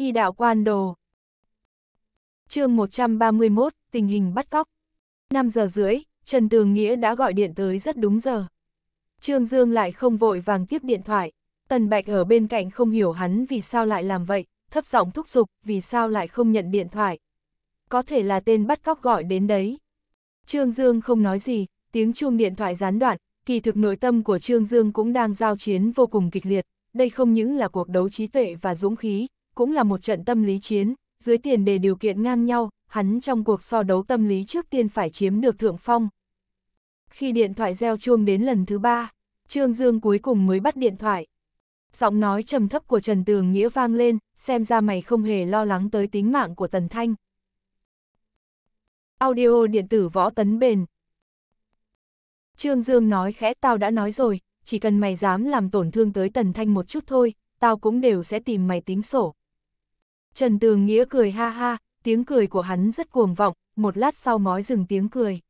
Y đạo quan đồ. chương 131, tình hình bắt cóc. 5 giờ rưỡi, Trần Tường Nghĩa đã gọi điện tới rất đúng giờ. Trương Dương lại không vội vàng tiếp điện thoại. Tần Bạch ở bên cạnh không hiểu hắn vì sao lại làm vậy, thấp giọng thúc giục vì sao lại không nhận điện thoại. Có thể là tên bắt cóc gọi đến đấy. Trương Dương không nói gì, tiếng chuông điện thoại gián đoạn, kỳ thực nội tâm của Trương Dương cũng đang giao chiến vô cùng kịch liệt. Đây không những là cuộc đấu trí tuệ và dũng khí, cũng là một trận tâm lý chiến, dưới tiền đề điều kiện ngang nhau, hắn trong cuộc so đấu tâm lý trước tiên phải chiếm được thượng phong. Khi điện thoại gieo chuông đến lần thứ ba, Trương Dương cuối cùng mới bắt điện thoại. Giọng nói trầm thấp của Trần Tường Nghĩa vang lên, xem ra mày không hề lo lắng tới tính mạng của Tần Thanh. Audio điện tử võ tấn bền. Trương Dương nói khẽ tao đã nói rồi, chỉ cần mày dám làm tổn thương tới Tần Thanh một chút thôi, tao cũng đều sẽ tìm mày tính sổ. Trần Tường Nghĩa cười ha ha, tiếng cười của hắn rất cuồng vọng, một lát sau mói dừng tiếng cười.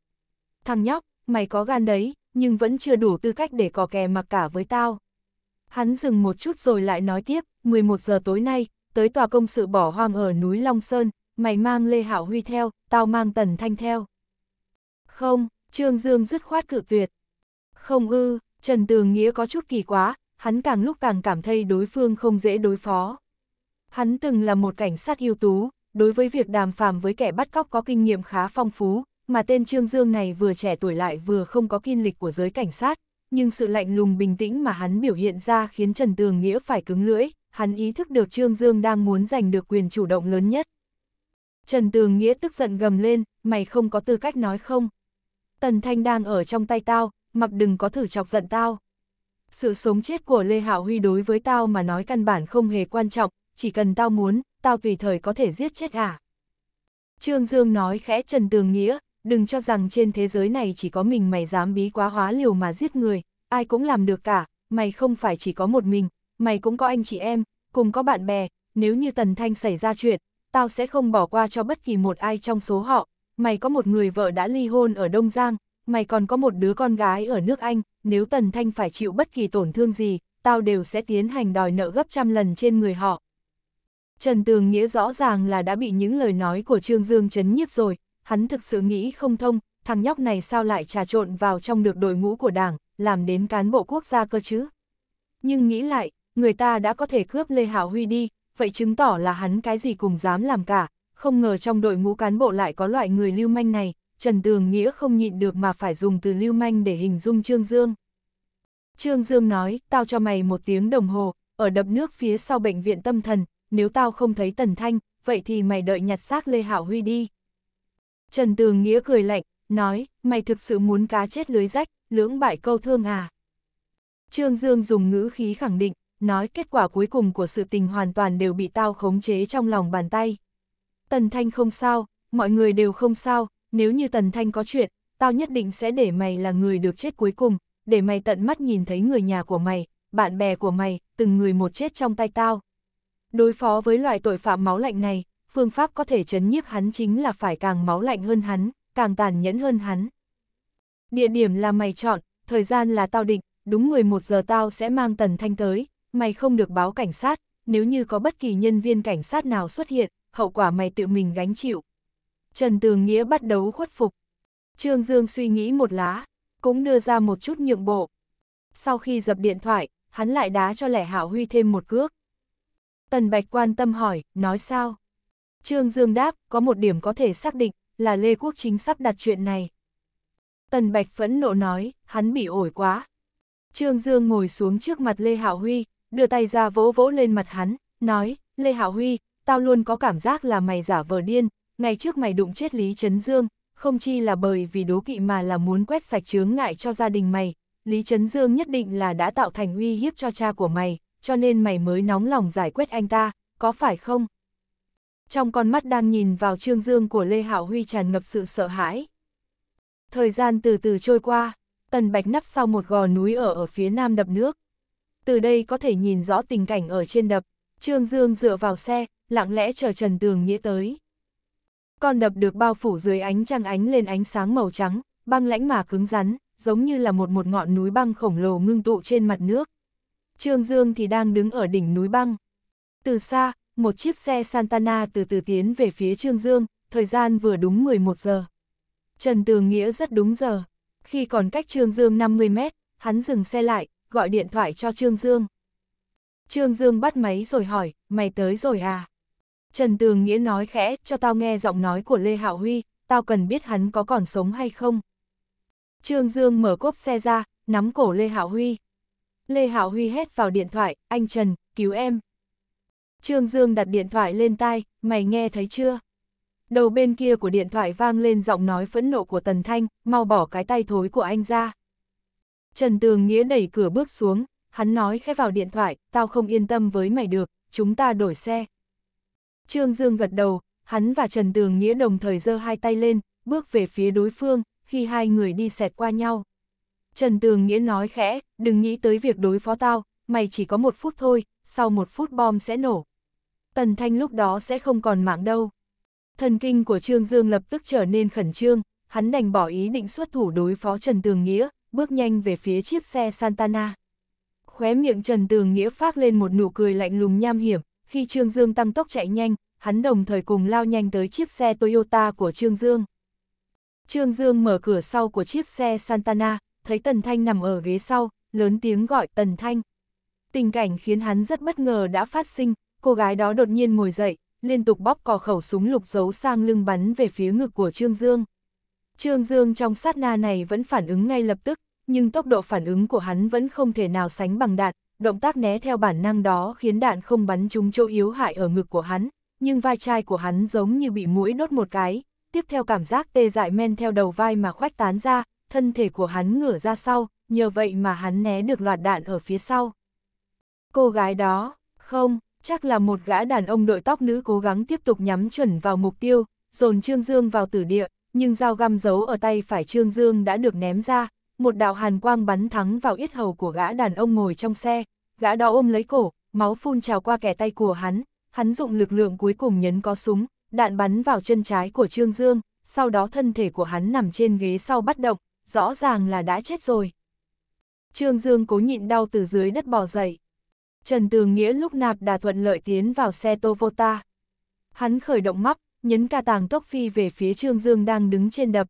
Thằng nhóc, mày có gan đấy, nhưng vẫn chưa đủ tư cách để cò kè mặc cả với tao. Hắn dừng một chút rồi lại nói tiếp, 11 giờ tối nay, tới tòa công sự bỏ hoang ở núi Long Sơn, mày mang Lê Hảo Huy theo, tao mang Tần Thanh theo. Không, Trương Dương dứt khoát cự tuyệt. Không ư, Trần Tường Nghĩa có chút kỳ quá, hắn càng lúc càng cảm thấy đối phương không dễ đối phó. Hắn từng là một cảnh sát ưu tú, đối với việc đàm phàm với kẻ bắt cóc có kinh nghiệm khá phong phú, mà tên Trương Dương này vừa trẻ tuổi lại vừa không có kinh lịch của giới cảnh sát, nhưng sự lạnh lùng bình tĩnh mà hắn biểu hiện ra khiến Trần Tường Nghĩa phải cứng lưỡi, hắn ý thức được Trương Dương đang muốn giành được quyền chủ động lớn nhất. Trần Tường Nghĩa tức giận gầm lên, mày không có tư cách nói không. Tần Thanh đang ở trong tay tao, mặc đừng có thử chọc giận tao. Sự sống chết của Lê Hạo Huy đối với tao mà nói căn bản không hề quan trọng, chỉ cần tao muốn, tao tùy thời có thể giết chết ả. Trương Dương nói khẽ Trần Tường Nghĩa, đừng cho rằng trên thế giới này chỉ có mình mày dám bí quá hóa liều mà giết người, ai cũng làm được cả, mày không phải chỉ có một mình, mày cũng có anh chị em, cùng có bạn bè, nếu như Tần Thanh xảy ra chuyện, tao sẽ không bỏ qua cho bất kỳ một ai trong số họ, mày có một người vợ đã ly hôn ở Đông Giang, mày còn có một đứa con gái ở nước Anh, nếu Tần Thanh phải chịu bất kỳ tổn thương gì, tao đều sẽ tiến hành đòi nợ gấp trăm lần trên người họ, Trần Tường Nghĩa rõ ràng là đã bị những lời nói của Trương Dương chấn nhiếp rồi, hắn thực sự nghĩ không thông, thằng nhóc này sao lại trà trộn vào trong được đội ngũ của đảng, làm đến cán bộ quốc gia cơ chứ. Nhưng nghĩ lại, người ta đã có thể cướp Lê Hảo Huy đi, vậy chứng tỏ là hắn cái gì cũng dám làm cả, không ngờ trong đội ngũ cán bộ lại có loại người lưu manh này, Trần Tường Nghĩa không nhịn được mà phải dùng từ lưu manh để hình dung Trương Dương. Trương Dương nói, tao cho mày một tiếng đồng hồ, ở đập nước phía sau bệnh viện tâm thần, nếu tao không thấy Tần Thanh, vậy thì mày đợi nhặt xác Lê Hảo Huy đi. Trần Tường Nghĩa cười lạnh, nói, mày thực sự muốn cá chết lưới rách, lưỡng bại câu thương à. Trương Dương dùng ngữ khí khẳng định, nói kết quả cuối cùng của sự tình hoàn toàn đều bị tao khống chế trong lòng bàn tay. Tần Thanh không sao, mọi người đều không sao, nếu như Tần Thanh có chuyện, tao nhất định sẽ để mày là người được chết cuối cùng, để mày tận mắt nhìn thấy người nhà của mày, bạn bè của mày, từng người một chết trong tay tao. Đối phó với loại tội phạm máu lạnh này, phương pháp có thể chấn nhiếp hắn chính là phải càng máu lạnh hơn hắn, càng tàn nhẫn hơn hắn. Địa điểm là mày chọn, thời gian là tao định, đúng 11 giờ tao sẽ mang Tần Thanh tới, mày không được báo cảnh sát, nếu như có bất kỳ nhân viên cảnh sát nào xuất hiện, hậu quả mày tự mình gánh chịu. Trần Tường Nghĩa bắt đầu khuất phục. Trương Dương suy nghĩ một lá, cũng đưa ra một chút nhượng bộ. Sau khi dập điện thoại, hắn lại đá cho Lẻ Hạo Huy thêm một cước. Tần Bạch quan tâm hỏi, nói sao? Trương Dương đáp, có một điểm có thể xác định, là Lê Quốc Chính sắp đặt chuyện này. Tần Bạch phẫn nộ nói, hắn bị ổi quá. Trương Dương ngồi xuống trước mặt Lê Hạo Huy, đưa tay ra vỗ vỗ lên mặt hắn, nói, Lê Hạo Huy, tao luôn có cảm giác là mày giả vờ điên, ngày trước mày đụng chết Lý Trấn Dương, không chi là bởi vì đố kỵ mà là muốn quét sạch chướng ngại cho gia đình mày, Lý Trấn Dương nhất định là đã tạo thành uy hiếp cho cha của mày, cho nên mày mới nóng lòng giải quyết anh ta, có phải không? Trong con mắt đang nhìn vào trương dương của Lê Hạo Huy tràn ngập sự sợ hãi. Thời gian từ từ trôi qua, Tần Bạch nắp sau một gò núi ở ở phía nam đập nước. Từ đây có thể nhìn rõ tình cảnh ở trên đập, Trương Dương dựa vào xe, lặng lẽ chờ Trần Tường Nghĩa tới. Con đập được bao phủ dưới ánh trăng ánh lên ánh sáng màu trắng, băng lãnh mà cứng rắn, giống như là một một ngọn núi băng khổng lồ ngưng tụ trên mặt nước. Trương Dương thì đang đứng ở đỉnh núi băng. Từ xa, một chiếc xe Santana từ từ tiến về phía Trương Dương, thời gian vừa đúng 11 giờ. Trần Tường Nghĩa rất đúng giờ. Khi còn cách Trương Dương 50 mét, hắn dừng xe lại, gọi điện thoại cho Trương Dương. Trương Dương bắt máy rồi hỏi, mày tới rồi à? Trần Tường Nghĩa nói khẽ, cho tao nghe giọng nói của Lê Hạo Huy, tao cần biết hắn có còn sống hay không. Trương Dương mở cốp xe ra, nắm cổ Lê Hạo Huy. Lê Hạo Huy hét vào điện thoại, anh Trần, cứu em. Trương Dương đặt điện thoại lên tai, mày nghe thấy chưa? Đầu bên kia của điện thoại vang lên giọng nói phẫn nộ của Tần Thanh, mau bỏ cái tay thối của anh ra. Trần Tường Nghĩa đẩy cửa bước xuống, hắn nói khẽ vào điện thoại, tao không yên tâm với mày được, chúng ta đổi xe. Trương Dương gật đầu, hắn và Trần Tường Nghĩa đồng thời giơ hai tay lên, bước về phía đối phương, khi hai người đi xẹt qua nhau. Trần Tường Nghĩa nói khẽ, đừng nghĩ tới việc đối phó tao, mày chỉ có một phút thôi, sau một phút bom sẽ nổ. Tần Thanh lúc đó sẽ không còn mạng đâu. Thần kinh của Trương Dương lập tức trở nên khẩn trương, hắn đành bỏ ý định xuất thủ đối phó Trần Tường Nghĩa, bước nhanh về phía chiếc xe Santana. Khóe miệng Trần Tường Nghĩa phát lên một nụ cười lạnh lùng nham hiểm, khi Trương Dương tăng tốc chạy nhanh, hắn đồng thời cùng lao nhanh tới chiếc xe Toyota của Trương Dương. Trương Dương mở cửa sau của chiếc xe Santana, thấy Tần Thanh nằm ở ghế sau, lớn tiếng gọi Tần Thanh. Tình cảnh khiến hắn rất bất ngờ đã phát sinh, cô gái đó đột nhiên ngồi dậy, liên tục bóp cò khẩu súng lục giấu sang lưng bắn về phía ngực của Trương Dương. Trương Dương trong sát na này vẫn phản ứng ngay lập tức, nhưng tốc độ phản ứng của hắn vẫn không thể nào sánh bằng đạn, động tác né theo bản năng đó khiến đạn không bắn trúng chỗ yếu hại ở ngực của hắn, nhưng vai trai của hắn giống như bị mũi đốt một cái, tiếp theo cảm giác tê dại men theo đầu vai mà khoách tán ra, thân thể của hắn ngửa ra sau, nhờ vậy mà hắn né được loạt đạn ở phía sau. Cô gái đó, không, chắc là một gã đàn ông đội tóc nữ cố gắng tiếp tục nhắm chuẩn vào mục tiêu, dồn Trương Dương vào tử địa, nhưng dao găm giấu ở tay phải Trương Dương đã được ném ra, một đạo hàn quang bắn thắng vào yết hầu của gã đàn ông ngồi trong xe, gã đó ôm lấy cổ, máu phun trào qua kẻ tay của hắn, hắn dụng lực lượng cuối cùng nhấn có súng, đạn bắn vào chân trái của Trương Dương, sau đó thân thể của hắn nằm trên ghế sau bắt động, rõ ràng là đã chết rồi. Trương Dương cố nhịn đau từ dưới đất bò dậy. Trần Tường Nghĩa lúc nạp đà thuận lợi tiến vào xe tovota. Hắn khởi động mắp, nhấn ca tàng tốc phi về phía Trương Dương đang đứng trên đập.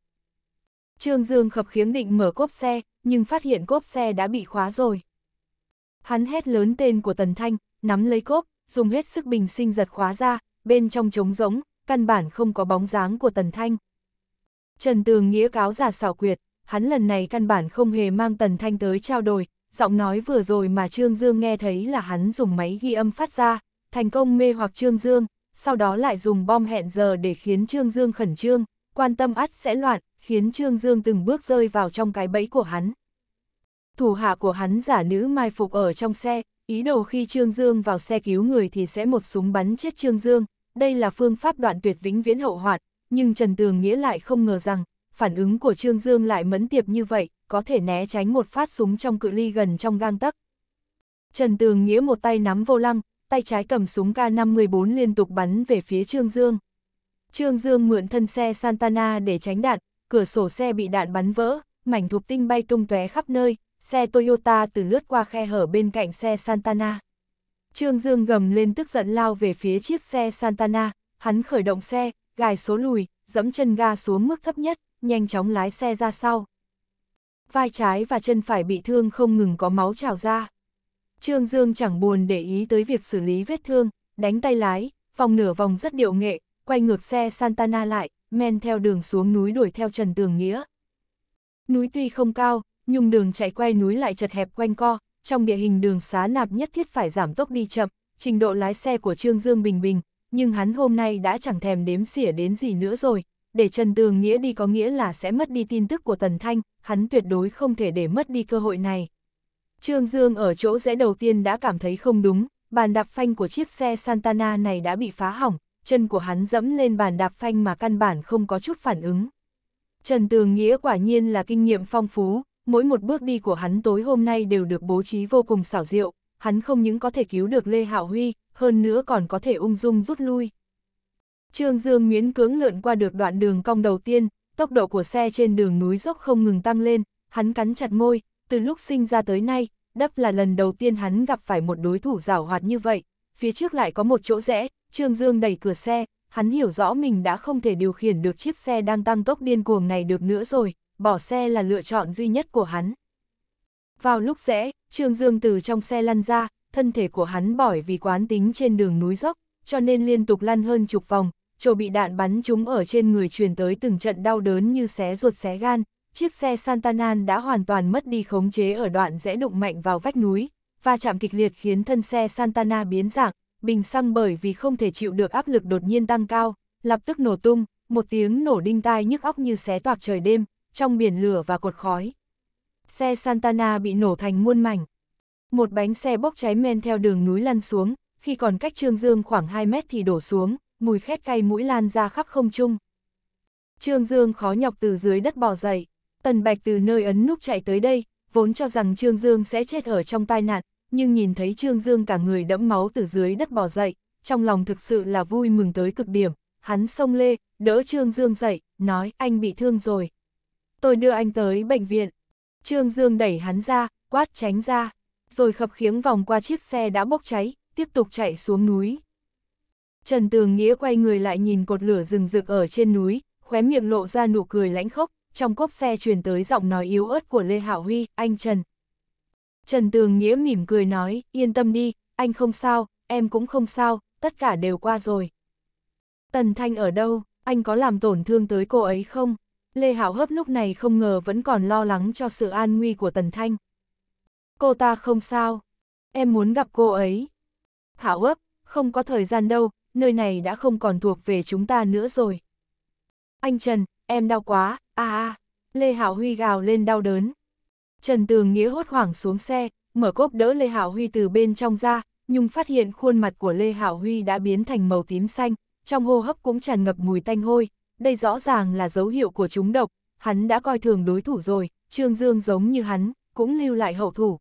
Trương Dương khập khiếng định mở cốp xe, nhưng phát hiện cốp xe đã bị khóa rồi. Hắn hét lớn tên của Tần Thanh, nắm lấy cốp, dùng hết sức bình sinh giật khóa ra, bên trong trống rỗng, căn bản không có bóng dáng của Tần Thanh. Trần Tường Nghĩa cáo giả xảo quyệt, hắn lần này căn bản không hề mang Tần Thanh tới trao đổi, giọng nói vừa rồi mà Trương Dương nghe thấy là hắn dùng máy ghi âm phát ra, thành công mê hoặc Trương Dương, sau đó lại dùng bom hẹn giờ để khiến Trương Dương khẩn trương, quan tâm ắt sẽ loạn, khiến Trương Dương từng bước rơi vào trong cái bẫy của hắn. Thủ hạ của hắn giả nữ mai phục ở trong xe, ý đồ khi Trương Dương vào xe cứu người thì sẽ một súng bắn chết Trương Dương, đây là phương pháp đoạn tuyệt vĩnh viễn hậu hoạn, nhưng Trần Tường Nghĩa lại không ngờ rằng, phản ứng của Trương Dương lại mẫn tiệp như vậy, có thể né tránh một phát súng trong cự ly gần trong gang tắc. Trần Tường Nghĩa một tay nắm vô lăng, tay trái cầm súng K-54 liên tục bắn về phía Trương Dương. Trương Dương mượn thân xe Santana để tránh đạn, cửa sổ xe bị đạn bắn vỡ, mảnh thuộc tinh bay tung tóe khắp nơi, xe Toyota từ lướt qua khe hở bên cạnh xe Santana. Trương Dương gầm lên tức giận lao về phía chiếc xe Santana, hắn khởi động xe, gài số lùi, dẫm chân ga xuống mức thấp nhất, nhanh chóng lái xe ra sau. Vai trái và chân phải bị thương không ngừng có máu trào ra. Trương Dương chẳng buồn để ý tới việc xử lý vết thương, đánh tay lái, vòng nửa vòng rất điệu nghệ, quay ngược xe Santana lại, men theo đường xuống núi đuổi theo Trần Tường Nghĩa. Núi tuy không cao, nhưng đường chạy quay núi lại chật hẹp quanh co, trong địa hình đường xá nạp nhất thiết phải giảm tốc đi chậm, trình độ lái xe của Trương Dương bình bình, nhưng hắn hôm nay đã chẳng thèm đếm xỉa đến gì nữa rồi, để Trần Tường Nghĩa đi có nghĩa là sẽ mất đi tin tức của Tần Thanh, hắn tuyệt đối không thể để mất đi cơ hội này. Trương Dương ở chỗ rẽ đầu tiên đã cảm thấy không đúng, bàn đạp phanh của chiếc xe Santana này đã bị phá hỏng, chân của hắn dẫm lên bàn đạp phanh mà căn bản không có chút phản ứng. Trần Tường Nghĩa quả nhiên là kinh nghiệm phong phú, mỗi một bước đi của hắn tối hôm nay đều được bố trí vô cùng xảo diệu, hắn không những có thể cứu được Lê Hạo Huy, hơn nữa còn có thể ung dung rút lui. Trương Dương miễn cưỡng lượn qua được đoạn đường cong đầu tiên, tốc độ của xe trên đường núi dốc không ngừng tăng lên, hắn cắn chặt môi, từ lúc sinh ra tới nay, đắp là lần đầu tiên hắn gặp phải một đối thủ giảo hoạt như vậy, phía trước lại có một chỗ rẽ, Trương Dương đẩy cửa xe, hắn hiểu rõ mình đã không thể điều khiển được chiếc xe đang tăng tốc điên cuồng này được nữa rồi, bỏ xe là lựa chọn duy nhất của hắn. Vào lúc rẽ, Trương Dương từ trong xe lăn ra, thân thể của hắn bỏi vì quán tính trên đường núi dốc, cho nên liên tục lăn hơn chục vòng, Châu bị đạn bắn chúng ở trên người truyền tới từng trận đau đớn như xé ruột xé gan, chiếc xe Santana đã hoàn toàn mất đi khống chế ở đoạn rẽ đụng mạnh vào vách núi, và chạm kịch liệt khiến thân xe Santana biến dạng, bình xăng bởi vì không thể chịu được áp lực đột nhiên tăng cao, lập tức nổ tung, một tiếng nổ đinh tai nhức óc như xé toạc trời đêm, trong biển lửa và cột khói. Xe Santana bị nổ thành muôn mảnh. Một bánh xe bốc cháy men theo đường núi lăn xuống, khi còn cách Trương Dương khoảng 2 mét thì đổ xuống, mùi khét cay mũi lan ra khắp không trung. Trương Dương khó nhọc từ dưới đất bò dậy, Tần Bạch từ nơi ấn núp chạy tới đây, vốn cho rằng Trương Dương sẽ chết ở trong tai nạn, nhưng nhìn thấy Trương Dương cả người đẫm máu từ dưới đất bò dậy, trong lòng thực sự là vui mừng tới cực điểm, hắn sông lê, đỡ Trương Dương dậy, nói anh bị thương rồi. Tôi đưa anh tới bệnh viện. Trương Dương đẩy hắn ra, quát tránh ra, rồi khập khiếng vòng qua chiếc xe đã bốc cháy, tiếp tục chạy xuống núi. Trần Tường Nghĩa quay người lại nhìn cột lửa rừng rực ở trên núi, khóe miệng lộ ra nụ cười lãnh khốc, trong cốp xe truyền tới giọng nói yếu ớt của Lê Hạo Huy, anh Trần. Trần Tường Nghĩa mỉm cười nói, yên tâm đi, anh không sao, em cũng không sao, tất cả đều qua rồi. Tần Thanh ở đâu, anh có làm tổn thương tới cô ấy không? Lê Hạo Hấp lúc này không ngờ vẫn còn lo lắng cho sự an nguy của Tần Thanh. Cô ta không sao, em muốn gặp cô ấy. Hảo ấp, không có thời gian đâu, nơi này đã không còn thuộc về chúng ta nữa rồi. Anh Trần, em đau quá, a a, Lê Hạo Huy gào lên đau đớn. Trần Tường Nghĩa hốt hoảng xuống xe, mở cốp đỡ Lê Hạo Huy từ bên trong ra, nhưng phát hiện khuôn mặt của Lê Hạo Huy đã biến thành màu tím xanh, trong hô hấp cũng tràn ngập mùi tanh hôi, đây rõ ràng là dấu hiệu của chúng độc, hắn đã coi thường đối thủ rồi, Trương Dương giống như hắn, cũng lưu lại hậu thủ.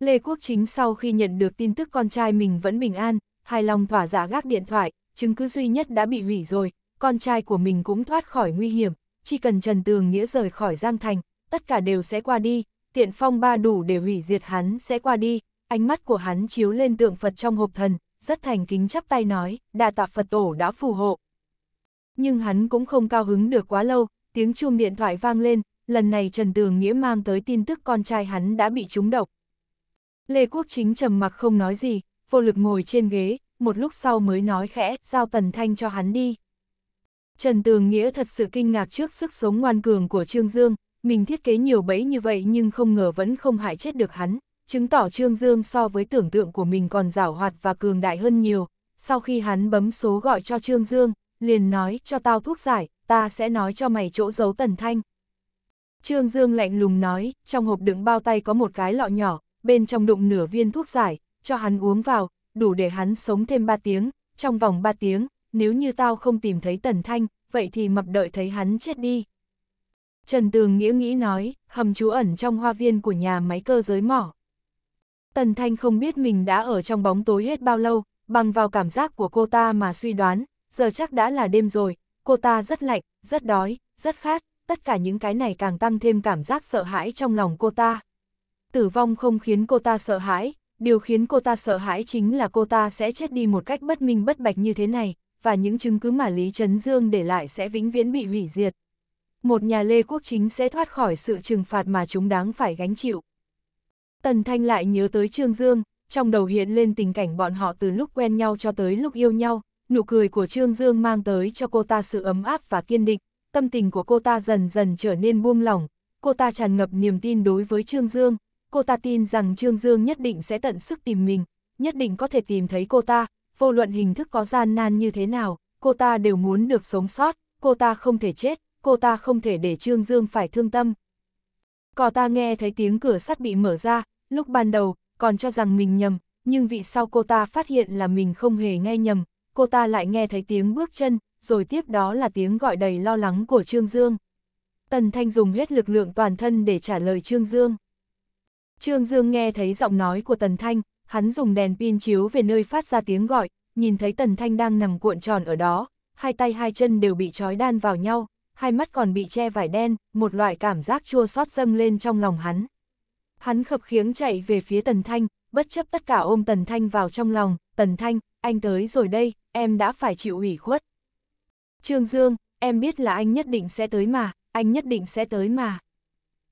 Lê Quốc Chính sau khi nhận được tin tức con trai mình vẫn bình an, hài lòng thỏa dạ gác điện thoại, chứng cứ duy nhất đã bị hủy rồi, con trai của mình cũng thoát khỏi nguy hiểm, chỉ cần Trần Tường Nghĩa rời khỏi Giang Thành, tất cả đều sẽ qua đi, tiện phong ba đủ để hủy diệt hắn sẽ qua đi, ánh mắt của hắn chiếu lên tượng Phật trong hộp thần, rất thành kính chắp tay nói, đà tạ Phật tổ đã phù hộ. Nhưng hắn cũng không cao hứng được quá lâu, tiếng chuông điện thoại vang lên, lần này Trần Tường Nghĩa mang tới tin tức con trai hắn đã bị trúng độc. Lê Quốc Chính trầm mặc không nói gì, vô lực ngồi trên ghế, một lúc sau mới nói khẽ, giao Tần Thanh cho hắn đi. Trần Tường Nghĩa thật sự kinh ngạc trước sức sống ngoan cường của Trương Dương, mình thiết kế nhiều bẫy như vậy nhưng không ngờ vẫn không hại chết được hắn, chứng tỏ Trương Dương so với tưởng tượng của mình còn rảo hoạt và cường đại hơn nhiều. Sau khi hắn bấm số gọi cho Trương Dương, liền nói cho tao thuốc giải, ta sẽ nói cho mày chỗ giấu Tần Thanh. Trương Dương lạnh lùng nói, trong hộp đựng bao tay có một cái lọ nhỏ, bên trong đụng nửa viên thuốc giải, cho hắn uống vào, đủ để hắn sống thêm 3 tiếng, trong vòng 3 tiếng, nếu như tao không tìm thấy Tần Thanh, vậy thì mập đợi thấy hắn chết đi. Trần Tường nghĩa nghĩ nói, hầm trú ẩn trong hoa viên của nhà máy cơ giới mỏ. Tần Thanh không biết mình đã ở trong bóng tối hết bao lâu, bằng vào cảm giác của cô ta mà suy đoán, giờ chắc đã là đêm rồi, cô ta rất lạnh, rất đói, rất khát, tất cả những cái này càng tăng thêm cảm giác sợ hãi trong lòng cô ta. Tử vong không khiến cô ta sợ hãi, Điều khiến cô ta sợ hãi chính là cô ta sẽ chết đi một cách bất minh bất bạch như thế này, và những chứng cứ mà Lý Trấn Dương để lại sẽ vĩnh viễn bị hủy diệt. Một nhà Lê Quốc Chính sẽ thoát khỏi sự trừng phạt mà chúng đáng phải gánh chịu. Tần Thanh lại nhớ tới Trương Dương, trong đầu hiện lên tình cảnh bọn họ từ lúc quen nhau cho tới lúc yêu nhau, nụ cười của Trương Dương mang tới cho cô ta sự ấm áp và kiên định, tâm tình của cô ta dần dần trở nên buông lỏng, cô ta tràn ngập niềm tin đối với Trương Dương, cô ta tin rằng Trương Dương nhất định sẽ tận sức tìm mình, nhất định có thể tìm thấy cô ta, vô luận hình thức có gian nan như thế nào, cô ta đều muốn được sống sót, cô ta không thể chết, cô ta không thể để Trương Dương phải thương tâm. Cò ta nghe thấy tiếng cửa sắt bị mở ra, lúc ban đầu, còn cho rằng mình nhầm, nhưng vị sau cô ta phát hiện là mình không hề nghe nhầm, cô ta lại nghe thấy tiếng bước chân, rồi tiếp đó là tiếng gọi đầy lo lắng của Trương Dương. Tần Thanh dùng hết lực lượng toàn thân để trả lời Trương Dương. Trương Dương nghe thấy giọng nói của Tần Thanh, hắn dùng đèn pin chiếu về nơi phát ra tiếng gọi, nhìn thấy Tần Thanh đang nằm cuộn tròn ở đó, hai tay hai chân đều bị trói đan vào nhau, hai mắt còn bị che vải đen, một loại cảm giác chua xót dâng lên trong lòng hắn. Hắn khập khiếng chạy về phía Tần Thanh, bất chấp tất cả ôm Tần Thanh vào trong lòng, Tần Thanh, anh tới rồi đây, em đã phải chịu ủy khuất. Trương Dương, em biết là anh nhất định sẽ tới mà, anh nhất định sẽ tới mà.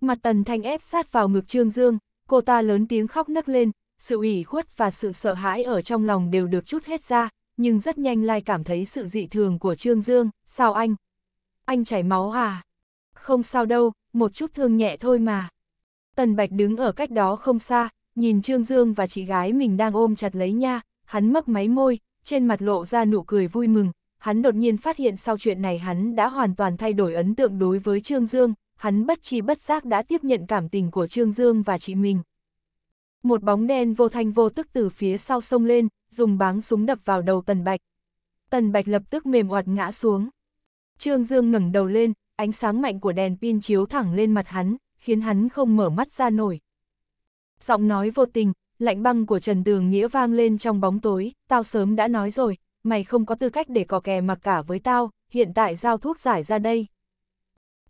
Mặt Tần Thanh ép sát vào ngực Trương Dương, cô ta lớn tiếng khóc nấc lên, sự ủy khuất và sự sợ hãi ở trong lòng đều được chút hết ra, nhưng rất nhanh lại cảm thấy sự dị thường của Trương Dương, sao anh? Anh chảy máu à? Không sao đâu, một chút thương nhẹ thôi mà. Tần Bạch đứng ở cách đó không xa, nhìn Trương Dương và chị gái mình đang ôm chặt lấy nha, hắn mấp máy môi, trên mặt lộ ra nụ cười vui mừng, hắn đột nhiên phát hiện sau chuyện này hắn đã hoàn toàn thay đổi ấn tượng đối với Trương Dương, hắn bất chi bất giác đã tiếp nhận cảm tình của Trương Dương và chị mình. Một bóng đen vô thanh vô tức từ phía sau sông lên, dùng báng súng đập vào đầu Tần Bạch. Tần Bạch lập tức mềm oặt ngã xuống. Trương Dương ngẩng đầu lên, ánh sáng mạnh của đèn pin chiếu thẳng lên mặt hắn, khiến hắn không mở mắt ra nổi. Giọng nói vô tình, lạnh băng của Trần Tường Nghĩa vang lên trong bóng tối, tao sớm đã nói rồi, mày không có tư cách để cò kè mặc cả với tao, hiện tại giao thuốc giải ra đây.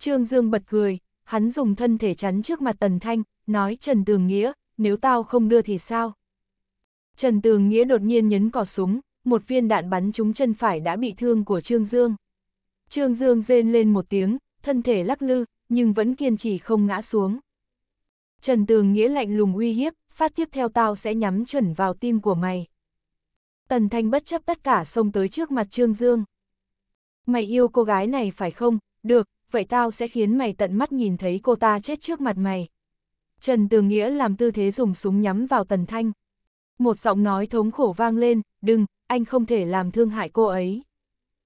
Trương Dương bật cười, hắn dùng thân thể chắn trước mặt Tần Thanh, nói Trần Tường Nghĩa, nếu tao không đưa thì sao? Trần Tường Nghĩa đột nhiên nhấn cò súng, một viên đạn bắn trúng chân phải đã bị thương của Trương Dương. Trương Dương rên lên một tiếng, thân thể lắc lư, nhưng vẫn kiên trì không ngã xuống. Trần Tường Nghĩa lạnh lùng uy hiếp, phát tiếp theo tao sẽ nhắm chuẩn vào tim của mày. Tần Thanh bất chấp tất cả xông tới trước mặt Trương Dương. Mày yêu cô gái này phải không? Được, vậy tao sẽ khiến mày tận mắt nhìn thấy cô ta chết trước mặt mày. Trần Tường Nghĩa làm tư thế dùng súng nhắm vào Tần Thanh. Một giọng nói thống khổ vang lên, đừng, anh không thể làm thương hại cô ấy.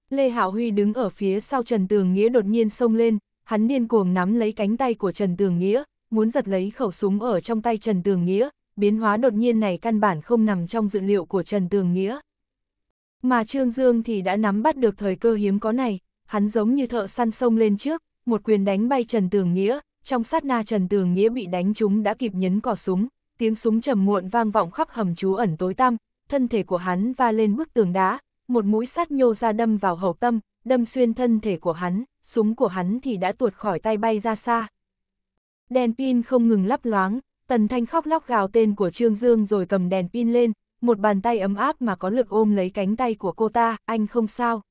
Lê Hạo Huy đứng ở phía sau Trần Tường Nghĩa đột nhiên xông lên, hắn điên cuồng nắm lấy cánh tay của Trần Tường Nghĩa, muốn giật lấy khẩu súng ở trong tay Trần Tường Nghĩa, biến hóa đột nhiên này căn bản không nằm trong dự liệu của Trần Tường Nghĩa. Mà Trương Dương thì đã nắm bắt được thời cơ hiếm có này, hắn giống như thợ săn sông lên trước, một quyền đánh bay Trần Tường Nghĩa, trong sát na Trần Tường Nghĩa bị đánh trúng đã kịp nhấn cò súng, tiếng súng trầm muộn vang vọng khắp hầm trú ẩn tối tăm, thân thể của hắn va lên bức tường đá, một mũi sát nhô ra đâm vào hậu tâm, đâm xuyên thân thể của hắn, súng của hắn thì đã tuột khỏi tay bay ra xa. Đèn pin không ngừng lắp loáng, Tần Thanh khóc lóc gào tên của Trương Dương rồi cầm đèn pin lên, một bàn tay ấm áp mà có lực ôm lấy cánh tay của cô ta, anh không sao.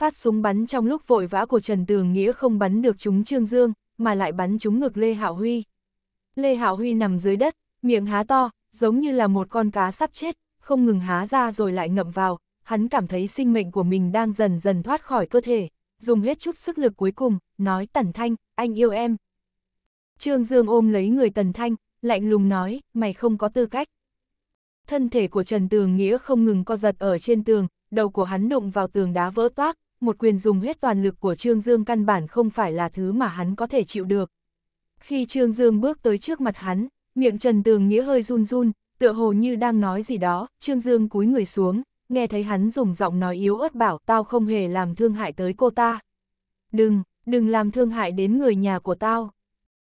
Phát súng bắn trong lúc vội vã của Trần Tường Nghĩa không bắn được chúng Trương Dương, mà lại bắn chúng ngực Lê Hạo Huy. Lê Hạo Huy nằm dưới đất, miệng há to, giống như là một con cá sắp chết, không ngừng há ra rồi lại ngậm vào, hắn cảm thấy sinh mệnh của mình đang dần dần thoát khỏi cơ thể, dùng hết chút sức lực cuối cùng, nói Tần Thanh, anh yêu em. Trương Dương ôm lấy người Tần Thanh, lạnh lùng nói, mày không có tư cách. Thân thể của Trần Tường Nghĩa không ngừng co giật ở trên tường, đầu của hắn đụng vào tường đá vỡ toác, một quyền dùng hết toàn lực của Trương Dương căn bản không phải là thứ mà hắn có thể chịu được. Khi Trương Dương bước tới trước mặt hắn, miệng Trần Tường Nghĩa hơi run run, tựa hồ như đang nói gì đó, Trương Dương cúi người xuống, nghe thấy hắn dùng giọng nói yếu ớt bảo tao không hề làm thương hại tới cô ta. Đừng, đừng làm thương hại đến người nhà của tao.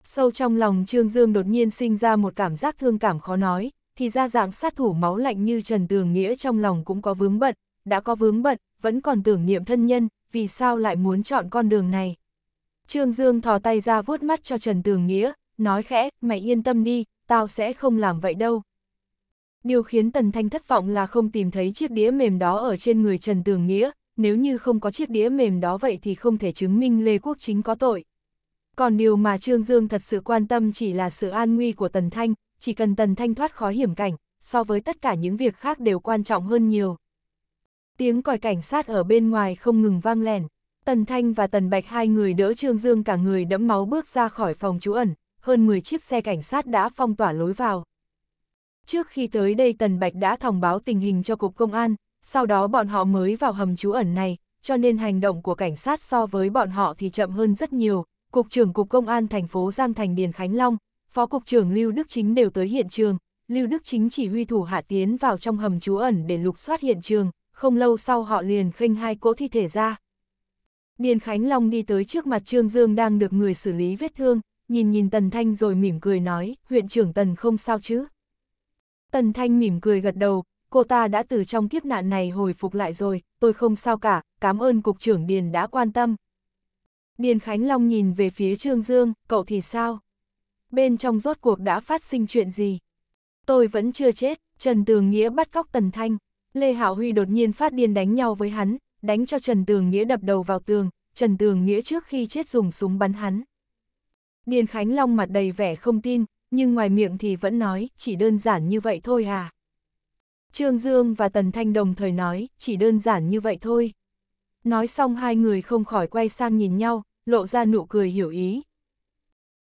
Sâu trong lòng Trương Dương đột nhiên sinh ra một cảm giác thương cảm khó nói, thì ra dạng sát thủ máu lạnh như Trần Tường Nghĩa trong lòng cũng có vướng bận, đã có vướng bận, vẫn còn tưởng niệm thân nhân, vì sao lại muốn chọn con đường này. Trương Dương thò tay ra vuốt mắt cho Trần Tường Nghĩa, nói khẽ, mày yên tâm đi, tao sẽ không làm vậy đâu. Điều khiến Tần Thanh thất vọng là không tìm thấy chiếc đĩa mềm đó ở trên người Trần Tường Nghĩa, nếu như không có chiếc đĩa mềm đó vậy thì không thể chứng minh Lê Quốc Chính có tội. Còn điều mà Trương Dương thật sự quan tâm chỉ là sự an nguy của Tần Thanh, chỉ cần Tần Thanh thoát khó hiểm cảnh, so với tất cả những việc khác đều quan trọng hơn nhiều. Tiếng còi cảnh sát ở bên ngoài không ngừng vang lèn. Tần Thanh và Tần Bạch hai người đỡ Trương Dương cả người đẫm máu bước ra khỏi phòng trú ẩn, hơn 10 chiếc xe cảnh sát đã phong tỏa lối vào. Trước khi tới đây Tần Bạch đã thông báo tình hình cho Cục Công an, sau đó bọn họ mới vào hầm trú ẩn này, cho nên hành động của cảnh sát so với bọn họ thì chậm hơn rất nhiều. Cục trưởng Cục Công an thành phố Giang Thành Điền Khánh Long, Phó Cục trưởng Lưu Đức Chính đều tới hiện trường. Lưu Đức Chính chỉ huy thủ hạ tiến vào trong hầm trú ẩn để lục soát hiện trường, không lâu sau họ liền khênh hai cỗ thi thể ra. Điền Khánh Long đi tới trước mặt Trương Dương đang được người xử lý vết thương, nhìn nhìn Tần Thanh rồi mỉm cười nói, huyện trưởng Tần không sao chứ. Tần Thanh mỉm cười gật đầu, cô ta đã từ trong kiếp nạn này hồi phục lại rồi, tôi không sao cả, cảm ơn Cục trưởng Điền đã quan tâm. Điền Khánh Long nhìn về phía Trương Dương, cậu thì sao? Bên trong rốt cuộc đã phát sinh chuyện gì? Tôi vẫn chưa chết, Trần Tường Nghĩa bắt cóc Tần Thanh. Lê Hạo Huy đột nhiên phát điên đánh nhau với hắn, đánh cho Trần Tường Nghĩa đập đầu vào tường, Trần Tường Nghĩa trước khi chết dùng súng bắn hắn. Điền Khánh Long mặt đầy vẻ không tin, nhưng ngoài miệng thì vẫn nói, chỉ đơn giản như vậy thôi à. Trương Dương và Tần Thanh đồng thời nói, chỉ đơn giản như vậy thôi. Nói xong hai người không khỏi quay sang nhìn nhau, lộ ra nụ cười hiểu ý.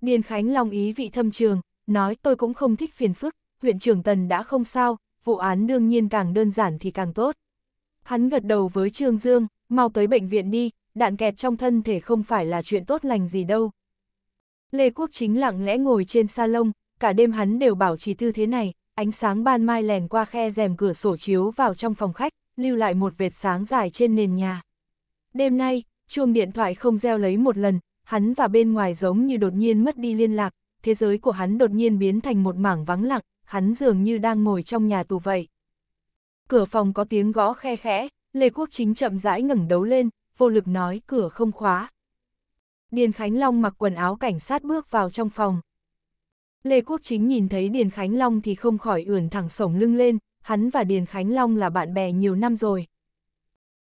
Điền Khánh Long ý vị thâm trường, nói tôi cũng không thích phiền phức, huyện trưởng Tần đã không sao, vụ án đương nhiên càng đơn giản thì càng tốt. Hắn gật đầu với Trương Dương, mau tới bệnh viện đi, đạn kẹt trong thân thể không phải là chuyện tốt lành gì đâu. Lê Quốc Chính lặng lẽ ngồi trên salon, cả đêm hắn đều bảo trì tư thế này, ánh sáng ban mai lèn qua khe rèm cửa sổ chiếu vào trong phòng khách, lưu lại một vệt sáng dài trên nền nhà. Đêm nay, chuông điện thoại không reo lấy một lần, hắn và bên ngoài giống như đột nhiên mất đi liên lạc, thế giới của hắn đột nhiên biến thành một mảng vắng lặng, hắn dường như đang ngồi trong nhà tù vậy. Cửa phòng có tiếng gõ khe khẽ, Lê Quốc Chính chậm rãi ngẩng đấu lên, vô lực nói cửa không khóa. Điền Khánh Long mặc quần áo cảnh sát bước vào trong phòng. Lê Quốc Chính nhìn thấy Điền Khánh Long thì không khỏi ưỡn thẳng sổng lưng lên, hắn và Điền Khánh Long là bạn bè nhiều năm rồi.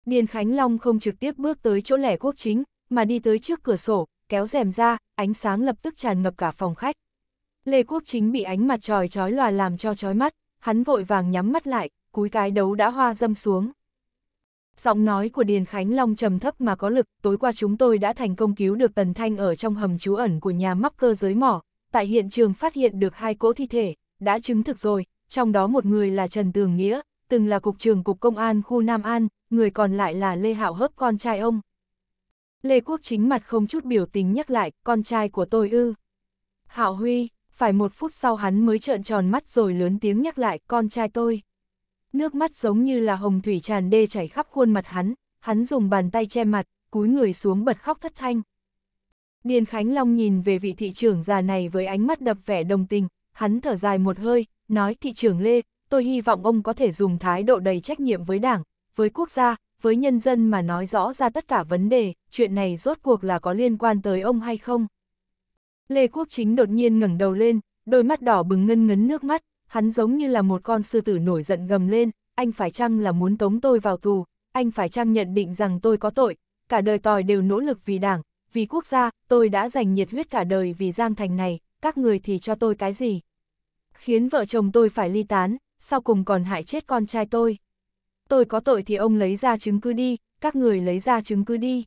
Điền Khánh Long không trực tiếp bước tới chỗ lê quốc chính, mà đi tới trước cửa sổ, kéo rèm ra, ánh sáng lập tức tràn ngập cả phòng khách. Lê Quốc Chính bị ánh mặt trời chói lòa làm cho chói mắt, hắn vội vàng nhắm mắt lại, cúi cái đấu đã hoa dâm xuống. Giọng nói của Điền Khánh Long trầm thấp mà có lực, tối qua chúng tôi đã thành công cứu được Tần Thanh ở trong hầm trú ẩn của nhà mắc cơ giới mỏ, tại hiện trường phát hiện được hai cỗ thi thể, đã chứng thực rồi, trong đó một người là Trần Tường Nghĩa, từng là cục trưởng cục công an khu Nam An, người còn lại là Lê Hạo Hớp con trai ông. Lê Quốc chính mặt không chút biểu tình nhắc lại, con trai của tôi ư. Hạo Huy, phải một phút sau hắn mới trợn tròn mắt rồi lớn tiếng nhắc lại con trai tôi. Nước mắt giống như là hồng thủy tràn đê chảy khắp khuôn mặt hắn, hắn dùng bàn tay che mặt, cúi người xuống bật khóc thất thanh. Điền Khánh Long nhìn về vị thị trưởng già này với ánh mắt đập vẻ đồng tình, hắn thở dài một hơi, nói thị trưởng Lê, tôi hy vọng ông có thể dùng thái độ đầy trách nhiệm với đảng, với quốc gia, với nhân dân mà nói rõ ra tất cả vấn đề, chuyện này rốt cuộc là có liên quan tới ông hay không. Lê Quốc Chính đột nhiên ngẩng đầu lên, đôi mắt đỏ bừng ngân ngấn nước mắt, hắn giống như là một con sư tử nổi giận gầm lên, anh phải chăng là muốn tống tôi vào tù, anh phải chăng nhận định rằng tôi có tội, cả đời tòi đều nỗ lực vì đảng, vì quốc gia, tôi đã dành nhiệt huyết cả đời vì Giang Thành này, các người thì cho tôi cái gì? Khiến vợ chồng tôi phải ly tán, sau cùng còn hại chết con trai tôi. Tôi có tội thì ông lấy ra chứng cứ đi, các người lấy ra chứng cứ đi.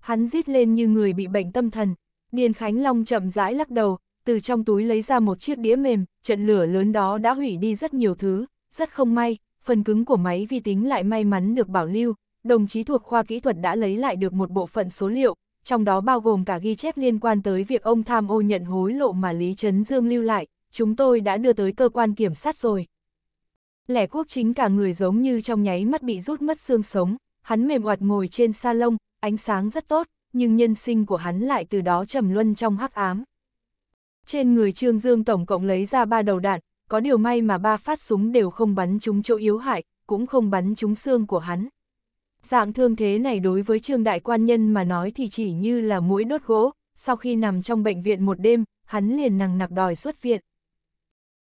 Hắn rít lên như người bị bệnh tâm thần, Điền Khánh Long chậm rãi lắc đầu, từ trong túi lấy ra một chiếc đĩa mềm, trận lửa lớn đó đã hủy đi rất nhiều thứ, rất không may, phần cứng của máy vi tính lại may mắn được bảo lưu, đồng chí thuộc khoa kỹ thuật đã lấy lại được một bộ phận số liệu, trong đó bao gồm cả ghi chép liên quan tới việc ông tham ô nhận hối lộ mà Lý Trấn Dương lưu lại, chúng tôi đã đưa tới cơ quan kiểm sát rồi. Lẻ quốc chính cả người giống như trong nháy mắt bị rút mất xương sống, hắn mềm oặt ngồi trên sa lông, ánh sáng rất tốt, nhưng nhân sinh của hắn lại từ đó trầm luân trong hắc ám. Trên người Trương Dương tổng cộng lấy ra ba đầu đạn, có điều may mà ba phát súng đều không bắn trúng chỗ yếu hại, cũng không bắn trúng xương của hắn. Dạng thương thế này đối với Trương Đại Quan Nhân mà nói thì chỉ như là mũi đốt gỗ, sau khi nằm trong bệnh viện một đêm, hắn liền nằng nặc đòi xuất viện.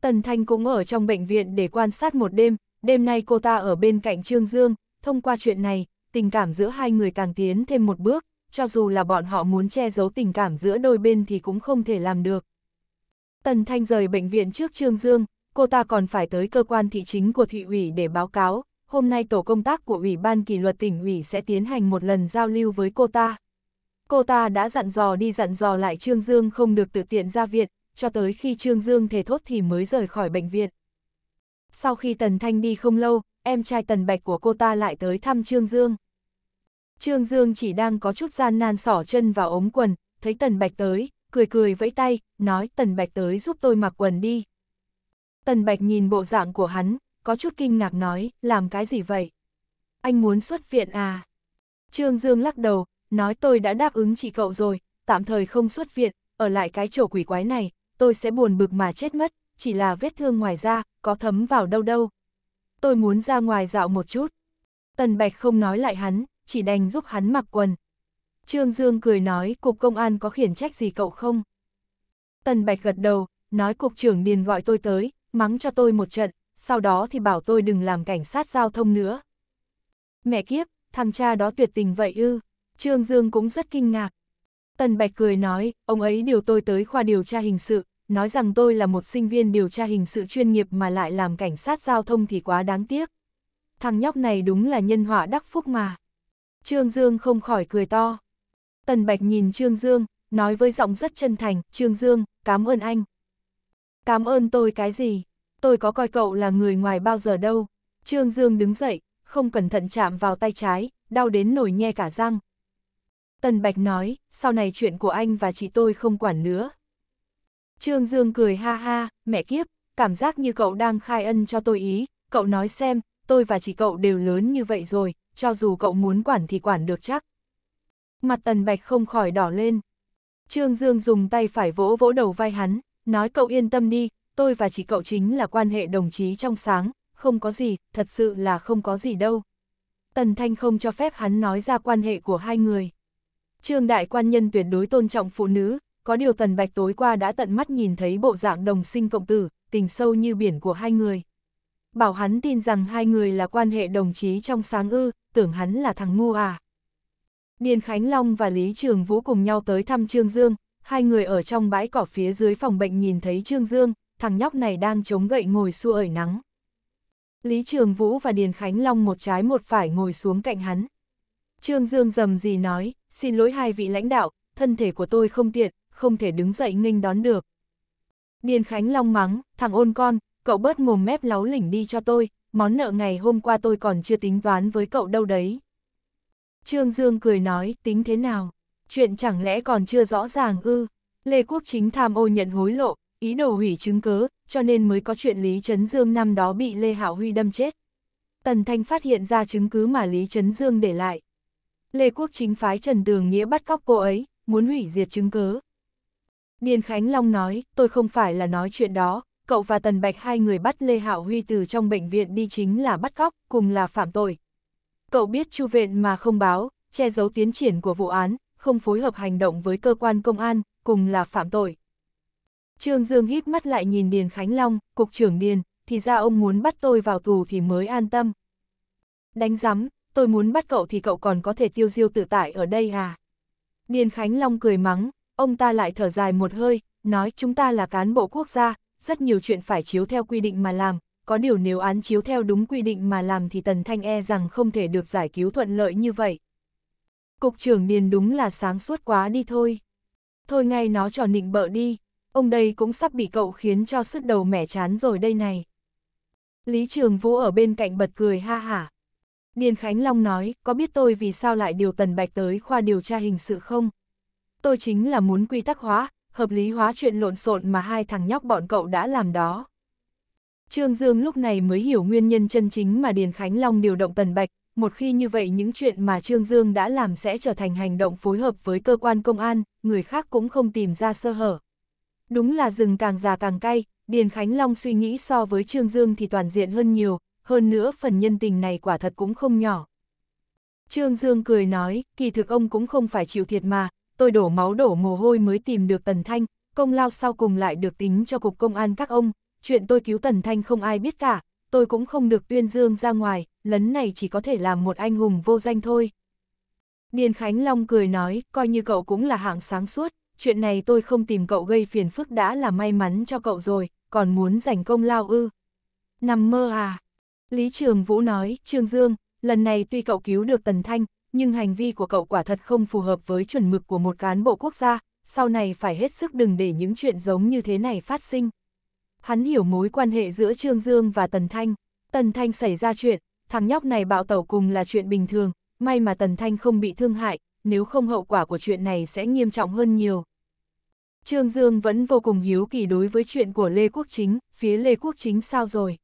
Tần Thanh cũng ở trong bệnh viện để quan sát một đêm, đêm nay cô ta ở bên cạnh Trương Dương, thông qua chuyện này, tình cảm giữa hai người càng tiến thêm một bước, cho dù là bọn họ muốn che giấu tình cảm giữa đôi bên thì cũng không thể làm được. Tần Thanh rời bệnh viện trước Trương Dương, cô ta còn phải tới cơ quan thị chính của thị ủy để báo cáo, hôm nay tổ công tác của Ủy ban kỷ luật tỉnh ủy sẽ tiến hành một lần giao lưu với cô ta. Cô ta đã dặn dò đi dặn dò lại Trương Dương không được tự tiện ra viện, cho tới khi Trương Dương thề thốt thì mới rời khỏi bệnh viện. Sau khi Tần Thanh đi không lâu, em trai Tần Bạch của cô ta lại tới thăm Trương Dương. Trương Dương chỉ đang có chút gian nan sỏ chân vào ống quần, thấy Tần Bạch tới, cười cười vẫy tay, nói Tần Bạch tới giúp tôi mặc quần đi. Tần Bạch nhìn bộ dạng của hắn, có chút kinh ngạc nói, làm cái gì vậy? Anh muốn xuất viện à? Trương Dương lắc đầu, nói tôi đã đáp ứng chị cậu rồi, tạm thời không xuất viện, ở lại cái chỗ quỷ quái này, tôi sẽ buồn bực mà chết mất, chỉ là vết thương ngoài da, có thấm vào đâu đâu. Tôi muốn ra ngoài dạo một chút. Tần Bạch không nói lại hắn, chỉ đành giúp hắn mặc quần. Trương Dương cười nói cục công an có khiển trách gì cậu không? Tần Bạch gật đầu, nói cục trưởng Điền gọi tôi tới, mắng cho tôi một trận, sau đó thì bảo tôi đừng làm cảnh sát giao thông nữa. Mẹ kiếp, thằng cha đó tuyệt tình vậy ư, Trương Dương cũng rất kinh ngạc. Tần Bạch cười nói, ông ấy điều tôi tới khoa điều tra hình sự, nói rằng tôi là một sinh viên điều tra hình sự chuyên nghiệp mà lại làm cảnh sát giao thông thì quá đáng tiếc. Thằng nhóc này đúng là nhân họa đắc phúc mà. Trương Dương không khỏi cười to. Tần Bạch nhìn Trương Dương, nói với giọng rất chân thành, Trương Dương, cảm ơn anh. Cảm ơn tôi cái gì? Tôi có coi cậu là người ngoài bao giờ đâu. Trương Dương đứng dậy, không cẩn thận chạm vào tay trái, đau đến nổi nhe cả răng. Tần Bạch nói, sau này chuyện của anh và chị tôi không quản nữa. Trương Dương cười ha ha, mẹ kiếp, cảm giác như cậu đang khai ân cho tôi ý, cậu nói xem, tôi và chị cậu đều lớn như vậy rồi, cho dù cậu muốn quản thì quản được chắc. Mặt tần bạch không khỏi đỏ lên. Trương Dương dùng tay phải vỗ vỗ đầu vai hắn, nói cậu yên tâm đi, tôi và chị cậu chính là quan hệ đồng chí trong sáng, không có gì, thật sự là không có gì đâu. Tần Thanh không cho phép hắn nói ra quan hệ của hai người. Trương đại quan nhân tuyệt đối tôn trọng phụ nữ, có điều Tần Bạch tối qua đã tận mắt nhìn thấy bộ dạng đồng sinh cộng tử, tình sâu như biển của hai người bảo hắn tin rằng hai người là quan hệ đồng chí trong sáng ư, tưởng hắn là thằng ngu à. Điền Khánh Long và Lý Trường Vũ cùng nhau tới thăm Trương Dương, hai người ở trong bãi cỏ phía dưới phòng bệnh nhìn thấy Trương Dương, thằng nhóc này đang chống gậy ngồi xua ở nắng. Lý Trường Vũ và Điền Khánh Long một trái một phải ngồi xuống cạnh hắn. Trương Dương dầm gì nói, xin lỗi hai vị lãnh đạo, thân thể của tôi không tiện, không thể đứng dậy nghênh đón được. Điền Khánh Long mắng, thằng ôn con, cậu bớt mồm mép láu lỉnh đi cho tôi, món nợ ngày hôm qua tôi còn chưa tính toán với cậu đâu đấy. Trương Dương cười nói, tính thế nào? Chuyện chẳng lẽ còn chưa rõ ràng ư? Lê Quốc Chính tham ô nhận hối lộ, ý đồ hủy chứng cứ, cho nên mới có chuyện Lý Trấn Dương năm đó bị Lê hảo Huy đâm chết. Tần Thanh phát hiện ra chứng cứ mà Lý Trấn Dương để lại. Lê Quốc Chính phái Trần Tường Nghĩa bắt cóc cô ấy, muốn hủy diệt chứng cứ. Điền Khánh Long nói, tôi không phải là nói chuyện đó, cậu và Tần Bạch hai người bắt Lê Hạo Huy từ trong bệnh viện đi chính là bắt cóc, cùng là phạm tội. Cậu biết chu viện mà không báo, che giấu tiến triển của vụ án, không phối hợp hành động với cơ quan công an, cùng là phạm tội. Trương Dương híp mắt lại nhìn Điền Khánh Long, cục trưởng Điền, thì ra ông muốn bắt tôi vào tù thì mới an tâm. Đánh rắm, tôi muốn bắt cậu thì cậu còn có thể tiêu diêu tự tại ở đây à? Điền Khánh Long cười mắng, ông ta lại thở dài một hơi, nói chúng ta là cán bộ quốc gia, rất nhiều chuyện phải chiếu theo quy định mà làm, có điều nếu án chiếu theo đúng quy định mà làm thì Tần Thanh e rằng không thể được giải cứu thuận lợi như vậy. Cục trưởng Điền đúng là sáng suốt quá đi thôi. Thôi ngay nó trò nịnh bợ đi, ông đây cũng sắp bị cậu khiến cho sứt đầu mẻ chán rồi đây này. Lý Trường Vũ ở bên cạnh bật cười ha hả. Điền Khánh Long nói, có biết tôi vì sao lại điều Tần Bạch tới khoa điều tra hình sự không? Tôi chính là muốn quy tắc hóa, hợp lý hóa chuyện lộn xộn mà hai thằng nhóc bọn cậu đã làm đó. Trương Dương lúc này mới hiểu nguyên nhân chân chính mà Điền Khánh Long điều động Tần Bạch, một khi như vậy những chuyện mà Trương Dương đã làm sẽ trở thành hành động phối hợp với cơ quan công an, người khác cũng không tìm ra sơ hở. Đúng là rừng càng già càng cay, Điền Khánh Long suy nghĩ so với Trương Dương thì toàn diện hơn nhiều, hơn nữa phần nhân tình này quả thật cũng không nhỏ. Trương Dương cười nói, kỳ thực ông cũng không phải chịu thiệt mà, tôi đổ máu đổ mồ hôi mới tìm được Tần Thanh, công lao sau cùng lại được tính cho cục công an các ông, chuyện tôi cứu Tần Thanh không ai biết cả, tôi cũng không được tuyên dương ra ngoài, lấn này chỉ có thể làm một anh hùng vô danh thôi. Điền Khánh Long cười nói, coi như cậu cũng là hạng sáng suốt, chuyện này tôi không tìm cậu gây phiền phức đã là may mắn cho cậu rồi, còn muốn giành công lao ư. Nằm mơ à? Lý Trường Vũ nói, Trương Dương, lần này tuy cậu cứu được Tần Thanh, nhưng hành vi của cậu quả thật không phù hợp với chuẩn mực của một cán bộ quốc gia, sau này phải hết sức đừng để những chuyện giống như thế này phát sinh. Hắn hiểu mối quan hệ giữa Trương Dương và Tần Thanh. Tần Thanh xảy ra chuyện, thằng nhóc này bạo tẩu cùng là chuyện bình thường, may mà Tần Thanh không bị thương hại, nếu không hậu quả của chuyện này sẽ nghiêm trọng hơn nhiều. Trương Dương vẫn vô cùng hiếu kỳ đối với chuyện của Lê Quốc Chính, phía Lê Quốc Chính sao rồi?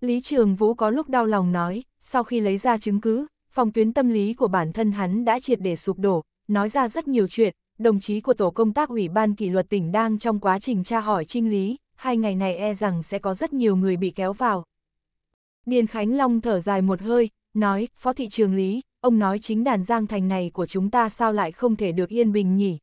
Lý Trường Vũ có lúc đau lòng nói, sau khi lấy ra chứng cứ, phòng tuyến tâm lý của bản thân hắn đã triệt để sụp đổ, nói ra rất nhiều chuyện, đồng chí của Tổ công tác Ủy ban Kỷ luật tỉnh đang trong quá trình tra hỏi trinh lý, hai ngày này e rằng sẽ có rất nhiều người bị kéo vào. Điền Khánh Long thở dài một hơi, nói, Phó Thị Trường Lý, ông nói chính đàn giang thành này của chúng ta sao lại không thể được yên bình nhỉ?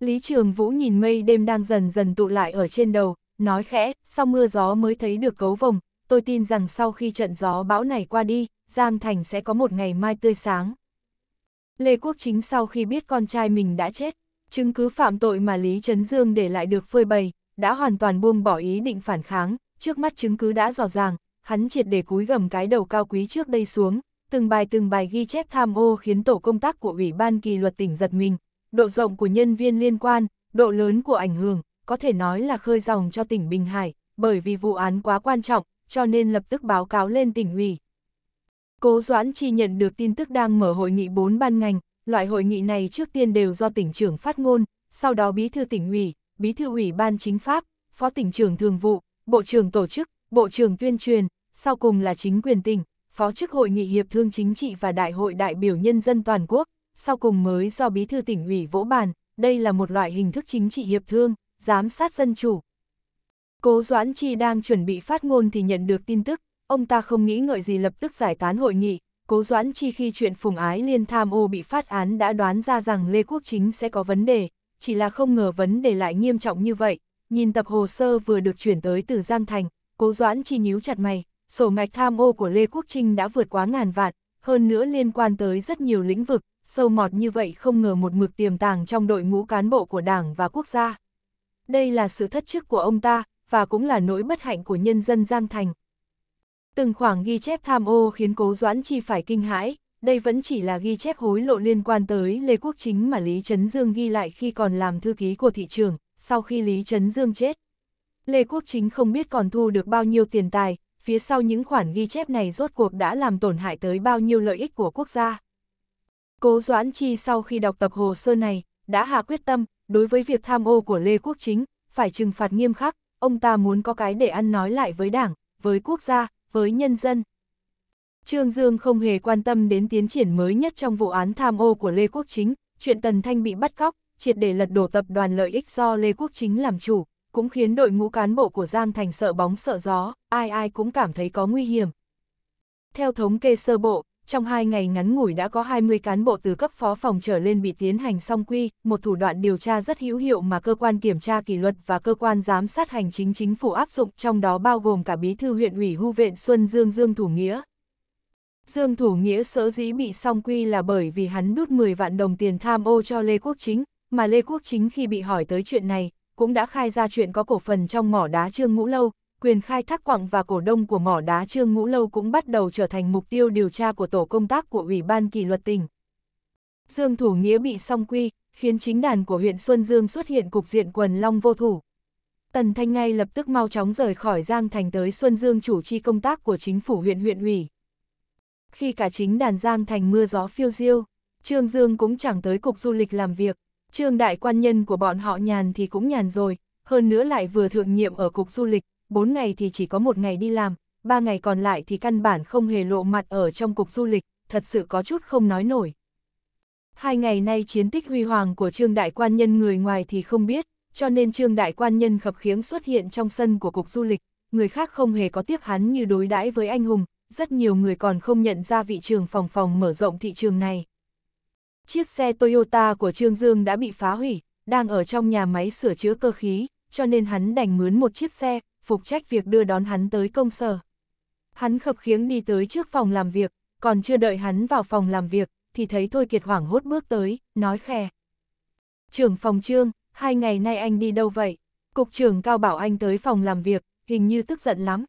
Lý Trường Vũ nhìn mây đêm đang dần dần tụ lại ở trên đầu, nói khẽ, sau mưa gió mới thấy được cấu vồng, tôi tin rằng sau khi trận gió bão này qua đi, Giang Thành sẽ có một ngày mai tươi sáng. Lê Quốc Chính sau khi biết con trai mình đã chết, chứng cứ phạm tội mà Lý Trấn Dương để lại được phơi bày, đã hoàn toàn buông bỏ ý định phản kháng, trước mắt chứng cứ đã rõ ràng, hắn triệt để cúi gầm cái đầu cao quý trước đây xuống, từng bài từng bài ghi chép tham ô khiến tổ công tác của Ủy ban kỳ luật tỉnh giật mình, độ rộng của nhân viên liên quan, độ lớn của ảnh hưởng, có thể nói là khơi dòng cho tỉnh Bình Hải, bởi vì vụ án quá quan trọng, cho nên lập tức báo cáo lên tỉnh ủy, Cố Doãn Chi nhận được tin tức đang mở hội nghị 4 ban ngành, loại hội nghị này trước tiên đều do tỉnh trưởng phát ngôn, sau đó bí thư tỉnh ủy, bí thư ủy ban chính pháp, phó tỉnh trưởng thường vụ, bộ trưởng tổ chức, bộ trưởng tuyên truyền, sau cùng là chính quyền tỉnh, phó chức hội nghị hiệp thương chính trị và đại hội đại biểu nhân dân toàn quốc, sau cùng mới do bí thư tỉnh ủy vỗ bàn, đây là một loại hình thức chính trị hiệp thương, giám sát dân chủ. Cố Doãn Chi đang chuẩn bị phát ngôn thì nhận được tin tức, ông ta không nghĩ ngợi gì lập tức giải tán hội nghị, cố doãn chi khi chuyện Phùng Ái Liên tham ô bị phát án đã đoán ra rằng Lê Quốc Chính sẽ có vấn đề, chỉ là không ngờ vấn đề lại nghiêm trọng như vậy, nhìn tập hồ sơ vừa được chuyển tới từ Giang Thành, cố doãn chi nhíu chặt mày, sổ ngạch tham ô của Lê Quốc Trinh đã vượt quá ngàn vạn, hơn nữa liên quan tới rất nhiều lĩnh vực, sâu mọt như vậy không ngờ một mực tiềm tàng trong đội ngũ cán bộ của Đảng và quốc gia. Đây là sự thất chức của ông ta, và cũng là nỗi bất hạnh của nhân dân Giang Thành. Từng khoảng ghi chép tham ô khiến Cố Doãn Chi phải kinh hãi, đây vẫn chỉ là ghi chép hối lộ liên quan tới Lê Quốc Chính mà Lý Trấn Dương ghi lại khi còn làm thư ký của thị trường, sau khi Lý Trấn Dương chết. Lê Quốc Chính không biết còn thu được bao nhiêu tiền tài, phía sau những khoản ghi chép này rốt cuộc đã làm tổn hại tới bao nhiêu lợi ích của quốc gia. Cố Doãn Chi sau khi đọc tập hồ sơ này, đã hạ quyết tâm, đối với việc tham ô của Lê Quốc Chính, phải trừng phạt nghiêm khắc, ông ta muốn có cái để ăn nói lại với đảng, với quốc gia, với nhân dân. Trương Dương không hề quan tâm đến tiến triển mới nhất trong vụ án tham ô của Lê Quốc Chính, chuyện Tần Thanh bị bắt cóc, triệt để lật đổ tập đoàn lợi ích do Lê Quốc Chính làm chủ, cũng khiến đội ngũ cán bộ của Giang Thành sợ bóng sợ gió, ai ai cũng cảm thấy có nguy hiểm. Theo thống kê sơ bộ, trong hai ngày ngắn ngủi đã có 20 cán bộ từ cấp phó phòng trở lên bị tiến hành song quy, một thủ đoạn điều tra rất hữu hiệu mà cơ quan kiểm tra kỷ luật và cơ quan giám sát hành chính chính phủ áp dụng trong đó bao gồm cả bí thư huyện ủy hưu viện Xuân Dương Dương Thủ Nghĩa. Dương Thủ Nghĩa sở dĩ bị song quy là bởi vì hắn đút 10 vạn đồng tiền tham ô cho Lê Quốc Chính, mà Lê Quốc Chính khi bị hỏi tới chuyện này, cũng đã khai ra chuyện có cổ phần trong mỏ đá trương ngũ lâu, quyền khai thác quặng và cổ đông của mỏ đá Trương Ngũ Lâu cũng bắt đầu trở thành mục tiêu điều tra của tổ công tác của Ủy ban kỷ luật tỉnh. Dương Thủ Nghĩa bị song quy, khiến chính đàn của huyện Xuân Dương xuất hiện cục diện quần long vô thủ. Tần Thanh ngay lập tức mau chóng rời khỏi Giang Thành tới Xuân Dương chủ trì công tác của chính phủ huyện huyện ủy. Khi cả chính đàn Giang Thành mưa gió phiêu diêu, Trương Dương cũng chẳng tới cục du lịch làm việc, Trương đại quan nhân của bọn họ nhàn thì cũng nhàn rồi, hơn nữa lại vừa thượng nhiệm ở cục du lịch, 4 ngày thì chỉ có một ngày đi làm, 3 ngày còn lại thì căn bản không hề lộ mặt ở trong cục du lịch, thật sự có chút không nói nổi. Hai ngày nay chiến tích huy hoàng của Trương Đại Quan Nhân người ngoài thì không biết, cho nên Trương Đại Quan Nhân khập khiếng xuất hiện trong sân của cục du lịch, người khác không hề có tiếp hắn như đối đãi với anh hùng, rất nhiều người còn không nhận ra vị trường phòng phòng mở rộng thị trường này. Chiếc xe Toyota của Trương Dương đã bị phá hủy, đang ở trong nhà máy sửa chữa cơ khí, cho nên hắn đành mướn một chiếc xe, phục trách việc đưa đón hắn tới công sở. Hắn khập khiếng đi tới trước phòng làm việc, còn chưa đợi hắn vào phòng làm việc, thì thấy Thôi Kiệt hoảng hốt bước tới, nói khè. Trưởng phòng trương, hai ngày nay anh đi đâu vậy? Cục trưởng Cao bảo anh tới phòng làm việc, hình như tức giận lắm.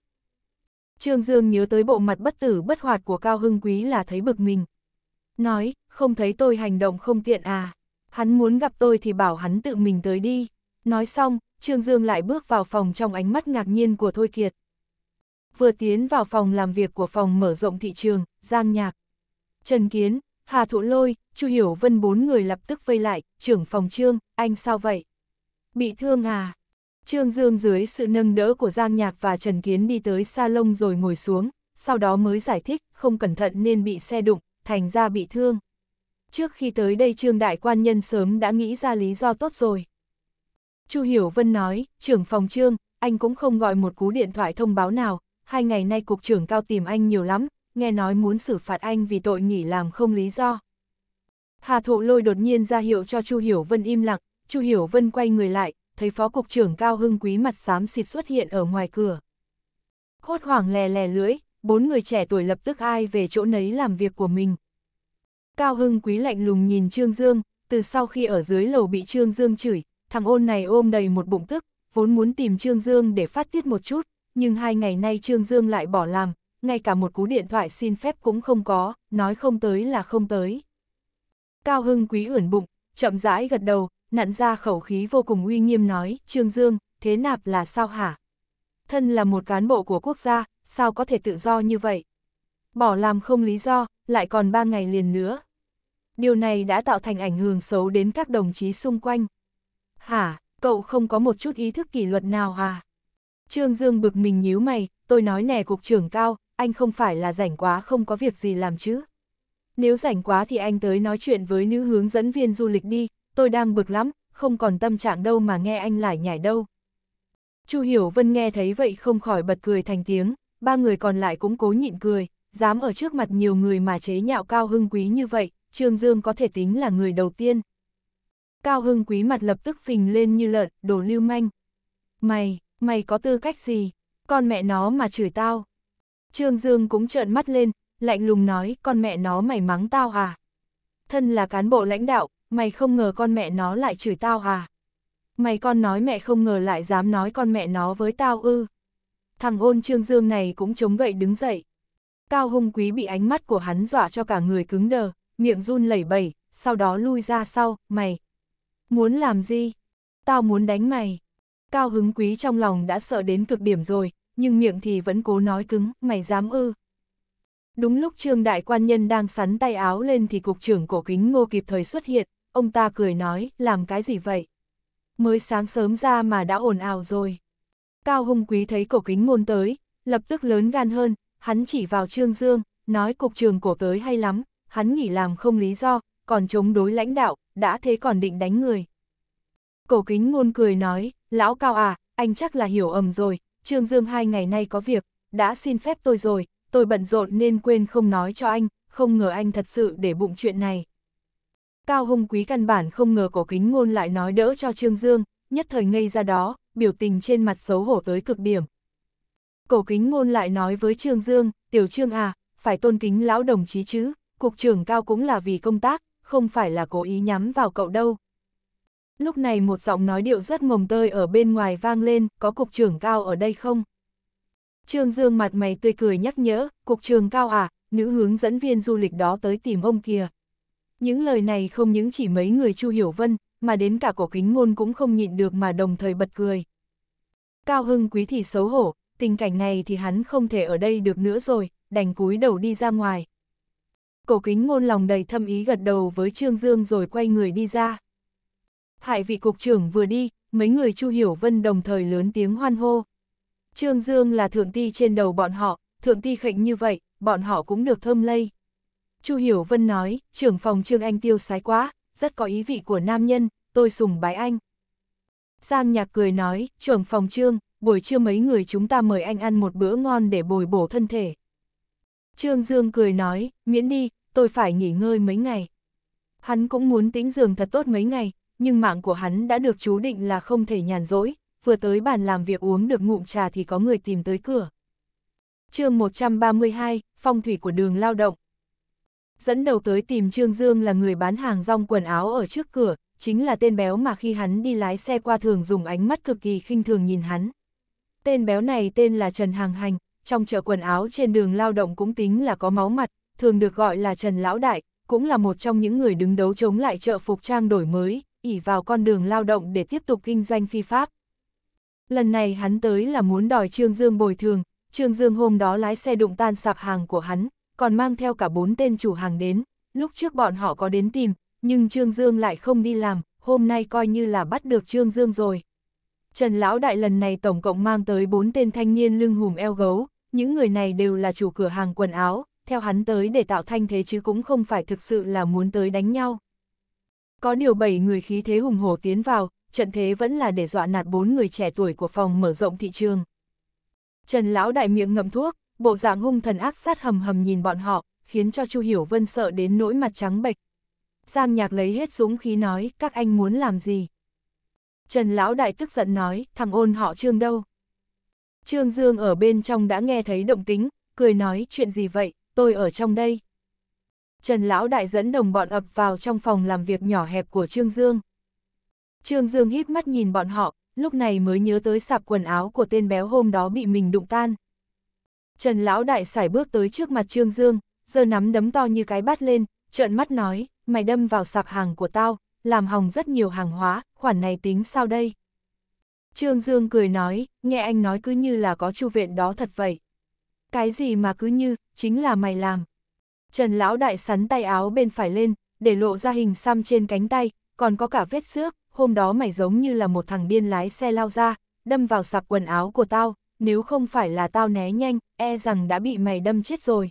Trương Dương nhớ tới bộ mặt bất tử bất hoạt của Cao Hưng Quý là thấy bực mình. Nói, không thấy tôi hành động không tiện à. Hắn muốn gặp tôi thì bảo hắn tự mình tới đi. Nói xong, Trương Dương lại bước vào phòng trong ánh mắt ngạc nhiên của Thôi Kiệt. Vừa tiến vào phòng làm việc của phòng mở rộng thị trường, Giang Nhạc, Trần Kiến, Hà Thụ Lôi, Chu Hiểu Vân bốn người lập tức vây lại, trưởng phòng Trương, anh sao vậy? Bị thương à? Trương Dương dưới sự nâng đỡ của Giang Nhạc và Trần Kiến đi tới salon rồi ngồi xuống, sau đó mới giải thích không cẩn thận nên bị xe đụng, thành ra bị thương. Trước khi tới đây Trương Đại Quan Nhân sớm đã nghĩ ra lý do tốt rồi. Chu Hiểu Vân nói, trưởng phòng trương, anh cũng không gọi một cú điện thoại thông báo nào, hai ngày nay cục trưởng cao tìm anh nhiều lắm, nghe nói muốn xử phạt anh vì tội nghỉ làm không lý do. Hà Thụ Lôi đột nhiên ra hiệu cho Chu Hiểu Vân im lặng, Chu Hiểu Vân quay người lại, thấy phó cục trưởng Cao Hưng Quý mặt xám xịt xuất hiện ở ngoài cửa. Hốt hoảng lè lè lưỡi, bốn người trẻ tuổi lập tức ai về chỗ nấy làm việc của mình. Cao Hưng Quý lạnh lùng nhìn Trương Dương, từ sau khi ở dưới lầu bị Trương Dương chửi, thằng ôn này ôm đầy một bụng tức, vốn muốn tìm Trương Dương để phát tiết một chút, nhưng hai ngày nay Trương Dương lại bỏ làm, ngay cả một cú điện thoại xin phép cũng không có, nói không tới là không tới. Cao Hưng quý ưỡn bụng, chậm rãi gật đầu, nặn ra khẩu khí vô cùng uy nghiêm nói, Trương Dương, thế nạp là sao hả? Thân là một cán bộ của quốc gia, sao có thể tự do như vậy? Bỏ làm không lý do, lại còn ba ngày liền nữa. Điều này đã tạo thành ảnh hưởng xấu đến các đồng chí xung quanh. Hả, cậu không có một chút ý thức kỷ luật nào à? Trương Dương bực mình nhíu mày, tôi nói nè cục trưởng cao, anh không phải là rảnh quá không có việc gì làm chứ. Nếu rảnh quá thì anh tới nói chuyện với nữ hướng dẫn viên du lịch đi, tôi đang bực lắm, không còn tâm trạng đâu mà nghe anh lại nhảy đâu. Chu Hiểu Vân nghe thấy vậy không khỏi bật cười thành tiếng, ba người còn lại cũng cố nhịn cười, dám ở trước mặt nhiều người mà chế nhạo cao hưng quý như vậy, Trương Dương có thể tính là người đầu tiên. Cao Hưng Quý mặt lập tức phình lên như lợn, đồ lưu manh. Mày, mày có tư cách gì? Con mẹ nó mà chửi tao. Trương Dương cũng trợn mắt lên, lạnh lùng nói con mẹ nó mày mắng tao à? Thân là cán bộ lãnh đạo, mày không ngờ con mẹ nó lại chửi tao à? Mày con nói mẹ không ngờ lại dám nói con mẹ nó với tao ư. Thằng ôn Trương Dương này cũng chống gậy đứng dậy. Cao Hưng quý bị ánh mắt của hắn dọa cho cả người cứng đờ, miệng run lẩy bẩy, sau đó lui ra sau, mày, Muốn làm gì? Tao muốn đánh mày. Cao hứng quý trong lòng đã sợ đến cực điểm rồi, nhưng miệng thì vẫn cố nói cứng, mày dám ư. Đúng lúc trương đại quan nhân đang sắn tay áo lên thì cục trưởng cổ kính ngô kịp thời xuất hiện, ông ta cười nói, làm cái gì vậy? Mới sáng sớm ra mà đã ồn ào rồi. Cao hung quý thấy cổ kính ngôn tới, lập tức lớn gan hơn, hắn chỉ vào trương dương, nói cục trường cổ tới hay lắm, hắn nghỉ làm không lý do, còn chống đối lãnh đạo, đã thế còn định đánh người. Cổ kính ngôn cười nói, lão cao à, anh chắc là hiểu ầm rồi, Trương Dương hai ngày nay có việc, đã xin phép tôi rồi, tôi bận rộn nên quên không nói cho anh, không ngờ anh thật sự để bụng chuyện này. Cao hung Quý căn bản không ngờ cổ kính ngôn lại nói đỡ cho Trương Dương, nhất thời ngây ra đó, biểu tình trên mặt xấu hổ tới cực điểm. Cổ kính ngôn lại nói với Trương Dương, Tiểu Trương à, phải tôn kính lão đồng chí chứ, cục trưởng cao cũng là vì công tác, không phải là cố ý nhắm vào cậu đâu. Lúc này một giọng nói điệu rất mồng tơi ở bên ngoài vang lên, có cục trưởng cao ở đây không? Trương Dương mặt mày tươi cười nhắc nhở, cục trường cao à, nữ hướng dẫn viên du lịch đó tới tìm ông kia. Những lời này không những chỉ mấy người Chu Hiểu Vân, mà đến cả cổ kính ngôn cũng không nhịn được mà đồng thời bật cười. Cao Hưng quý thì xấu hổ, tình cảnh này thì hắn không thể ở đây được nữa rồi, đành cúi đầu đi ra ngoài cổ kính ngôn lòng đầy thâm ý gật đầu với Trương Dương rồi quay người đi ra. hại vị cục trưởng vừa đi, mấy người Chu Hiểu Vân đồng thời lớn tiếng hoan hô. Trương Dương là thượng ti trên đầu bọn họ, thượng ti khệnh như vậy, bọn họ cũng được thơm lây. Chu Hiểu Vân nói, trưởng phòng Trương Anh tiêu sái quá, rất có ý vị của nam nhân, tôi sùng bái anh. Giang Nhạc cười nói, trưởng phòng Trương, buổi trưa mấy người chúng ta mời anh ăn một bữa ngon để bồi bổ thân thể. Trương Dương cười nói, miễn đi, tôi phải nghỉ ngơi mấy ngày. Hắn cũng muốn tính giường thật tốt mấy ngày, nhưng mạng của hắn đã được chú định là không thể nhàn rỗi, vừa tới bàn làm việc uống được ngụm trà thì có người tìm tới cửa. chương 132, phong thủy của đường lao động. Dẫn đầu tới tìm Trương Dương là người bán hàng rong quần áo ở trước cửa, chính là tên béo mà khi hắn đi lái xe qua thường dùng ánh mắt cực kỳ khinh thường nhìn hắn. Tên béo này tên là Trần Hàng Hành, trong chợ quần áo trên đường lao động cũng tính là có máu mặt, thường được gọi là Trần Lão Đại, cũng là một trong những người đứng đấu chống lại chợ phục trang đổi mới, ỉ vào con đường lao động để tiếp tục kinh doanh phi pháp. Lần này hắn tới là muốn đòi Trương Dương bồi thường, Trương Dương hôm đó lái xe đụng tan sạp hàng của hắn, còn mang theo cả bốn tên chủ hàng đến, lúc trước bọn họ có đến tìm, nhưng Trương Dương lại không đi làm, hôm nay coi như là bắt được Trương Dương rồi. Trần Lão Đại lần này tổng cộng mang tới bốn tên thanh niên lưng hùm eo gấu, những người này đều là chủ cửa hàng quần áo, theo hắn tới để tạo thanh thế chứ cũng không phải thực sự là muốn tới đánh nhau. Có điều bảy người khí thế hùng hổ tiến vào, trận thế vẫn là để dọa nạt bốn người trẻ tuổi của phòng mở rộng thị trường. Trần lão đại miệng ngậm thuốc, bộ dạng hung thần ác sát hầm hầm nhìn bọn họ, khiến cho Chu Hiểu Vân sợ đến nỗi mặt trắng bệch. Giang Nhạc lấy hết dũng khí nói, các anh muốn làm gì? Trần lão đại tức giận nói, thằng ôn họ Trương đâu? Trương Dương ở bên trong đã nghe thấy động tính, cười nói, chuyện gì vậy? tôi ở trong đây. Trần Lão Đại dẫn đồng bọn ập vào trong phòng làm việc nhỏ hẹp của Trương Dương. Trương Dương híp mắt nhìn bọn họ, lúc này mới nhớ tới sạp quần áo của tên béo hôm đó bị mình đụng tan. Trần Lão Đại sải bước tới trước mặt Trương Dương, giơ nắm đấm to như cái bát lên, trợn mắt nói, mày đâm vào sạp hàng của tao, làm hỏng rất nhiều hàng hóa, khoản này tính sao đây? Trương Dương cười nói, nghe anh nói cứ như là có chu viện đó thật vậy. Cái gì mà cứ như, chính là mày làm. Trần lão đại sắn tay áo bên phải lên, để lộ ra hình xăm trên cánh tay, còn có cả vết xước, hôm đó mày giống như là một thằng điên lái xe lao ra, đâm vào sạp quần áo của tao, nếu không phải là tao né nhanh, e rằng đã bị mày đâm chết rồi.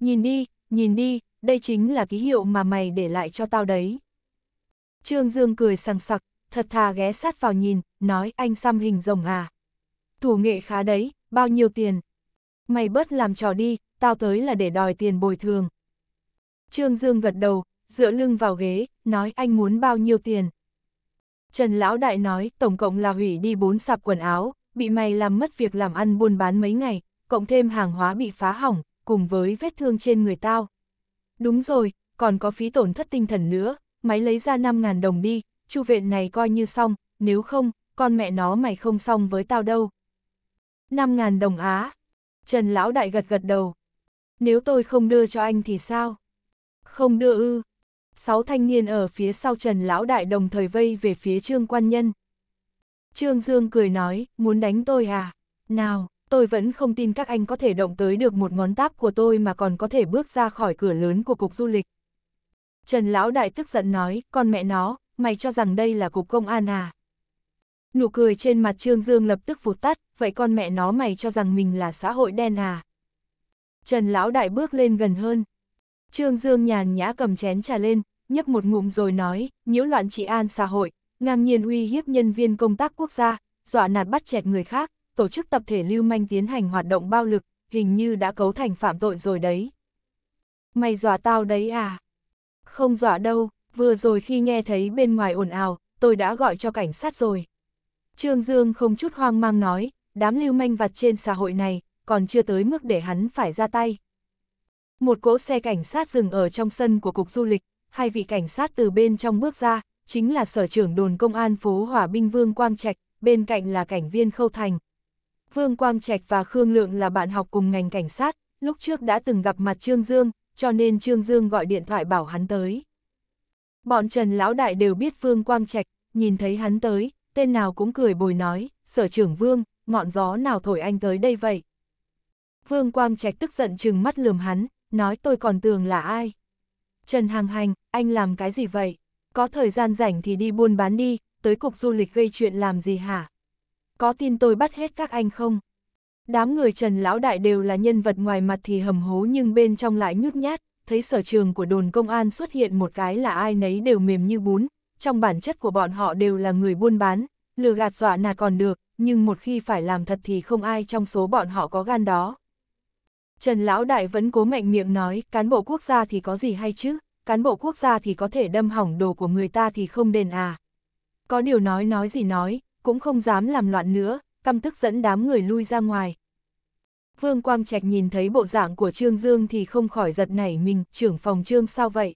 Nhìn đi, nhìn đi, đây chính là ký hiệu mà mày để lại cho tao đấy. Trương Dương cười sằng sặc, thật thà ghé sát vào nhìn, nói anh xăm hình rồng à. Thủ nghệ khá đấy, bao nhiêu tiền, mày bớt làm trò đi, tao tới là để đòi tiền bồi thường. Trương Dương gật đầu, dựa lưng vào ghế, nói anh muốn bao nhiêu tiền. Trần Lão Đại nói, tổng cộng là hủy đi bốn sạp quần áo, bị mày làm mất việc làm ăn buôn bán mấy ngày, cộng thêm hàng hóa bị phá hỏng, cùng với vết thương trên người tao. Đúng rồi, còn có phí tổn thất tinh thần nữa, mày lấy ra 5.000 đồng đi, chu viện này coi như xong, nếu không, con mẹ nó mày không xong với tao đâu. 5.000 đồng á, Trần Lão Đại gật gật đầu. Nếu tôi không đưa cho anh thì sao? Không đưa ư. Sáu thanh niên ở phía sau Trần Lão Đại đồng thời vây về phía Trương Quan Nhân. Trương Dương cười nói, muốn đánh tôi à? Nào, tôi vẫn không tin các anh có thể động tới được một ngón táp của tôi mà còn có thể bước ra khỏi cửa lớn của Cục Du lịch. Trần Lão Đại tức giận nói, con mẹ nó, mày cho rằng đây là Cục Công an à? nụ cười trên mặt Trương Dương lập tức vụt tắt, vậy con mẹ nó mày cho rằng mình là xã hội đen à. Trần Lão Đại bước lên gần hơn. Trương Dương nhàn nhã cầm chén trà lên, nhấp một ngụm rồi nói, nhiễu loạn trị an xã hội, ngang nhiên uy hiếp nhân viên công tác quốc gia, dọa nạt bắt chẹt người khác, tổ chức tập thể lưu manh tiến hành hoạt động bao lực, hình như đã cấu thành phạm tội rồi đấy. Mày dọa tao đấy à? Không dọa đâu, vừa rồi khi nghe thấy bên ngoài ồn ào, tôi đã gọi cho cảnh sát rồi, Trương Dương không chút hoang mang nói, đám lưu manh vặt trên xã hội này, còn chưa tới mức để hắn phải ra tay. Một cỗ xe cảnh sát dừng ở trong sân của Cục Du lịch, hai vị cảnh sát từ bên trong bước ra, chính là sở trưởng đồn công an phố Hỏa Binh Vương Quang Trạch, bên cạnh là cảnh viên Khâu Thành. Vương Quang Trạch và Khương Lượng là bạn học cùng ngành cảnh sát, lúc trước đã từng gặp mặt Trương Dương, cho nên Trương Dương gọi điện thoại bảo hắn tới. Bọn Trần Lão Đại đều biết Vương Quang Trạch, nhìn thấy hắn tới, tên nào cũng cười bồi nói, sở trưởng vương, ngọn gió nào thổi anh tới đây vậy? Vương Quang Trạch tức giận chừng mắt lườm hắn, nói tôi còn tường là ai? Trần Hàng Hành, anh làm cái gì vậy? Có thời gian rảnh thì đi buôn bán đi, tới cục du lịch gây chuyện làm gì hả? Có tin tôi bắt hết các anh không? Đám người Trần Lão Đại đều là nhân vật ngoài mặt thì hầm hố nhưng bên trong lại nhút nhát, thấy sở trường của đồn công an xuất hiện một cái là ai nấy đều mềm như bún, trong bản chất của bọn họ đều là người buôn bán, lừa gạt dọa nạt còn được, nhưng một khi phải làm thật thì không ai trong số bọn họ có gan đó. Trần Lão Đại vẫn cố mạnh miệng nói, cán bộ quốc gia thì có gì hay chứ, cán bộ quốc gia thì có thể đâm hỏng đồ của người ta thì không đền à. Có điều nói nói gì nói, cũng không dám làm loạn nữa, căm tức dẫn đám người lui ra ngoài. Vương Quang Trạch nhìn thấy bộ dạng của Trương Dương thì không khỏi giật nảy mình, trưởng phòng Trương sao vậy?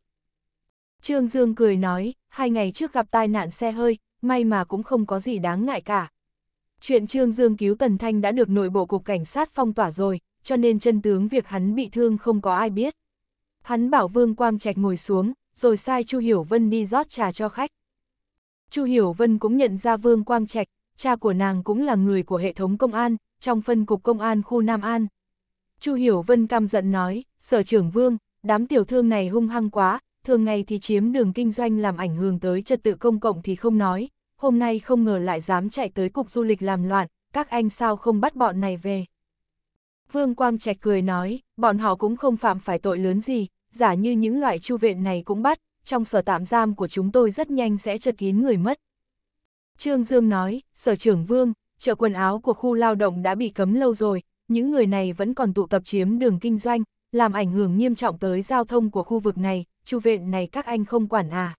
Trương Dương cười nói, hai ngày trước gặp tai nạn xe hơi, may mà cũng không có gì đáng ngại cả. Chuyện Trương Dương cứu Tần Thanh đã được nội bộ cục cảnh sát phong tỏa rồi, cho nên chân tướng việc hắn bị thương không có ai biết. Hắn bảo Vương Quang Trạch ngồi xuống, rồi sai Chu Hiểu Vân đi rót trà cho khách. Chu Hiểu Vân cũng nhận ra Vương Quang Trạch, cha của nàng cũng là người của hệ thống công an, trong phân cục công an khu Nam An. Chu Hiểu Vân căm giận nói, sở trưởng Vương, đám tiểu thương này hung hăng quá, thường ngày thì chiếm đường kinh doanh làm ảnh hưởng tới trật tự công cộng thì không nói, hôm nay không ngờ lại dám chạy tới cục du lịch làm loạn, các anh sao không bắt bọn này về. Vương Quang Trạch cười nói, bọn họ cũng không phạm phải tội lớn gì, giả như những loại chu viện này cũng bắt, trong sở tạm giam của chúng tôi rất nhanh sẽ chật kín người mất. Trương Dương nói, sở trưởng Vương, chợ quần áo của khu lao động đã bị cấm lâu rồi, những người này vẫn còn tụ tập chiếm đường kinh doanh, làm ảnh hưởng nghiêm trọng tới giao thông của khu vực này, chu viện này các anh không quản à.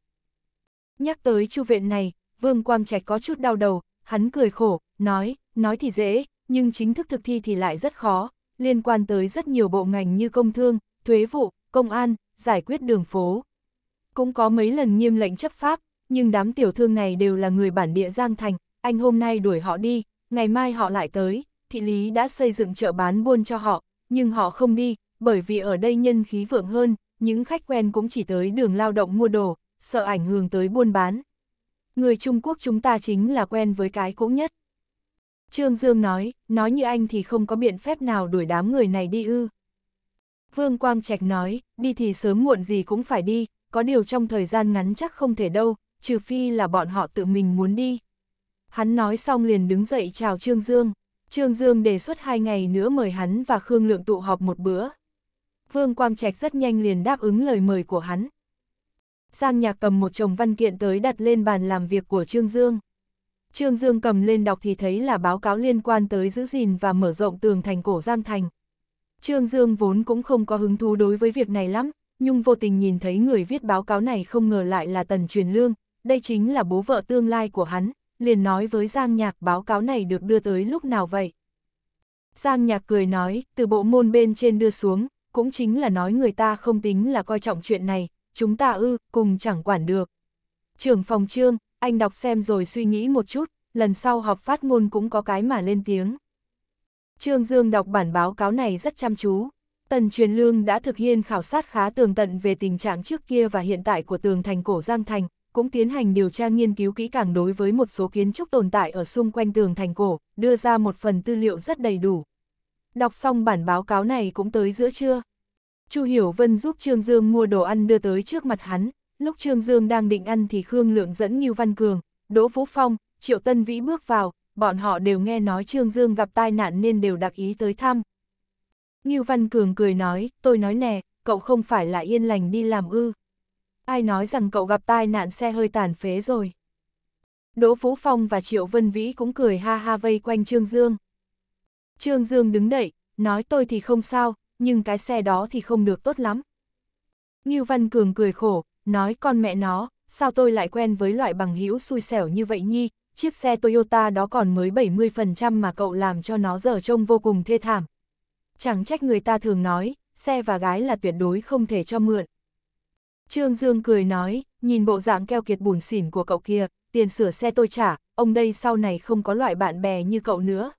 Nhắc tới chu viện này, Vương Quang Trạch có chút đau đầu, hắn cười khổ, nói, nói thì dễ, nhưng chính thức thực thi thì lại rất khó, liên quan tới rất nhiều bộ ngành như công thương, thuế vụ, công an, giải quyết đường phố. Cũng có mấy lần nghiêm lệnh chấp pháp, nhưng đám tiểu thương này đều là người bản địa Giang Thành, anh hôm nay đuổi họ đi, ngày mai họ lại tới, thị lý đã xây dựng chợ bán buôn cho họ, nhưng họ không đi, bởi vì ở đây nhân khí vượng hơn, những khách quen cũng chỉ tới đường lao động mua đồ, sợ ảnh hưởng tới buôn bán. Người Trung Quốc chúng ta chính là quen với cái cũ nhất. Trương Dương nói, nói như anh thì không có biện pháp nào đuổi đám người này đi ư. Vương Quang Trạch nói, đi thì sớm muộn gì cũng phải đi, có điều trong thời gian ngắn chắc không thể đâu, trừ phi là bọn họ tự mình muốn đi. Hắn nói xong liền đứng dậy chào Trương Dương. Trương Dương đề xuất hai ngày nữa mời hắn và Khương Lượng tụ họp một bữa, Vương Quang Trạch rất nhanh liền đáp ứng lời mời của hắn. Sang Nhạc cầm một chồng văn kiện tới đặt lên bàn làm việc của Trương Dương. Trương Dương cầm lên đọc thì thấy là báo cáo liên quan tới giữ gìn và mở rộng tường thành cổ Giang Thành. Trương Dương vốn cũng không có hứng thú đối với việc này lắm, nhưng vô tình nhìn thấy người viết báo cáo này không ngờ lại là Tần Truyền Lương, đây chính là bố vợ tương lai của hắn, liền nói với Giang Nhạc báo cáo này được đưa tới lúc nào vậy. Giang Nhạc cười nói, từ bộ môn bên trên đưa xuống, cũng chính là nói người ta không tính là coi trọng chuyện này, chúng ta ư, cùng chẳng quản được. Trưởng phòng trương, anh đọc xem rồi suy nghĩ một chút, lần sau học phát ngôn cũng có cái mà lên tiếng. Trương Dương đọc bản báo cáo này rất chăm chú. Tần Truyền Lương đã thực hiện khảo sát khá tường tận về tình trạng trước kia và hiện tại của tường thành cổ Giang Thành, cũng tiến hành điều tra nghiên cứu kỹ càng đối với một số kiến trúc tồn tại ở xung quanh tường thành cổ, đưa ra một phần tư liệu rất đầy đủ. Đọc xong bản báo cáo này cũng tới giữa trưa. Chu Hiểu Vân giúp Trương Dương mua đồ ăn đưa tới trước mặt hắn, lúc Trương Dương đang định ăn thì Khương Lượng dẫn Ngưu Văn Cường, Đỗ Phú Phong, Triệu Tân Vĩ bước vào, bọn họ đều nghe nói Trương Dương gặp tai nạn nên đều đặc ý tới thăm. Ngưu Văn Cường cười nói, tôi nói nè, cậu không phải là yên lành đi làm ư. Ai nói rằng cậu gặp tai nạn xe hơi tàn phế rồi. Đỗ Phú Phong và Triệu Vân Vĩ cũng cười ha ha vây quanh Trương Dương. Trương Dương đứng đậy, nói tôi thì không sao, nhưng cái xe đó thì không được tốt lắm. Ngưu Văn Cường cười khổ, nói con mẹ nó, sao tôi lại quen với loại bằng hữu xui xẻo như vậy nhi, chiếc xe Toyota đó còn mới 70% mà cậu làm cho nó dở trông vô cùng thê thảm. Chẳng trách người ta thường nói, xe và gái là tuyệt đối không thể cho mượn. Trương Dương cười nói, nhìn bộ dạng keo kiệt bùn xỉn của cậu kia, tiền sửa xe tôi trả, ông đây sau này không có loại bạn bè như cậu nữa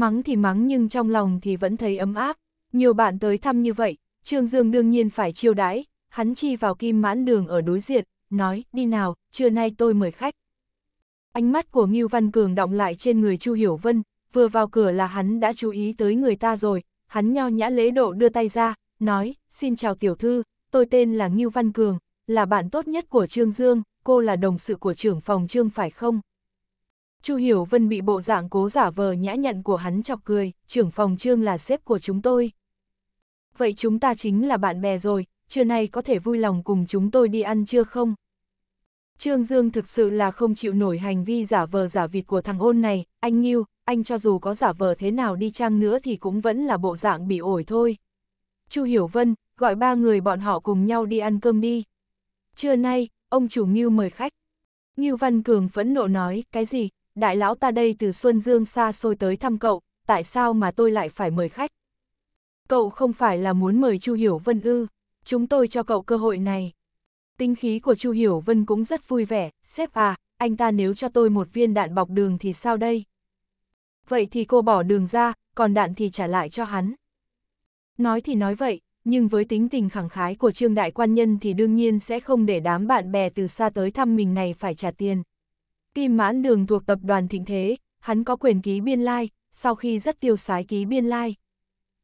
mắng thì mắng nhưng trong lòng thì vẫn thấy ấm áp, nhiều bạn tới thăm như vậy, Trương Dương đương nhiên phải chiêu đãi, hắn chi vào kim mãn đường ở đối diện, nói, đi nào, trưa nay tôi mời khách. Ánh mắt của Ngưu Văn Cường động lại trên người Chu Hiểu Vân, vừa vào cửa là hắn đã chú ý tới người ta rồi, hắn nho nhã lễ độ đưa tay ra, nói, xin chào tiểu thư, tôi tên là Ngưu Văn Cường, là bạn tốt nhất của Trương Dương, cô là đồng sự của trưởng phòng Trương phải không? Chu Hiểu Vân bị bộ dạng cố giả vờ nhã nhặn của hắn chọc cười, trưởng phòng trương là sếp của chúng tôi. Vậy chúng ta chính là bạn bè rồi, trưa nay có thể vui lòng cùng chúng tôi đi ăn chưa không? Trương Dương thực sự là không chịu nổi hành vi giả vờ giả vịt của thằng ôn này, anh Nghiêu, anh cho dù có giả vờ thế nào đi chăng nữa thì cũng vẫn là bộ dạng bị ổi thôi. Chu Hiểu Vân, gọi ba người bọn họ cùng nhau đi ăn cơm đi. Trưa nay, ông chủ Nghiêu mời khách. Nghiêu Văn Cường phẫn nộ nói, cái gì, đại lão ta đây từ Xuân Dương xa xôi tới thăm cậu, tại sao mà tôi lại phải mời khách? Cậu không phải là muốn mời Chu Hiểu Vân ư, chúng tôi cho cậu cơ hội này. Tinh khí của Chu Hiểu Vân cũng rất vui vẻ, sếp à, anh ta nếu cho tôi một viên đạn bọc đường thì sao đây? Vậy thì cô bỏ đường ra, còn đạn thì trả lại cho hắn. Nói thì nói vậy, nhưng với tính tình khẳng khái của Trương Đại Quan Nhân thì đương nhiên sẽ không để đám bạn bè từ xa tới thăm mình này phải trả tiền. Kim mãn đường thuộc tập đoàn thịnh thế, hắn có quyền ký biên lai, sau khi rất tiêu sái ký biên lai.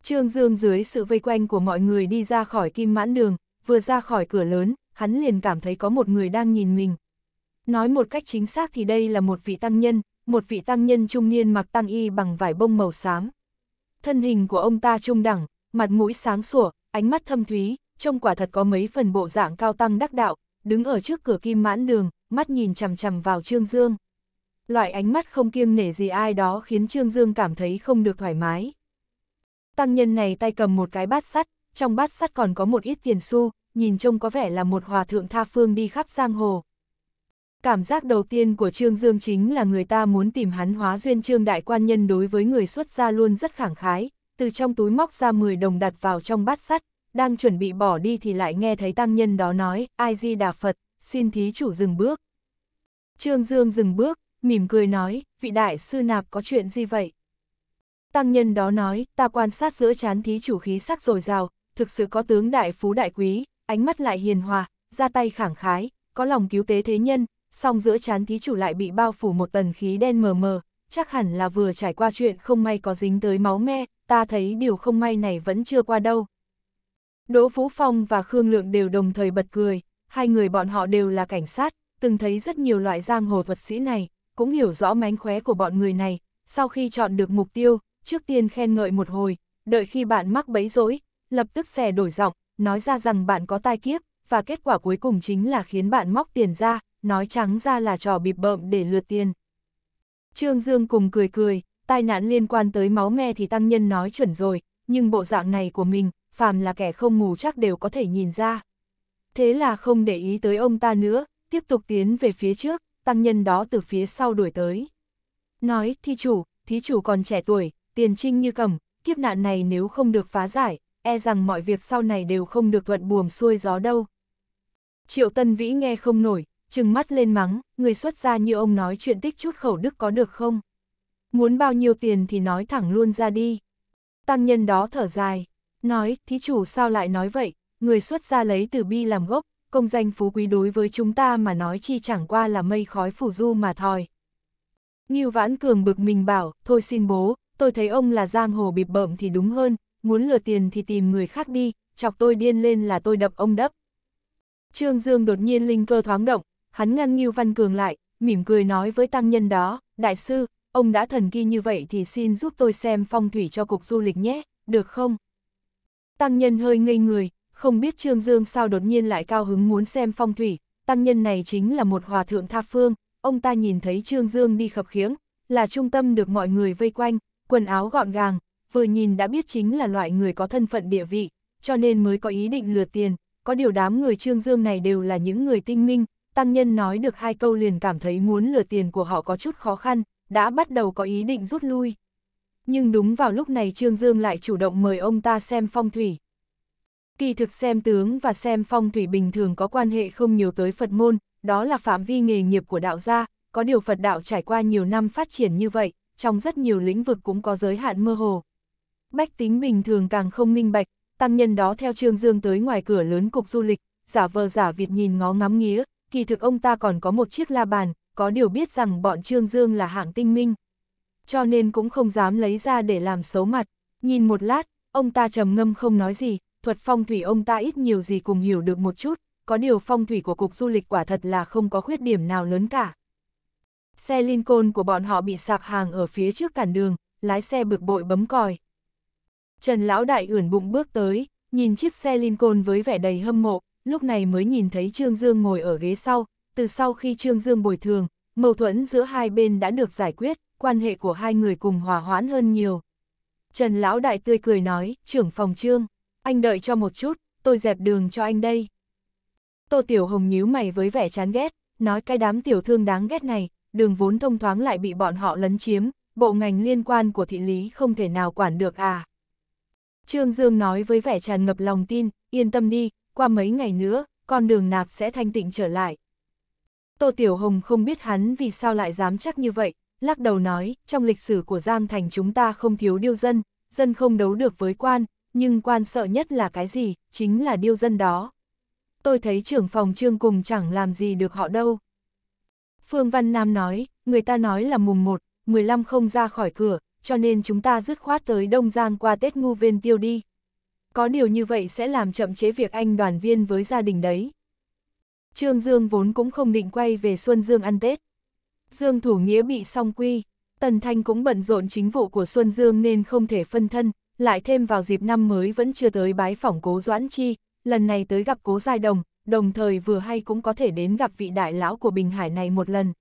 Trương Dương dưới sự vây quanh của mọi người đi ra khỏi kim mãn đường, vừa ra khỏi cửa lớn, hắn liền cảm thấy có một người đang nhìn mình. Nói một cách chính xác thì đây là một vị tăng nhân, một vị tăng nhân trung niên mặc tăng y bằng vải bông màu xám. Thân hình của ông ta trung đẳng, mặt mũi sáng sủa, ánh mắt thâm thúy, trông quả thật có mấy phần bộ dạng cao tăng đắc đạo, đứng ở trước cửa kim mãn đường, mắt nhìn chằm chằm vào Trương Dương. Loại ánh mắt không kiêng nể gì ai đó khiến Trương Dương cảm thấy không được thoải mái. Tăng nhân này tay cầm một cái bát sắt, trong bát sắt còn có một ít tiền xu, nhìn trông có vẻ là một hòa thượng tha phương đi khắp giang hồ. Cảm giác đầu tiên của Trương Dương chính là người ta muốn tìm hắn hóa duyên Trương Đại Quan Nhân đối với người xuất gia luôn rất khẳng khái, từ trong túi móc ra 10 đồng đặt vào trong bát sắt, đang chuẩn bị bỏ đi thì lại nghe thấy tăng nhân đó nói, ai di đà Phật, xin thí chủ dừng bước. Trương Dương dừng bước, mỉm cười nói, vị đại sư nạp có chuyện gì vậy? Tăng nhân đó nói, ta quan sát giữa chán thí chủ khí sắc dồi dào, thực sự có tướng đại phú đại quý, ánh mắt lại hiền hòa, ra tay khẳng khái, có lòng cứu tế thế nhân, song giữa chán thí chủ lại bị bao phủ một tầng khí đen mờ mờ, chắc hẳn là vừa trải qua chuyện không may có dính tới máu me, ta thấy điều không may này vẫn chưa qua đâu. Đỗ Phú Phong và Khương Lượng đều đồng thời bật cười, hai người bọn họ đều là cảnh sát, từng thấy rất nhiều loại giang hồ thuật sĩ này, cũng hiểu rõ mánh khóe của bọn người này, sau khi chọn được mục tiêu, trước tiên khen ngợi một hồi, đợi khi bạn mắc bẫy rối, lập tức xẻ đổi giọng, nói ra rằng bạn có tai kiếp, và kết quả cuối cùng chính là khiến bạn móc tiền ra, nói trắng ra là trò bịp bợm để lừa tiền. Trương Dương cùng cười cười, tai nạn liên quan tới máu me thì tăng nhân nói chuẩn rồi, nhưng bộ dạng này của mình, phàm là kẻ không mù chắc đều có thể nhìn ra. Thế là không để ý tới ông ta nữa, tiếp tục tiến về phía trước, tăng nhân đó từ phía sau đuổi tới. Nói, thi chủ, thí chủ còn trẻ tuổi, tiền trinh như cầm, kiếp nạn này nếu không được phá giải, e rằng mọi việc sau này đều không được thuận buồm xuôi gió đâu. Triệu Tân Vĩ nghe không nổi, trừng mắt lên mắng, người xuất ra như ông nói chuyện tích chút khẩu đức có được không? Muốn bao nhiêu tiền thì nói thẳng luôn ra đi. Tăng nhân đó thở dài, nói, thí chủ sao lại nói vậy, người xuất ra lấy từ bi làm gốc, công danh phú quý đối với chúng ta mà nói chi chẳng qua là mây khói phủ du mà thôi. Nghiêu Vãn Cường bực mình bảo, thôi xin bố, tôi thấy ông là giang hồ bịp bợm thì đúng hơn, muốn lừa tiền thì tìm người khác đi, chọc tôi điên lên là tôi đập ông đấp. Trương Dương đột nhiên linh cơ thoáng động, hắn ngăn Nghiêu Văn Cường lại, mỉm cười nói với tăng nhân đó, đại sư, ông đã thần kỳ như vậy thì xin giúp tôi xem phong thủy cho cục du lịch nhé, được không? Tăng nhân hơi ngây người, không biết Trương Dương sao đột nhiên lại cao hứng muốn xem phong thủy, tăng nhân này chính là một hòa thượng tha phương, ông ta nhìn thấy Trương Dương đi khập khiễng, là trung tâm được mọi người vây quanh, quần áo gọn gàng, vừa nhìn đã biết chính là loại người có thân phận địa vị, cho nên mới có ý định lừa tiền, có điều đám người Trương Dương này đều là những người tinh minh, tăng nhân nói được hai câu liền cảm thấy muốn lừa tiền của họ có chút khó khăn, đã bắt đầu có ý định rút lui. Nhưng đúng vào lúc này Trương Dương lại chủ động mời ông ta xem phong thủy, Kỳ thực xem tướng và xem phong thủy bình thường có quan hệ không nhiều tới Phật môn, đó là phạm vi nghề nghiệp của đạo gia, có điều Phật đạo trải qua nhiều năm phát triển như vậy, trong rất nhiều lĩnh vực cũng có giới hạn mơ hồ. Bách tính bình thường càng không minh bạch, tăng nhân đó theo Trương Dương tới ngoài cửa lớn cục du lịch, giả vờ giả Việt nhìn ngó ngắm nghía, kỳ thực ông ta còn có một chiếc la bàn, có điều biết rằng bọn Trương Dương là hạng tinh minh. Cho nên cũng không dám lấy ra để làm xấu mặt, nhìn một lát, ông ta trầm ngâm không nói gì, thuật phong thủy ông ta ít nhiều gì cùng hiểu được một chút, có điều phong thủy của cục du lịch quả thật là không có khuyết điểm nào lớn cả. Xe Lincoln của bọn họ bị sạp hàng ở phía trước cản đường, lái xe bực bội bấm còi. Trần Lão Đại ưỡn bụng bước tới, nhìn chiếc xe Lincoln với vẻ đầy hâm mộ, lúc này mới nhìn thấy Trương Dương ngồi ở ghế sau, từ sau khi Trương Dương bồi thường, mâu thuẫn giữa hai bên đã được giải quyết, quan hệ của hai người cùng hòa hoãn hơn nhiều. Trần Lão Đại tươi cười nói, trưởng phòng Trương anh đợi cho một chút, tôi dẹp đường cho anh đây. Tô Tiểu Hồng nhíu mày với vẻ chán ghét, nói cái đám tiểu thương đáng ghét này, đường vốn thông thoáng lại bị bọn họ lấn chiếm, bộ ngành liên quan của thị lý không thể nào quản được à. Trương Dương nói với vẻ tràn ngập lòng tin, yên tâm đi, qua mấy ngày nữa, con đường nạp sẽ thanh tịnh trở lại. Tô Tiểu Hồng không biết hắn vì sao lại dám chắc như vậy, lắc đầu nói, trong lịch sử của Giang Thành chúng ta không thiếu điêu dân, dân không đấu được với quan, nhưng quan sợ nhất là cái gì, chính là điêu dân đó. Tôi thấy trưởng phòng trương cùng chẳng làm gì được họ đâu. Phương Văn Nam nói, người ta nói là mùng 1, 15 không ra khỏi cửa, cho nên chúng ta dứt khoát tới Đông Giang qua Tết Ngu Viên Tiêu đi. Có điều như vậy sẽ làm chậm chế việc anh đoàn viên với gia đình đấy. Trương Dương vốn cũng không định quay về Xuân Dương ăn Tết. Dương Thủ Nghĩa bị song quy, Tần Thanh cũng bận rộn chính vụ của Xuân Dương nên không thể phân thân, lại thêm vào dịp năm mới vẫn chưa tới bái phỏng cố Doãn Chi, lần này tới gặp cố Giai Đồng, đồng thời vừa hay cũng có thể đến gặp vị đại lão của Bình Hải này một lần.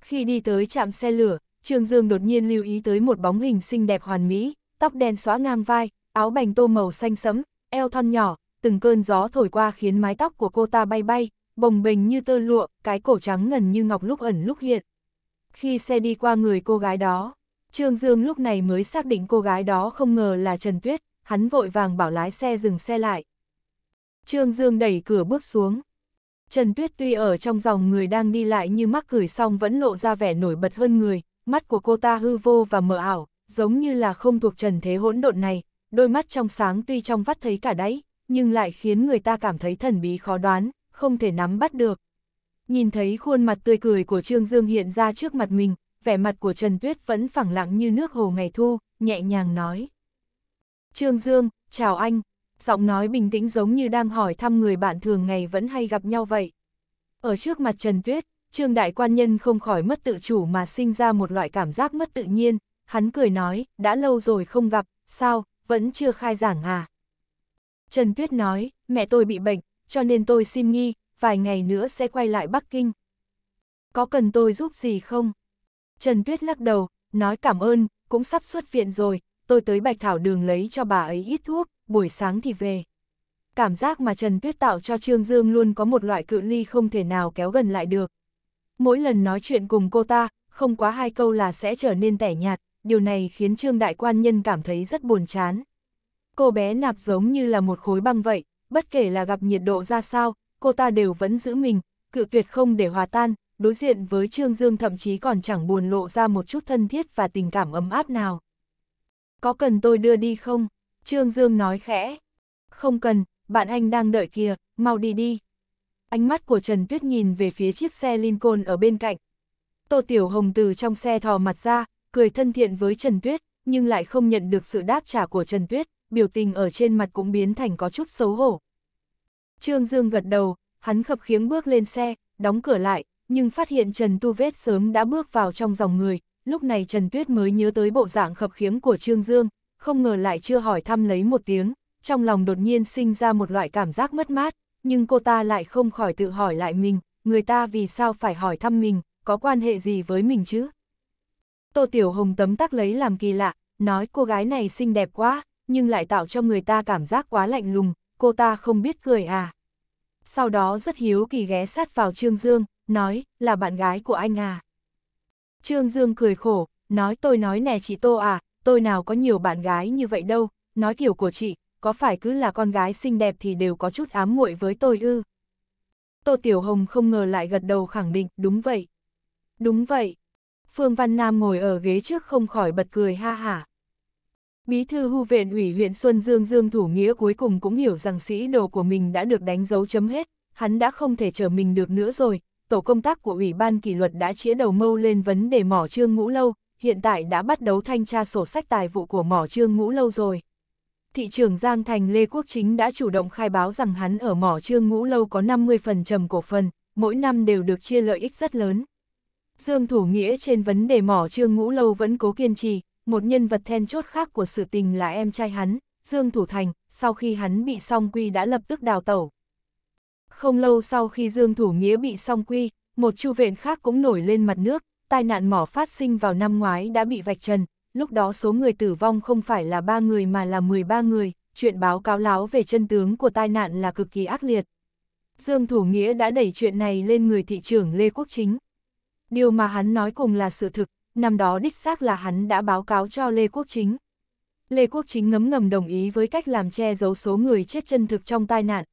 Khi đi tới trạm xe lửa, Trương Dương đột nhiên lưu ý tới một bóng hình xinh đẹp hoàn mỹ, tóc đen xóa ngang vai, áo bành tô màu xanh sẫm, eo thon nhỏ, từng cơn gió thổi qua khiến mái tóc của cô ta bay bay, bồng bềnh như tơ lụa, cái cổ trắng ngần như ngọc lúc ẩn lúc hiện. Khi xe đi qua người cô gái đó, Trương Dương lúc này mới xác định cô gái đó không ngờ là Trần Tuyết, hắn vội vàng bảo lái xe dừng xe lại. Trương Dương đẩy cửa bước xuống. Trần Tuyết tuy ở trong dòng người đang đi lại như mắc cười xong vẫn lộ ra vẻ nổi bật hơn người, mắt của cô ta hư vô và mờ ảo, giống như là không thuộc trần thế hỗn độn này, đôi mắt trong sáng tuy trong vắt thấy cả đáy, nhưng lại khiến người ta cảm thấy thần bí khó đoán, không thể nắm bắt được. Nhìn thấy khuôn mặt tươi cười của Trương Dương hiện ra trước mặt mình, vẻ mặt của Trần Tuyết vẫn phẳng lặng như nước hồ ngày thu, nhẹ nhàng nói. Trương Dương, chào anh, giọng nói bình tĩnh giống như đang hỏi thăm người bạn thường ngày vẫn hay gặp nhau vậy. Ở trước mặt Trần Tuyết, Trương Đại Quan Nhân không khỏi mất tự chủ mà sinh ra một loại cảm giác mất tự nhiên, hắn cười nói, đã lâu rồi không gặp, sao, vẫn chưa khai giảng à? Trần Tuyết nói, mẹ tôi bị bệnh, cho nên tôi xin nghi, vài ngày nữa sẽ quay lại Bắc Kinh. Có cần tôi giúp gì không? Trần Tuyết lắc đầu, nói cảm ơn, cũng sắp xuất viện rồi, tôi tới Bạch Thảo Đường lấy cho bà ấy ít thuốc, buổi sáng thì về. Cảm giác mà Trần Tuyết tạo cho Trương Dương luôn có một loại cự ly không thể nào kéo gần lại được. Mỗi lần nói chuyện cùng cô ta, không quá hai câu là sẽ trở nên tẻ nhạt, điều này khiến Trương Đại Quan Nhân cảm thấy rất buồn chán. Cô bé nạp giống như là một khối băng vậy, bất kể là gặp nhiệt độ ra sao, cô ta đều vẫn giữ mình, cự tuyệt không để hòa tan, đối diện với Trương Dương thậm chí còn chẳng buồn lộ ra một chút thân thiết và tình cảm ấm áp nào. Có cần tôi đưa đi không? Trương Dương nói khẽ. Không cần, bạn anh đang đợi kìa, mau đi đi. Ánh mắt của Trần Tuyết nhìn về phía chiếc xe Lincoln ở bên cạnh. Tô Tiểu Hồng từ trong xe thò mặt ra, cười thân thiện với Trần Tuyết, nhưng lại không nhận được sự đáp trả của Trần Tuyết, biểu tình ở trên mặt cũng biến thành có chút xấu hổ. Trương Dương gật đầu, hắn khập khiếng bước lên xe, đóng cửa lại, nhưng phát hiện Trần Tu Vết sớm đã bước vào trong dòng người, lúc này Trần Tuyết mới nhớ tới bộ dạng khập khiếm của Trương Dương, không ngờ lại chưa hỏi thăm lấy một tiếng, trong lòng đột nhiên sinh ra một loại cảm giác mất mát, nhưng cô ta lại không khỏi tự hỏi lại mình, người ta vì sao phải hỏi thăm mình, có quan hệ gì với mình chứ? Tô Tiểu Hồng tấm tắc lấy làm kỳ lạ, nói cô gái này xinh đẹp quá, nhưng lại tạo cho người ta cảm giác quá lạnh lùng, cô ta không biết cười à. Sau đó rất hiếu kỳ ghé sát vào Trương Dương, nói, là bạn gái của anh à. Trương Dương cười khổ, nói tôi nói nè chị Tô à, tôi nào có nhiều bạn gái như vậy đâu, nói kiểu của chị, có phải cứ là con gái xinh đẹp thì đều có chút ám muội với tôi ư? Tô Tiểu Hồng không ngờ lại gật đầu khẳng định, đúng vậy. Đúng vậy. Phương Văn Nam ngồi ở ghế trước không khỏi bật cười ha hả. Bí thư hưu viện ủy huyện Xuân Dương Dương Thủ Nghĩa cuối cùng cũng hiểu rằng sĩ đồ của mình đã được đánh dấu chấm hết, hắn đã không thể chờ mình được nữa rồi, tổ công tác của Ủy ban kỷ luật đã chĩa đầu mâu lên vấn đề mỏ trương ngũ lâu, hiện tại đã bắt đầu thanh tra sổ sách tài vụ của mỏ trương ngũ lâu rồi. Thị trưởng Giang Thành Lê Quốc Chính đã chủ động khai báo rằng hắn ở mỏ trương ngũ lâu có 50 phần trầm cổ phần, mỗi năm đều được chia lợi ích rất lớn. Dương Thủ Nghĩa trên vấn đề mỏ trương ngũ lâu vẫn cố kiên trì, một nhân vật then chốt khác của sự tình là em trai hắn, Dương Thủ Thành, sau khi hắn bị song quy đã lập tức đào tẩu. Không lâu sau khi Dương Thủ Nghĩa bị song quy, một chu vện khác cũng nổi lên mặt nước, tai nạn mỏ phát sinh vào năm ngoái đã bị vạch trần, lúc đó số người tử vong không phải là ba người mà là 13 người, chuyện báo cáo láo về chân tướng của tai nạn là cực kỳ ác liệt. Dương Thủ Nghĩa đã đẩy chuyện này lên người thị trưởng Lê Quốc Chính. Điều mà hắn nói cùng là sự thực, năm đó đích xác là hắn đã báo cáo cho Lê Quốc Chính. Lê Quốc Chính ngấm ngầm đồng ý với cách làm che giấu số người chết chân thực trong tai nạn,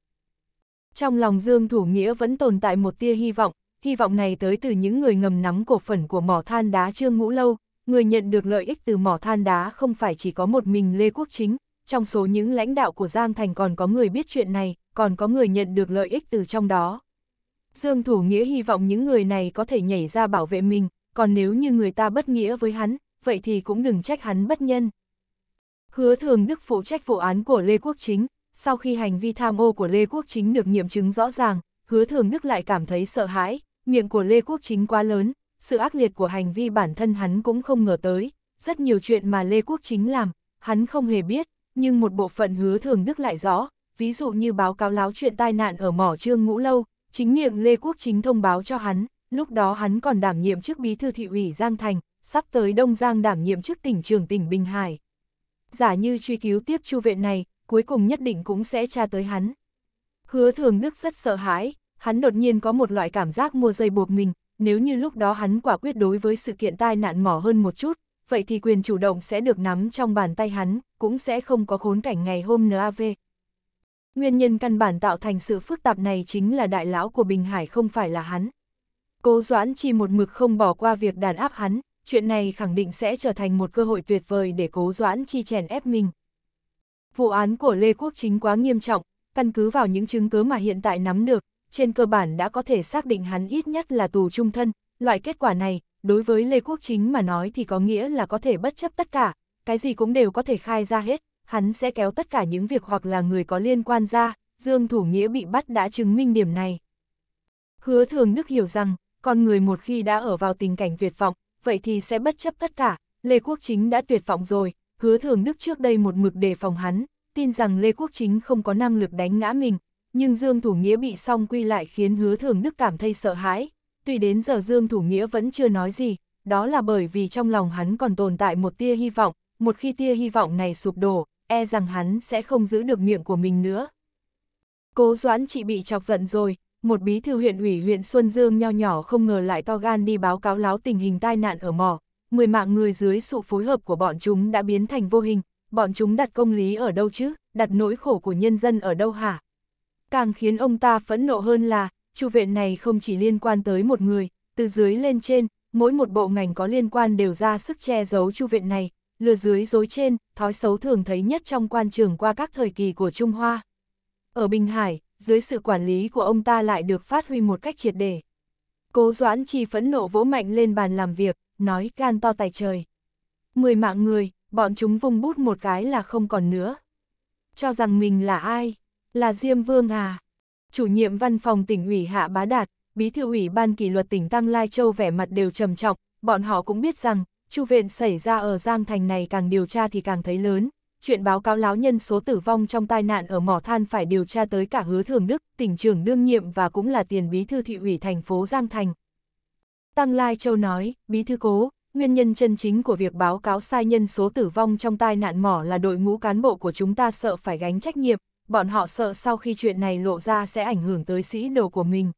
trong lòng Dương Thủ Nghĩa vẫn tồn tại một tia hy vọng, hy vọng này tới từ những người ngầm nắm cổ phần của mỏ than đá Trương Ngũ Lâu, người nhận được lợi ích từ mỏ than đá không phải chỉ có một mình Lê Quốc Chính, trong số những lãnh đạo của Giang Thành còn có người biết chuyện này, còn có người nhận được lợi ích từ trong đó. Dương Thủ Nghĩa hy vọng những người này có thể nhảy ra bảo vệ mình, còn nếu như người ta bất nghĩa với hắn, vậy thì cũng đừng trách hắn bất nhân. Hứa Thường Đức phụ trách vụ án của Lê Quốc Chính, sau khi hành vi tham ô của Lê Quốc Chính được nghiệm chứng rõ ràng, hứa thường đức lại cảm thấy sợ hãi, miệng của Lê Quốc Chính quá lớn, sự ác liệt của hành vi bản thân hắn cũng không ngờ tới, rất nhiều chuyện mà Lê Quốc Chính làm, hắn không hề biết, nhưng một bộ phận hứa thường đức lại rõ, ví dụ như báo cáo láo chuyện tai nạn ở mỏ trương ngũ lâu, chính miệng Lê Quốc Chính thông báo cho hắn, lúc đó hắn còn đảm nhiệm chức bí thư thị ủy Giang Thành, sắp tới Đông Giang đảm nhiệm chức tỉnh trường tỉnh Bình Hải. Giả như truy cứu tiếp chu viện này, cuối cùng nhất định cũng sẽ tra tới hắn. Hứa thường đức rất sợ hãi, hắn đột nhiên có một loại cảm giác mua dây buộc mình, nếu như lúc đó hắn quả quyết đối với sự kiện tai nạn mỏ hơn một chút, vậy thì quyền chủ động sẽ được nắm trong bàn tay hắn, cũng sẽ không có khốn cảnh ngày hôm NAV. Nguyên nhân căn bản tạo thành sự phức tạp này chính là đại lão của Bình Hải không phải là hắn. Cố Doãn Chi một mực không bỏ qua việc đàn áp hắn, chuyện này khẳng định sẽ trở thành một cơ hội tuyệt vời để Cố Doãn Chi chèn ép mình. Vụ án của Lê Quốc Chính quá nghiêm trọng, căn cứ vào những chứng cứ mà hiện tại nắm được, trên cơ bản đã có thể xác định hắn ít nhất là tù trung thân, loại kết quả này, đối với Lê Quốc Chính mà nói thì có nghĩa là có thể bất chấp tất cả, cái gì cũng đều có thể khai ra hết, hắn sẽ kéo tất cả những việc hoặc là người có liên quan ra, Dương Thủ Nghĩa bị bắt đã chứng minh điểm này. Hứa Thường Đức hiểu rằng, con người một khi đã ở vào tình cảnh tuyệt vọng, vậy thì sẽ bất chấp tất cả, Lê Quốc Chính đã tuyệt vọng rồi, hứa thường đức trước đây một mực đề phòng hắn, tin rằng Lê Quốc Chính không có năng lực đánh ngã mình, nhưng Dương Thủ Nghĩa bị song quy lại khiến hứa thường đức cảm thấy sợ hãi. Tuy đến giờ Dương Thủ Nghĩa vẫn chưa nói gì, đó là bởi vì trong lòng hắn còn tồn tại một tia hy vọng, một khi tia hy vọng này sụp đổ, e rằng hắn sẽ không giữ được miệng của mình nữa. Cố Doãn chị bị chọc giận rồi, một bí thư huyện ủy huyện Xuân Dương nho nhỏ không ngờ lại to gan đi báo cáo láo tình hình tai nạn ở mỏ, 10 mạng người dưới sự phối hợp của bọn chúng đã biến thành vô hình, bọn chúng đặt công lý ở đâu chứ, đặt nỗi khổ của nhân dân ở đâu hả? Càng khiến ông ta phẫn nộ hơn là, chu viện này không chỉ liên quan tới một người, từ dưới lên trên, mỗi một bộ ngành có liên quan đều ra sức che giấu chu viện này, lừa dưới dối trên, thói xấu thường thấy nhất trong quan trường qua các thời kỳ của Trung Hoa. Ở Bình Hải, dưới sự quản lý của ông ta lại được phát huy một cách triệt để. Cố Doãn Chi phẫn nộ vỗ mạnh lên bàn làm việc, nói gan to tài trời. Mười mạng người, bọn chúng vung bút một cái là không còn nữa. Cho rằng mình là ai? Là Diêm Vương à? Chủ nhiệm văn phòng tỉnh ủy Hạ Bá Đạt, bí thư ủy ban kỷ luật tỉnh Tăng Lai Châu vẻ mặt đều trầm trọng, bọn họ cũng biết rằng, chu viện xảy ra ở Giang Thành này càng điều tra thì càng thấy lớn. Chuyện báo cáo láo nhân số tử vong trong tai nạn ở mỏ than phải điều tra tới cả hứa thường đức, tỉnh trưởng đương nhiệm và cũng là tiền bí thư thị ủy thành phố Giang Thành, Tăng Lai Châu nói, bí thư cố, nguyên nhân chân chính của việc báo cáo sai nhân số tử vong trong tai nạn mỏ là đội ngũ cán bộ của chúng ta sợ phải gánh trách nhiệm, bọn họ sợ sau khi chuyện này lộ ra sẽ ảnh hưởng tới sĩ đồ của mình.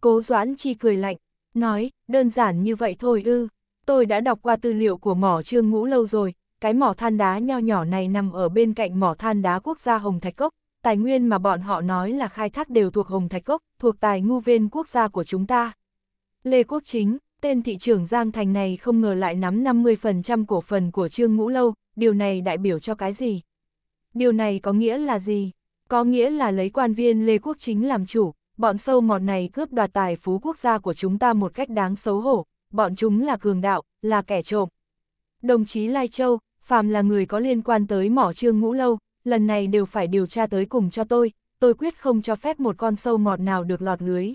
Cố Doãn Chi cười lạnh, nói, đơn giản như vậy thôi ư, tôi đã đọc qua tư liệu của mỏ trương ngũ lâu rồi, cái mỏ than đá nho nhỏ này nằm ở bên cạnh mỏ than đá quốc gia Hồng Thạch Cốc, tài nguyên mà bọn họ nói là khai thác đều thuộc Hồng Thạch Cốc, thuộc tài ngu viên quốc gia của chúng ta. Lê Quốc Chính, tên thị trưởng Giang Thành này không ngờ lại nắm 50% cổ phần của Trương Ngũ Lâu, điều này đại biểu cho cái gì? Điều này có nghĩa là gì? Có nghĩa là lấy quan viên Lê Quốc Chính làm chủ, bọn sâu mọt này cướp đoạt tài phú quốc gia của chúng ta một cách đáng xấu hổ, bọn chúng là cường đạo, là kẻ trộm. Đồng chí Lai Châu, phàm là người có liên quan tới mỏ trương ngũ lâu, lần này đều phải điều tra tới cùng cho tôi, tôi quyết không cho phép một con sâu mọt nào được lọt lưới.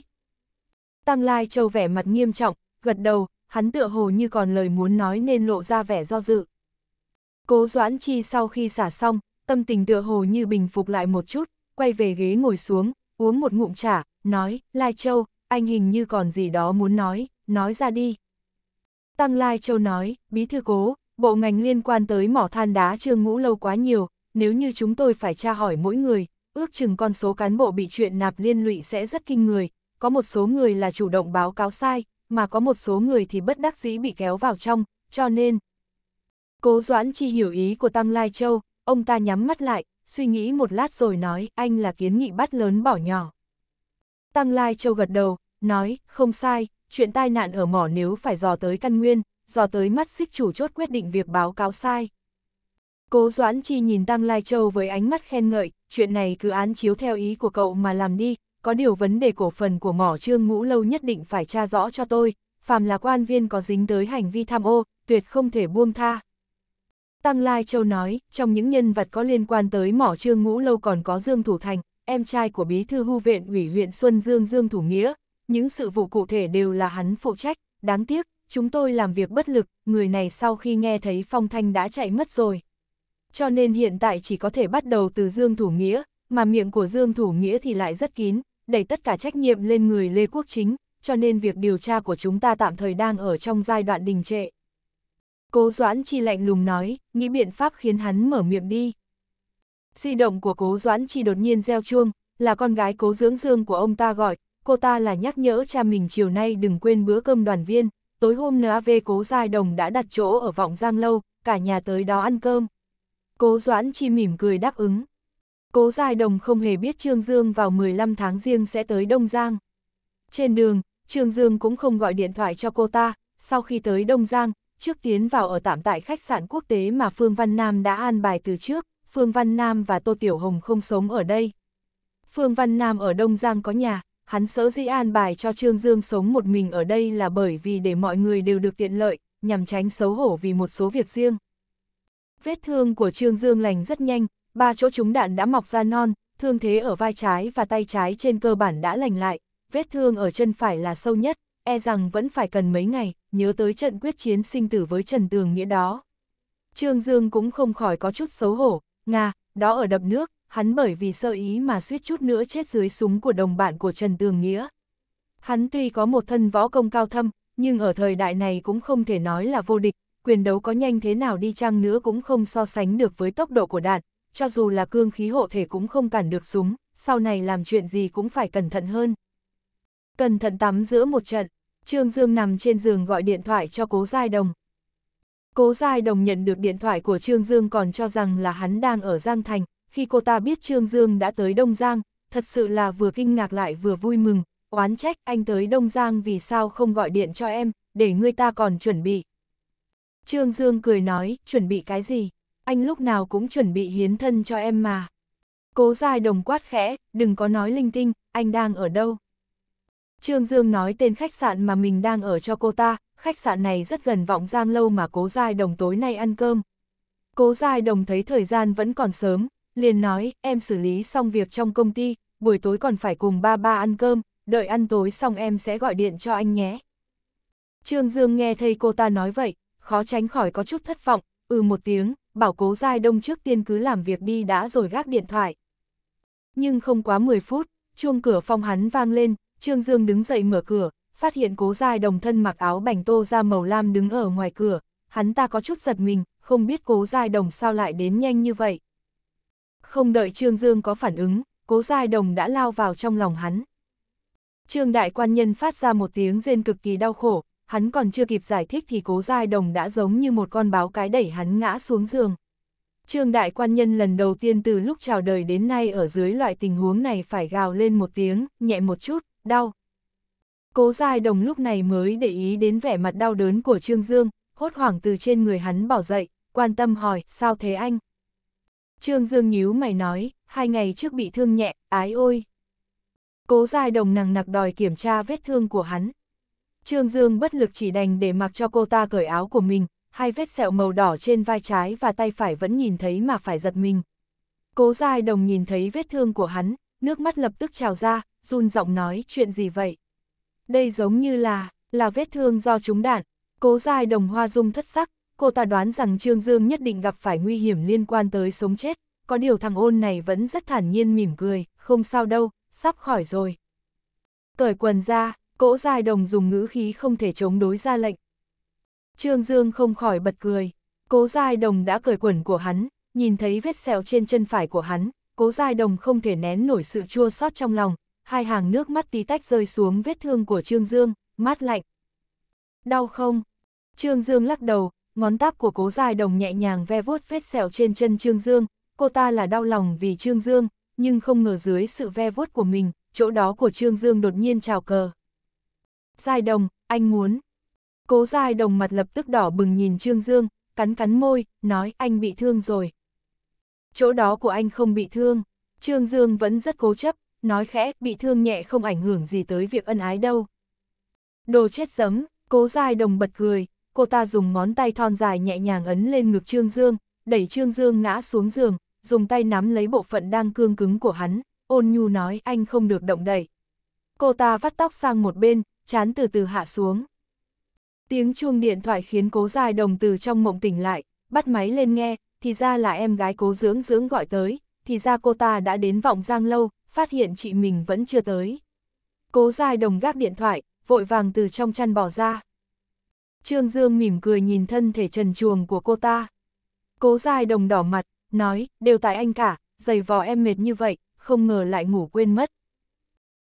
Tăng Lai Châu vẻ mặt nghiêm trọng, gật đầu, hắn tựa hồ như còn lời muốn nói nên lộ ra vẻ do dự. Cố Doãn Chi sau khi xả xong, tâm tình tựa hồ như bình phục lại một chút, quay về ghế ngồi xuống, uống một ngụm trà, nói, Lai Châu, anh hình như còn gì đó muốn nói, nói ra đi. Tăng Lai Châu nói, bí thư cố, bộ ngành liên quan tới mỏ than đá trương ngũ lâu quá nhiều, nếu như chúng tôi phải tra hỏi mỗi người, ước chừng con số cán bộ bị chuyện nạp liên lụy sẽ rất kinh người, có một số người là chủ động báo cáo sai, mà có một số người thì bất đắc dĩ bị kéo vào trong, cho nên. Cố Doãn Chi hiểu ý của Tăng Lai Châu, ông ta nhắm mắt lại, suy nghĩ một lát rồi nói anh là kiến nghị bắt lớn bỏ nhỏ. Tăng Lai Châu gật đầu, nói, không sai, chuyện tai nạn ở mỏ nếu phải dò tới căn nguyên, dò tới mắt xích chủ chốt quyết định việc báo cáo sai. Cố Doãn Chi nhìn Tăng Lai Châu với ánh mắt khen ngợi, chuyện này cứ án chiếu theo ý của cậu mà làm đi, có điều vấn đề cổ phần của mỏ trương ngũ lâu nhất định phải tra rõ cho tôi, phàm là quan viên có dính tới hành vi tham ô, tuyệt không thể buông tha. Tăng Lai Châu nói, trong những nhân vật có liên quan tới mỏ trương ngũ lâu còn có Dương Thủ Thành, em trai của bí thư hưu viện ủy huyện Xuân Dương Dương Thủ Nghĩa, những sự vụ cụ thể đều là hắn phụ trách, đáng tiếc, chúng tôi làm việc bất lực, người này sau khi nghe thấy phong thanh đã chạy mất rồi. Cho nên hiện tại chỉ có thể bắt đầu từ Dương Thủ Nghĩa, mà miệng của Dương Thủ Nghĩa thì lại rất kín, đẩy tất cả trách nhiệm lên người Lê Quốc Chính, cho nên việc điều tra của chúng ta tạm thời đang ở trong giai đoạn đình trệ. Cố Doãn Chi lạnh lùng nói, nghĩ biện pháp khiến hắn mở miệng đi. Di động của Cố Doãn Chi đột nhiên reo chuông, là con gái Cố Dưỡng Dương của ông ta gọi, cô ta là nhắc nhở cha mình chiều nay đừng quên bữa cơm đoàn viên, tối hôm về Cố Giai Đồng đã đặt chỗ ở Vọng Giang Lâu, cả nhà tới đó ăn cơm. Cố Doãn Chi mỉm cười đáp ứng. Cố Giai Đồng không hề biết Trương Dương vào 15 tháng riêng sẽ tới Đông Giang. Trên đường, Trương Dương cũng không gọi điện thoại cho cô ta, sau khi tới Đông Giang, trước tiến vào ở tạm tại khách sạn quốc tế mà Phương Văn Nam đã an bài từ trước, Phương Văn Nam và Tô Tiểu Hồng không sống ở đây. Phương Văn Nam ở Đông Giang có nhà, hắn sở dĩ an bài cho Trương Dương sống một mình ở đây là bởi vì để mọi người đều được tiện lợi, nhằm tránh xấu hổ vì một số việc riêng. Vết thương của Trương Dương lành rất nhanh, Ba chỗ trúng đạn đã mọc ra non, thương thế ở vai trái và tay trái trên cơ bản đã lành lại, vết thương ở chân phải là sâu nhất, e rằng vẫn phải cần mấy ngày, nhớ tới trận quyết chiến sinh tử với Trần Tường Nghĩa đó. Trương Dương cũng không khỏi có chút xấu hổ, Nga, đó ở đập nước, hắn bởi vì sơ ý mà suýt chút nữa chết dưới súng của đồng bạn của Trần Tường Nghĩa. Hắn tuy có một thân võ công cao thâm, nhưng ở thời đại này cũng không thể nói là vô địch, quyền đấu có nhanh thế nào đi chăng nữa cũng không so sánh được với tốc độ của đạn, cho dù là cương khí hộ thể cũng không cản được súng, sau này làm chuyện gì cũng phải cẩn thận hơn. Cẩn thận tắm giữa một trận, Trương Dương nằm trên giường gọi điện thoại cho Cố Giai Đồng. Cố Giai Đồng nhận được điện thoại của Trương Dương còn cho rằng là hắn đang ở Giang Thành, khi cô ta biết Trương Dương đã tới Đông Giang, thật sự là vừa kinh ngạc lại vừa vui mừng, oán trách anh tới Đông Giang vì sao không gọi điện cho em, để người ta còn chuẩn bị. Trương Dương cười nói, chuẩn bị cái gì? anh lúc nào cũng chuẩn bị hiến thân cho em mà. Cố dài đồng quát khẽ, đừng có nói linh tinh, anh đang ở đâu. Trương Dương nói tên khách sạn mà mình đang ở cho cô ta, khách sạn này rất gần vọng giang lâu mà cố dài đồng tối nay ăn cơm. Cố dài đồng thấy thời gian vẫn còn sớm, liền nói, em xử lý xong việc trong công ty, buổi tối còn phải cùng ba ba ăn cơm, đợi ăn tối xong em sẽ gọi điện cho anh nhé. Trương Dương nghe thấy cô ta nói vậy, khó tránh khỏi có chút thất vọng, ừ một tiếng, bảo cố giai đông trước tiên cứ làm việc đi đã rồi gác điện thoại. Nhưng không quá 10 phút, chuông cửa phòng hắn vang lên, Trương Dương đứng dậy mở cửa, phát hiện cố giai đồng thân mặc áo bảnh tô ra màu lam đứng ở ngoài cửa, hắn ta có chút giật mình, không biết cố giai đồng sao lại đến nhanh như vậy. Không đợi Trương Dương có phản ứng, cố giai đồng đã lao vào trong lòng hắn. Trương đại quan nhân phát ra một tiếng rên cực kỳ đau khổ, hắn còn chưa kịp giải thích thì cố giai đồng đã giống như một con báo cái đẩy hắn ngã xuống giường. Trương đại quan nhân lần đầu tiên từ lúc chào đời đến nay ở dưới loại tình huống này phải gào lên một tiếng, nhẹ một chút, đau. Cố giai đồng lúc này mới để ý đến vẻ mặt đau đớn của Trương Dương, hốt hoảng từ trên người hắn bỏ dậy, quan tâm hỏi, sao thế anh? Trương Dương nhíu mày nói, hai ngày trước bị thương nhẹ, ái ôi. Cố giai đồng nằng nặc đòi kiểm tra vết thương của hắn, Trương Dương bất lực chỉ đành để mặc cho cô ta cởi áo của mình, hai vết sẹo màu đỏ trên vai trái và tay phải vẫn nhìn thấy mà phải giật mình. Cố Giai Đồng nhìn thấy vết thương của hắn, nước mắt lập tức trào ra, run giọng nói chuyện gì vậy? Đây giống như là, là vết thương do trúng đạn. Cố Giai Đồng hoa dung thất sắc, cô ta đoán rằng Trương Dương nhất định gặp phải nguy hiểm liên quan tới sống chết, có điều thằng ôn này vẫn rất thản nhiên mỉm cười, không sao đâu, sắp khỏi rồi. Cởi quần ra, Cỗ dài đồng dùng ngữ khí không thể chống đối ra lệnh. Trương Dương không khỏi bật cười. Cố dài đồng đã cởi quần của hắn, nhìn thấy vết sẹo trên chân phải của hắn, cố dài đồng không thể nén nổi sự chua xót trong lòng, hai hàng nước mắt tí tách rơi xuống vết thương của Trương Dương, mát lạnh. Đau không? Trương Dương lắc đầu, ngón táp của cố dài đồng nhẹ nhàng ve vuốt vết sẹo trên chân Trương Dương, cô ta là đau lòng vì Trương Dương, nhưng không ngờ dưới sự ve vuốt của mình, chỗ đó của Trương Dương đột nhiên trào cờ. Giai đồng, anh muốn. Cố giai đồng mặt lập tức đỏ bừng nhìn Trương Dương, cắn cắn môi, nói anh bị thương rồi. Chỗ đó của anh không bị thương, Trương Dương vẫn rất cố chấp, nói khẽ bị thương nhẹ không ảnh hưởng gì tới việc ân ái đâu. Đồ chết giấm, cố giai đồng bật cười, cô ta dùng ngón tay thon dài nhẹ nhàng ấn lên ngực Trương Dương, đẩy Trương Dương ngã xuống giường, dùng tay nắm lấy bộ phận đang cương cứng của hắn, ôn nhu nói anh không được động đẩy. Cô ta vắt tóc sang một bên, chán từ từ hạ xuống. Tiếng chuông điện thoại khiến cố dài đồng từ trong mộng tỉnh lại, bắt máy lên nghe, thì ra là em gái cố dưỡng dưỡng gọi tới, thì ra cô ta đã đến vọng giang lâu, phát hiện chị mình vẫn chưa tới. Cố dài đồng gác điện thoại, vội vàng từ trong chăn bỏ ra. Trương Dương mỉm cười nhìn thân thể trần chuồng của cô ta. Cố dài đồng đỏ mặt, nói, đều tại anh cả, giày vò em mệt như vậy, không ngờ lại ngủ quên mất.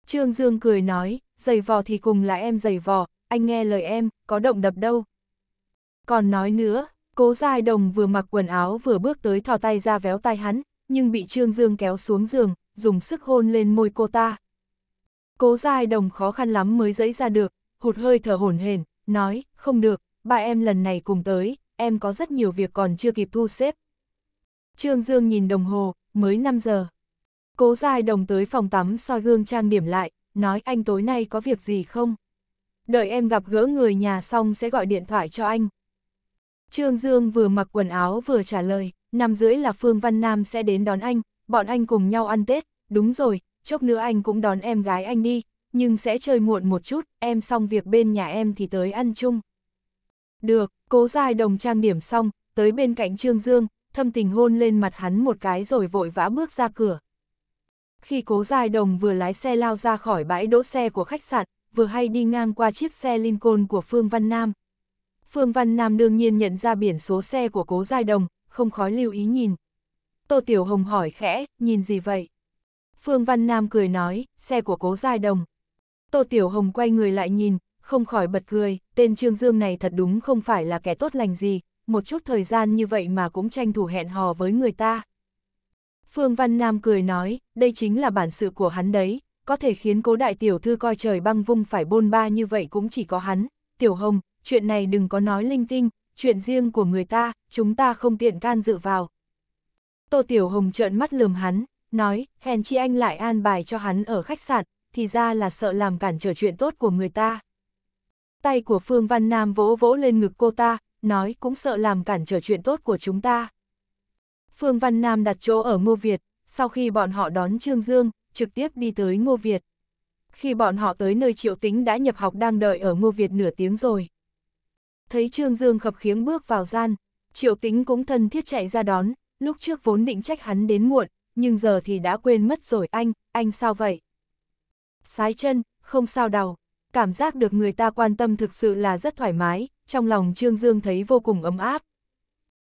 Trương Dương cười nói, giày vò thì cùng là em giày vò, anh nghe lời em, có động đập đâu. Còn nói nữa, cố dài đồng vừa mặc quần áo vừa bước tới thò tay ra véo tay hắn, nhưng bị Trương Dương kéo xuống giường, dùng sức hôn lên môi cô ta. Cố dài đồng khó khăn lắm mới dẫy ra được, hụt hơi thở hổn hển, nói, không được, ba em lần này cùng tới, em có rất nhiều việc còn chưa kịp thu xếp. Trương Dương nhìn đồng hồ, mới 5 giờ. Cố dài đồng tới phòng tắm soi gương trang điểm lại, nói anh tối nay có việc gì không? Đợi em gặp gỡ người nhà xong sẽ gọi điện thoại cho anh. Trương Dương vừa mặc quần áo vừa trả lời, năm rưỡi là Phương Văn Nam sẽ đến đón anh, bọn anh cùng nhau ăn Tết, đúng rồi, chốc nữa anh cũng đón em gái anh đi, nhưng sẽ chơi muộn một chút, em xong việc bên nhà em thì tới ăn chung. Được, cố dài đồng trang điểm xong, tới bên cạnh Trương Dương, thâm tình hôn lên mặt hắn một cái rồi vội vã bước ra cửa. Khi cố dài đồng vừa lái xe lao ra khỏi bãi đỗ xe của khách sạn, vừa hay đi ngang qua chiếc xe Lincoln của Phương Văn Nam. Phương Văn Nam đương nhiên nhận ra biển số xe của cố dài đồng, không khói lưu ý nhìn. Tô Tiểu Hồng hỏi khẽ, nhìn gì vậy? Phương Văn Nam cười nói, xe của cố dài đồng. Tô Tiểu Hồng quay người lại nhìn, không khỏi bật cười, tên Trương Dương này thật đúng không phải là kẻ tốt lành gì, một chút thời gian như vậy mà cũng tranh thủ hẹn hò với người ta. Phương Văn Nam cười nói, đây chính là bản sự của hắn đấy, có thể khiến cố đại tiểu thư coi trời băng vung phải bôn ba như vậy cũng chỉ có hắn. Tiểu Hồng, chuyện này đừng có nói linh tinh, chuyện riêng của người ta, chúng ta không tiện can dự vào. Tô Tiểu Hồng trợn mắt lườm hắn, nói, hèn chi anh lại an bài cho hắn ở khách sạn, thì ra là sợ làm cản trở chuyện tốt của người ta. Tay của Phương Văn Nam vỗ vỗ lên ngực cô ta, nói cũng sợ làm cản trở chuyện tốt của chúng ta. Phương Văn Nam đặt chỗ ở Ngô Việt, sau khi bọn họ đón Trương Dương, trực tiếp đi tới Ngô Việt. Khi bọn họ tới nơi Triệu Tính đã nhập học đang đợi ở Ngô Việt nửa tiếng rồi. Thấy Trương Dương khập khiếng bước vào gian, Triệu Tính cũng thân thiết chạy ra đón, lúc trước vốn định trách hắn đến muộn, nhưng giờ thì đã quên mất rồi anh, anh sao vậy? Sái chân, không sao đau, cảm giác được người ta quan tâm thực sự là rất thoải mái, trong lòng Trương Dương thấy vô cùng ấm áp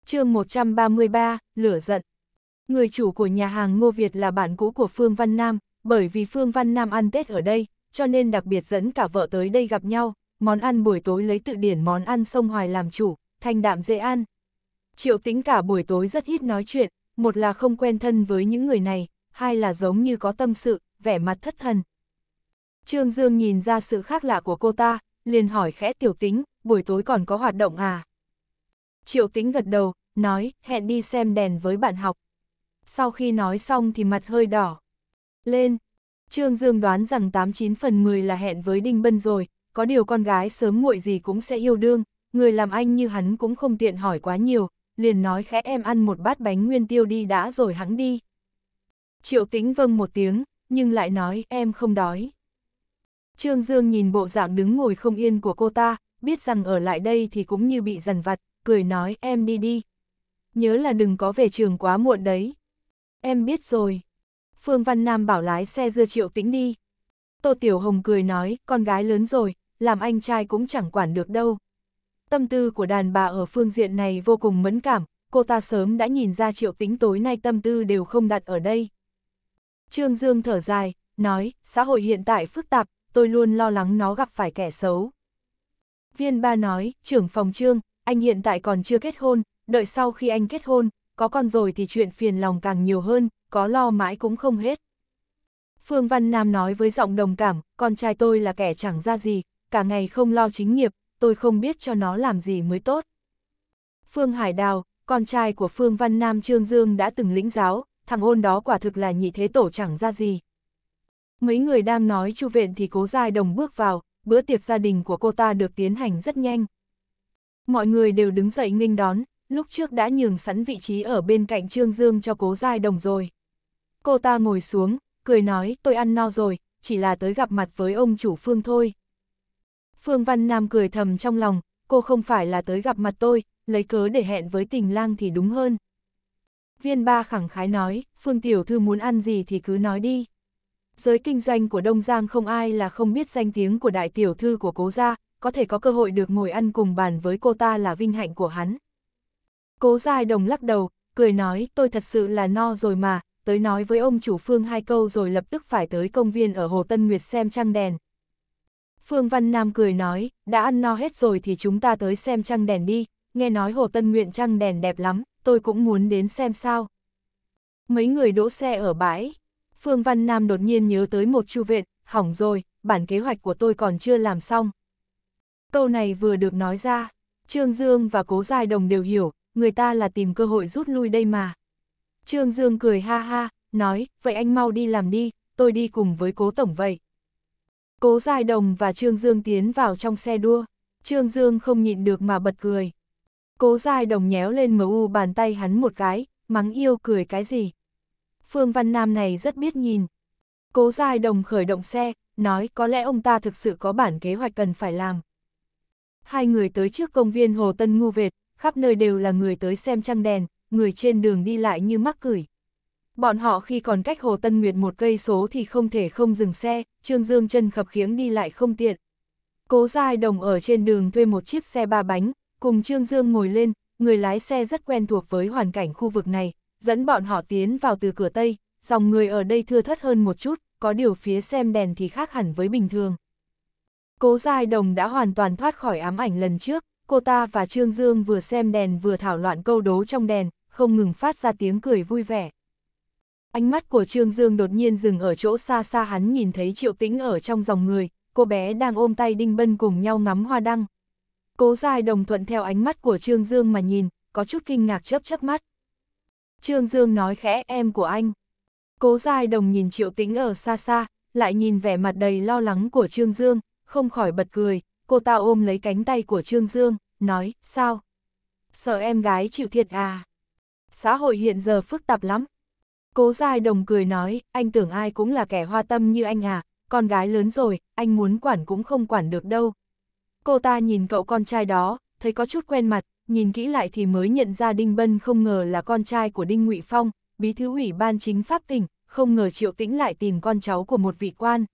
chương 133, lửa giận. Người chủ của nhà hàng Ngô Việt là bạn cũ của Phương Văn Nam, bởi vì Phương Văn Nam ăn Tết ở đây, cho nên đặc biệt dẫn cả vợ tới đây gặp nhau, món ăn buổi tối lấy tự điển món ăn sông Hoài làm chủ, thanh đạm dễ ăn. Triệu tính cả buổi tối rất ít nói chuyện, một là không quen thân với những người này, hai là giống như có tâm sự, vẻ mặt thất thần. Trương Dương nhìn ra sự khác lạ của cô ta, liền hỏi khẽ tiểu tính, buổi tối còn có hoạt động à? Triệu Tĩnh gật đầu, nói, hẹn đi xem đèn với bạn học. Sau khi nói xong thì mặt hơi đỏ. Lên! Trương Dương đoán rằng 89 phần 10 là hẹn với Đinh Bân rồi, có điều con gái sớm muội gì cũng sẽ yêu đương, người làm anh như hắn cũng không tiện hỏi quá nhiều, liền nói khẽ em ăn một bát bánh nguyên tiêu đi đã rồi hắn đi. Triệu Tĩnh vâng một tiếng, nhưng lại nói em không đói. Trương Dương nhìn bộ dạng đứng ngồi không yên của cô ta, biết rằng ở lại đây thì cũng như bị dằn vặt, cười nói em đi đi. Nhớ là đừng có về trường quá muộn đấy. Em biết rồi. Phương Văn Nam bảo lái xe dưa triệu tĩnh đi. Tô Tiểu Hồng cười nói, con gái lớn rồi, làm anh trai cũng chẳng quản được đâu. Tâm tư của đàn bà ở phương diện này vô cùng mẫn cảm, cô ta sớm đã nhìn ra triệu tính tối nay tâm tư đều không đặt ở đây. Trương Dương thở dài, nói, xã hội hiện tại phức tạp, tôi luôn lo lắng nó gặp phải kẻ xấu. Viên ba nói, trưởng phòng trương, anh hiện tại còn chưa kết hôn, đợi sau khi anh kết hôn, có con rồi thì chuyện phiền lòng càng nhiều hơn, có lo mãi cũng không hết. Phương Văn Nam nói với giọng đồng cảm, con trai tôi là kẻ chẳng ra gì, cả ngày không lo chính nghiệp, tôi không biết cho nó làm gì mới tốt. Phương Hải Đào, con trai của Phương Văn Nam Trương Dương đã từng lĩnh giáo, thằng ôn đó quả thực là nhị thế tổ chẳng ra gì. Mấy người đang nói chu viện thì cố giai đồng bước vào, bữa tiệc gia đình của cô ta được tiến hành rất nhanh mọi người đều đứng dậy nghênh đón, lúc trước đã nhường sẵn vị trí ở bên cạnh Trương Dương cho cố giai đồng rồi. Cô ta ngồi xuống, cười nói tôi ăn no rồi, chỉ là tới gặp mặt với ông chủ Phương thôi. Phương Văn Nam cười thầm trong lòng, cô không phải là tới gặp mặt tôi, lấy cớ để hẹn với tình lang thì đúng hơn. Viên ba khẳng khái nói, Phương Tiểu Thư muốn ăn gì thì cứ nói đi. Giới kinh doanh của Đông Giang không ai là không biết danh tiếng của đại tiểu thư của cố gia, có thể có cơ hội được ngồi ăn cùng bàn với cô ta là vinh hạnh của hắn. Cố Giai Đồng lắc đầu, cười nói tôi thật sự là no rồi mà, tới nói với ông chủ Phương hai câu rồi lập tức phải tới công viên ở Hồ Tân Nguyệt xem trăng đèn. Phương Văn Nam cười nói, đã ăn no hết rồi thì chúng ta tới xem trăng đèn đi, nghe nói Hồ Tân Nguyện trăng đèn đẹp lắm, tôi cũng muốn đến xem sao. Mấy người đỗ xe ở bãi, Phương Văn Nam đột nhiên nhớ tới một chu viện, hỏng rồi, bản kế hoạch của tôi còn chưa làm xong. Câu này vừa được nói ra, Trương Dương và Cố Giai Đồng đều hiểu, người ta là tìm cơ hội rút lui đây mà. Trương Dương cười ha ha, nói, vậy anh mau đi làm đi, tôi đi cùng với Cố Tổng vậy. Cố Giai Đồng và Trương Dương tiến vào trong xe đua, Trương Dương không nhịn được mà bật cười. Cố Giai Đồng nhéo lên mờ u bàn tay hắn một cái, mắng yêu cười cái gì. Phương Văn Nam này rất biết nhìn. Cố Giai Đồng khởi động xe, nói có lẽ ông ta thực sự có bản kế hoạch cần phải làm. Hai người tới trước công viên Hồ Tân Ngu việt khắp nơi đều là người tới xem trăng đèn, người trên đường đi lại như mắc cửi. Bọn họ khi còn cách Hồ Tân Nguyệt một cây số thì không thể không dừng xe, Trương Dương chân khập khiễng đi lại không tiện. Cố Giai Đồng ở trên đường thuê một chiếc xe ba bánh, cùng Trương Dương ngồi lên, người lái xe rất quen thuộc với hoàn cảnh khu vực này, dẫn bọn họ tiến vào từ cửa Tây, dòng người ở đây thưa thất hơn một chút, có điều phía xem đèn thì khác hẳn với bình thường. Cố Giai Đồng đã hoàn toàn thoát khỏi ám ảnh lần trước, cô ta và Trương Dương vừa xem đèn vừa thảo loạn câu đố trong đèn, không ngừng phát ra tiếng cười vui vẻ. Ánh mắt của Trương Dương đột nhiên dừng ở chỗ xa xa hắn nhìn thấy Triệu Tĩnh ở trong dòng người, cô bé đang ôm tay Đinh Bân cùng nhau ngắm hoa đăng. Cố Giai Đồng thuận theo ánh mắt của Trương Dương mà nhìn, có chút kinh ngạc chớp chớp mắt. Trương Dương nói khẽ em của anh. Cố Giai Đồng nhìn Triệu Tĩnh ở xa xa, lại nhìn vẻ mặt đầy lo lắng của Trương Dương, không khỏi bật cười, cô ta ôm lấy cánh tay của Trương Dương, nói, sao? Sợ em gái chịu thiệt à? Xã hội hiện giờ phức tạp lắm. Cố Giai Đồng cười nói, anh tưởng ai cũng là kẻ hoa tâm như anh à, con gái lớn rồi, anh muốn quản cũng không quản được đâu. Cô ta nhìn cậu con trai đó, thấy có chút quen mặt, nhìn kỹ lại thì mới nhận ra Đinh Bân không ngờ là con trai của Đinh Ngụy Phong, bí thư ủy ban chính pháp tỉnh, không ngờ Triệu Tĩnh lại tìm con cháu của một vị quan.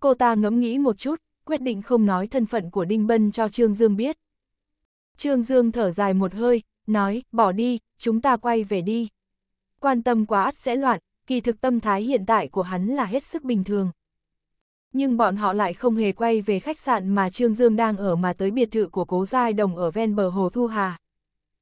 Cô ta ngẫm nghĩ một chút, quyết định không nói thân phận của Đinh Bân cho Trương Dương biết. Trương Dương thở dài một hơi, nói, bỏ đi, chúng ta quay về đi. Quan tâm quá ắt sẽ loạn, kỳ thực tâm thái hiện tại của hắn là hết sức bình thường. Nhưng bọn họ lại không hề quay về khách sạn mà Trương Dương đang ở mà tới biệt thự của cố giai đồng ở ven bờ hồ Thu Hà.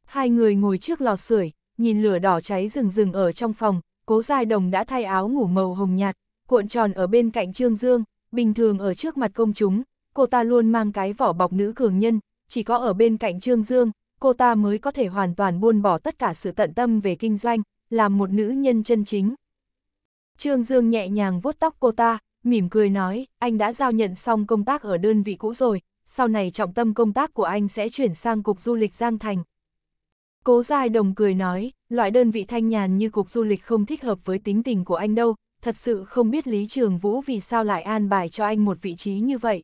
Hai người ngồi trước lò sưởi nhìn lửa đỏ cháy rừng rừng ở trong phòng, cố giai đồng đã thay áo ngủ màu hồng nhạt, cuộn tròn ở bên cạnh Trương Dương, bình thường ở trước mặt công chúng, cô ta luôn mang cái vỏ bọc nữ cường nhân, chỉ có ở bên cạnh Trương Dương, cô ta mới có thể hoàn toàn buôn bỏ tất cả sự tận tâm về kinh doanh, làm một nữ nhân chân chính. Trương Dương nhẹ nhàng vuốt tóc cô ta, mỉm cười nói, anh đã giao nhận xong công tác ở đơn vị cũ rồi, sau này trọng tâm công tác của anh sẽ chuyển sang Cục Du lịch Giang Thành. Cố Giai Đồng cười nói, loại đơn vị thanh nhàn như Cục Du lịch không thích hợp với tính tình của anh đâu, thật sự không biết Lý Trường Vũ vì sao lại an bài cho anh một vị trí như vậy.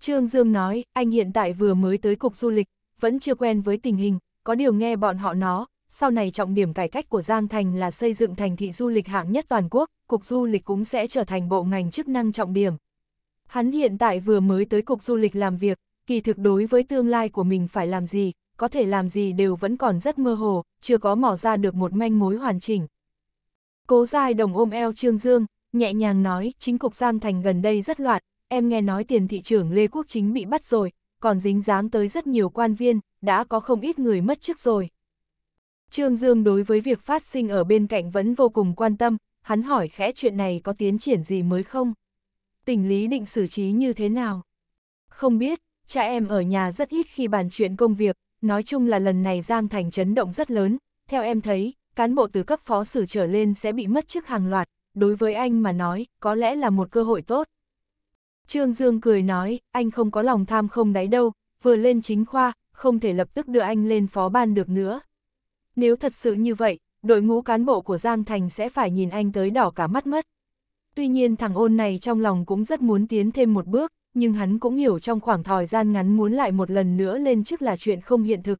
Trương Dương nói, anh hiện tại vừa mới tới cục du lịch, vẫn chưa quen với tình hình, có điều nghe bọn họ nó, sau này trọng điểm cải cách của Giang Thành là xây dựng thành thị du lịch hạng nhất toàn quốc, cục du lịch cũng sẽ trở thành bộ ngành chức năng trọng điểm. Hắn hiện tại vừa mới tới cục du lịch làm việc, kỳ thực đối với tương lai của mình phải làm gì, có thể làm gì đều vẫn còn rất mơ hồ, chưa có mỏ ra được một manh mối hoàn chỉnh. Cố Giai Đồng ôm eo Trương Dương, nhẹ nhàng nói, chính cục Giang Thành gần đây rất loạn, em nghe nói tiền thị trưởng Lê Quốc Chính bị bắt rồi, còn dính dáng tới rất nhiều quan viên, đã có không ít người mất chức rồi. Trương Dương đối với việc phát sinh ở bên cạnh vẫn vô cùng quan tâm, hắn hỏi khẽ chuyện này có tiến triển gì mới không? Tỉnh lý định xử trí như thế nào? Không biết, cha em ở nhà rất ít khi bàn chuyện công việc, nói chung là lần này Giang Thành chấn động rất lớn, theo em thấy, cán bộ từ cấp phó sử trở lên sẽ bị mất chức hàng loạt, đối với anh mà nói, có lẽ là một cơ hội tốt. Trương Dương cười nói, anh không có lòng tham không đáy đâu, vừa lên chính khoa, không thể lập tức đưa anh lên phó ban được nữa. Nếu thật sự như vậy, đội ngũ cán bộ của Giang Thành sẽ phải nhìn anh tới đỏ cả mắt mất. Tuy nhiên thằng ôn này trong lòng cũng rất muốn tiến thêm một bước, nhưng hắn cũng hiểu trong khoảng thời gian ngắn muốn lại một lần nữa lên chức là chuyện không hiện thực,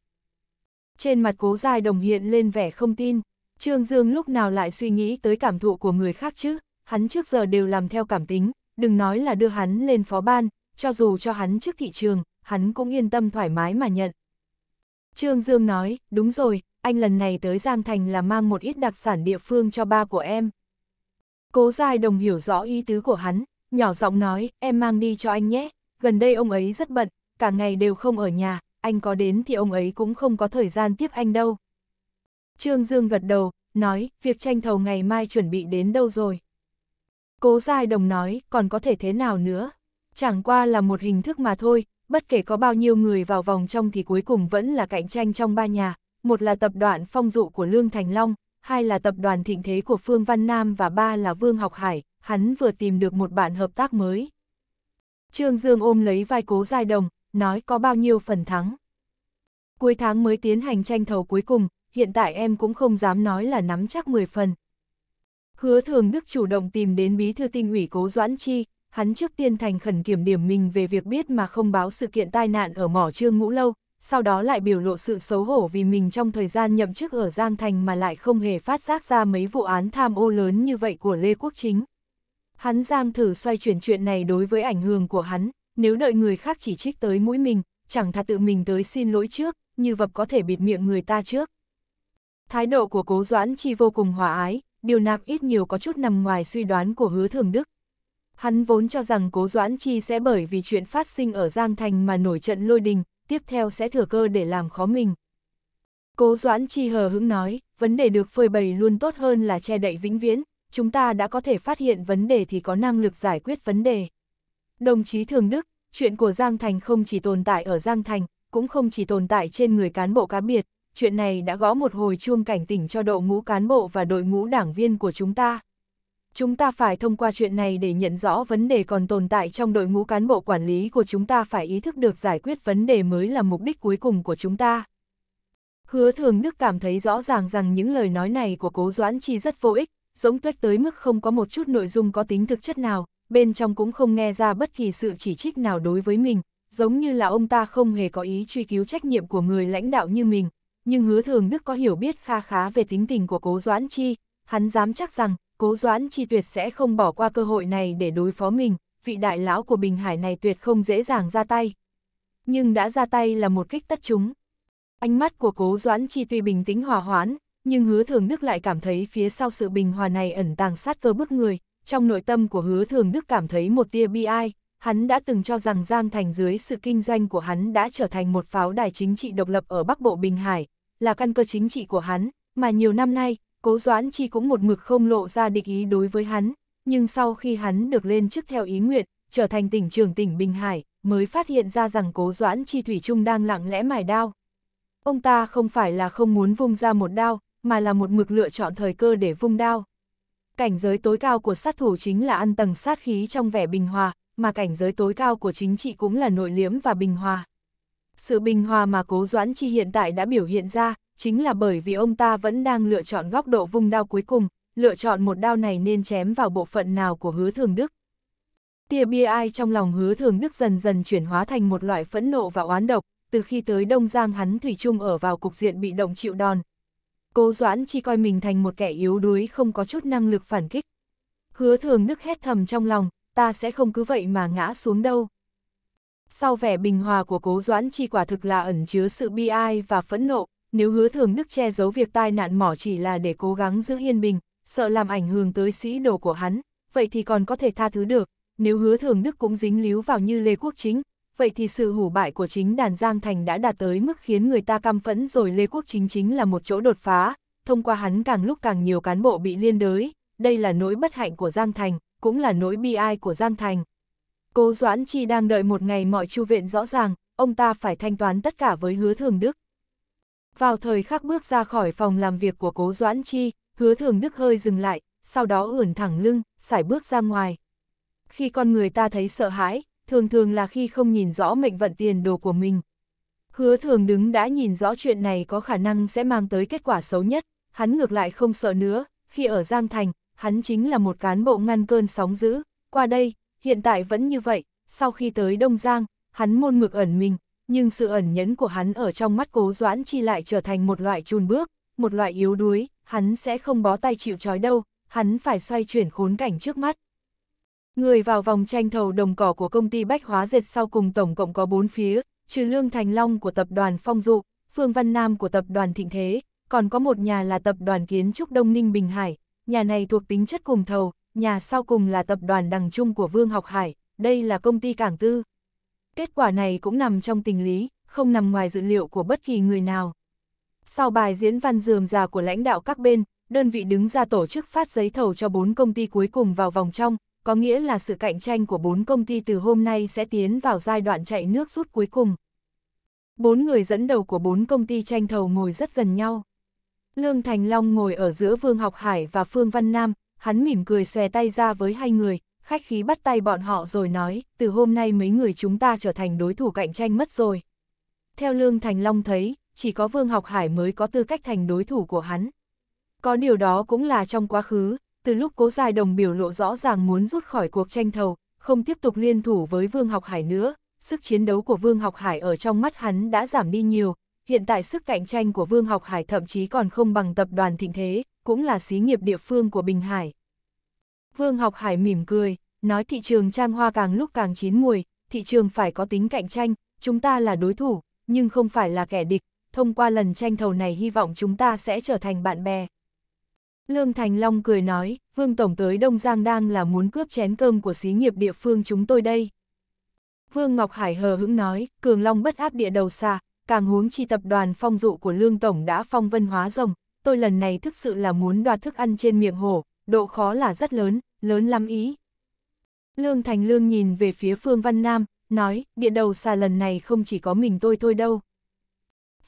trên mặt cố dài đồng hiện lên vẻ không tin. Trương Dương lúc nào lại suy nghĩ tới cảm thụ của người khác chứ, hắn trước giờ đều làm theo cảm tính, đừng nói là đưa hắn lên phó ban, cho dù cho hắn trước thị trường, hắn cũng yên tâm thoải mái mà nhận. Trương Dương nói, đúng rồi, anh lần này tới Giang Thành là mang một ít đặc sản địa phương cho ba của em. Cố dài đồng hiểu rõ ý tứ của hắn, nhỏ giọng nói, em mang đi cho anh nhé, gần đây ông ấy rất bận, cả ngày đều không ở nhà, anh có đến thì ông ấy cũng không có thời gian tiếp anh đâu. Trương Dương gật đầu, nói, việc tranh thầu ngày mai chuẩn bị đến đâu rồi. Cố Giai Đồng nói, còn có thể thế nào nữa? Chẳng qua là một hình thức mà thôi, bất kể có bao nhiêu người vào vòng trong thì cuối cùng vẫn là cạnh tranh trong ba nhà, một là tập đoàn phong dụ của Lương Thành Long, hai là tập đoàn thịnh thế của Phương Văn Nam và ba là Vương Học Hải, hắn vừa tìm được một bạn hợp tác mới. Trương Dương ôm lấy vai cố Giai Đồng, nói có bao nhiêu phần thắng. Cuối tháng mới tiến hành tranh thầu cuối cùng, hiện tại em cũng không dám nói là nắm chắc 10 phần. Hứa Thường Đức chủ động tìm đến bí thư tinh ủy Cố Doãn Chi, hắn trước tiên thành khẩn kiểm điểm mình về việc biết mà không báo sự kiện tai nạn ở mỏ trương ngũ lâu, sau đó lại biểu lộ sự xấu hổ vì mình trong thời gian nhậm chức ở Giang Thành mà lại không hề phát giác ra mấy vụ án tham ô lớn như vậy của Lê Quốc Chính. Hắn giang thử xoay chuyển chuyện này đối với ảnh hưởng của hắn, nếu đợi người khác chỉ trích tới mũi mình, chẳng thà tự mình tới xin lỗi trước, như vập có thể bịt miệng người ta trước. Thái độ của cố Doãn Chi vô cùng hòa ái, điều nạp ít nhiều có chút nằm ngoài suy đoán của hứa thường đức. Hắn vốn cho rằng cố Doãn Chi sẽ bởi vì chuyện phát sinh ở Giang Thành mà nổi trận lôi đình, tiếp theo sẽ thừa cơ để làm khó mình. Cố Doãn Chi hờ hững nói, vấn đề được phơi bày luôn tốt hơn là che đậy vĩnh viễn, chúng ta đã có thể phát hiện vấn đề thì có năng lực giải quyết vấn đề. Đồng chí Thường Đức, chuyện của Giang Thành không chỉ tồn tại ở Giang Thành, cũng không chỉ tồn tại trên người cán bộ cá biệt, chuyện này đã gõ một hồi chuông cảnh tỉnh cho đội ngũ cán bộ và đội ngũ đảng viên của chúng ta. Chúng ta phải thông qua chuyện này để nhận rõ vấn đề còn tồn tại trong đội ngũ cán bộ quản lý của chúng ta phải ý thức được giải quyết vấn đề mới là mục đích cuối cùng của chúng ta. Hứa Thường Đức cảm thấy rõ ràng rằng những lời nói này của Cố Doãn Chi rất vô ích, giống tuyết tới mức không có một chút nội dung có tính thực chất nào, bên trong cũng không nghe ra bất kỳ sự chỉ trích nào đối với mình, giống như là ông ta không hề có ý truy cứu trách nhiệm của người lãnh đạo như mình. Nhưng hứa thường Đức có hiểu biết kha khá về tính tình của Cố Doãn Chi, hắn dám chắc rằng Cố Doãn Chi tuyệt sẽ không bỏ qua cơ hội này để đối phó mình, vị đại lão của Bình Hải này tuyệt không dễ dàng ra tay. Nhưng đã ra tay là một kích tất chúng. Ánh mắt của Cố Doãn Chi tuy bình tĩnh hòa hoãn, nhưng hứa thường Đức lại cảm thấy phía sau sự bình hòa này ẩn tàng sát cơ bức người, trong nội tâm của hứa thường đức cảm thấy một tia bi ai, hắn đã từng cho rằng Giang Thành dưới sự kinh doanh của hắn đã trở thành một pháo đài chính trị độc lập ở Bắc Bộ Bình Hải, là căn cơ chính trị của hắn, mà nhiều năm nay, Cố Doãn Chi cũng một mực không lộ ra địch ý đối với hắn, nhưng sau khi hắn được lên chức theo ý nguyện, trở thành tỉnh trưởng tỉnh Bình Hải, mới phát hiện ra rằng Cố Doãn Chi Thủy Trung đang lặng lẽ mài đao. Ông ta không phải là không muốn vung ra một đao, mà là một mực lựa chọn thời cơ để vung đao cảnh giới tối cao của sát thủ chính là ăn tầng sát khí trong vẻ bình hòa, mà cảnh giới tối cao của chính trị cũng là nội liếm và bình hòa. Sự bình hòa mà Cố Doãn Chi hiện tại đã biểu hiện ra, chính là bởi vì ông ta vẫn đang lựa chọn góc độ vung đao cuối cùng, lựa chọn một đao này nên chém vào bộ phận nào của hứa thường đức. Tia bia ai trong lòng hứa thường đức dần dần chuyển hóa thành một loại phẫn nộ và oán độc, từ khi tới Đông Giang hắn Thủy chung ở vào cục diện bị động chịu đòn, Cố Doãn Chi coi mình thành một kẻ yếu đuối không có chút năng lực phản kích. Hứa Thường nức hét thầm trong lòng, ta sẽ không cứ vậy mà ngã xuống đâu. Sau vẻ bình hòa của Cố Doãn Chi quả thực là ẩn chứa sự bi ai và phẫn nộ, nếu Hứa Thường nức che giấu việc tai nạn mỏ chỉ là để cố gắng giữ yên bình, sợ làm ảnh hưởng tới sĩ đồ của hắn, vậy thì còn có thể tha thứ được, nếu Hứa Thường nức cũng dính líu vào như Lê Quốc Chính, vậy thì sự hủ bại của chính đàn Giang Thành đã đạt tới mức khiến người ta căm phẫn rồi Lê Quốc Chính chính là một chỗ đột phá, thông qua hắn càng lúc càng nhiều cán bộ bị liên đới, đây là nỗi bất hạnh của Giang Thành, cũng là nỗi bi ai của Giang Thành. Cố Doãn Chi đang đợi một ngày mọi chu viện rõ ràng, ông ta phải thanh toán tất cả với hứa thường Đức. Vào thời khắc bước ra khỏi phòng làm việc của Cố Doãn Chi, hứa thường Đức hơi dừng lại, sau đó ưỡn thẳng lưng, sải bước ra ngoài. Khi con người ta thấy sợ hãi, thường thường là khi không nhìn rõ mệnh vận tiền đồ của mình. Hứa thường đứng đã nhìn rõ chuyện này có khả năng sẽ mang tới kết quả xấu nhất, hắn ngược lại không sợ nữa, khi ở Giang Thành, hắn chính là một cán bộ ngăn cơn sóng dữ, qua đây, hiện tại vẫn như vậy, sau khi tới Đông Giang, hắn môn ngược ẩn mình, nhưng sự ẩn nhẫn của hắn ở trong mắt cố doãn chi lại trở thành một loại chùn bước, một loại yếu đuối, hắn sẽ không bó tay chịu trói đâu, hắn phải xoay chuyển khốn cảnh trước mắt. Người vào vòng tranh thầu đồng cỏ của công ty Bách Hóa Dệt sau cùng tổng cộng có 4 phía, trừ Lương Thành Long của tập đoàn Phong Dụ, Phương Văn Nam của tập đoàn Thịnh Thế, còn có một nhà là tập đoàn Kiến Trúc Đông Ninh Bình Hải, nhà này thuộc tính chất cùng thầu, nhà sau cùng là tập đoàn Đằng Trung của Vương Học Hải, đây là công ty Cảng Tư. Kết quả này cũng nằm trong tình lý, không nằm ngoài dự liệu của bất kỳ người nào. Sau bài diễn văn dườm già của lãnh đạo các bên, đơn vị đứng ra tổ chức phát giấy thầu cho bốn công ty cuối cùng vào vòng trong, có nghĩa là sự cạnh tranh của bốn công ty từ hôm nay sẽ tiến vào giai đoạn chạy nước rút cuối cùng. Bốn người dẫn đầu của bốn công ty tranh thầu ngồi rất gần nhau. Lương Thành Long ngồi ở giữa Vương Học Hải và Phương Văn Nam, hắn mỉm cười xòe tay ra với hai người, khách khí bắt tay bọn họ rồi nói, từ hôm nay mấy người chúng ta trở thành đối thủ cạnh tranh mất rồi. Theo Lương Thành Long thấy, chỉ có Vương Học Hải mới có tư cách thành đối thủ của hắn. Có điều đó cũng là trong quá khứ, từ lúc cố dài đồng biểu lộ rõ ràng muốn rút khỏi cuộc tranh thầu, không tiếp tục liên thủ với Vương Học Hải nữa, sức chiến đấu của Vương Học Hải ở trong mắt hắn đã giảm đi nhiều, hiện tại sức cạnh tranh của Vương Học Hải thậm chí còn không bằng tập đoàn thịnh thế, cũng là xí nghiệp địa phương của Bình Hải. Vương Học Hải mỉm cười, nói thị trường trang hoa càng lúc càng chín mùi, thị trường phải có tính cạnh tranh, chúng ta là đối thủ, nhưng không phải là kẻ địch, thông qua lần tranh thầu này hy vọng chúng ta sẽ trở thành bạn bè, Lương Thành Long cười nói, Vương Tổng tới Đông Giang đang là muốn cướp chén cơm của xí nghiệp địa phương chúng tôi đây. Vương Ngọc Hải hờ hững nói, Cường Long bất áp địa đầu xa, càng huống chi tập đoàn phong dụ của Lương Tổng đã phong vân hóa rồng, tôi lần này thực sự là muốn đoạt thức ăn trên miệng hổ, độ khó là rất lớn, lớn lắm ý. Lương Thành Lương nhìn về phía Phương Văn Nam, nói, địa đầu xa lần này không chỉ có mình tôi thôi đâu.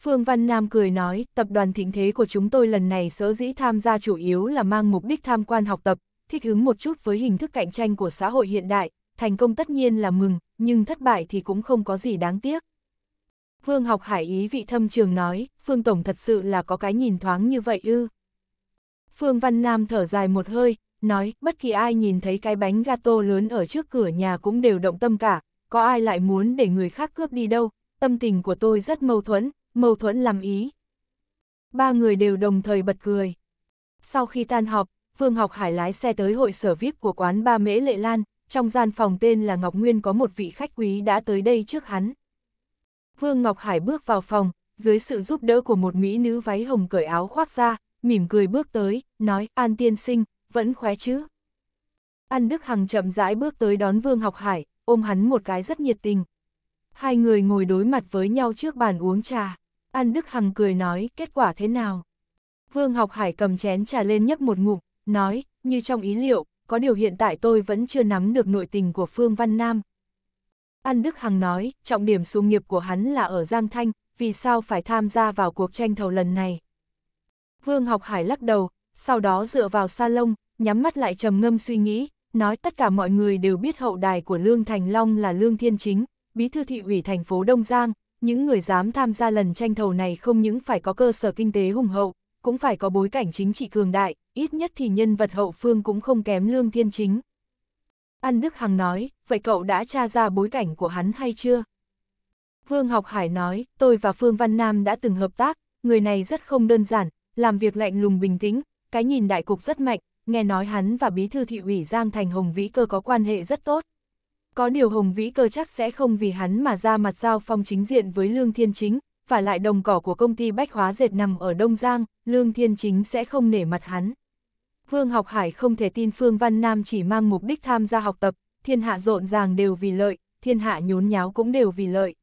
Phương Văn Nam cười nói, tập đoàn thịnh thế của chúng tôi lần này sở dĩ tham gia chủ yếu là mang mục đích tham quan học tập, thích ứng một chút với hình thức cạnh tranh của xã hội hiện đại, thành công tất nhiên là mừng, nhưng thất bại thì cũng không có gì đáng tiếc. Phương học hải ý vị thâm trường nói, Phương Tổng thật sự là có cái nhìn thoáng như vậy ư. Phương Văn Nam thở dài một hơi, nói, bất kỳ ai nhìn thấy cái bánh gato lớn ở trước cửa nhà cũng đều động tâm cả, có ai lại muốn để người khác cướp đi đâu, tâm tình của tôi rất mâu thuẫn, mâu thuẫn làm ý. Ba người đều đồng thời bật cười. Sau khi tan họp, Vương Học Hải lái xe tới hội sở VIP của quán Ba Mễ Lệ Lan, trong gian phòng tên là Ngọc Nguyên có một vị khách quý đã tới đây trước hắn. Vương Ngọc Hải bước vào phòng, dưới sự giúp đỡ của một mỹ nữ váy hồng cởi áo khoác ra, mỉm cười bước tới, nói An tiên sinh, vẫn khóe chứ. An Đức Hằng chậm rãi bước tới đón Vương Học Hải, ôm hắn một cái rất nhiệt tình. Hai người ngồi đối mặt với nhau trước bàn uống trà. An Đức Hằng cười nói, kết quả thế nào? Vương Học Hải cầm chén trà lên nhấp một ngụm, nói, như trong ý liệu, có điều hiện tại tôi vẫn chưa nắm được nội tình của Phương Văn Nam. An Đức Hằng nói, trọng điểm sự nghiệp của hắn là ở Giang Thanh, vì sao phải tham gia vào cuộc tranh thầu lần này? Vương Học Hải lắc đầu, sau đó dựa vào sa lông nhắm mắt lại trầm ngâm suy nghĩ, nói tất cả mọi người đều biết hậu đài của Lương Thành Long là Lương Thiên Chính, bí thư thị ủy thành phố Đông Giang, những người dám tham gia lần tranh thầu này không những phải có cơ sở kinh tế hùng hậu, cũng phải có bối cảnh chính trị cường đại, ít nhất thì nhân vật hậu phương cũng không kém lương thiên chính. An Đức Hằng nói, vậy cậu đã tra ra bối cảnh của hắn hay chưa? Vương Học Hải nói, tôi và Phương Văn Nam đã từng hợp tác, người này rất không đơn giản, làm việc lạnh lùng bình tĩnh, cái nhìn đại cục rất mạnh, nghe nói hắn và bí thư thị ủy Giang Thành Hồng Vĩ Cơ có quan hệ rất tốt. Có điều Hồng Vĩ cơ chắc sẽ không vì hắn mà ra mặt giao phong chính diện với Lương Thiên Chính, và lại đồng cỏ của công ty bách hóa dệt nằm ở Đông Giang, Lương Thiên Chính sẽ không nể mặt hắn. Vương Học Hải không thể tin Phương Văn Nam chỉ mang mục đích tham gia học tập, thiên hạ rộn ràng đều vì lợi, thiên hạ nhốn nháo cũng đều vì lợi.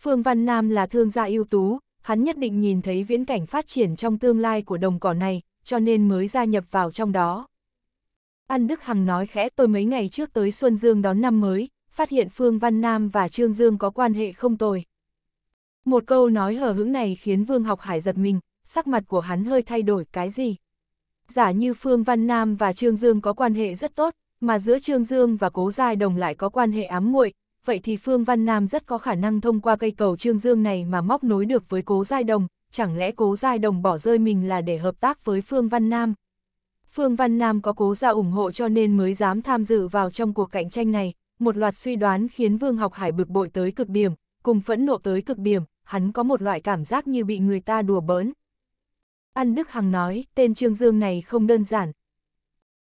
Phương Văn Nam là thương gia ưu tú, hắn nhất định nhìn thấy viễn cảnh phát triển trong tương lai của đồng cỏ này, cho nên mới gia nhập vào trong đó. An Đức Hằng nói khẽ tôi mấy ngày trước tới Xuân Dương đón năm mới, phát hiện Phương Văn Nam và Trương Dương có quan hệ không tồi. Một câu nói hờ hững này khiến Vương Học Hải giật mình, sắc mặt của hắn hơi thay đổi cái gì. Giả như Phương Văn Nam và Trương Dương có quan hệ rất tốt, mà giữa Trương Dương và Cố Giai Đồng lại có quan hệ ám muội, vậy thì Phương Văn Nam rất có khả năng thông qua cây cầu Trương Dương này mà móc nối được với Cố Giai Đồng, chẳng lẽ Cố Giai Đồng bỏ rơi mình là để hợp tác với Phương Văn Nam. Phương Văn Nam có cố ra ủng hộ cho nên mới dám tham dự vào trong cuộc cạnh tranh này, một loạt suy đoán khiến Vương Học Hải bực bội tới cực điểm, cùng phẫn nộ tới cực điểm, hắn có một loại cảm giác như bị người ta đùa bỡn. Ăn Đức Hằng nói, tên Trương Dương này không đơn giản.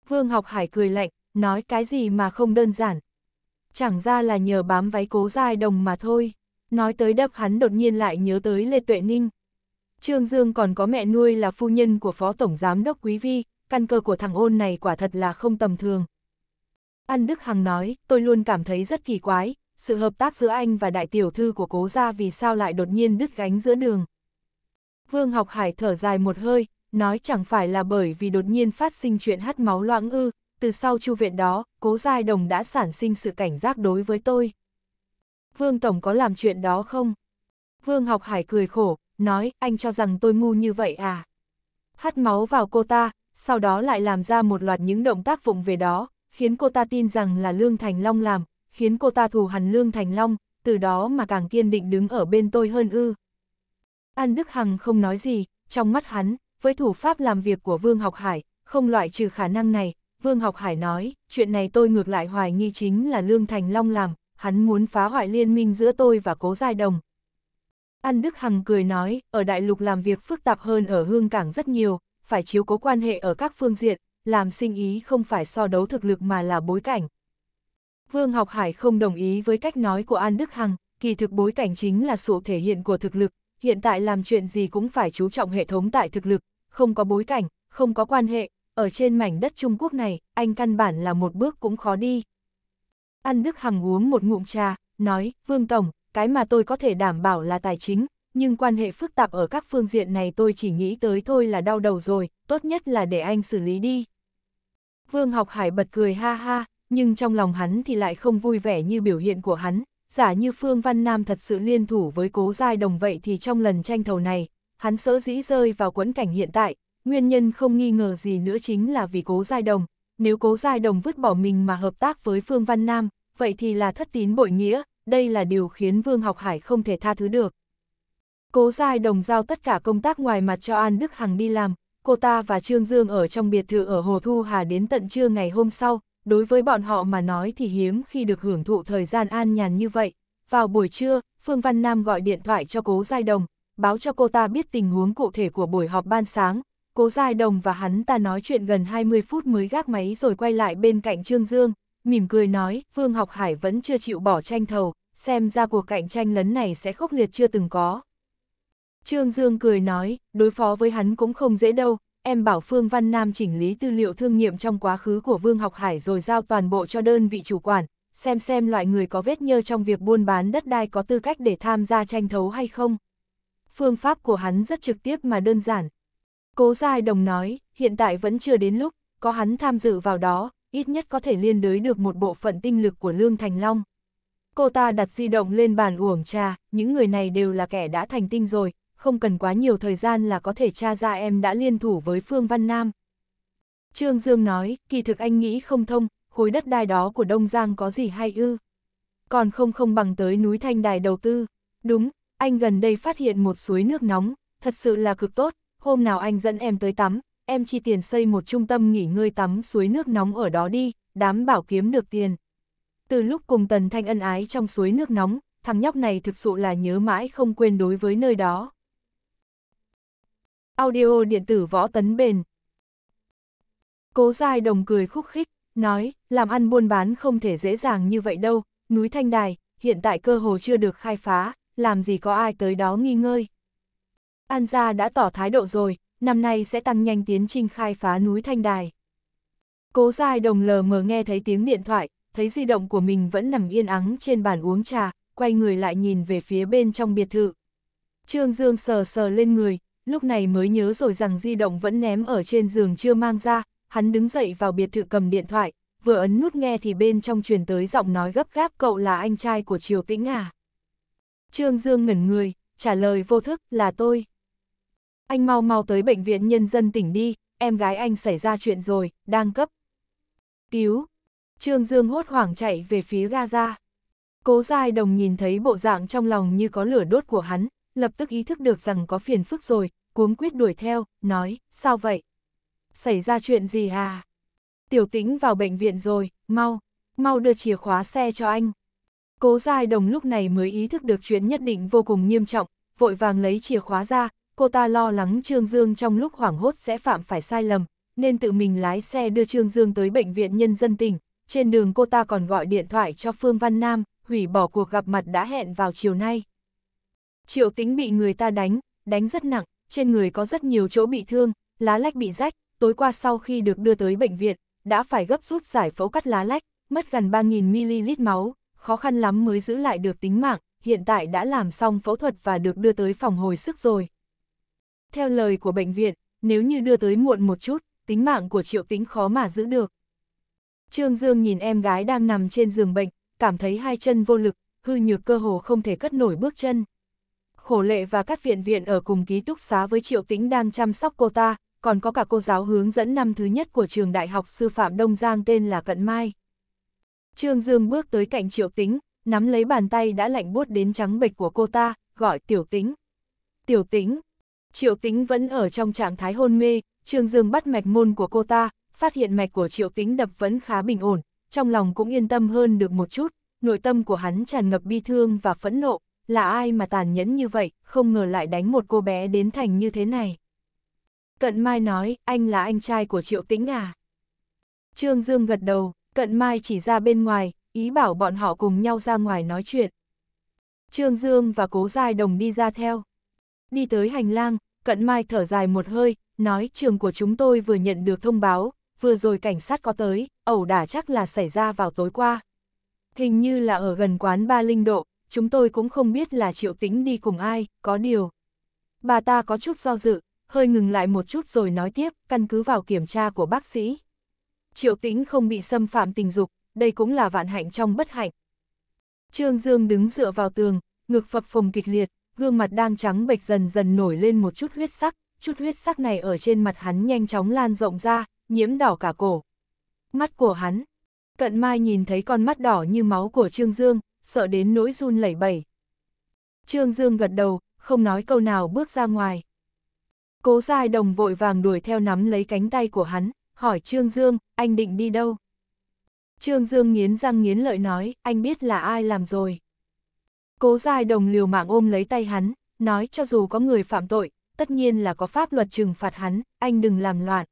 Vương Học Hải cười lạnh, nói cái gì mà không đơn giản. Chẳng ra là nhờ bám váy cố dai đồng mà thôi. Nói tới đập hắn đột nhiên lại nhớ tới Lê Tuệ Ninh. Trương Dương còn có mẹ nuôi là phu nhân của Phó Tổng Giám Đốc Quý Vi, căn cơ của thằng ôn này quả thật là không tầm thường. An Đức Hằng nói, tôi luôn cảm thấy rất kỳ quái, sự hợp tác giữa anh và đại tiểu thư của cố gia vì sao lại đột nhiên đứt gánh giữa đường. Vương Học Hải thở dài một hơi, nói chẳng phải là bởi vì đột nhiên phát sinh chuyện hắt máu loãng ư, từ sau chu viện đó, cố gia đồng đã sản sinh sự cảnh giác đối với tôi. Vương Tổng có làm chuyện đó không? Vương Học Hải cười khổ, nói, anh cho rằng tôi ngu như vậy à? Hắt máu vào cô ta, sau đó lại làm ra một loạt những động tác vụng về đó, khiến cô ta tin rằng là Lương Thành Long làm, khiến cô ta thù hằn Lương Thành Long, từ đó mà càng kiên định đứng ở bên tôi hơn ư. An Đức Hằng không nói gì, trong mắt hắn, với thủ pháp làm việc của Vương Học Hải, không loại trừ khả năng này, Vương Học Hải nói, chuyện này tôi ngược lại hoài nghi chính là Lương Thành Long làm, hắn muốn phá hoại liên minh giữa tôi và Cố Giai Đồng. An Đức Hằng cười nói, ở đại lục làm việc phức tạp hơn ở hương cảng rất nhiều, phải chiếu cố quan hệ ở các phương diện, làm sinh ý không phải so đấu thực lực mà là bối cảnh. Vương Học Hải không đồng ý với cách nói của An Đức Hằng, kỳ thực bối cảnh chính là sự thể hiện của thực lực, hiện tại làm chuyện gì cũng phải chú trọng hệ thống tại thực lực, không có bối cảnh, không có quan hệ, ở trên mảnh đất Trung Quốc này, anh căn bản là một bước cũng khó đi. An Đức Hằng uống một ngụm trà, nói, Vương Tổng, cái mà tôi có thể đảm bảo là tài chính, nhưng quan hệ phức tạp ở các phương diện này tôi chỉ nghĩ tới thôi là đau đầu rồi, tốt nhất là để anh xử lý đi. Vương học hải bật cười ha ha, nhưng trong lòng hắn thì lại không vui vẻ như biểu hiện của hắn, giả như Phương Văn Nam thật sự liên thủ với cố giai đồng vậy thì trong lần tranh thầu này, hắn sợ dĩ rơi vào quẫn cảnh hiện tại, nguyên nhân không nghi ngờ gì nữa chính là vì cố giai đồng, nếu cố giai đồng vứt bỏ mình mà hợp tác với Phương Văn Nam, vậy thì là thất tín bội nghĩa, đây là điều khiến Vương Học Hải không thể tha thứ được. Cố Giai Đồng giao tất cả công tác ngoài mặt cho An Đức Hằng đi làm, cô ta và Trương Dương ở trong biệt thự ở Hồ Thu Hà đến tận trưa ngày hôm sau, đối với bọn họ mà nói thì hiếm khi được hưởng thụ thời gian an nhàn như vậy. Vào buổi trưa, Phương Văn Nam gọi điện thoại cho Cố Giai Đồng, báo cho cô ta biết tình huống cụ thể của buổi họp ban sáng. Cố Giai Đồng và hắn ta nói chuyện gần 20 phút mới gác máy rồi quay lại bên cạnh Trương Dương, mỉm cười nói, Phương Học Hải vẫn chưa chịu bỏ tranh thầu, xem ra cuộc cạnh tranh lấn này sẽ khốc liệt chưa từng có. Trương Dương cười nói, đối phó với hắn cũng không dễ đâu, em bảo Phương Văn Nam chỉnh lý tư liệu thương nghiệm trong quá khứ của Vương Học Hải rồi giao toàn bộ cho đơn vị chủ quản, xem xem loại người có vết nhơ trong việc buôn bán đất đai có tư cách để tham gia tranh thấu hay không. Phương pháp của hắn rất trực tiếp mà đơn giản. Cố Giai Đồng nói, hiện tại vẫn chưa đến lúc, có hắn tham dự vào đó, ít nhất có thể liên đới được một bộ phận tinh lực của Lương Thành Long. Cô ta đặt di động lên bàn uổng trà, những người này đều là kẻ đã thành tinh rồi, không cần quá nhiều thời gian là có thể tra ra em đã liên thủ với Phương Văn Nam. Trương Dương nói, kỳ thực anh nghĩ không thông, khối đất đai đó của Đông Giang có gì hay ư? Còn không không bằng tới núi Thanh Đài đầu tư. Đúng, anh gần đây phát hiện một suối nước nóng, thật sự là cực tốt, hôm nào anh dẫn em tới tắm, em chi tiền xây một trung tâm nghỉ ngơi tắm suối nước nóng ở đó đi, đám bảo kiếm được tiền. Từ lúc cùng Tần Thanh ân ái trong suối nước nóng, thằng nhóc này thực sự là nhớ mãi không quên đối với nơi đó audio điện tử võ tấn bền. Cố dài đồng cười khúc khích, nói, làm ăn buôn bán không thể dễ dàng như vậy đâu, núi Thanh Đài, hiện tại cơ hồ chưa được khai phá, làm gì có ai tới đó nghi ngơi. An gia đã tỏ thái độ rồi, năm nay sẽ tăng nhanh tiến trình khai phá núi Thanh Đài. Cố dài đồng lờ mờ nghe thấy tiếng điện thoại, thấy di động của mình vẫn nằm yên ắng trên bàn uống trà, quay người lại nhìn về phía bên trong biệt thự. Trương Dương sờ sờ lên người, lúc này mới nhớ rồi rằng di động vẫn ném ở trên giường chưa mang ra, hắn đứng dậy vào biệt thự cầm điện thoại, vừa ấn nút nghe thì bên trong truyền tới giọng nói gấp gáp cậu là anh trai của Triều Tĩnh à. Trương Dương ngẩn người, trả lời vô thức là tôi. Anh mau mau tới bệnh viện nhân dân tỉnh đi, em gái anh xảy ra chuyện rồi, đang cấp. Cứu. Trương Dương hốt hoảng chạy về phía Gaza. Cố Giai Đồng nhìn thấy bộ dạng trong lòng như có lửa đốt của hắn, lập tức ý thức được rằng có phiền phức rồi, cuống quyết đuổi theo, nói, sao vậy? Xảy ra chuyện gì à? Tiểu tĩnh vào bệnh viện rồi, mau, mau đưa chìa khóa xe cho anh. Cố Giai Đồng lúc này mới ý thức được chuyện nhất định vô cùng nghiêm trọng, vội vàng lấy chìa khóa ra, cô ta lo lắng Trương Dương trong lúc hoảng hốt sẽ phạm phải sai lầm, nên tự mình lái xe đưa Trương Dương tới Bệnh viện Nhân dân tỉnh. Trên đường cô ta còn gọi điện thoại cho Phương Văn Nam, hủy bỏ cuộc gặp mặt đã hẹn vào chiều nay. Triệu tính bị người ta đánh, đánh rất nặng, trên người có rất nhiều chỗ bị thương, lá lách bị rách, tối qua sau khi được đưa tới bệnh viện, đã phải gấp rút giải phẫu cắt lá lách, mất gần 3.000ml máu, khó khăn lắm mới giữ lại được tính mạng, hiện tại đã làm xong phẫu thuật và được đưa tới phòng hồi sức rồi. Theo lời của bệnh viện, nếu như đưa tới muộn một chút, tính mạng của triệu tính khó mà giữ được. Trương Dương nhìn em gái đang nằm trên giường bệnh, cảm thấy hai chân vô lực, hư nhược cơ hồ không thể cất nổi bước chân khổ lệ và các viện viện ở cùng ký túc xá với triệu tĩnh đang chăm sóc cô ta, còn có cả cô giáo hướng dẫn năm thứ nhất của trường đại học sư phạm Đông Giang tên là Cận Mai. Trương Dương bước tới cạnh triệu tĩnh, nắm lấy bàn tay đã lạnh buốt đến trắng bệch của cô ta, gọi tiểu tĩnh. Tiểu tĩnh, triệu tĩnh vẫn ở trong trạng thái hôn mê, Trương Dương bắt mạch môn của cô ta, phát hiện mạch của triệu tĩnh đập vẫn khá bình ổn, trong lòng cũng yên tâm hơn được một chút, nội tâm của hắn tràn ngập bi thương và phẫn nộ, là ai mà tàn nhẫn như vậy, không ngờ lại đánh một cô bé đến thành như thế này. Cận Mai nói, anh là anh trai của Triệu Tĩnh à? Trương Dương gật đầu, Cận Mai chỉ ra bên ngoài, ý bảo bọn họ cùng nhau ra ngoài nói chuyện. Trương Dương và Cố Giai Đồng đi ra theo. Đi tới hành lang, Cận Mai thở dài một hơi, nói trường của chúng tôi vừa nhận được thông báo, vừa rồi cảnh sát có tới, ẩu đả chắc là xảy ra vào tối qua. Hình như là ở gần quán Ba Linh Độ, chúng tôi cũng không biết là triệu tính đi cùng ai, có điều. Bà ta có chút do dự, hơi ngừng lại một chút rồi nói tiếp, căn cứ vào kiểm tra của bác sĩ. Triệu tính không bị xâm phạm tình dục, đây cũng là vạn hạnh trong bất hạnh. Trương Dương đứng dựa vào tường, ngực phập phồng kịch liệt, gương mặt đang trắng bệch dần dần nổi lên một chút huyết sắc, chút huyết sắc này ở trên mặt hắn nhanh chóng lan rộng ra, nhiễm đỏ cả cổ. Mắt của hắn. Cận Mai nhìn thấy con mắt đỏ như máu của Trương Dương, sợ đến nỗi run lẩy bẩy. Trương Dương gật đầu, không nói câu nào bước ra ngoài. Cố Giai Đồng vội vàng đuổi theo nắm lấy cánh tay của hắn, hỏi Trương Dương, anh định đi đâu? Trương Dương nghiến răng nghiến lợi nói, anh biết là ai làm rồi. Cố Giai Đồng liều mạng ôm lấy tay hắn, nói cho dù có người phạm tội, tất nhiên là có pháp luật trừng phạt hắn, anh đừng làm loạn.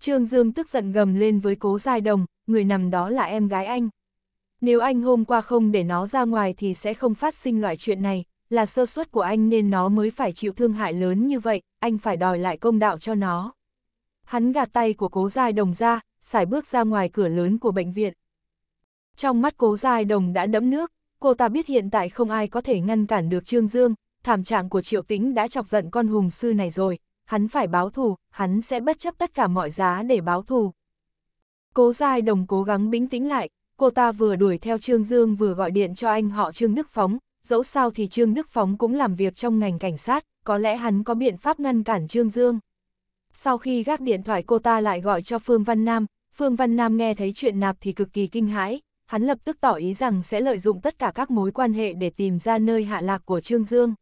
Trương Dương tức giận gầm lên với Cố Giai Đồng, người nằm đó là em gái anh, nếu anh hôm qua không để nó ra ngoài thì sẽ không phát sinh loại chuyện này, là sơ suất của anh nên nó mới phải chịu thương hại lớn như vậy, anh phải đòi lại công đạo cho nó. Hắn gạt tay của cố giai đồng ra, xài bước ra ngoài cửa lớn của bệnh viện. Trong mắt cố giai đồng đã đẫm nước, cô ta biết hiện tại không ai có thể ngăn cản được Trương Dương, thảm trạng của Triệu Tĩnh đã chọc giận con hùng sư này rồi, hắn phải báo thù, hắn sẽ bất chấp tất cả mọi giá để báo thù. Cố giai đồng cố gắng bình tĩnh lại, cô ta vừa đuổi theo Trương Dương vừa gọi điện cho anh họ Trương Đức Phóng, dẫu sao thì Trương Đức Phóng cũng làm việc trong ngành cảnh sát, có lẽ hắn có biện pháp ngăn cản Trương Dương. Sau khi gác điện thoại cô ta lại gọi cho Phương Văn Nam, Phương Văn Nam nghe thấy chuyện nạp thì cực kỳ kinh hãi, hắn lập tức tỏ ý rằng sẽ lợi dụng tất cả các mối quan hệ để tìm ra nơi hạ lạc của Trương Dương.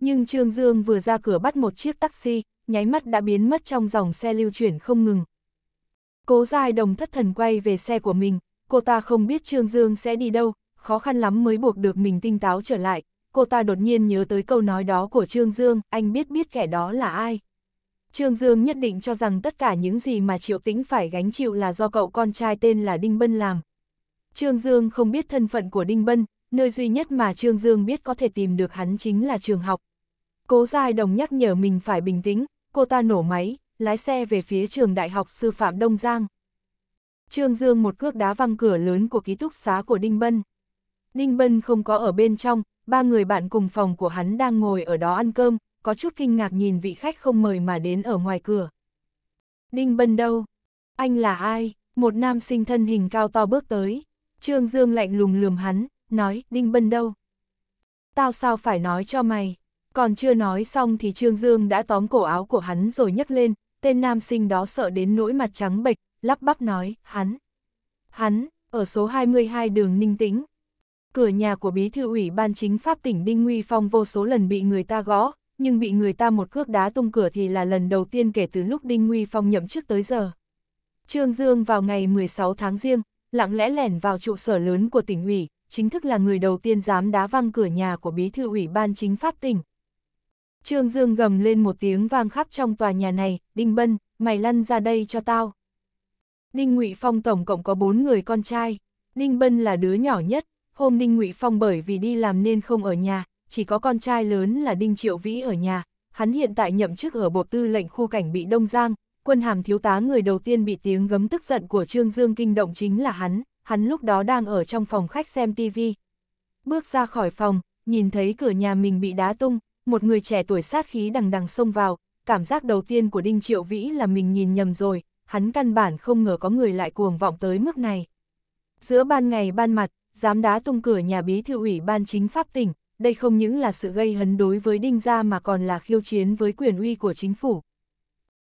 Nhưng Trương Dương vừa ra cửa bắt một chiếc taxi, nháy mắt đã biến mất trong dòng xe lưu chuyển không ngừng. Cố Giai Đồng thất thần quay về xe của mình, cô ta không biết Trương Dương sẽ đi đâu, khó khăn lắm mới buộc được mình tinh táo trở lại. Cô ta đột nhiên nhớ tới câu nói đó của Trương Dương, anh biết biết kẻ đó là ai. Trương Dương nhất định cho rằng tất cả những gì mà Triệu Tĩnh phải gánh chịu là do cậu con trai tên là Đinh Bân làm. Trương Dương không biết thân phận của Đinh Bân, nơi duy nhất mà Trương Dương biết có thể tìm được hắn chính là trường học. Cố Giai Đồng nhắc nhở mình phải bình tĩnh, cô ta nổ máy, lái xe về phía trường Đại học Sư phạm Đông Giang. Trương Dương một cước đá văng cửa lớn của ký túc xá của Đinh Bân. Đinh Bân không có ở bên trong, ba người bạn cùng phòng của hắn đang ngồi ở đó ăn cơm, có chút kinh ngạc nhìn vị khách không mời mà đến ở ngoài cửa. Đinh Bân đâu? Anh là ai? Một nam sinh thân hình cao to bước tới. Trương Dương lạnh lùng lườm hắn, nói, Đinh Bân đâu? Tao sao phải nói cho mày? Còn chưa nói xong thì Trương Dương đã tóm cổ áo của hắn rồi nhấc lên, tên nam sinh đó sợ đến nỗi mặt trắng bệch, lắp bắp nói, hắn, hắn, ở số 22 đường Ninh Tĩnh. Cửa nhà của bí thư ủy ban chính pháp tỉnh Đinh Nguy Phong vô số lần bị người ta gõ, nhưng bị người ta một cước đá tung cửa thì là lần đầu tiên kể từ lúc Đinh Nguy Phong nhậm chức tới giờ. Trương Dương vào ngày 16 tháng riêng, lặng lẽ lẻn vào trụ sở lớn của tỉnh ủy, chính thức là người đầu tiên dám đá văng cửa nhà của bí thư ủy ban chính pháp tỉnh. Trương Dương gầm lên một tiếng vang khắp trong tòa nhà này, Đinh Bân, mày lăn ra đây cho tao. Ninh Ngụy Phong tổng cộng có bốn người con trai, Ninh Bân là đứa nhỏ nhất, hôm Ninh Ngụy Phong bởi vì đi làm nên không ở nhà, chỉ có con trai lớn là Đinh Triệu Vĩ ở nhà, hắn hiện tại nhậm chức ở Bộ Tư lệnh khu cảnh bị Đông Giang, quân hàm thiếu tá người đầu tiên bị tiếng gấm tức giận của Trương Dương kinh động chính là hắn, hắn lúc đó đang ở trong phòng khách xem TV. Bước ra khỏi phòng, nhìn thấy cửa nhà mình bị đá tung, một người trẻ tuổi sát khí đằng đằng xông vào, cảm giác đầu tiên của Đinh Triệu Vĩ là mình nhìn nhầm rồi, hắn căn bản không ngờ có người lại cuồng vọng tới mức này. Giữa ban ngày ban mặt, dám đá tung cửa nhà bí thư ủy ban chính pháp tỉnh, đây không những là sự gây hấn đối với Đinh Gia mà còn là khiêu chiến với quyền uy của chính phủ.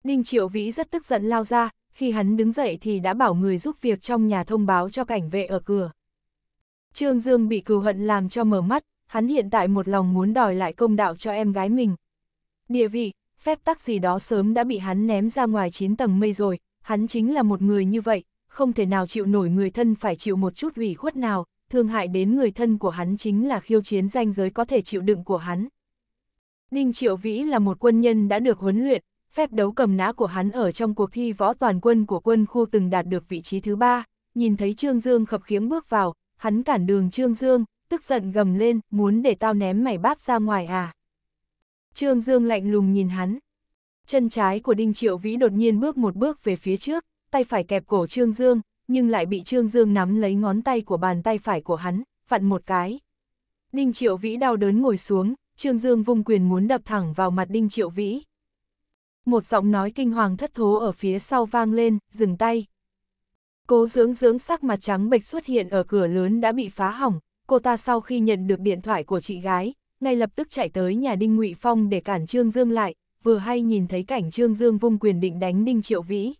Đinh Triệu Vĩ rất tức giận lao ra, khi hắn đứng dậy thì đã bảo người giúp việc trong nhà thông báo cho cảnh vệ ở cửa. Trương Dương bị cừu hận làm cho mở mắt, hắn hiện tại một lòng muốn đòi lại công đạo cho em gái mình. Địa vị, phép tắc gì đó sớm đã bị hắn ném ra ngoài chín tầng mây rồi, hắn chính là một người như vậy, không thể nào chịu nổi người thân phải chịu một chút ủy khuất nào, thương hại đến người thân của hắn chính là khiêu chiến danh giới có thể chịu đựng của hắn. Ninh Triệu Vĩ là một quân nhân đã được huấn luyện, phép đấu cầm nã của hắn ở trong cuộc thi võ toàn quân của quân khu từng đạt được vị trí thứ ba, nhìn thấy Trương Dương khập khiếng bước vào, hắn cản đường Trương Dương, tức giận gầm lên, muốn để tao ném mày báp ra ngoài à. Trương Dương lạnh lùng nhìn hắn, Chân trái của Đinh Triệu Vĩ đột nhiên bước một bước về phía trước, tay phải kẹp cổ Trương Dương, nhưng lại bị Trương Dương nắm lấy ngón tay của bàn tay phải của hắn, vặn một cái. Đinh Triệu Vĩ đau đớn ngồi xuống, Trương Dương vung quyền muốn đập thẳng vào mặt Đinh Triệu Vĩ. Một giọng nói kinh hoàng thất thố ở phía sau vang lên, dừng tay. Cố dưỡng dưỡng sắc mặt trắng bệch xuất hiện ở cửa lớn đã bị phá hỏng, cô ta sau khi nhận được điện thoại của chị gái, ngay lập tức chạy tới nhà Đinh Ngụy Phong để cản Trương Dương lại, vừa hay nhìn thấy cảnh Trương Dương vung quyền định đánh Đinh Triệu Vĩ.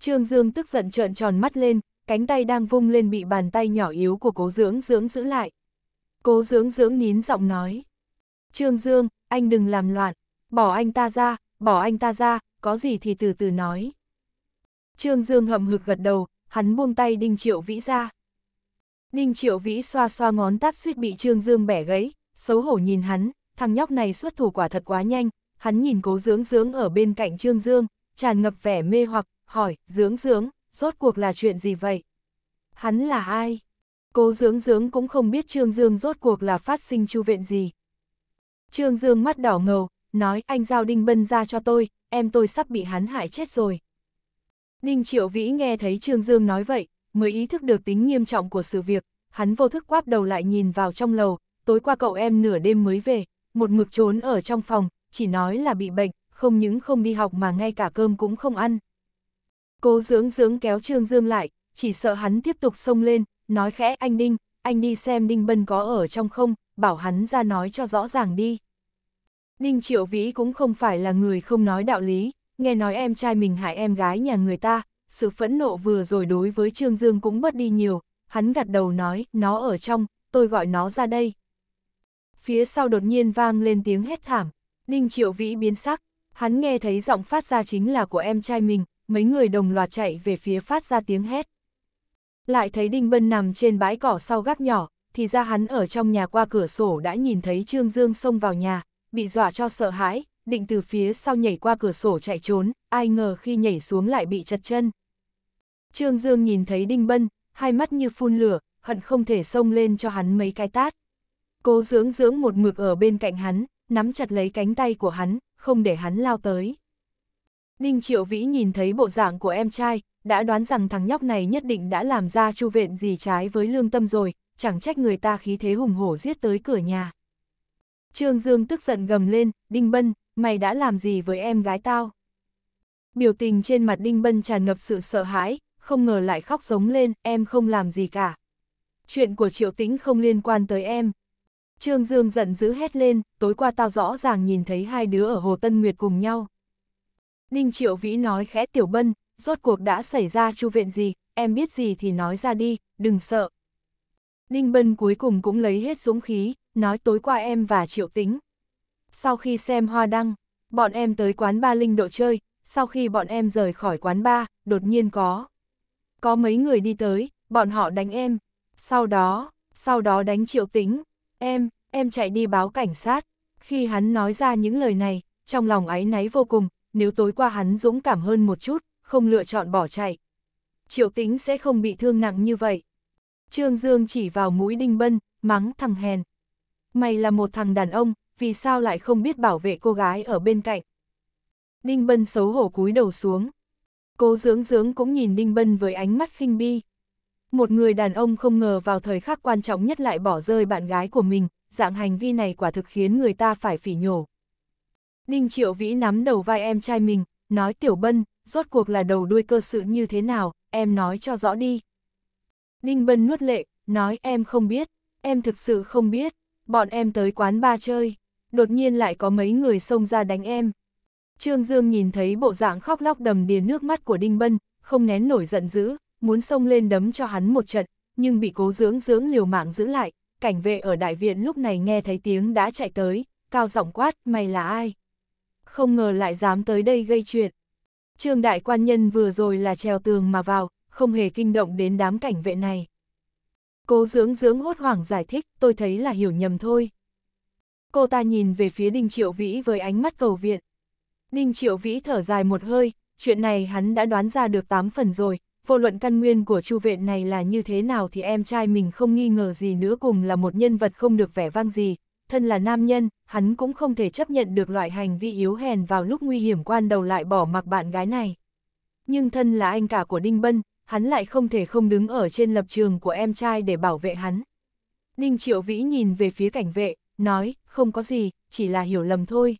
Trương Dương tức giận trợn tròn mắt lên, cánh tay đang vung lên bị bàn tay nhỏ yếu của cố dưỡng dưỡng giữ lại. Cố dưỡng dưỡng nín giọng nói. Trương Dương, anh đừng làm loạn, bỏ anh ta ra, bỏ anh ta ra, có gì thì từ từ nói. Trương Dương hậm hực gật đầu, hắn buông tay Đinh Triệu Vĩ ra. Đinh Triệu Vĩ xoa xoa ngón táp suýt bị Trương Dương bẻ gãy, xấu hổ nhìn hắn, thằng nhóc này xuất thủ quả thật quá nhanh, hắn nhìn cố dưỡng dưỡng ở bên cạnh Trương Dương, tràn ngập vẻ mê hoặc, hỏi, dưỡng dưỡng, rốt cuộc là chuyện gì vậy? Hắn là ai? Cố dưỡng dưỡng cũng không biết Trương Dương rốt cuộc là phát sinh chu viện gì. Trương Dương mắt đỏ ngầu, nói anh giao Đinh Bân ra cho tôi, em tôi sắp bị hắn hại chết rồi. Đinh Triệu Vĩ nghe thấy Trương Dương nói vậy, mới ý thức được tính nghiêm trọng của sự việc, hắn vô thức quáp đầu lại nhìn vào trong lầu, tối qua cậu em nửa đêm mới về, một mực trốn ở trong phòng, chỉ nói là bị bệnh, không những không đi học mà ngay cả cơm cũng không ăn. Cố dưỡng dưỡng kéo Trương Dương lại, chỉ sợ hắn tiếp tục xông lên, nói khẽ anh Đinh, anh đi xem Đinh Bân có ở trong không, bảo hắn ra nói cho rõ ràng đi. Đinh Triệu Vĩ cũng không phải là người không nói đạo lý, nghe nói em trai mình hại em gái nhà người ta, sự phẫn nộ vừa rồi đối với Trương Dương cũng bớt đi nhiều, hắn gật đầu nói, nó ở trong, tôi gọi nó ra đây. Phía sau đột nhiên vang lên tiếng hét thảm, Ninh Triệu Vĩ biến sắc, hắn nghe thấy giọng phát ra chính là của em trai mình, mấy người đồng loạt chạy về phía phát ra tiếng hét. Lại thấy Đinh Bân nằm trên bãi cỏ sau gác nhỏ, thì ra hắn ở trong nhà qua cửa sổ đã nhìn thấy Trương Dương xông vào nhà, bị dọa cho sợ hãi, định từ phía sau nhảy qua cửa sổ chạy trốn, ai ngờ khi nhảy xuống lại bị chật chân. Trương Dương nhìn thấy Đinh Bân, hai mắt như phun lửa, hận không thể xông lên cho hắn mấy cái tát. Cố dưỡng dưỡng một mực ở bên cạnh hắn, nắm chặt lấy cánh tay của hắn, không để hắn lao tới. Đinh Triệu Vĩ nhìn thấy bộ dạng của em trai, đã đoán rằng thằng nhóc này nhất định đã làm ra chu viện gì trái với lương tâm rồi, chẳng trách người ta khí thế hùng hổ giết tới cửa nhà. Trương Dương tức giận gầm lên, Đinh Bân, mày đã làm gì với em gái tao? Biểu tình trên mặt Đinh Bân tràn ngập sự sợ hãi, không ngờ lại khóc giống lên, em không làm gì cả. Chuyện của Triệu Tĩnh không liên quan tới em, Trương Dương giận dữ hét lên, tối qua tao rõ ràng nhìn thấy hai đứa ở Hồ Tân Nguyệt cùng nhau. Ninh Triệu Vĩ nói khẽ Tiểu Bân, rốt cuộc đã xảy ra chu viện gì, em biết gì thì nói ra đi, đừng sợ. Ninh Bân cuối cùng cũng lấy hết dũng khí, nói tối qua em và Triệu Tính. Sau khi xem hoa đăng, bọn em tới quán ba linh độ chơi, sau khi bọn em rời khỏi quán ba, đột nhiên có. Có mấy người đi tới, bọn họ đánh em, sau đó, sau đó đánh Triệu Tính, em, em chạy đi báo cảnh sát. Khi hắn nói ra những lời này, trong lòng áy náy vô cùng, nếu tối qua hắn dũng cảm hơn một chút, không lựa chọn bỏ chạy. Triệu tính sẽ không bị thương nặng như vậy. Trương Dương chỉ vào mũi đinh bân, mắng thằng hèn. Mày là một thằng đàn ông, vì sao lại không biết bảo vệ cô gái ở bên cạnh? Đinh bân xấu hổ cúi đầu xuống. Cố dưỡng dưỡng cũng nhìn đinh bân với ánh mắt khinh bi, một người đàn ông không ngờ vào thời khắc quan trọng nhất lại bỏ rơi bạn gái của mình, dạng hành vi này quả thực khiến người ta phải phỉ nhổ. Đinh Triệu Vĩ nắm đầu vai em trai mình, nói Tiểu Bân, rốt cuộc là đầu đuôi cơ sự như thế nào, em nói cho rõ đi. Đinh Bân nuốt lệ, nói em không biết, em thực sự không biết, bọn em tới quán ba chơi, đột nhiên lại có mấy người xông ra đánh em. Trương Dương nhìn thấy bộ dạng khóc lóc đầm đìa nước mắt của Đinh Bân, không nén nổi giận dữ, muốn xông lên đấm cho hắn một trận, nhưng bị cố dưỡng dưỡng liều mạng giữ lại, cảnh vệ ở đại viện lúc này nghe thấy tiếng đã chạy tới, cao giọng quát, mày là ai? Không ngờ lại dám tới đây gây chuyện. Trương đại quan nhân vừa rồi là trèo tường mà vào, không hề kinh động đến đám cảnh vệ này. Cố dưỡng dưỡng hốt hoảng giải thích, tôi thấy là hiểu nhầm thôi. Cô ta nhìn về phía Đinh Triệu Vĩ với ánh mắt cầu viện. Đinh Triệu Vĩ thở dài một hơi, chuyện này hắn đã đoán ra được 8 phần rồi, vô luận căn nguyên của chu viện này là như thế nào thì em trai mình không nghi ngờ gì nữa cùng là một nhân vật không được vẻ vang gì, thân là nam nhân, hắn cũng không thể chấp nhận được loại hành vi yếu hèn vào lúc nguy hiểm quan đầu lại bỏ mặc bạn gái này. Nhưng thân là anh cả của Đinh Bân, hắn lại không thể không đứng ở trên lập trường của em trai để bảo vệ hắn. Đinh Triệu Vĩ nhìn về phía cảnh vệ, nói, không có gì, chỉ là hiểu lầm thôi.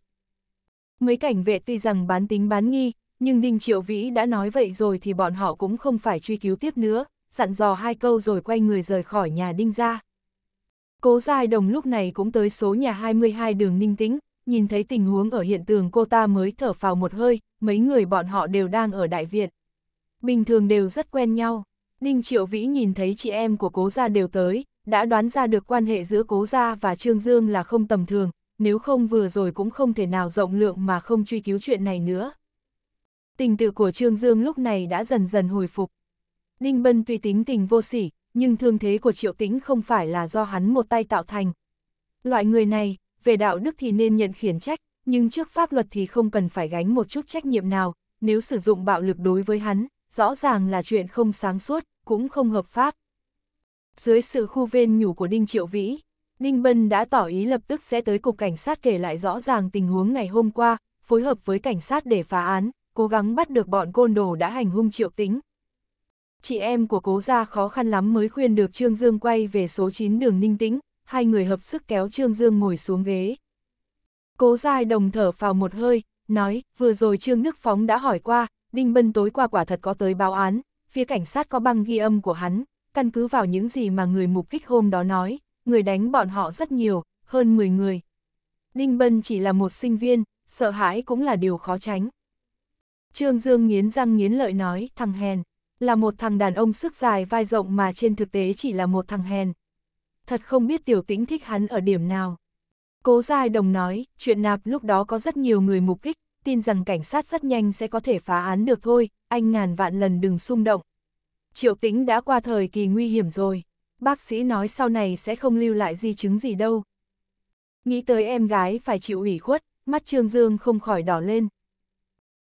Mấy cảnh vệ tuy rằng bán tính bán nghi, nhưng đinh Triệu Vĩ đã nói vậy rồi thì bọn họ cũng không phải truy cứu tiếp nữa, dặn dò hai câu rồi quay người rời khỏi nhà Đinh ra. Cố Giai Đồng lúc này cũng tới số nhà 22 đường Ninh Tĩnh, nhìn thấy tình huống ở hiện trường cô ta mới thở phào một hơi, mấy người bọn họ đều đang ở đại việt Bình thường đều rất quen nhau, đinh Triệu Vĩ nhìn thấy chị em của cố gia đều tới, đã đoán ra được quan hệ giữa cố gia và Trương Dương là không tầm thường, nếu không vừa rồi cũng không thể nào rộng lượng mà không truy cứu chuyện này nữa tình tự của Trương Dương lúc này đã dần dần hồi phục. Đinh Bân tuy tính tình vô sỉ, nhưng thương thế của Triệu Tĩnh không phải là do hắn một tay tạo thành. Loại người này, về đạo đức thì nên nhận khiển trách, nhưng trước pháp luật thì không cần phải gánh một chút trách nhiệm nào, nếu sử dụng bạo lực đối với hắn, rõ ràng là chuyện không sáng suốt, cũng không hợp pháp. Dưới sự khu ven nhủ của Đinh Triệu Vĩ, Đinh Bân đã tỏ ý lập tức sẽ tới cục cảnh sát kể lại rõ ràng tình huống ngày hôm qua, phối hợp với cảnh sát để phá án, cố gắng bắt được bọn côn đồ đã hành hung triệu tính. Chị em của cố gia khó khăn lắm mới khuyên được Trương Dương quay về số 9 đường Ninh Tĩnh, hai người hợp sức kéo Trương Dương ngồi xuống ghế. Cố gia đồng thở vào một hơi, nói, vừa rồi Trương Đức Phóng đã hỏi qua, Đinh Bân tối qua quả thật có tới báo án, phía cảnh sát có băng ghi âm của hắn, căn cứ vào những gì mà người mục kích hôm đó nói, người đánh bọn họ rất nhiều, hơn 10 người. Đinh Bân chỉ là một sinh viên, sợ hãi cũng là điều khó tránh. Trương Dương nghiến răng nghiến lợi nói, thằng hèn, là một thằng đàn ông sức dài vai rộng mà trên thực tế chỉ là một thằng hèn. Thật không biết tiểu tĩnh thích hắn ở điểm nào. Cố Giai Đồng nói, chuyện nạp lúc đó có rất nhiều người mục kích, tin rằng cảnh sát rất nhanh sẽ có thể phá án được thôi, anh ngàn vạn lần đừng xung động. Triệu tĩnh đã qua thời kỳ nguy hiểm rồi, bác sĩ nói sau này sẽ không lưu lại di chứng gì đâu. Nghĩ tới em gái phải chịu ủy khuất, mắt Trương Dương không khỏi đỏ lên.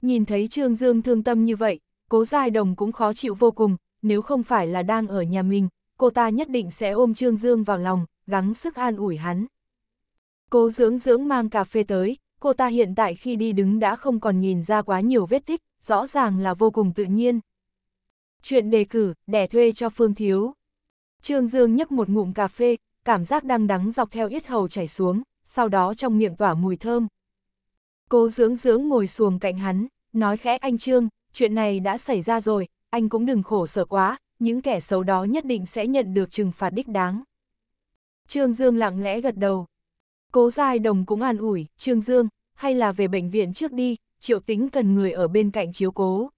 Nhìn thấy Trương Dương thương tâm như vậy, cố giai đồng cũng khó chịu vô cùng, nếu không phải là đang ở nhà mình, cô ta nhất định sẽ ôm Trương Dương vào lòng, gắng sức an ủi hắn. Cố dưỡng dưỡng mang cà phê tới, cô ta hiện tại khi đi đứng đã không còn nhìn ra quá nhiều vết tích, rõ ràng là vô cùng tự nhiên. Chuyện đề cử, đẻ thuê cho Phương Thiếu. Trương Dương nhấp một ngụm cà phê, cảm giác đang đắng dọc theo yết hầu chảy xuống, sau đó trong miệng tỏa mùi thơm. Cô dưỡng dưỡng ngồi xuồng cạnh hắn, nói khẽ anh Trương, chuyện này đã xảy ra rồi, anh cũng đừng khổ sở quá, những kẻ xấu đó nhất định sẽ nhận được trừng phạt đích đáng. Trương Dương lặng lẽ gật đầu. Cố Giai Đồng cũng an ủi, Trương Dương, hay là về bệnh viện trước đi, triệu tính cần người ở bên cạnh chiếu cố.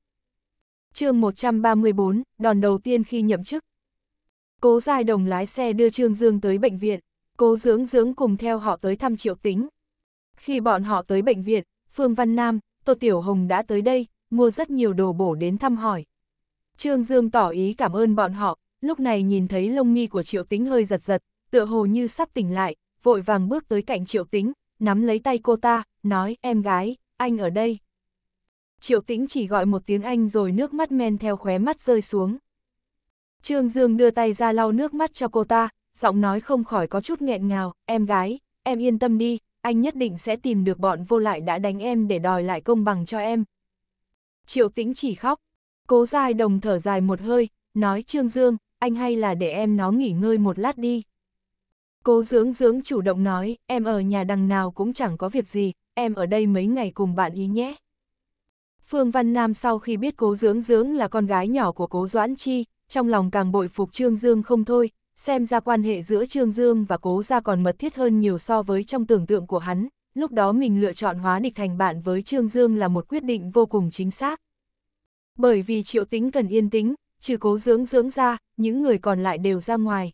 chương 134, đòn đầu tiên khi nhậm chức. Cố Giai Đồng lái xe đưa Trương Dương tới bệnh viện, cố dưỡng dưỡng cùng theo họ tới thăm triệu tính, khi bọn họ tới bệnh viện, Phương Văn Nam, Tô Tiểu Hồng đã tới đây, mua rất nhiều đồ bổ đến thăm hỏi. Trương Dương tỏ ý cảm ơn bọn họ, lúc này nhìn thấy lông mi của Triệu Tính hơi giật giật, tựa hồ như sắp tỉnh lại, vội vàng bước tới cạnh Triệu Tính, nắm lấy tay cô ta, nói, em gái, anh ở đây. Triệu Tĩnh chỉ gọi một tiếng anh rồi nước mắt men theo khóe mắt rơi xuống. Trương Dương đưa tay ra lau nước mắt cho cô ta, giọng nói không khỏi có chút nghẹn ngào, em gái, em yên tâm đi, anh nhất định sẽ tìm được bọn vô lại đã đánh em để đòi lại công bằng cho em. Triệu tĩnh chỉ khóc, cố dài đồng thở dài một hơi, nói Trương Dương, anh hay là để em nó nghỉ ngơi một lát đi. Cố dưỡng dưỡng chủ động nói, em ở nhà đằng nào cũng chẳng có việc gì, em ở đây mấy ngày cùng bạn ý nhé. Phương Văn Nam sau khi biết cố dưỡng dưỡng là con gái nhỏ của cố Doãn Chi, trong lòng càng bội phục Trương Dương không thôi, xem ra quan hệ giữa Trương Dương và Cố Gia còn mật thiết hơn nhiều so với trong tưởng tượng của hắn, lúc đó mình lựa chọn hóa địch thành bạn với Trương Dương là một quyết định vô cùng chính xác. Bởi vì triệu tính cần yên tĩnh, trừ cố dưỡng dưỡng ra, những người còn lại đều ra ngoài.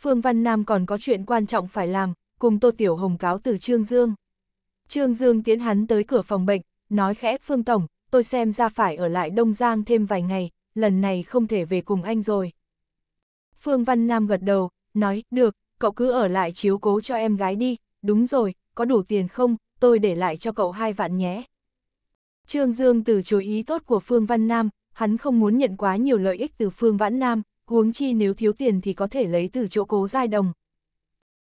Phương Văn Nam còn có chuyện quan trọng phải làm, cùng Tô Tiểu Hồng cáo từ Trương Dương. Trương Dương tiến hắn tới cửa phòng bệnh, nói khẽ Phương Tổng, tôi xem ra phải ở lại Đông Giang thêm vài ngày, lần này không thể về cùng anh rồi. Phương Văn Nam gật đầu, nói, được, cậu cứ ở lại chiếu cố cho em gái đi, đúng rồi, có đủ tiền không, tôi để lại cho cậu hai vạn nhé. Trương Dương từ chối ý tốt của Phương Văn Nam, hắn không muốn nhận quá nhiều lợi ích từ Phương Vãn Nam, huống chi nếu thiếu tiền thì có thể lấy từ chỗ cố giai đồng.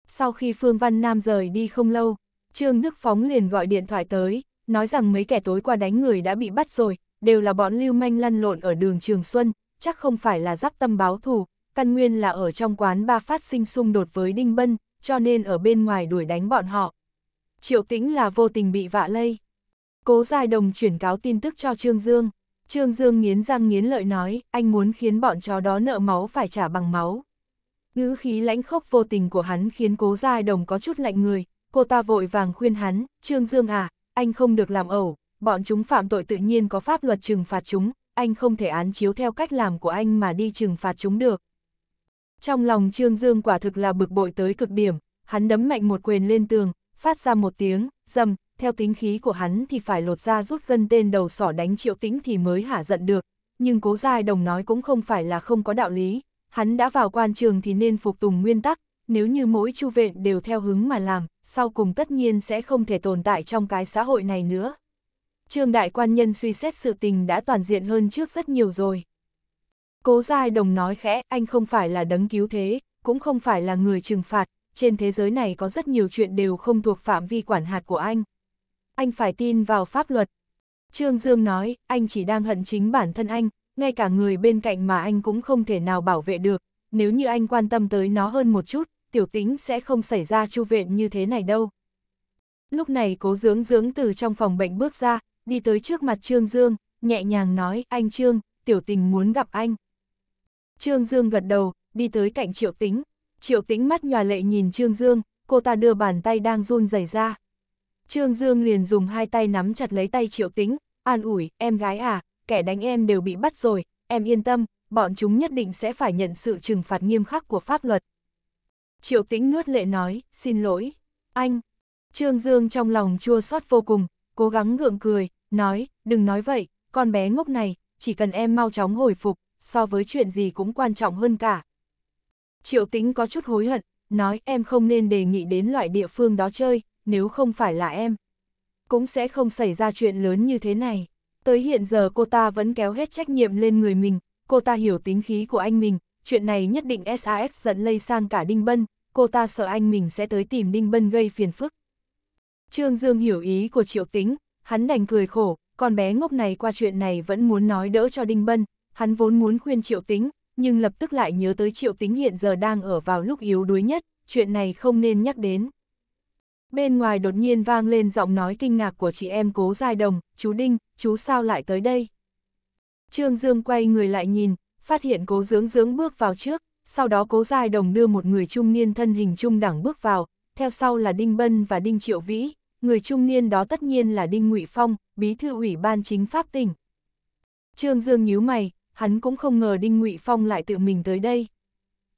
Sau khi Phương Văn Nam rời đi không lâu, Trương Đức Phóng liền gọi điện thoại tới, nói rằng mấy kẻ tối qua đánh người đã bị bắt rồi, đều là bọn lưu manh lăn lộn ở đường Trường Xuân, chắc không phải là giáp tâm báo thù, căn nguyên là ở trong quán ba phát sinh xung đột với Đinh Bân, cho nên ở bên ngoài đuổi đánh bọn họ. Triệu Tĩnh là vô tình bị vạ lây. Cố Giai Đồng chuyển cáo tin tức cho Trương Dương. Trương Dương nghiến răng nghiến lợi nói, anh muốn khiến bọn chó đó nợ máu phải trả bằng máu. Ngữ khí lãnh khốc vô tình của hắn khiến Cố Giai Đồng có chút lạnh người, cô ta vội vàng khuyên hắn, Trương Dương à, anh không được làm ẩu, bọn chúng phạm tội tự nhiên có pháp luật trừng phạt chúng, anh không thể án chiếu theo cách làm của anh mà đi trừng phạt chúng được, trong lòng Trương Dương quả thực là bực bội tới cực điểm, hắn đấm mạnh một quyền lên tường, phát ra một tiếng, dầm, theo tính khí của hắn thì phải lột ra rút gân tên đầu sỏ đánh triệu tĩnh thì mới hả giận được, nhưng cố giai đồng nói cũng không phải là không có đạo lý, hắn đã vào quan trường thì nên phục tùng nguyên tắc, nếu như mỗi chu vệ đều theo hướng mà làm, sau cùng tất nhiên sẽ không thể tồn tại trong cái xã hội này nữa. Trương đại quan nhân suy xét sự tình đã toàn diện hơn trước rất nhiều rồi. Cố Giai Đồng nói khẽ, anh không phải là đấng cứu thế, cũng không phải là người trừng phạt, trên thế giới này có rất nhiều chuyện đều không thuộc phạm vi quản hạt của anh. Anh phải tin vào pháp luật. Trương Dương nói, anh chỉ đang hận chính bản thân anh, ngay cả người bên cạnh mà anh cũng không thể nào bảo vệ được, nếu như anh quan tâm tới nó hơn một chút, tiểu tính sẽ không xảy ra chu viện như thế này đâu. Lúc này cố dưỡng dưỡng từ trong phòng bệnh bước ra, đi tới trước mặt Trương Dương, nhẹ nhàng nói, anh Trương, tiểu tình muốn gặp anh. Trương Dương gật đầu, đi tới cạnh Triệu Tĩnh. Triệu Tĩnh mắt nhòa lệ nhìn Trương Dương, cô ta đưa bàn tay đang run rẩy ra. Trương Dương liền dùng hai tay nắm chặt lấy tay Triệu Tĩnh, an ủi, em gái à, kẻ đánh em đều bị bắt rồi, em yên tâm, bọn chúng nhất định sẽ phải nhận sự trừng phạt nghiêm khắc của pháp luật. Triệu Tĩnh nuốt lệ nói, xin lỗi, anh. Trương Dương trong lòng chua xót vô cùng, cố gắng gượng cười, nói, đừng nói vậy, con bé ngốc này, chỉ cần em mau chóng hồi phục, so với chuyện gì cũng quan trọng hơn cả. Triệu tính có chút hối hận, nói em không nên đề nghị đến loại địa phương đó chơi, nếu không phải là em. Cũng sẽ không xảy ra chuyện lớn như thế này. Tới hiện giờ cô ta vẫn kéo hết trách nhiệm lên người mình, cô ta hiểu tính khí của anh mình, chuyện này nhất định SAS dẫn lây sang cả Đinh Bân, cô ta sợ anh mình sẽ tới tìm Đinh Bân gây phiền phức. Trương Dương hiểu ý của Triệu Tính, hắn đành cười khổ, con bé ngốc này qua chuyện này vẫn muốn nói đỡ cho Đinh Bân, hắn vốn muốn khuyên triệu tính, nhưng lập tức lại nhớ tới triệu tính hiện giờ đang ở vào lúc yếu đuối nhất, chuyện này không nên nhắc đến. Bên ngoài đột nhiên vang lên giọng nói kinh ngạc của chị em cố giai đồng, chú Đinh, chú sao lại tới đây? Trương Dương quay người lại nhìn, phát hiện cố dưỡng dưỡng bước vào trước, sau đó cố giai đồng đưa một người trung niên thân hình trung đẳng bước vào, theo sau là Đinh Bân và Đinh Triệu Vĩ, người trung niên đó tất nhiên là Đinh Ngụy Phong, bí thư ủy ban chính pháp tỉnh. Trương Dương nhíu mày, hắn cũng không ngờ Đinh Ngụy Phong lại tự mình tới đây.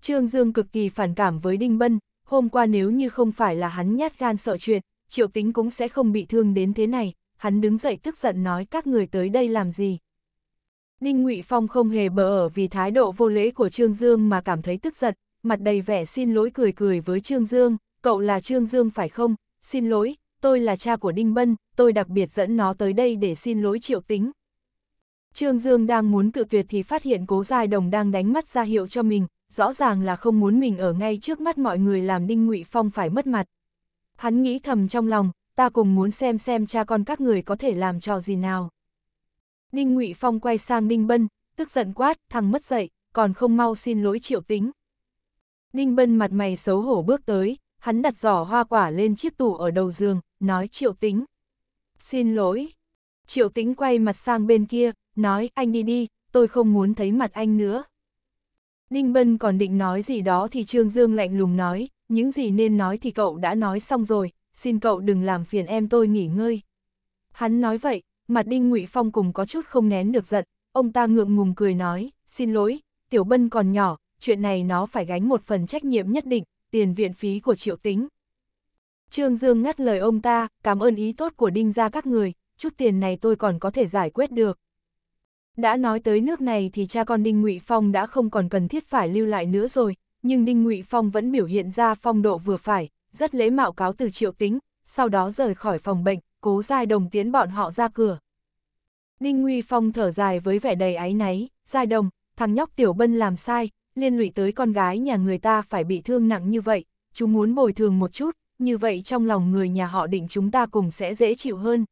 Trương Dương cực kỳ phản cảm với Đinh Bân, hôm qua nếu như không phải là hắn nhát gan sợ chuyện, triệu tính cũng sẽ không bị thương đến thế này, hắn đứng dậy tức giận nói các người tới đây làm gì. Đinh Ngụy Phong không hề bờ ở vì thái độ vô lễ của Trương Dương mà cảm thấy tức giận, mặt đầy vẻ xin lỗi cười cười với Trương Dương, cậu là Trương Dương phải không, xin lỗi, tôi là cha của Đinh Bân, tôi đặc biệt dẫn nó tới đây để xin lỗi triệu tính, Trương Dương đang muốn cự tuyệt thì phát hiện cố dài đồng đang đánh mắt ra hiệu cho mình, rõ ràng là không muốn mình ở ngay trước mắt mọi người làm Đinh Ngụy Phong phải mất mặt. Hắn nghĩ thầm trong lòng, ta cùng muốn xem xem cha con các người có thể làm trò gì nào. Đinh Ngụy Phong quay sang Đinh Bân, tức giận quát, thằng mất dậy, còn không mau xin lỗi triệu tính. Đinh Bân mặt mày xấu hổ bước tới, hắn đặt giỏ hoa quả lên chiếc tủ ở đầu giường, nói triệu tính. Xin lỗi. Triệu tính quay mặt sang bên kia, nói anh đi đi, tôi không muốn thấy mặt anh nữa. Đinh Bân còn định nói gì đó thì Trương Dương lạnh lùng nói, những gì nên nói thì cậu đã nói xong rồi, xin cậu đừng làm phiền em tôi nghỉ ngơi. Hắn nói vậy, mặt Đinh Ngụy Phong cùng có chút không nén được giận, ông ta ngượng ngùng cười nói, xin lỗi, Tiểu Bân còn nhỏ, chuyện này nó phải gánh một phần trách nhiệm nhất định, tiền viện phí của triệu tính. Trương Dương ngắt lời ông ta, cảm ơn ý tốt của Đinh ra các người, chút tiền này tôi còn có thể giải quyết được. Đã nói tới nước này thì cha con Đinh Ngụy Phong đã không còn cần thiết phải lưu lại nữa rồi, nhưng Đinh Ngụy Phong vẫn biểu hiện ra phong độ vừa phải, rất lễ mạo cáo từ triệu tính, sau đó rời khỏi phòng bệnh, cố giai đồng tiến bọn họ ra cửa. Đinh ngụy Phong thở dài với vẻ đầy áy náy, giai đồng, thằng nhóc Tiểu Bân làm sai, liên lụy tới con gái nhà người ta phải bị thương nặng như vậy, chúng muốn bồi thường một chút, như vậy trong lòng người nhà họ định chúng ta cùng sẽ dễ chịu hơn.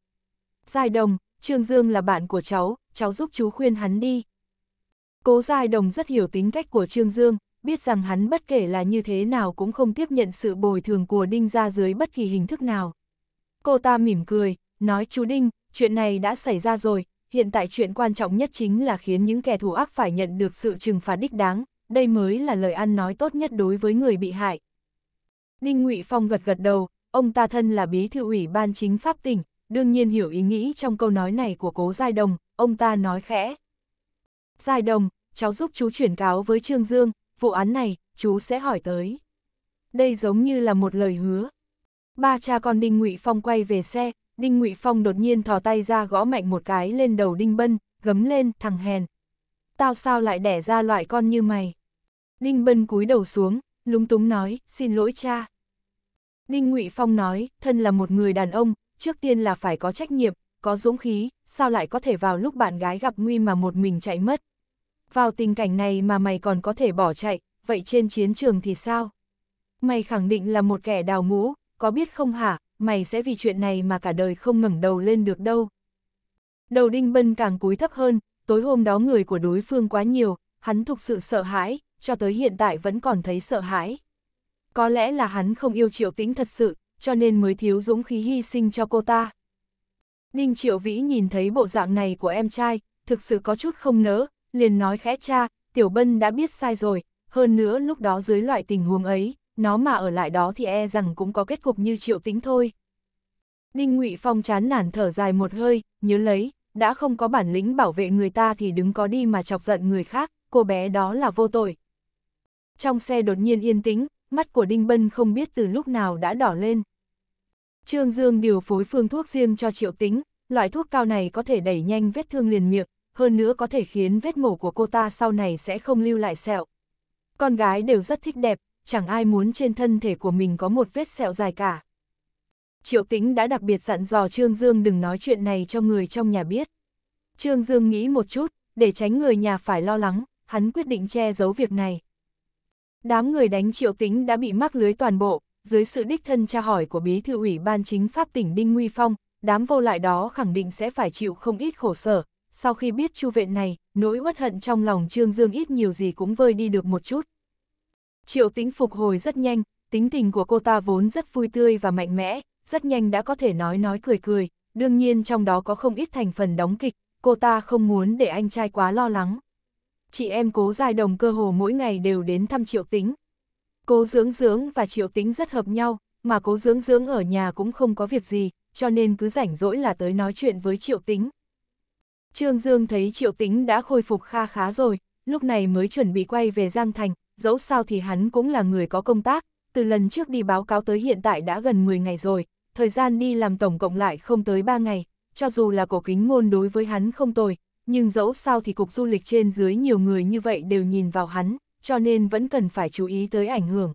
Giai đồng, Trương Dương là bạn của cháu, cháu giúp chú khuyên hắn đi. Cố Giai Đồng rất hiểu tính cách của Trương Dương, biết rằng hắn bất kể là như thế nào cũng không tiếp nhận sự bồi thường của Đinh ra dưới bất kỳ hình thức nào. Cô ta mỉm cười, nói chú Đinh, chuyện này đã xảy ra rồi, hiện tại chuyện quan trọng nhất chính là khiến những kẻ thù ác phải nhận được sự trừng phạt đích đáng, đây mới là lời ăn nói tốt nhất đối với người bị hại. Đinh Ngụy Phong gật gật đầu, ông ta thân là bí thư ủy ban chính pháp tỉnh, đương nhiên hiểu ý nghĩ trong câu nói này của cố Giai Đồng, ông ta nói khẽ. Giai Đồng, cháu giúp chú chuyển cáo với Trương Dương, vụ án này, chú sẽ hỏi tới. Đây giống như là một lời hứa. Ba cha con Đinh Ngụy Phong quay về xe, Đinh Ngụy Phong đột nhiên thò tay ra gõ mạnh một cái lên đầu Đinh Bân, gấm lên, thằng hèn. Tao sao lại đẻ ra loại con như mày? Đinh Bân cúi đầu xuống, lúng túng nói, xin lỗi cha. Đinh Ngụy Phong nói, thân là một người đàn ông, trước tiên là phải có trách nhiệm, có dũng khí, sao lại có thể vào lúc bạn gái gặp nguy mà một mình chạy mất. Vào tình cảnh này mà mày còn có thể bỏ chạy, vậy trên chiến trường thì sao? Mày khẳng định là một kẻ đào ngũ, có biết không hả, mày sẽ vì chuyện này mà cả đời không ngẩng đầu lên được đâu. Đầu đinh bân càng cúi thấp hơn, tối hôm đó người của đối phương quá nhiều, hắn thực sự sợ hãi, cho tới hiện tại vẫn còn thấy sợ hãi. Có lẽ là hắn không yêu triệu tính thật sự, cho nên mới thiếu dũng khí hy sinh cho cô ta. Ninh Triệu Vĩ nhìn thấy bộ dạng này của em trai, thực sự có chút không nỡ, liền nói khẽ cha, Tiểu Bân đã biết sai rồi, hơn nữa lúc đó dưới loại tình huống ấy, nó mà ở lại đó thì e rằng cũng có kết cục như Triệu Tính thôi. Ninh Ngụy Phong chán nản thở dài một hơi, nhớ lấy, đã không có bản lĩnh bảo vệ người ta thì đứng có đi mà chọc giận người khác, cô bé đó là vô tội. Trong xe đột nhiên yên tĩnh, mắt của Đinh Bân không biết từ lúc nào đã đỏ lên. Trương Dương điều phối phương thuốc riêng cho triệu tính, loại thuốc cao này có thể đẩy nhanh vết thương liền miệng, hơn nữa có thể khiến vết mổ của cô ta sau này sẽ không lưu lại sẹo. Con gái đều rất thích đẹp, chẳng ai muốn trên thân thể của mình có một vết sẹo dài cả. Triệu tính đã đặc biệt dặn dò Trương Dương đừng nói chuyện này cho người trong nhà biết. Trương Dương nghĩ một chút, để tránh người nhà phải lo lắng, hắn quyết định che giấu việc này. Đám người đánh triệu tính đã bị mắc lưới toàn bộ, dưới sự đích thân tra hỏi của bí thư ủy ban chính pháp tỉnh Đinh Nguy Phong, đám vô lại đó khẳng định sẽ phải chịu không ít khổ sở. Sau khi biết chu viện này, nỗi uất hận trong lòng Trương Dương ít nhiều gì cũng vơi đi được một chút. Triệu tính phục hồi rất nhanh, tính tình của cô ta vốn rất vui tươi và mạnh mẽ, rất nhanh đã có thể nói nói cười cười, đương nhiên trong đó có không ít thành phần đóng kịch, cô ta không muốn để anh trai quá lo lắng. Chị em cố dài đồng cơ hồ mỗi ngày đều đến thăm triệu tính, Cố dưỡng dưỡng và triệu tính rất hợp nhau, mà cố dưỡng dưỡng ở nhà cũng không có việc gì, cho nên cứ rảnh rỗi là tới nói chuyện với triệu tính. Trương Dương thấy triệu tính đã khôi phục kha khá rồi, lúc này mới chuẩn bị quay về Giang Thành, dẫu sao thì hắn cũng là người có công tác, từ lần trước đi báo cáo tới hiện tại đã gần 10 ngày rồi, thời gian đi làm tổng cộng lại không tới 3 ngày, cho dù là cổ kính ngôn đối với hắn không tồi, nhưng dẫu sao thì cục du lịch trên dưới nhiều người như vậy đều nhìn vào hắn cho nên vẫn cần phải chú ý tới ảnh hưởng.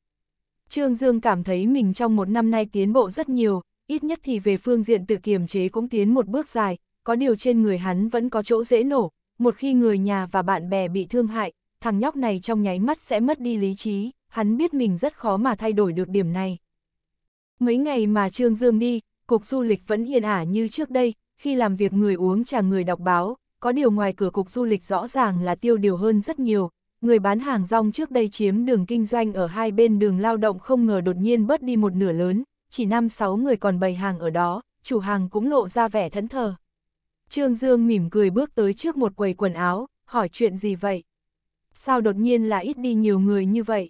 Trương Dương cảm thấy mình trong một năm nay tiến bộ rất nhiều, ít nhất thì về phương diện tự kiềm chế cũng tiến một bước dài, có điều trên người hắn vẫn có chỗ dễ nổ, một khi người nhà và bạn bè bị thương hại, thằng nhóc này trong nháy mắt sẽ mất đi lý trí, hắn biết mình rất khó mà thay đổi được điểm này. Mấy ngày mà Trương Dương đi, cục du lịch vẫn yên ả như trước đây, khi làm việc người uống trà người đọc báo, có điều ngoài cửa cục du lịch rõ ràng là tiêu điều hơn rất nhiều, người bán hàng rong trước đây chiếm đường kinh doanh ở hai bên đường lao động không ngờ đột nhiên bớt đi một nửa lớn, chỉ năm sáu người còn bày hàng ở đó, chủ hàng cũng lộ ra vẻ thẫn thờ. Trương Dương mỉm cười bước tới trước một quầy quần áo, hỏi chuyện gì vậy? Sao đột nhiên là ít đi nhiều người như vậy?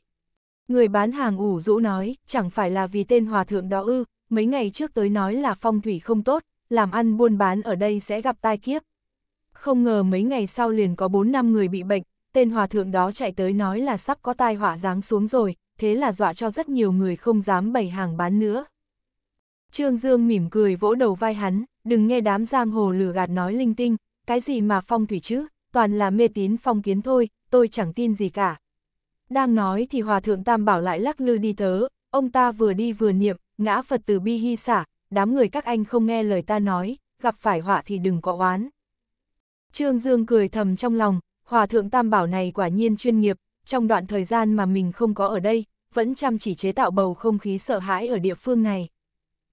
Người bán hàng ủ rũ nói, chẳng phải là vì tên hòa thượng đó ư, mấy ngày trước tới nói là phong thủy không tốt, làm ăn buôn bán ở đây sẽ gặp tai kiếp. Không ngờ mấy ngày sau liền có 4 năm người bị bệnh, tên hòa thượng đó chạy tới nói là sắp có tai họa giáng xuống rồi, thế là dọa cho rất nhiều người không dám bày hàng bán nữa. Trương Dương mỉm cười vỗ đầu vai hắn, đừng nghe đám giang hồ lừa gạt nói linh tinh, cái gì mà phong thủy chứ, toàn là mê tín phong kiến thôi, tôi chẳng tin gì cả. Đang nói thì Hòa Thượng Tam Bảo lại lắc lư đi tớ, ông ta vừa đi vừa niệm, ngã Phật từ bi hy xả, đám người các anh không nghe lời ta nói, gặp phải họa thì đừng có oán. Trương Dương cười thầm trong lòng, hòa thượng tam bảo này quả nhiên chuyên nghiệp, trong đoạn thời gian mà mình không có ở đây, vẫn chăm chỉ chế tạo bầu không khí sợ hãi ở địa phương này.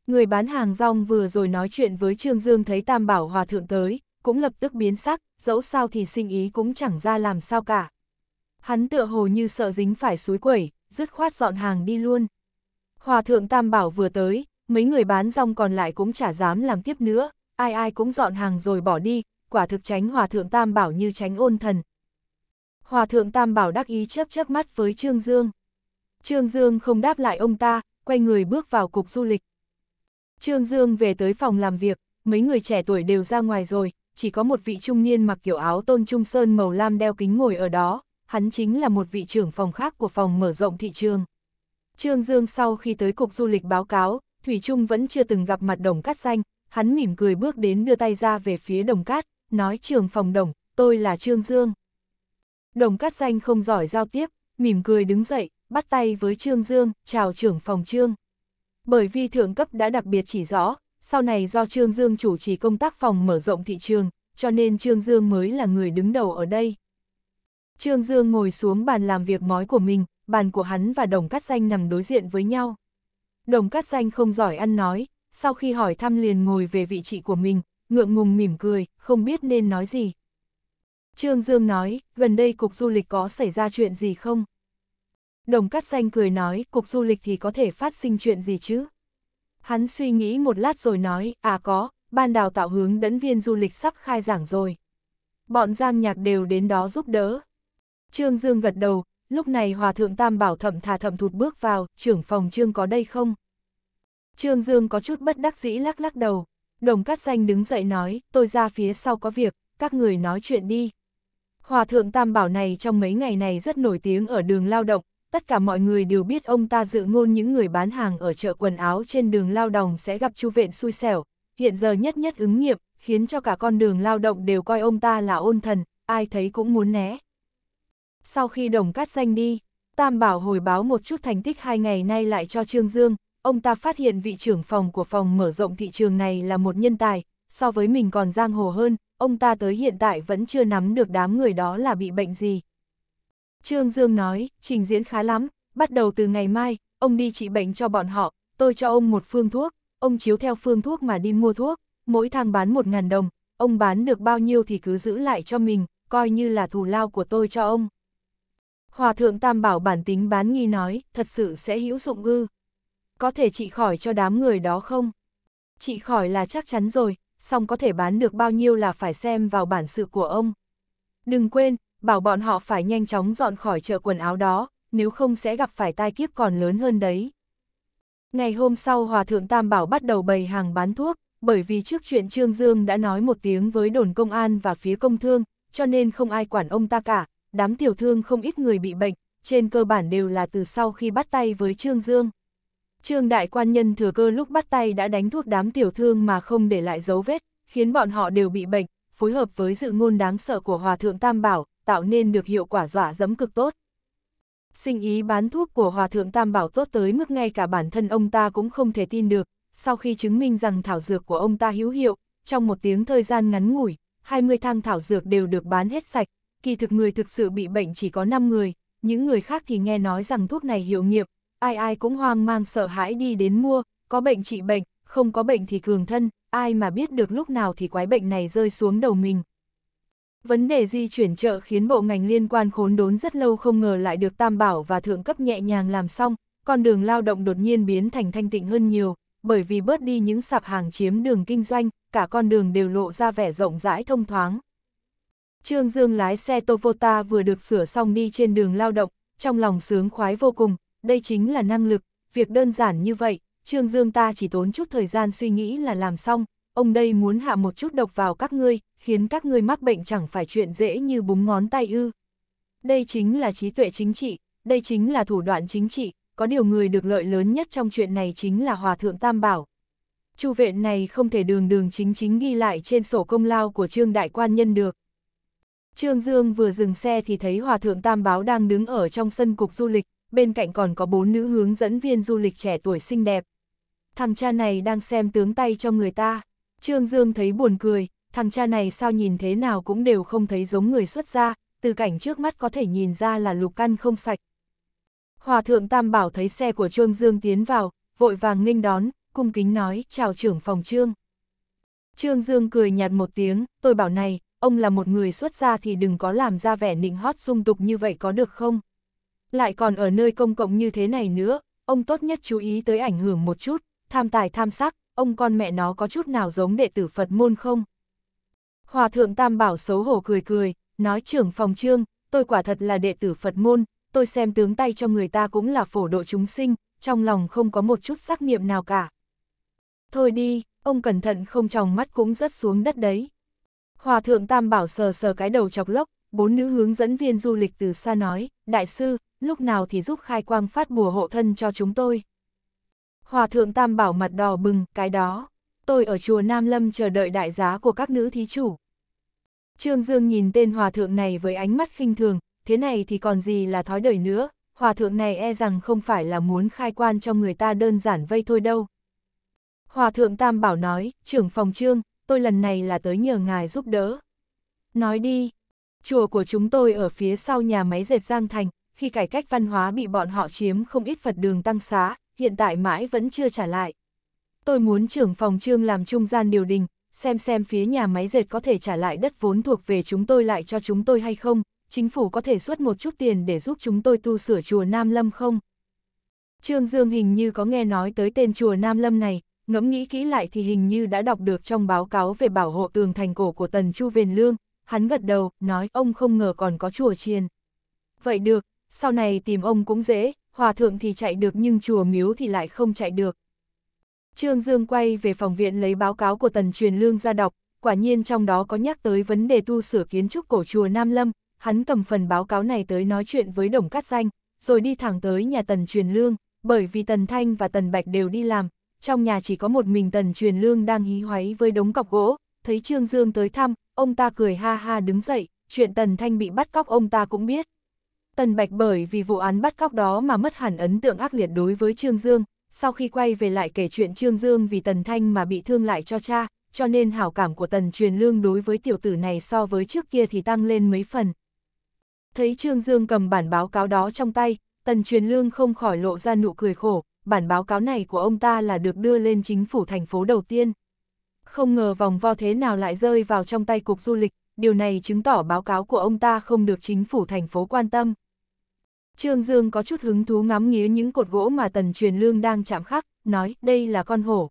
Người bán hàng rong vừa rồi nói chuyện với Trương Dương thấy Tam Bảo Hòa Thượng tới, cũng lập tức biến sắc, dẫu sao thì sinh ý cũng chẳng ra làm sao cả. Hắn tựa hồ như sợ dính phải suối quẩy, dứt khoát dọn hàng đi luôn. Hòa Thượng Tam Bảo vừa tới, mấy người bán rong còn lại cũng chả dám làm tiếp nữa, ai ai cũng dọn hàng rồi bỏ đi, quả thực tránh Hòa Thượng Tam Bảo như tránh ôn thần. Hòa Thượng Tam Bảo đắc ý chớp chớp mắt với Trương Dương. Trương Dương không đáp lại ông ta, quay người bước vào cục du lịch. Trương Dương về tới phòng làm việc, mấy người trẻ tuổi đều ra ngoài rồi, chỉ có một vị trung niên mặc kiểu áo tôn trung sơn màu lam đeo kính ngồi ở đó, hắn chính là một vị trưởng phòng khác của phòng mở rộng thị trường. Trương Dương sau khi tới cục du lịch báo cáo, Thủy Trung vẫn chưa từng gặp mặt đồng cát xanh hắn mỉm cười bước đến đưa tay ra về phía đồng cát, nói trường phòng đồng, tôi là Trương Dương. Đồng cát danh không giỏi giao tiếp, mỉm cười đứng dậy, bắt tay với Trương Dương, chào trưởng phòng Trương. Bởi vì thượng cấp đã đặc biệt chỉ rõ, sau này do Trương Dương chủ trì công tác phòng mở rộng thị trường, cho nên Trương Dương mới là người đứng đầu ở đây. Trương Dương ngồi xuống bàn làm việc mói của mình, bàn của hắn và đồng cát danh nằm đối diện với nhau. Đồng cát danh không giỏi ăn nói, sau khi hỏi thăm liền ngồi về vị trí của mình, ngượng ngùng mỉm cười, không biết nên nói gì. Trương Dương nói, gần đây cục du lịch có xảy ra chuyện gì không? Đồng Cát Xanh cười nói, cục du lịch thì có thể phát sinh chuyện gì chứ? Hắn suy nghĩ một lát rồi nói, à có, ban đào tạo hướng dẫn viên du lịch sắp khai giảng rồi. Bọn Giang Nhạc đều đến đó giúp đỡ. Trương Dương gật đầu, lúc này Hòa Thượng Tam Bảo Thẩm Thà thẩm thụt bước vào, trưởng phòng Trương có đây không? Trương Dương có chút bất đắc dĩ lắc lắc đầu. Đồng Cát Danh đứng dậy nói, tôi ra phía sau có việc, các người nói chuyện đi. Hòa thượng Tam Bảo này trong mấy ngày này rất nổi tiếng ở đường lao động, tất cả mọi người đều biết ông ta dự ngôn những người bán hàng ở chợ quần áo trên đường lao động sẽ gặp chu vện xui xẻo, hiện giờ nhất nhất ứng nghiệm, khiến cho cả con đường lao động đều coi ông ta là ôn thần, ai thấy cũng muốn né. Sau khi đồng cát danh đi, Tam Bảo hồi báo một chút thành tích hai ngày nay lại cho Trương Dương, ông ta phát hiện vị trưởng phòng của phòng mở rộng thị trường này là một nhân tài, so với mình còn giang hồ hơn, ông ta tới hiện tại vẫn chưa nắm được đám người đó là bị bệnh gì. Trương Dương nói, trình diễn khá lắm, bắt đầu từ ngày mai, ông đi trị bệnh cho bọn họ, tôi cho ông một phương thuốc, ông chiếu theo phương thuốc mà đi mua thuốc, mỗi thang bán 1.000 đồng, ông bán được bao nhiêu thì cứ giữ lại cho mình, coi như là thù lao của tôi cho ông. Hòa thượng Tam bảo bản tính bán nghi nói, thật sự sẽ hữu dụng ư có thể trị khỏi cho đám người đó không? Trị khỏi là chắc chắn rồi, song có thể bán được bao nhiêu là phải xem vào bản sự của ông. Đừng quên, bảo bọn họ phải nhanh chóng dọn khỏi chợ quần áo đó, nếu không sẽ gặp phải tai kiếp còn lớn hơn đấy. Ngày hôm sau Hòa Thượng Tam Bảo bắt đầu bày hàng bán thuốc, bởi vì trước chuyện Trương Dương đã nói một tiếng với đồn công an và phía công thương, cho nên không ai quản ông ta cả, đám tiểu thương không ít người bị bệnh, trên cơ bản đều là từ sau khi bắt tay với Trương Dương. Trương đại quan nhân thừa cơ lúc bắt tay đã đánh thuốc đám tiểu thương mà không để lại dấu vết, khiến bọn họ đều bị bệnh, phối hợp với dự ngôn đáng sợ của Hòa Thượng Tam Bảo, tạo nên được hiệu quả dọa dẫm cực tốt. Sinh ý bán thuốc của Hòa Thượng Tam Bảo tốt tới mức ngay cả bản thân ông ta cũng không thể tin được, sau khi chứng minh rằng thảo dược của ông ta hữu hiệu, trong một tiếng thời gian ngắn ngủi, 20 thang thảo dược đều được bán hết sạch, kỳ thực người thực sự bị bệnh chỉ có 5 người, những người khác thì nghe nói rằng thuốc này hiệu nghiệm, ai ai cũng hoang mang sợ hãi đi đến mua, có bệnh trị bệnh, không có bệnh thì cường thân, ai mà biết được lúc nào thì quái bệnh này rơi xuống đầu mình. Vấn đề di chuyển chợ khiến bộ ngành liên quan khốn đốn rất lâu không ngờ lại được tam bảo và thượng cấp nhẹ nhàng làm xong, con đường lao động đột nhiên biến thành thanh tịnh hơn nhiều, bởi vì bớt đi những sạp hàng chiếm đường kinh doanh, cả con đường đều lộ ra vẻ rộng rãi thông thoáng. Trương Dương lái xe Toyota vừa được sửa xong đi trên đường lao động, trong lòng sướng khoái vô cùng, đây chính là năng lực, việc đơn giản như vậy, Trương Dương ta chỉ tốn chút thời gian suy nghĩ là làm xong, ông đây muốn hạ một chút độc vào các ngươi, khiến các ngươi mắc bệnh chẳng phải chuyện dễ như búng ngón tay ư. Đây chính là trí tuệ chính trị, đây chính là thủ đoạn chính trị, có điều người được lợi lớn nhất trong chuyện này chính là Hòa Thượng Tam Bảo. Chu vệ này không thể đường đường chính chính ghi lại trên sổ công lao của Trương Đại Quan Nhân được. Trương Dương vừa dừng xe thì thấy Hòa Thượng Tam Báo đang đứng ở trong sân cục du lịch, bên cạnh còn có bốn nữ hướng dẫn viên du lịch trẻ tuổi xinh đẹp. Thằng cha này đang xem tướng tay cho người ta. Trương Dương thấy buồn cười, thằng cha này sao nhìn thế nào cũng đều không thấy giống người xuất gia, từ cảnh trước mắt có thể nhìn ra là lục căn không sạch. Hòa thượng Tam Bảo thấy xe của Trương Dương tiến vào, vội vàng nghênh đón, cung kính nói, chào trưởng phòng Trương. Trương Dương cười nhạt một tiếng, tôi bảo này, ông là một người xuất gia thì đừng có làm ra vẻ nịnh hót dung tục như vậy có được không? lại còn ở nơi công cộng như thế này nữa, ông tốt nhất chú ý tới ảnh hưởng một chút, tham tài tham sắc, ông con mẹ nó có chút nào giống đệ tử Phật môn không? Hòa thượng Tam Bảo xấu hổ cười cười, nói trưởng phòng trương, tôi quả thật là đệ tử Phật môn, tôi xem tướng tay cho người ta cũng là phổ độ chúng sinh, trong lòng không có một chút xác niệm nào cả. Thôi đi, ông cẩn thận không tròng mắt cũng rớt xuống đất đấy. Hòa thượng Tam Bảo sờ sờ cái đầu chọc lốc, bốn nữ hướng dẫn viên du lịch từ xa nói, đại sư, lúc nào thì giúp khai quang phát bùa hộ thân cho chúng tôi. Hòa thượng Tam bảo mặt đỏ bừng, cái đó, tôi ở chùa Nam Lâm chờ đợi đại giá của các nữ thí chủ. Trương Dương nhìn tên hòa thượng này với ánh mắt khinh thường, thế này thì còn gì là thói đời nữa, hòa thượng này e rằng không phải là muốn khai quan cho người ta đơn giản vây thôi đâu. Hòa thượng Tam bảo nói, trưởng phòng trương, tôi lần này là tới nhờ ngài giúp đỡ. Nói đi, chùa của chúng tôi ở phía sau nhà máy dệt Giang Thành, khi cải cách văn hóa bị bọn họ chiếm không ít Phật đường tăng xá, hiện tại mãi vẫn chưa trả lại. Tôi muốn trưởng phòng trương làm trung gian điều đình, xem xem phía nhà máy dệt có thể trả lại đất vốn thuộc về chúng tôi lại cho chúng tôi hay không, chính phủ có thể xuất một chút tiền để giúp chúng tôi tu sửa chùa Nam Lâm không? Trương Dương hình như có nghe nói tới tên chùa Nam Lâm này, ngẫm nghĩ kỹ lại thì hình như đã đọc được trong báo cáo về bảo hộ tường thành cổ của Tần Chu Viền Lương, hắn gật đầu, nói ông không ngờ còn có chùa chiền. Vậy được, sau này tìm ông cũng dễ, hòa thượng thì chạy được nhưng chùa miếu thì lại không chạy được. Trương Dương quay về phòng viện lấy báo cáo của tần truyền lương ra đọc, quả nhiên trong đó có nhắc tới vấn đề tu sửa kiến trúc cổ chùa Nam Lâm, hắn cầm phần báo cáo này tới nói chuyện với Đồng Cát Danh, rồi đi thẳng tới nhà tần truyền lương, bởi vì tần Thanh và tần Bạch đều đi làm, trong nhà chỉ có một mình tần truyền lương đang hí hoáy với đống cọc gỗ, thấy Trương Dương tới thăm, ông ta cười ha ha đứng dậy, chuyện tần Thanh bị bắt cóc ông ta cũng biết. Tần Bạch bởi vì vụ án bắt cóc đó mà mất hẳn ấn tượng ác liệt đối với Trương Dương, sau khi quay về lại kể chuyện Trương Dương vì Tần Thanh mà bị thương lại cho cha, cho nên hảo cảm của Tần Truyền Lương đối với tiểu tử này so với trước kia thì tăng lên mấy phần. Thấy Trương Dương cầm bản báo cáo đó trong tay, Tần Truyền Lương không khỏi lộ ra nụ cười khổ, bản báo cáo này của ông ta là được đưa lên chính phủ thành phố đầu tiên. Không ngờ vòng vo thế nào lại rơi vào trong tay cục du lịch, điều này chứng tỏ báo cáo của ông ta không được chính phủ thành phố quan tâm. Trương Dương có chút hứng thú ngắm nghía những cột gỗ mà Tần Truyền Lương đang chạm khắc, nói đây là con hổ.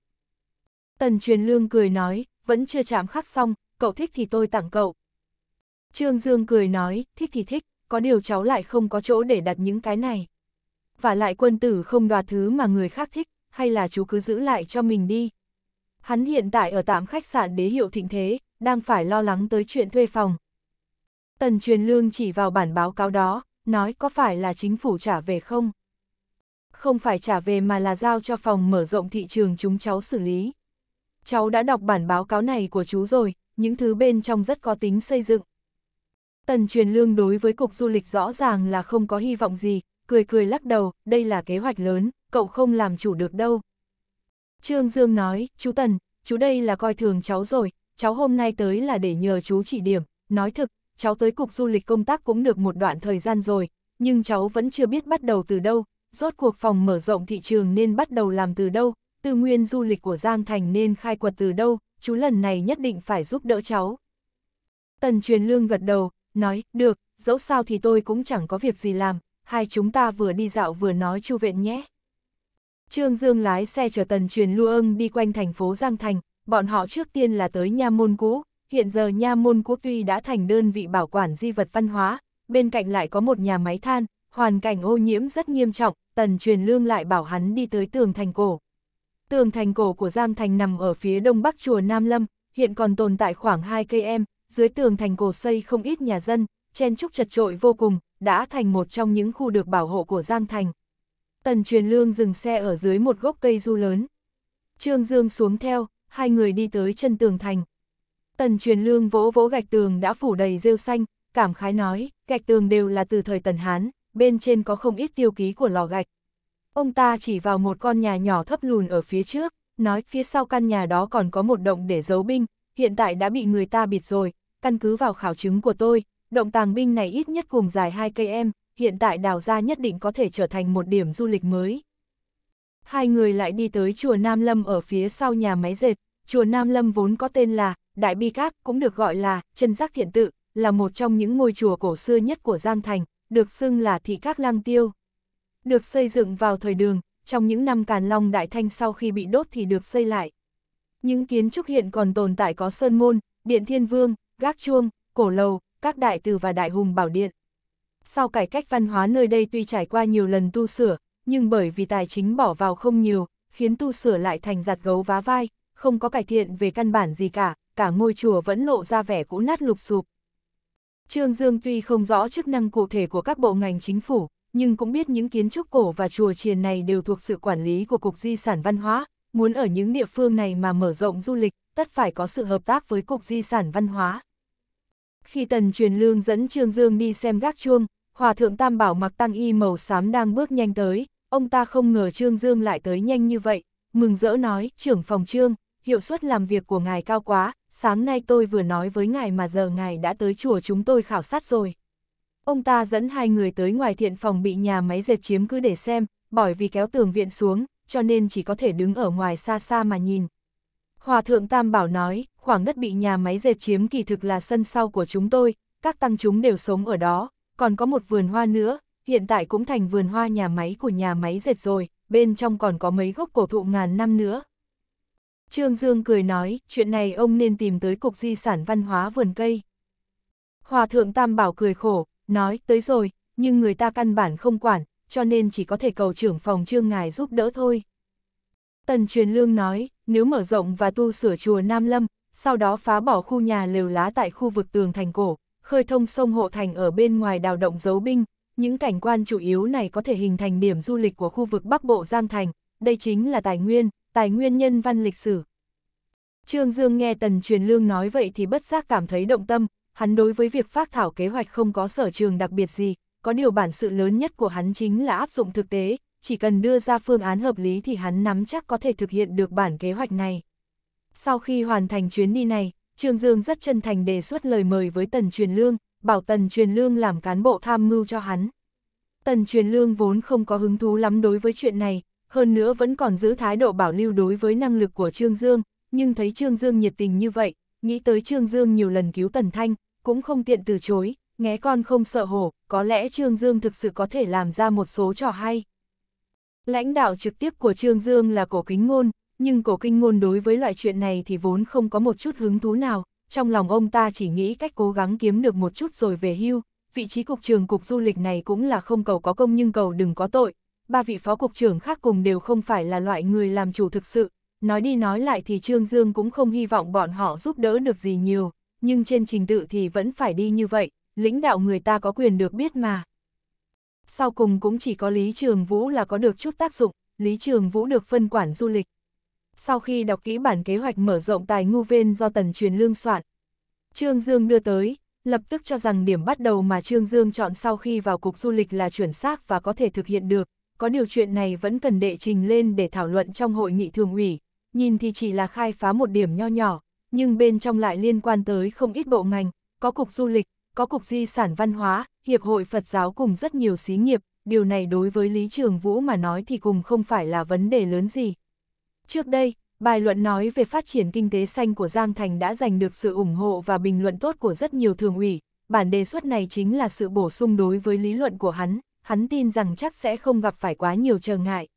Tần Truyền Lương cười nói, vẫn chưa chạm khắc xong, cậu thích thì tôi tặng cậu. Trương Dương cười nói, thích thì thích, có điều cháu lại không có chỗ để đặt những cái này. Và lại quân tử không đoạt thứ mà người khác thích, hay là chú cứ giữ lại cho mình đi. Hắn hiện tại ở tạm khách sạn đế hiệu thịnh thế, đang phải lo lắng tới chuyện thuê phòng. Tần truyền lương chỉ vào bản báo cáo đó, nói có phải là chính phủ trả về không? Không phải trả về mà là giao cho phòng mở rộng thị trường chúng cháu xử lý. Cháu đã đọc bản báo cáo này của chú rồi, những thứ bên trong rất có tính xây dựng. Tần truyền lương đối với cục du lịch rõ ràng là không có hy vọng gì, cười cười lắc đầu, đây là kế hoạch lớn, cậu không làm chủ được đâu. Trương Dương nói, chú Tần, chú đây là coi thường cháu rồi, cháu hôm nay tới là để nhờ chú chỉ điểm, nói thực, cháu tới cục du lịch công tác cũng được một đoạn thời gian rồi, nhưng cháu vẫn chưa biết bắt đầu từ đâu, rốt cuộc phòng mở rộng thị trường nên bắt đầu làm từ đâu, tư nguyên du lịch của Giang Thành nên khai quật từ đâu, chú lần này nhất định phải giúp đỡ cháu. Tần truyền lương gật đầu, nói, được, dẫu sao thì tôi cũng chẳng có việc gì làm, hai chúng ta vừa đi dạo vừa nói chu viện nhé. Trương Dương lái xe chở tần truyền lưu ưng đi quanh thành phố Giang Thành, bọn họ trước tiên là tới nha môn cũ, hiện giờ Nha Môn Quốc tuy đã thành đơn vị bảo quản di vật văn hóa, bên cạnh lại có một nhà máy than, hoàn cảnh ô nhiễm rất nghiêm trọng, tần truyền lương lại bảo hắn đi tới tường thành cổ. Tường thành cổ của Giang Thành nằm ở phía đông bắc chùa Nam Lâm, hiện còn tồn tại khoảng 2 cây em, dưới tường thành cổ xây không ít nhà dân, chen trúc chật trội vô cùng, đã thành một trong những khu được bảo hộ của Giang Thành. Tần truyền lương dừng xe ở dưới một gốc cây du lớn. Trương Dương xuống theo, hai người đi tới chân tường thành. Tần truyền lương vỗ vỗ gạch tường đã phủ đầy rêu xanh, cảm khái nói, gạch tường đều là từ thời Tần Hán, bên trên có không ít tiêu ký của lò gạch. Ông ta chỉ vào một con nhà nhỏ thấp lùn ở phía trước, nói phía sau căn nhà đó còn có một động để giấu binh, hiện tại đã bị người ta bịt rồi, căn cứ vào khảo chứng của tôi, động tàng binh này ít nhất cùng dài 2 cây em, hiện tại đào ra nhất định có thể trở thành một điểm du lịch mới. Hai người lại đi tới chùa Nam Lâm ở phía sau nhà máy dệt, chùa Nam Lâm vốn có tên là Đại Bi Các cũng được gọi là chân giác thiện tự, là một trong những ngôi chùa cổ xưa nhất của Giang Thành, được xưng là thị các lang tiêu. Được xây dựng vào thời đường, trong những năm Càn Long Đại Thanh sau khi bị đốt thì được xây lại. Những kiến trúc hiện còn tồn tại có Sơn Môn, Điện Thiên Vương, Gác Chuông, Cổ Lầu, các đại từ và đại hùng bảo điện. Sau cải cách văn hóa nơi đây tuy trải qua nhiều lần tu sửa, nhưng bởi vì tài chính bỏ vào không nhiều, khiến tu sửa lại thành giặt gấu vá vai, không có cải thiện về căn bản gì cả, cả ngôi chùa vẫn lộ ra vẻ cũ nát lụp sụp. Trương Dương tuy không rõ chức năng cụ thể của các bộ ngành chính phủ, nhưng cũng biết những kiến trúc cổ và chùa chiền này đều thuộc sự quản lý của Cục Di sản Văn hóa, muốn ở những địa phương này mà mở rộng du lịch, tất phải có sự hợp tác với Cục Di sản Văn hóa. Khi Tần Truyền Lương dẫn Trương Dương đi xem gác chuông, Hòa Thượng Tam Bảo mặc tăng y màu xám đang bước nhanh tới, ông ta không ngờ Trương Dương lại tới nhanh như vậy, mừng rỡ nói, trưởng phòng Trương, hiệu suất làm việc của ngài cao quá, sáng nay tôi vừa nói với ngài mà giờ ngài đã tới chùa chúng tôi khảo sát rồi. Ông ta dẫn hai người tới ngoài thiện phòng bị nhà máy dệt chiếm cứ để xem, bởi vì kéo tường viện xuống, cho nên chỉ có thể đứng ở ngoài xa xa mà nhìn. Hòa thượng Tam Bảo nói, khoảng đất bị nhà máy dệt chiếm kỳ thực là sân sau của chúng tôi, các tăng chúng đều sống ở đó, còn có một vườn hoa nữa, hiện tại cũng thành vườn hoa nhà máy của nhà máy dệt rồi, bên trong còn có mấy gốc cổ thụ ngàn năm nữa, Trương Dương cười nói, chuyện này ông nên tìm tới Cục Di sản Văn hóa Vườn Cây. Hòa thượng Tam Bảo cười khổ, nói, tới rồi, nhưng người ta căn bản không quản, cho nên chỉ có thể cầu trưởng phòng trương ngài giúp đỡ thôi. Tần Truyền Lương nói, nếu mở rộng và tu sửa chùa Nam Lâm, sau đó phá bỏ khu nhà lều lá tại khu vực tường thành cổ, khơi thông sông Hộ Thành ở bên ngoài đào động dấu binh, những cảnh quan chủ yếu này có thể hình thành điểm du lịch của khu vực Bắc Bộ Giang Thành, đây chính là tài nguyên, tài nguyên nhân văn lịch sử. Trương Dương nghe Tần Truyền Lương nói vậy thì bất giác cảm thấy động tâm, hắn đối với việc phát thảo kế hoạch không có sở trường đặc biệt gì, có điều bản sự lớn nhất của hắn chính là áp dụng thực tế, chỉ cần đưa ra phương án hợp lý thì hắn nắm chắc có thể thực hiện được bản kế hoạch này. Sau khi hoàn thành chuyến đi này, Trương Dương rất chân thành đề xuất lời mời với Tần Truyền Lương, bảo Tần Truyền Lương làm cán bộ tham mưu cho hắn. Tần Truyền Lương vốn không có hứng thú lắm đối với chuyện này, hơn nữa vẫn còn giữ thái độ bảo lưu đối với năng lực của Trương Dương, nhưng thấy Trương Dương nhiệt tình như vậy, nghĩ tới Trương Dương nhiều lần cứu Tần Thanh, cũng không tiện từ chối, nghe con không sợ hổ, có lẽ Trương Dương thực sự có thể làm ra một số trò hay. Lãnh đạo trực tiếp của Trương Dương là cổ kính ngôn, nhưng cổ kinh ngôn đối với loại chuyện này thì vốn không có một chút hứng thú nào, trong lòng ông ta chỉ nghĩ cách cố gắng kiếm được một chút rồi về hưu, vị trí cục trường cục du lịch này cũng là không cầu có công nhưng cầu đừng có tội, ba vị phó cục trưởng khác cùng đều không phải là loại người làm chủ thực sự. Nói đi nói lại thì Trương Dương cũng không hy vọng bọn họ giúp đỡ được gì nhiều, nhưng trên trình tự thì vẫn phải đi như vậy, lãnh đạo người ta có quyền được biết mà. Sau cùng cũng chỉ có Lý Trường Vũ là có được chút tác dụng, Lý Trường Vũ được phân quản du lịch. Sau khi đọc kỹ bản kế hoạch mở rộng tài ngu ven do tần truyền lương soạn, Trương Dương đưa tới, lập tức cho rằng điểm bắt đầu mà Trương Dương chọn sau khi vào cục du lịch là chuẩn xác và có thể thực hiện được, có điều chuyện này vẫn cần đệ trình lên để thảo luận trong hội nghị thường ủy, nhìn thì chỉ là khai phá một điểm nho nhỏ, nhưng bên trong lại liên quan tới không ít bộ ngành, có cục du lịch, có cục di sản văn hóa, hiệp hội Phật giáo cùng rất nhiều xí nghiệp, điều này đối với Lý Trường Vũ mà nói thì cùng không phải là vấn đề lớn gì. Trước đây, bài luận nói về phát triển kinh tế xanh của Giang Thành đã giành được sự ủng hộ và bình luận tốt của rất nhiều thường ủy, bản đề xuất này chính là sự bổ sung đối với lý luận của hắn, hắn tin rằng chắc sẽ không gặp phải quá nhiều trở ngại.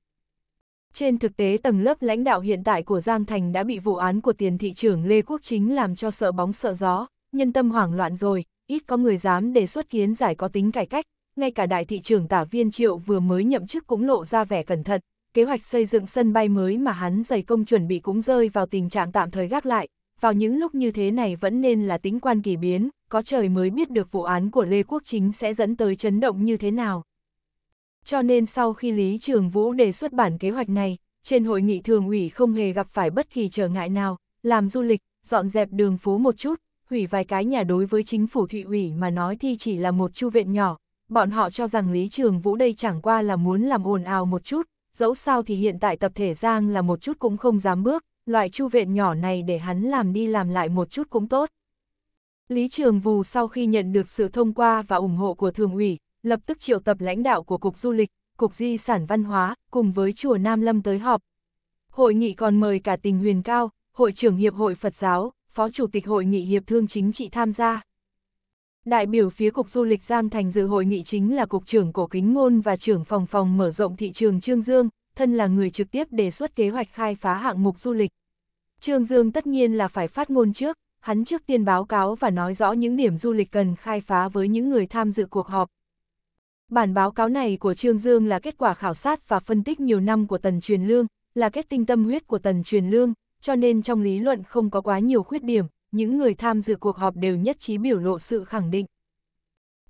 Trên thực tế tầng lớp lãnh đạo hiện tại của Giang Thành đã bị vụ án của tiền thị trưởng Lê Quốc Chính làm cho sợ bóng sợ gió, nhân tâm hoảng loạn rồi, ít có người dám đề xuất kiến giải có tính cải cách, ngay cả đại thị trưởng tả viên triệu vừa mới nhậm chức cũng lộ ra vẻ cẩn thận, kế hoạch xây dựng sân bay mới mà hắn dày công chuẩn bị cũng rơi vào tình trạng tạm thời gác lại, vào những lúc như thế này vẫn nên là tính quan kỳ biến, có trời mới biết được vụ án của Lê Quốc Chính sẽ dẫn tới chấn động như thế nào. Cho nên sau khi Lý Trường Vũ đề xuất bản kế hoạch này, trên hội nghị thường ủy không hề gặp phải bất kỳ trở ngại nào, làm du lịch, dọn dẹp đường phố một chút, hủy vài cái nhà đối với chính phủ thị ủy mà nói thì chỉ là một chu viện nhỏ. Bọn họ cho rằng Lý Trường Vũ đây chẳng qua là muốn làm ồn ào một chút, dẫu sao thì hiện tại tập thể Giang là một chút cũng không dám bước, loại chu viện nhỏ này để hắn làm đi làm lại một chút cũng tốt. Lý Trường vũ sau khi nhận được sự thông qua và ủng hộ của thường ủy, lập tức triệu tập lãnh đạo của Cục Du lịch, Cục Di sản Văn hóa, cùng với Chùa Nam Lâm tới họp. Hội nghị còn mời cả tình huyền cao, Hội trưởng Hiệp hội Phật giáo, Phó Chủ tịch Hội nghị Hiệp thương Chính trị tham gia. Đại biểu phía Cục Du lịch Giang Thành dự hội nghị chính là Cục trưởng Cổ Kính Ngôn và trưởng phòng phòng mở rộng thị trường Trương Dương, thân là người trực tiếp đề xuất kế hoạch khai phá hạng mục du lịch. Trương Dương tất nhiên là phải phát ngôn trước, hắn trước tiên báo cáo và nói rõ những điểm du lịch cần khai phá với những người tham dự cuộc họp. Bản báo cáo này của Trương Dương là kết quả khảo sát và phân tích nhiều năm của Tần Truyền Lương, là kết tinh tâm huyết của Tần Truyền Lương, cho nên trong lý luận không có quá nhiều khuyết điểm, những người tham dự cuộc họp đều nhất trí biểu lộ sự khẳng định.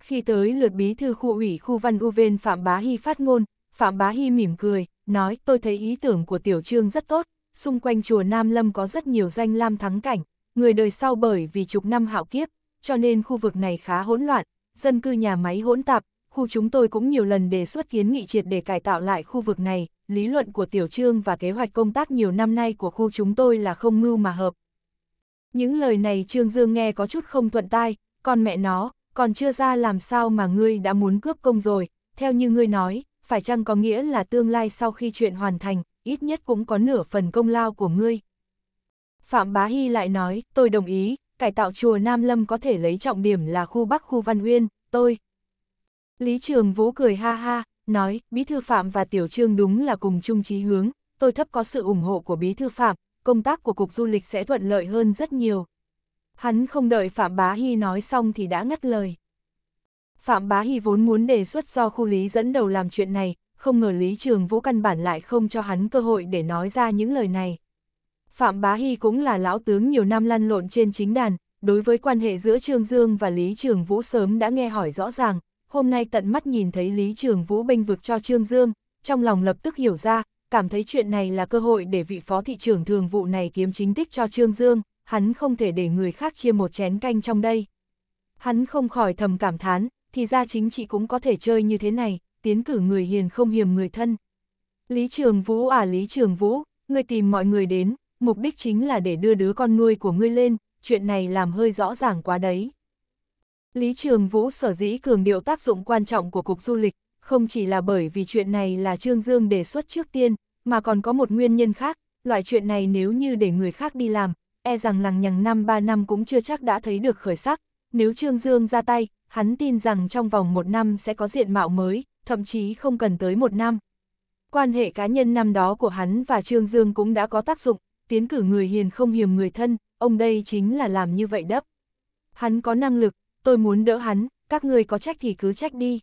Khi tới lượt bí thư khu ủy khu văn Uven Phạm Bá Hy phát ngôn, Phạm Bá Hy mỉm cười, nói tôi thấy ý tưởng của Tiểu Trương rất tốt, xung quanh chùa Nam Lâm có rất nhiều danh lam thắng cảnh, người đời sau bởi vì chục năm hạo kiếp, cho nên khu vực này khá hỗn loạn, dân cư nhà máy hỗn tạp, khu chúng tôi cũng nhiều lần đề xuất kiến nghị triệt để cải tạo lại khu vực này, lý luận của tiểu trương và kế hoạch công tác nhiều năm nay của khu chúng tôi là không mưu mà hợp. Những lời này Trương Dương nghe có chút không thuận tai, con mẹ nó, còn chưa ra làm sao mà ngươi đã muốn cướp công rồi, theo như ngươi nói, phải chăng có nghĩa là tương lai sau khi chuyện hoàn thành, ít nhất cũng có nửa phần công lao của ngươi. Phạm Bá Hy lại nói, tôi đồng ý, cải tạo chùa Nam Lâm có thể lấy trọng điểm là khu Bắc khu Văn Uyên, tôi, Lý Trường Vũ cười ha ha, nói, Bí Thư Phạm và Tiểu Trương đúng là cùng chung chí hướng, tôi thấp có sự ủng hộ của Bí Thư Phạm, công tác của Cục Du lịch sẽ thuận lợi hơn rất nhiều. Hắn không đợi Phạm Bá Hy nói xong thì đã ngắt lời. Phạm Bá Hy vốn muốn đề xuất do khu lý dẫn đầu làm chuyện này, không ngờ Lý Trường Vũ căn bản lại không cho hắn cơ hội để nói ra những lời này. Phạm Bá Hy cũng là lão tướng nhiều năm lăn lộn trên chính đàn, đối với quan hệ giữa Trương Dương và Lý Trường Vũ sớm đã nghe hỏi rõ ràng, hôm nay tận mắt nhìn thấy Lý Trường Vũ bênh vực cho Trương Dương, trong lòng lập tức hiểu ra, cảm thấy chuyện này là cơ hội để vị phó thị trưởng thường vụ này kiếm chính tích cho Trương Dương, hắn không thể để người khác chia một chén canh trong đây. Hắn không khỏi thầm cảm thán, thì ra chính trị cũng có thể chơi như thế này, tiến cử người hiền không hiềm người thân. Lý Trường Vũ à Lý Trường Vũ, người tìm mọi người đến, mục đích chính là để đưa đứa con nuôi của ngươi lên, chuyện này làm hơi rõ ràng quá đấy. Lý Trường Vũ sở dĩ cường điệu tác dụng quan trọng của Cục Du lịch, không chỉ là bởi vì chuyện này là Trương Dương đề xuất trước tiên, mà còn có một nguyên nhân khác, loại chuyện này nếu như để người khác đi làm, e rằng lằng nhằng năm ba năm cũng chưa chắc đã thấy được khởi sắc, nếu Trương Dương ra tay, hắn tin rằng trong vòng một năm sẽ có diện mạo mới, thậm chí không cần tới một năm. Quan hệ cá nhân năm đó của hắn và Trương Dương cũng đã có tác dụng, tiến cử người hiền không hiềm người thân, ông đây chính là làm như vậy đấp. Hắn có năng lực, tôi muốn đỡ hắn, các người có trách thì cứ trách đi.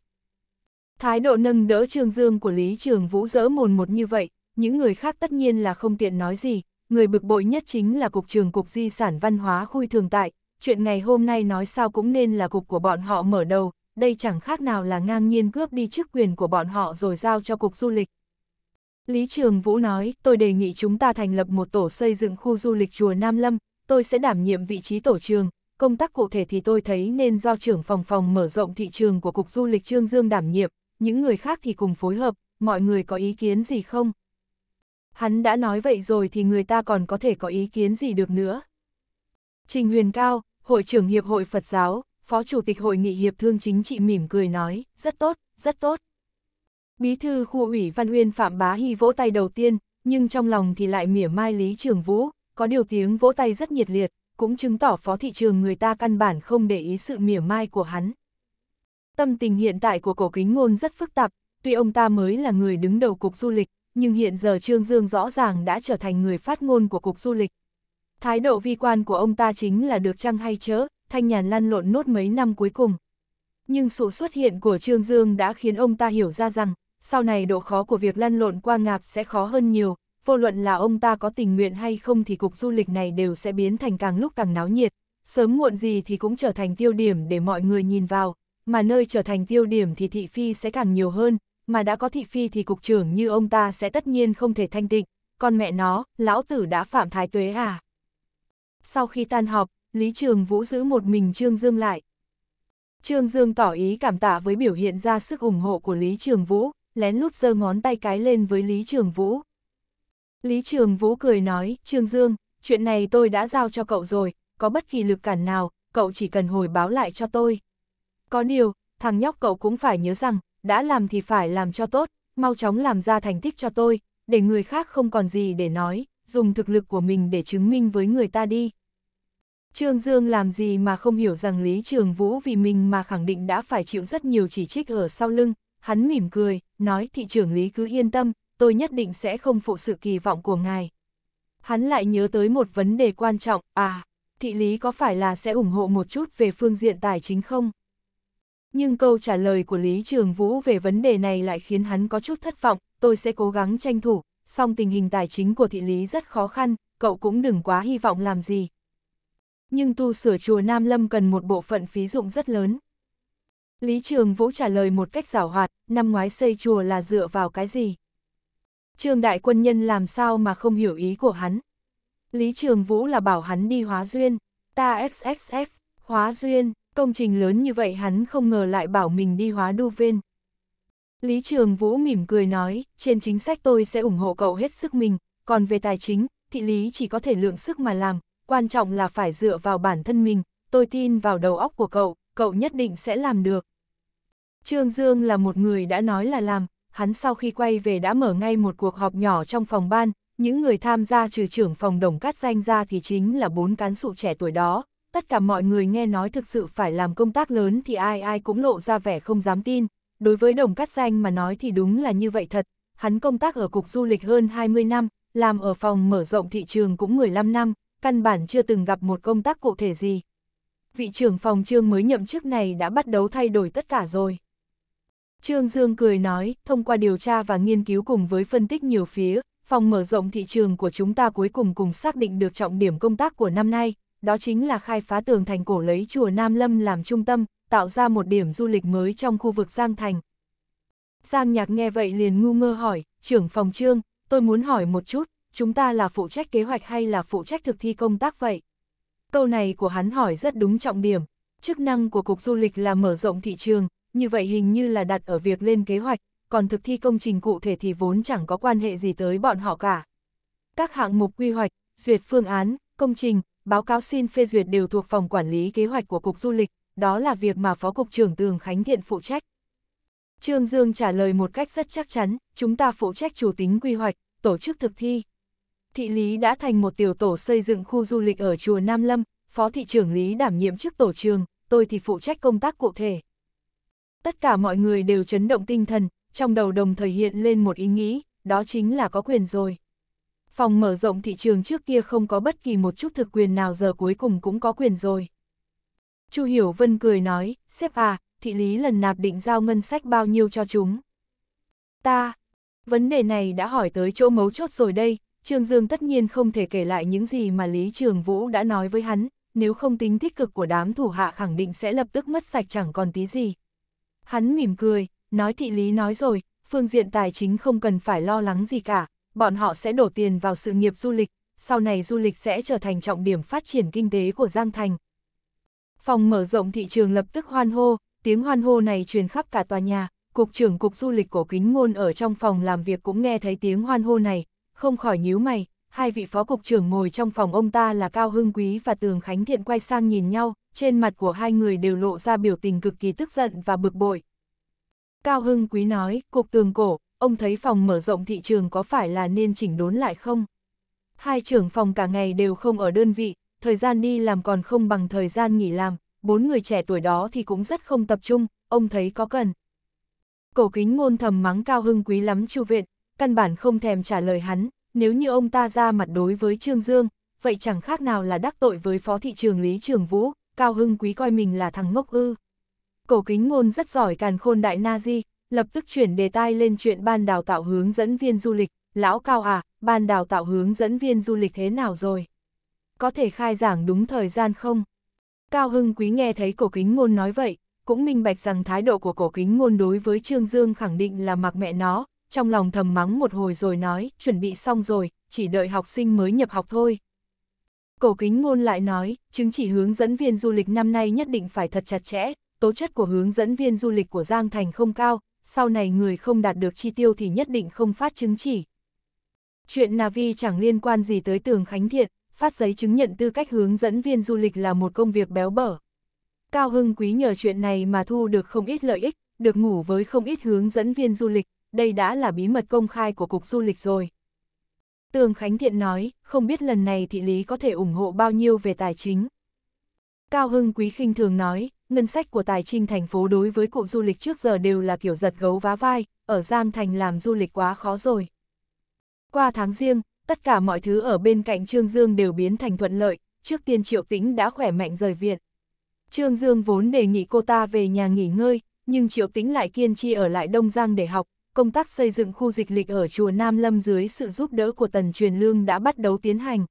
Thái độ nâng đỡ Trương Dương của Lý Trường Vũ dỡ mồn một như vậy, những người khác tất nhiên là không tiện nói gì, người bực bội nhất chính là Cục trưởng Cục Di sản Văn hóa Khui Thường Tại, chuyện ngày hôm nay nói sao cũng nên là cục của bọn họ mở đầu, đây chẳng khác nào là ngang nhiên cướp đi chức quyền của bọn họ rồi giao cho Cục Du lịch. Lý Trường Vũ nói, tôi đề nghị chúng ta thành lập một tổ xây dựng khu du lịch chùa Nam Lâm, tôi sẽ đảm nhiệm vị trí tổ trường, công tác cụ thể thì tôi thấy nên do trưởng phòng phòng mở rộng thị trường của Cục Du lịch Trương Dương đảm nhiệm, những người khác thì cùng phối hợp, mọi người có ý kiến gì không? Hắn đã nói vậy rồi thì người ta còn có thể có ý kiến gì được nữa. Trình Huyền Cao, Hội trưởng Hiệp hội Phật giáo, Phó Chủ tịch Hội nghị Hiệp thương chính trị mỉm cười nói, rất tốt, rất tốt. Bí thư khu ủy Văn Uyên Phạm Bá Hy vỗ tay đầu tiên, nhưng trong lòng thì lại mỉa mai Lý Trường Vũ, có điều tiếng vỗ tay rất nhiệt liệt, cũng chứng tỏ phó thị trường người ta căn bản không để ý sự mỉa mai của hắn. Tâm tình hiện tại của cổ kính ngôn rất phức tạp, tuy ông ta mới là người đứng đầu cục du lịch, nhưng hiện giờ Trương Dương rõ ràng đã trở thành người phát ngôn của cục du lịch. Thái độ vi quan của ông ta chính là được chăng hay chớ, thanh nhàn lăn lộn nốt mấy năm cuối cùng. Nhưng sự xuất hiện của Trương Dương đã khiến ông ta hiểu ra rằng, sau này độ khó của việc lăn lộn qua ngạp sẽ khó hơn nhiều, vô luận là ông ta có tình nguyện hay không thì cục du lịch này đều sẽ biến thành càng lúc càng náo nhiệt, sớm muộn gì thì cũng trở thành tiêu điểm để mọi người nhìn vào, mà nơi trở thành tiêu điểm thì thị phi sẽ càng nhiều hơn, mà đã có thị phi thì cục trưởng như ông ta sẽ tất nhiên không thể thanh tịnh, con mẹ nó, lão tử đã phạm thái tuế à. Sau khi tan họp, Lý Trường Vũ giữ một mình Trương Dương lại. Trương Dương tỏ ý cảm tạ với biểu hiện ra sức ủng hộ của Lý Trường Vũ, lén lút giơ ngón tay cái lên với Lý Trường Vũ. Lý Trường Vũ cười nói, Trương Dương, chuyện này tôi đã giao cho cậu rồi, có bất kỳ lực cản nào, cậu chỉ cần hồi báo lại cho tôi. Có điều, thằng nhóc cậu cũng phải nhớ rằng, đã làm thì phải làm cho tốt, mau chóng làm ra thành tích cho tôi, để người khác không còn gì để nói, dùng thực lực của mình để chứng minh với người ta đi. Trương Dương làm gì mà không hiểu rằng Lý Trường Vũ vì mình mà khẳng định đã phải chịu rất nhiều chỉ trích ở sau lưng, hắn mỉm cười, nói thị trưởng Lý cứ yên tâm, tôi nhất định sẽ không phụ sự kỳ vọng của ngài. Hắn lại nhớ tới một vấn đề quan trọng, à, thị lý có phải là sẽ ủng hộ một chút về phương diện tài chính không? Nhưng câu trả lời của Lý Trường Vũ về vấn đề này lại khiến hắn có chút thất vọng, tôi sẽ cố gắng tranh thủ, song tình hình tài chính của thị lý rất khó khăn, cậu cũng đừng quá hy vọng làm gì. Nhưng tu sửa chùa Nam Lâm cần một bộ phận phí dụng rất lớn. Lý Trường Vũ trả lời một cách giảo hoạt, năm ngoái xây chùa là dựa vào cái gì? Trương đại quân nhân làm sao mà không hiểu ý của hắn. Lý Trường Vũ là bảo hắn đi hóa duyên, ta xxx, hóa duyên, công trình lớn như vậy hắn không ngờ lại bảo mình đi hóa đu viên. Lý Trường Vũ mỉm cười nói, trên chính sách tôi sẽ ủng hộ cậu hết sức mình, còn về tài chính, thị lý chỉ có thể lượng sức mà làm, quan trọng là phải dựa vào bản thân mình, tôi tin vào đầu óc của cậu, cậu nhất định sẽ làm được. Trương Dương là một người đã nói là làm, hắn sau khi quay về đã mở ngay một cuộc họp nhỏ trong phòng ban, những người tham gia trừ trưởng phòng đồng cát danh ra thì chính là bốn cán sự trẻ tuổi đó. Tất cả mọi người nghe nói thực sự phải làm công tác lớn thì ai ai cũng lộ ra vẻ không dám tin. Đối với đồng cát danh mà nói thì đúng là như vậy thật. Hắn công tác ở Cục Du lịch hơn 20 năm, làm ở phòng mở rộng thị trường cũng 15 năm, căn bản chưa từng gặp một công tác cụ thể gì. Vị trưởng phòng trương mới nhậm chức này đã bắt đầu thay đổi tất cả rồi. Trương Dương cười nói, thông qua điều tra và nghiên cứu cùng với phân tích nhiều phía, phòng mở rộng thị trường của chúng ta cuối cùng cùng xác định được trọng điểm công tác của năm nay, đó chính là khai phá tường thành cổ lấy chùa Nam Lâm làm trung tâm, tạo ra một điểm du lịch mới trong khu vực Giang Thành. Giang Nhạc nghe vậy liền ngu ngơ hỏi, trưởng phòng trương, tôi muốn hỏi một chút, chúng ta là phụ trách kế hoạch hay là phụ trách thực thi công tác vậy? Câu này của hắn hỏi rất đúng trọng điểm, chức năng của Cục Du lịch là mở rộng thị trường, như vậy hình như là đặt ở việc lên kế hoạch, còn thực thi công trình cụ thể thì vốn chẳng có quan hệ gì tới bọn họ cả. Các hạng mục quy hoạch, duyệt phương án, công trình, báo cáo xin phê duyệt đều thuộc phòng quản lý kế hoạch của Cục Du lịch, đó là việc mà Phó Cục trưởng Tường Khánh Thiện phụ trách. Trương Dương trả lời một cách rất chắc chắn, chúng ta phụ trách chủ tính quy hoạch, tổ chức thực thi. Thị Lý đã thành một tiểu tổ xây dựng khu du lịch ở chùa Nam Lâm, Phó Thị trưởng Lý đảm nhiệm chức tổ trường, tôi thì phụ trách công tác cụ thể tất cả mọi người đều chấn động tinh thần, trong đầu đồng thời hiện lên một ý nghĩ, đó chính là có quyền rồi. Phòng mở rộng thị trường trước kia không có bất kỳ một chút thực quyền nào giờ cuối cùng cũng có quyền rồi. Chu Hiểu Vân cười nói, sếp à, thị lý lần nạp định giao ngân sách bao nhiêu cho chúng. Ta, vấn đề này đã hỏi tới chỗ mấu chốt rồi đây, Trương Dương tất nhiên không thể kể lại những gì mà Lý Trường Vũ đã nói với hắn, nếu không tính tích cực của đám thủ hạ khẳng định sẽ lập tức mất sạch chẳng còn tí gì, Hắn mỉm cười, nói thị lý nói rồi, phương diện tài chính không cần phải lo lắng gì cả, bọn họ sẽ đổ tiền vào sự nghiệp du lịch, sau này du lịch sẽ trở thành trọng điểm phát triển kinh tế của Giang Thành. Phòng mở rộng thị trường lập tức hoan hô, tiếng hoan hô này truyền khắp cả tòa nhà, Cục trưởng Cục Du lịch của Kính Ngôn ở trong phòng làm việc cũng nghe thấy tiếng hoan hô này, không khỏi nhíu mày, hai vị phó cục trưởng ngồi trong phòng ông ta là Cao Hưng Quý và Tường Khánh Thiện quay sang nhìn nhau, trên mặt của hai người đều lộ ra biểu tình cực kỳ tức giận và bực bội. Cao Hưng Quý nói, cục tường cổ, ông thấy phòng mở rộng thị trường có phải là nên chỉnh đốn lại không? Hai trưởng phòng cả ngày đều không ở đơn vị, thời gian đi làm còn không bằng thời gian nghỉ làm, bốn người trẻ tuổi đó thì cũng rất không tập trung, ông thấy có cần. Cổ kính ngôn thầm mắng Cao Hưng Quý lắm chu viện, căn bản không thèm trả lời hắn, nếu như ông ta ra mặt đối với Trương Dương, vậy chẳng khác nào là đắc tội với phó thị trường Lý Trường Vũ, Cao Hưng Quý coi mình là thằng ngốc ư. Cổ kính ngôn rất giỏi càn khôn đại Nazi, lập tức chuyển đề tai lên chuyện ban đào tạo hướng dẫn viên du lịch. Lão Cao à, ban đào tạo hướng dẫn viên du lịch thế nào rồi? Có thể khai giảng đúng thời gian không? Cao Hưng Quý nghe thấy cổ kính ngôn nói vậy, cũng minh bạch rằng thái độ của cổ kính ngôn đối với Trương Dương khẳng định là mặc mẹ nó, trong lòng thầm mắng một hồi rồi nói, chuẩn bị xong rồi, chỉ đợi học sinh mới nhập học thôi, Cổ kính ngôn lại nói, chứng chỉ hướng dẫn viên du lịch năm nay nhất định phải thật chặt chẽ, tố chất của hướng dẫn viên du lịch của Giang Thành không cao, sau này người không đạt được chi tiêu thì nhất định không phát chứng chỉ. Chuyện Navi chẳng liên quan gì tới tường Khánh Thiện, phát giấy chứng nhận tư cách hướng dẫn viên du lịch là một công việc béo bở. Cao Hưng Quý nhờ chuyện này mà thu được không ít lợi ích, được ngủ với không ít hướng dẫn viên du lịch, đây đã là bí mật công khai của Cục Du lịch rồi. Tường Khánh Thiện nói, không biết lần này thị lý có thể ủng hộ bao nhiêu về tài chính. Cao Hưng Quý khinh thường nói, ngân sách của tài trinh thành phố đối với cụ du lịch trước giờ đều là kiểu giật gấu vá vai, ở Giang Thành làm du lịch quá khó rồi. Qua tháng riêng, tất cả mọi thứ ở bên cạnh Trương Dương đều biến thành thuận lợi, trước tiên Triệu Tĩnh đã khỏe mạnh rời viện. Trương Dương vốn đề nghị cô ta về nhà nghỉ ngơi, nhưng Triệu Tĩnh lại kiên trì ở lại Đông Giang để học, công tác xây dựng khu dịch lịch ở chùa Nam Lâm dưới sự giúp đỡ của Tần Truyền Lương đã bắt đầu tiến hành.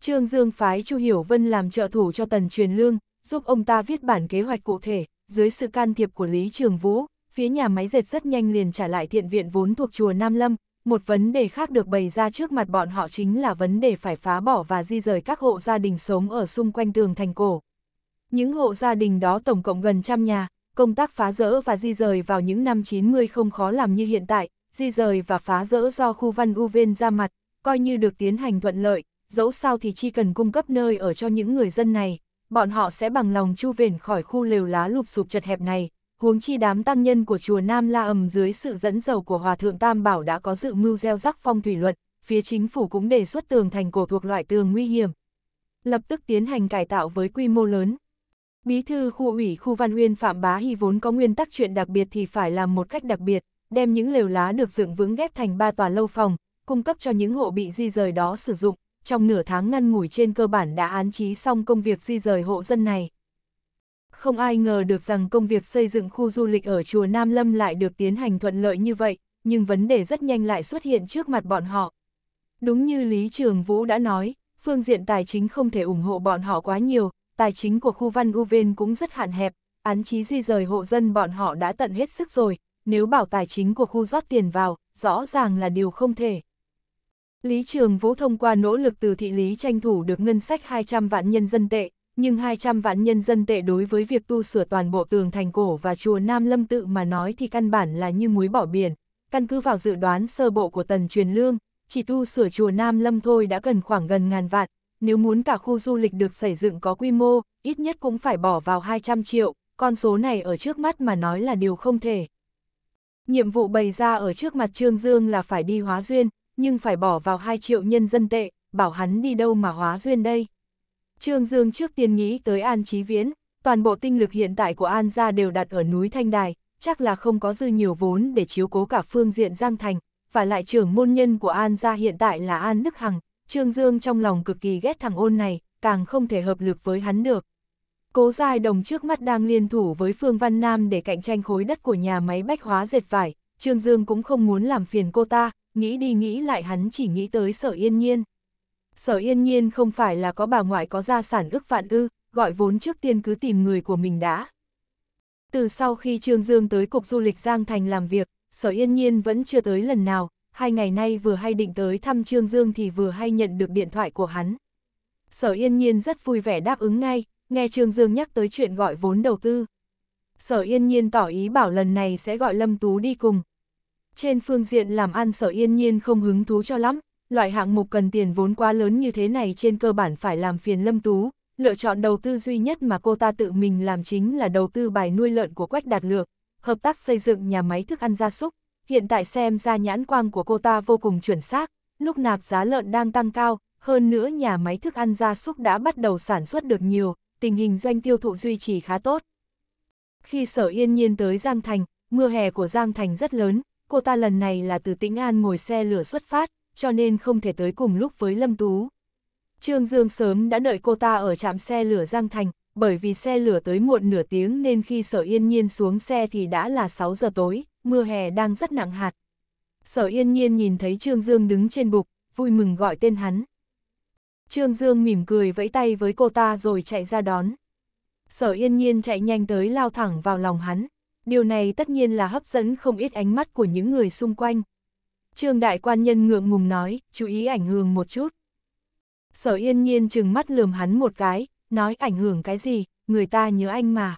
Trương Dương phái Chu Hiểu Vân làm trợ thủ cho Tần Truyền Lương, giúp ông ta viết bản kế hoạch cụ thể, dưới sự can thiệp của Lý Trường Vũ, phía nhà máy dệt rất nhanh liền trả lại thiện viện vốn thuộc chùa Nam Lâm, một vấn đề khác được bày ra trước mặt bọn họ chính là vấn đề phải phá bỏ và di rời các hộ gia đình sống ở xung quanh tường thành cổ. Những hộ gia đình đó tổng cộng gần trăm nhà, công tác phá rỡ và di rời vào những năm 90 không khó làm như hiện tại, di rời và phá rỡ do khu văn Uven ra mặt, coi như được tiến hành thuận lợi, dẫu sao thì chi cần cung cấp nơi ở cho những người dân này, bọn họ sẽ bằng lòng chu vền khỏi khu lều lá lụp sụp chật hẹp này, huống chi đám tăng nhân của chùa Nam La ầm dưới sự dẫn dầu của Hòa Thượng Tam Bảo đã có dự mưu gieo rắc phong thủy luận, phía chính phủ cũng đề xuất tường thành cổ thuộc loại tường nguy hiểm. Lập tức tiến hành cải tạo với quy mô lớn, Bí thư khu ủy khu Văn Huyên Phạm Bá Hy vốn có nguyên tắc chuyện đặc biệt thì phải làm một cách đặc biệt, đem những lều lá được dựng vững ghép thành ba tòa lâu phòng, cung cấp cho những hộ bị di rời đó sử dụng, trong nửa tháng ngăn ngủi trên cơ bản đã án trí xong công việc di rời hộ dân này. Không ai ngờ được rằng công việc xây dựng khu du lịch ở chùa Nam Lâm lại được tiến hành thuận lợi như vậy, nhưng vấn đề rất nhanh lại xuất hiện trước mặt bọn họ. Đúng như Lý Trường Vũ đã nói, phương diện tài chính không thể ủng hộ bọn họ quá nhiều, tài chính của khu văn Uven cũng rất hạn hẹp, án trí di rời hộ dân bọn họ đã tận hết sức rồi, nếu bảo tài chính của khu rót tiền vào, rõ ràng là điều không thể. Lý Trường Vũ thông qua nỗ lực từ thị lý tranh thủ được ngân sách 200 vạn nhân dân tệ, nhưng 200 vạn nhân dân tệ đối với việc tu sửa toàn bộ tường thành cổ và chùa Nam Lâm tự mà nói thì căn bản là như muối bỏ biển. Căn cứ vào dự đoán sơ bộ của tần truyền lương, chỉ tu sửa chùa Nam Lâm thôi đã cần khoảng gần ngàn vạn, nếu muốn cả khu du lịch được xây dựng có quy mô, ít nhất cũng phải bỏ vào 200 triệu, con số này ở trước mắt mà nói là điều không thể. Nhiệm vụ bày ra ở trước mặt Trương Dương là phải đi hóa duyên, nhưng phải bỏ vào 2 triệu nhân dân tệ, bảo hắn đi đâu mà hóa duyên đây. Trương Dương trước tiên nghĩ tới An Chí Viễn, toàn bộ tinh lực hiện tại của An gia đều đặt ở núi Thanh Đài, chắc là không có dư nhiều vốn để chiếu cố cả phương diện Giang Thành, và lại trưởng môn nhân của An gia hiện tại là An Đức Hằng, Trương Dương trong lòng cực kỳ ghét thằng ôn này, càng không thể hợp lực với hắn được. Cố Giai Đồng trước mắt đang liên thủ với Phương Văn Nam để cạnh tranh khối đất của nhà máy bách hóa dệt vải, Trương Dương cũng không muốn làm phiền cô ta, nghĩ đi nghĩ lại hắn chỉ nghĩ tới Sở Yên Nhiên. Sở Yên Nhiên không phải là có bà ngoại có gia sản ức vạn ư, gọi vốn trước tiên cứ tìm người của mình đã. Từ sau khi Trương Dương tới Cục Du lịch Giang Thành làm việc, Sở Yên Nhiên vẫn chưa tới lần nào, hai ngày nay vừa hay định tới thăm Trương Dương thì vừa hay nhận được điện thoại của hắn. Sở Yên Nhiên rất vui vẻ đáp ứng ngay, nghe Trương Dương nhắc tới chuyện gọi vốn đầu tư. Sở Yên Nhiên tỏ ý bảo lần này sẽ gọi Lâm Tú đi cùng. Trên phương diện làm ăn Sở Yên Nhiên không hứng thú cho lắm, loại hạng mục cần tiền vốn quá lớn như thế này trên cơ bản phải làm phiền Lâm Tú. Lựa chọn đầu tư duy nhất mà cô ta tự mình làm chính là đầu tư bài nuôi lợn của Quách Đạt Lược, hợp tác xây dựng nhà máy thức ăn gia súc, hiện tại xem ra nhãn quang của cô ta vô cùng chuẩn xác, lúc nạp giá lợn đang tăng cao, hơn nữa nhà máy thức ăn gia súc đã bắt đầu sản xuất được nhiều, tình hình doanh tiêu thụ duy trì khá tốt. Khi sở yên nhiên tới Giang Thành, mưa hè của Giang Thành rất lớn, cô ta lần này là từ Tĩnh An ngồi xe lửa xuất phát, cho nên không thể tới cùng lúc với Lâm Tú. Trương Dương sớm đã đợi cô ta ở trạm xe lửa Giang Thành, bởi vì xe lửa tới muộn nửa tiếng nên khi sở yên nhiên xuống xe thì đã là 6 giờ tối, mưa hè đang rất nặng hạt. Sở yên nhiên nhìn thấy Trương Dương đứng trên bục, vui mừng gọi tên hắn. Trương Dương mỉm cười vẫy tay với cô ta rồi chạy ra đón. Sở yên nhiên chạy nhanh tới lao thẳng vào lòng hắn. Điều này tất nhiên là hấp dẫn không ít ánh mắt của những người xung quanh. Trương đại quan nhân ngượng ngùng nói, chú ý ảnh hưởng một chút. Sở yên nhiên chừng mắt lườm hắn một cái, nói ảnh hưởng cái gì, người ta nhớ anh mà.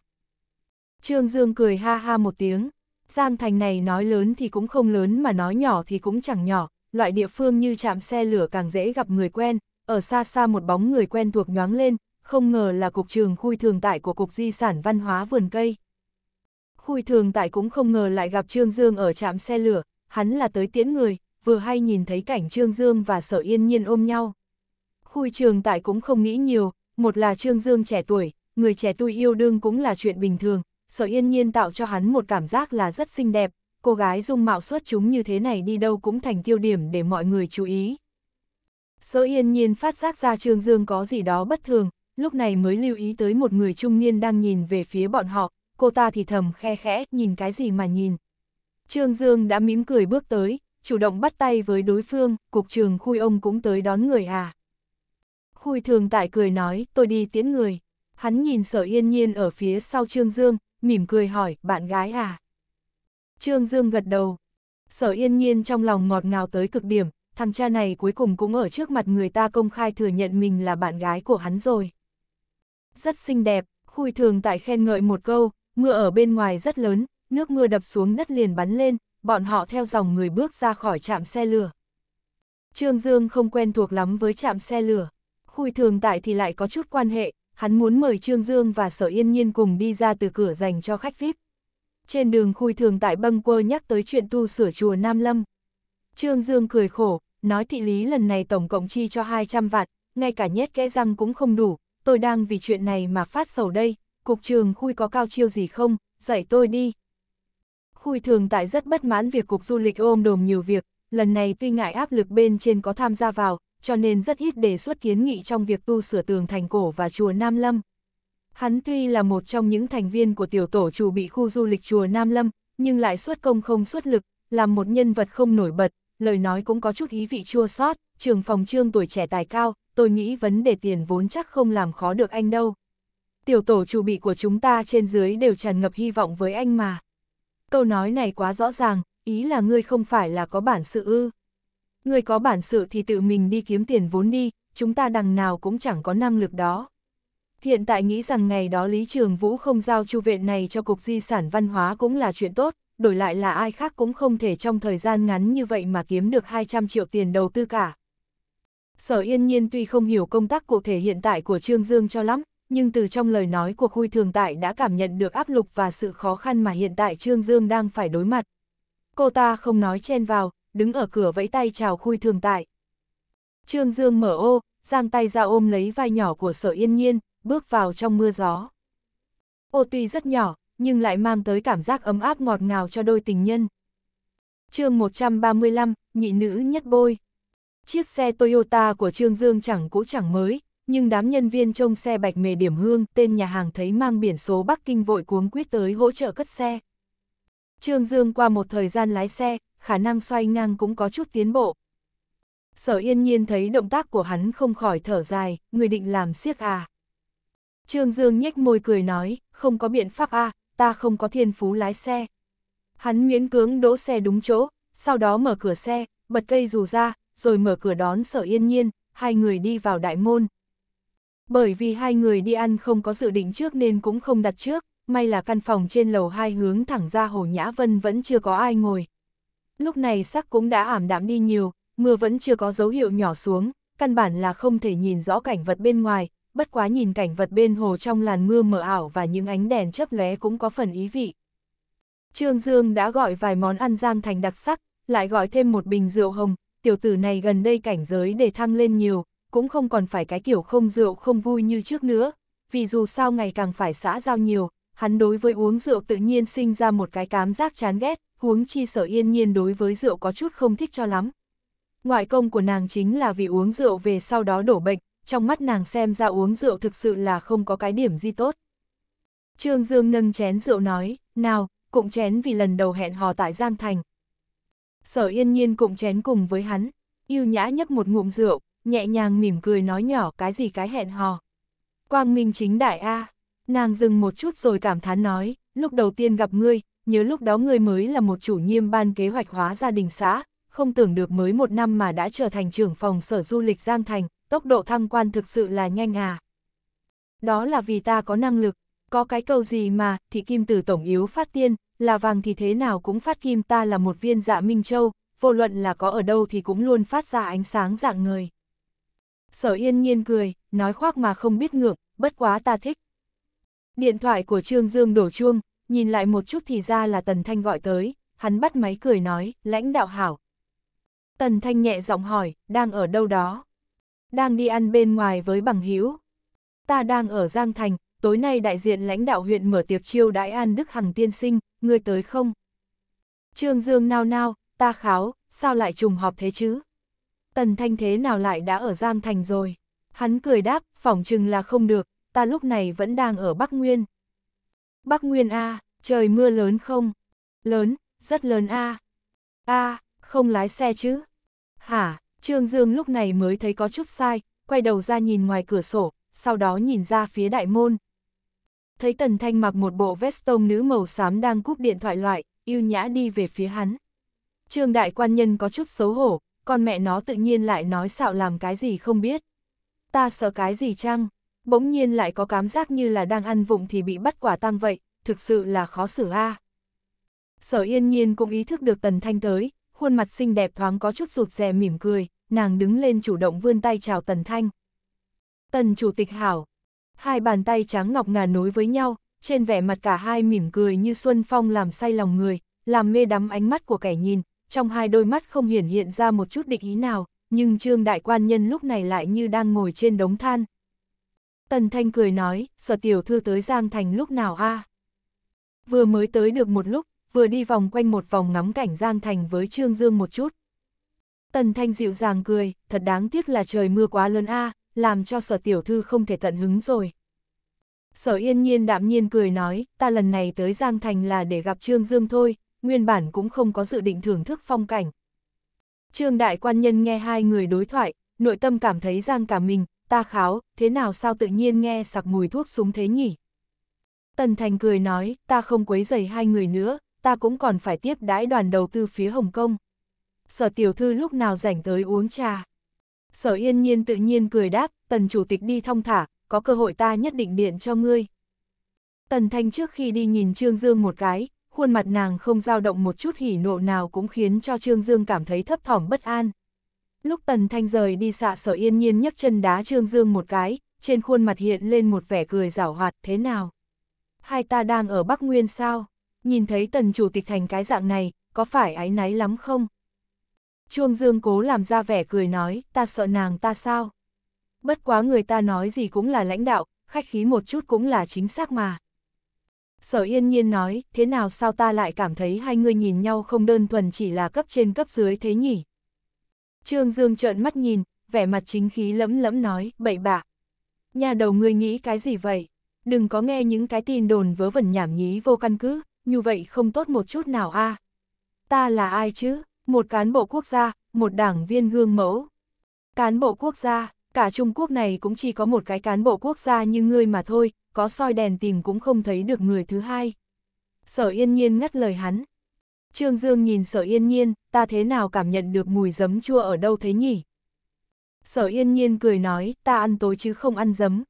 Trương Dương cười ha ha một tiếng, Giang thành này nói lớn thì cũng không lớn mà nói nhỏ thì cũng chẳng nhỏ, loại địa phương như chạm xe lửa càng dễ gặp người quen, ở xa xa một bóng người quen thuộc nhoáng lên, không ngờ là cục trường khui thường tại của Cục Di sản Văn hóa Vườn Cây. Khui thường tại cũng không ngờ lại gặp Trương Dương ở trạm xe lửa, hắn là tới tiễn người, vừa hay nhìn thấy cảnh Trương Dương và Sở Yên Nhiên ôm nhau. Khui trường tại cũng không nghĩ nhiều, một là Trương Dương trẻ tuổi, người trẻ tuổi yêu đương cũng là chuyện bình thường, sở yên nhiên tạo cho hắn một cảm giác là rất xinh đẹp, cô gái dung mạo xuất chúng như thế này đi đâu cũng thành tiêu điểm để mọi người chú ý. Sở yên nhiên phát giác ra Trương Dương có gì đó bất thường, lúc này mới lưu ý tới một người trung niên đang nhìn về phía bọn họ, cô ta thì thầm khe khẽ, nhìn cái gì mà nhìn. Trương Dương đã mỉm cười bước tới, chủ động bắt tay với đối phương, cục trường khui ông cũng tới đón người à. Khui thường tại cười nói, tôi đi tiễn người. Hắn nhìn sở yên nhiên ở phía sau Trương Dương, mỉm cười hỏi, bạn gái à? Trương Dương gật đầu. Sở yên nhiên trong lòng ngọt ngào tới cực điểm, thằng cha này cuối cùng cũng ở trước mặt người ta công khai thừa nhận mình là bạn gái của hắn rồi. Rất xinh đẹp, khui thường tại khen ngợi một câu, mưa ở bên ngoài rất lớn, nước mưa đập xuống đất liền bắn lên, bọn họ theo dòng người bước ra khỏi trạm xe lửa. Trương Dương không quen thuộc lắm với trạm xe lửa, khui thường tại thì lại có chút quan hệ, hắn muốn mời Trương Dương và Sở Yên Nhiên cùng đi ra từ cửa dành cho khách VIP. Trên đường khui thường tại bâng quơ nhắc tới chuyện tu sửa chùa Nam Lâm. Trương Dương cười khổ, nói thị lý lần này tổng cộng chi cho 200 vạn, ngay cả nhét kẽ răng cũng không đủ, tôi đang vì chuyện này mà phát sầu đây, cục trường khui có cao chiêu gì không, dạy tôi đi. Khui thường tại rất bất mãn việc cục du lịch ôm đồm nhiều việc, lần này tuy ngại áp lực bên trên có tham gia vào, cho nên rất ít đề xuất kiến nghị trong việc tu sửa tường thành cổ và chùa Nam Lâm. Hắn tuy là một trong những thành viên của tiểu tổ chủ bị khu du lịch chùa Nam Lâm, nhưng lại xuất công không xuất lực, làm một nhân vật không nổi bật, lời nói cũng có chút ý vị chua sót, trường phòng trương tuổi trẻ tài cao, tôi nghĩ vấn đề tiền vốn chắc không làm khó được anh đâu. Tiểu tổ chủ bị của chúng ta trên dưới đều tràn ngập hy vọng với anh mà. Câu nói này quá rõ ràng, ý là ngươi không phải là có bản sự ư người có bản sự thì tự mình đi kiếm tiền vốn đi, chúng ta đằng nào cũng chẳng có năng lực đó. Hiện tại nghĩ rằng ngày đó Lý Trường Vũ không giao chu viện này cho Cục Di sản Văn hóa cũng là chuyện tốt, đổi lại là ai khác cũng không thể trong thời gian ngắn như vậy mà kiếm được 200 triệu tiền đầu tư cả. Sở Yên Nhiên tuy không hiểu công tác cụ thể hiện tại của Trương Dương cho lắm, nhưng từ trong lời nói của Khui Thường Tại đã cảm nhận được áp lực và sự khó khăn mà hiện tại Trương Dương đang phải đối mặt. Cô ta không nói chen vào, đứng ở cửa vẫy tay chào khui thường tại. Trương Dương mở ô, giang tay ra ôm lấy vai nhỏ của sở yên nhiên, bước vào trong mưa gió. Ô tuy rất nhỏ, nhưng lại mang tới cảm giác ấm áp ngọt ngào cho đôi tình nhân. chương 135, nhị nữ nhất bôi. Chiếc xe Toyota của Trương Dương chẳng cũ chẳng mới, nhưng đám nhân viên trông xe bạch mề điểm hương tên nhà hàng thấy mang biển số Bắc Kinh vội cuống quyết tới hỗ trợ cất xe. Trương Dương qua một thời gian lái xe, khả năng xoay ngang cũng có chút tiến bộ. Sở yên nhiên thấy động tác của hắn không khỏi thở dài, người định làm siếc à. Trương Dương nhếch môi cười nói, không có biện pháp a, à, ta không có thiên phú lái xe. Hắn miễn cưỡng đỗ xe đúng chỗ, sau đó mở cửa xe, bật cây dù ra, rồi mở cửa đón sở yên nhiên, hai người đi vào đại môn. Bởi vì hai người đi ăn không có dự định trước nên cũng không đặt trước may là căn phòng trên lầu hai hướng thẳng ra Hồ Nhã Vân vẫn chưa có ai ngồi. Lúc này sắc cũng đã ảm đạm đi nhiều, mưa vẫn chưa có dấu hiệu nhỏ xuống, căn bản là không thể nhìn rõ cảnh vật bên ngoài, bất quá nhìn cảnh vật bên hồ trong làn mưa mờ ảo và những ánh đèn chớp lóe cũng có phần ý vị. Trương Dương đã gọi vài món ăn giang thành đặc sắc, lại gọi thêm một bình rượu hồng, tiểu tử này gần đây cảnh giới để thăng lên nhiều, cũng không còn phải cái kiểu không rượu không vui như trước nữa, vì dù sao ngày càng phải xã giao nhiều, hắn đối với uống rượu tự nhiên sinh ra một cái cảm giác chán ghét, huống chi sở yên nhiên đối với rượu có chút không thích cho lắm. Ngoại công của nàng chính là vì uống rượu về sau đó đổ bệnh, trong mắt nàng xem ra uống rượu thực sự là không có cái điểm gì tốt. Trương Dương nâng chén rượu nói, nào, cụng chén vì lần đầu hẹn hò tại Giang Thành. Sở yên nhiên cụng chén cùng với hắn, yêu nhã nhấp một ngụm rượu, nhẹ nhàng mỉm cười nói nhỏ cái gì cái hẹn hò. Quang Minh chính đại A, Nàng dừng một chút rồi cảm thán nói, lúc đầu tiên gặp ngươi, nhớ lúc đó ngươi mới là một chủ nhiệm ban kế hoạch hóa gia đình xã, không tưởng được mới một năm mà đã trở thành trưởng phòng sở du lịch Giang Thành, tốc độ thăng quan thực sự là nhanh à. Đó là vì ta có năng lực, có cái câu gì mà, thì kim tử tổng yếu phát tiên, là vàng thì thế nào cũng phát kim ta là một viên dạ Minh Châu, vô luận là có ở đâu thì cũng luôn phát ra ánh sáng dạng người. Sở yên nhiên cười, nói khoác mà không biết ngược, bất quá ta thích, Điện thoại của Trương Dương đổ chuông, nhìn lại một chút thì ra là Tần Thanh gọi tới, hắn bắt máy cười nói, lãnh đạo hảo. Tần Thanh nhẹ giọng hỏi, đang ở đâu đó? Đang đi ăn bên ngoài với bằng hữu Ta đang ở Giang Thành, tối nay đại diện lãnh đạo huyện mở tiệc chiêu đãi An Đức Hằng tiên sinh, ngươi tới không? Trương Dương nao nao, ta kháo, sao lại trùng họp thế chứ? Tần Thanh thế nào lại đã ở Giang Thành rồi? Hắn cười đáp, phỏng chừng là không được, ta lúc này vẫn đang ở Bắc Nguyên. Bắc Nguyên A, trời mưa lớn không? Lớn, rất lớn A. A, không lái xe chứ? Hả, Trương Dương lúc này mới thấy có chút sai, quay đầu ra nhìn ngoài cửa sổ, sau đó nhìn ra phía đại môn. Thấy Tần Thanh mặc một bộ veston nữ màu xám đang cúp điện thoại loại, yêu nhã đi về phía hắn. Trương đại quan nhân có chút xấu hổ, con mẹ nó tự nhiên lại nói xạo làm cái gì không biết. Ta sợ cái gì chăng? bỗng nhiên lại có cảm giác như là đang ăn vụng thì bị bắt quả tang vậy, thực sự là khó xử a. À. Sở yên nhiên cũng ý thức được Tần Thanh tới, khuôn mặt xinh đẹp thoáng có chút rụt rè mỉm cười, nàng đứng lên chủ động vươn tay chào Tần Thanh. Tần Chủ tịch Hảo, hai bàn tay trắng ngọc ngà nối với nhau, trên vẻ mặt cả hai mỉm cười như xuân phong làm say lòng người, làm mê đắm ánh mắt của kẻ nhìn, trong hai đôi mắt không hiển hiện ra một chút định ý nào, nhưng Trương Đại Quan Nhân lúc này lại như đang ngồi trên đống than, Tần Thanh cười nói, sở tiểu thư tới Giang Thành lúc nào a? À? Vừa mới tới được một lúc, vừa đi vòng quanh một vòng ngắm cảnh Giang Thành với Trương Dương một chút. Tần Thanh dịu dàng cười, thật đáng tiếc là trời mưa quá lớn a, à, làm cho sở tiểu thư không thể tận hứng rồi. Sở yên nhiên đạm nhiên cười nói, ta lần này tới Giang Thành là để gặp Trương Dương thôi, nguyên bản cũng không có dự định thưởng thức phong cảnh. Trương đại quan nhân nghe hai người đối thoại, nội tâm cảm thấy Giang cả mình, ta kháo, thế nào sao tự nhiên nghe sặc mùi thuốc súng thế nhỉ? Tần Thành cười nói, ta không quấy rầy hai người nữa, ta cũng còn phải tiếp đãi đoàn đầu tư phía Hồng Kông. Sở tiểu thư lúc nào rảnh tới uống trà. Sở yên nhiên tự nhiên cười đáp, tần chủ tịch đi thong thả, có cơ hội ta nhất định điện cho ngươi. Tần thành trước khi đi nhìn Trương Dương một cái, khuôn mặt nàng không dao động một chút hỉ nộ nào cũng khiến cho Trương Dương cảm thấy thấp thỏm bất an. Lúc Tần Thanh rời đi xạ sở yên nhiên nhấc chân đá Trương Dương một cái, trên khuôn mặt hiện lên một vẻ cười giảo hoạt thế nào. Hai ta đang ở Bắc Nguyên sao? Nhìn thấy Tần Chủ tịch thành cái dạng này, có phải ái náy lắm không? trương Dương cố làm ra vẻ cười nói, ta sợ nàng ta sao? Bất quá người ta nói gì cũng là lãnh đạo, khách khí một chút cũng là chính xác mà. Sở yên nhiên nói, thế nào sao ta lại cảm thấy hai người nhìn nhau không đơn thuần chỉ là cấp trên cấp dưới thế nhỉ? Trương Dương trợn mắt nhìn, vẻ mặt chính khí lẫm lẫm nói, bậy bạ. Nhà đầu ngươi nghĩ cái gì vậy? Đừng có nghe những cái tin đồn vớ vẩn nhảm nhí vô căn cứ, như vậy không tốt một chút nào a Ta là ai chứ? Một cán bộ quốc gia, một đảng viên gương mẫu. Cán bộ quốc gia, cả Trung Quốc này cũng chỉ có một cái cán bộ quốc gia như ngươi mà thôi, có soi đèn tìm cũng không thấy được người thứ hai. Sở yên nhiên ngắt lời hắn, Trương Dương nhìn sở yên nhiên, ta thế nào cảm nhận được mùi giấm chua ở đâu thế nhỉ? Sở yên nhiên cười nói, ta ăn tối chứ không ăn giấm.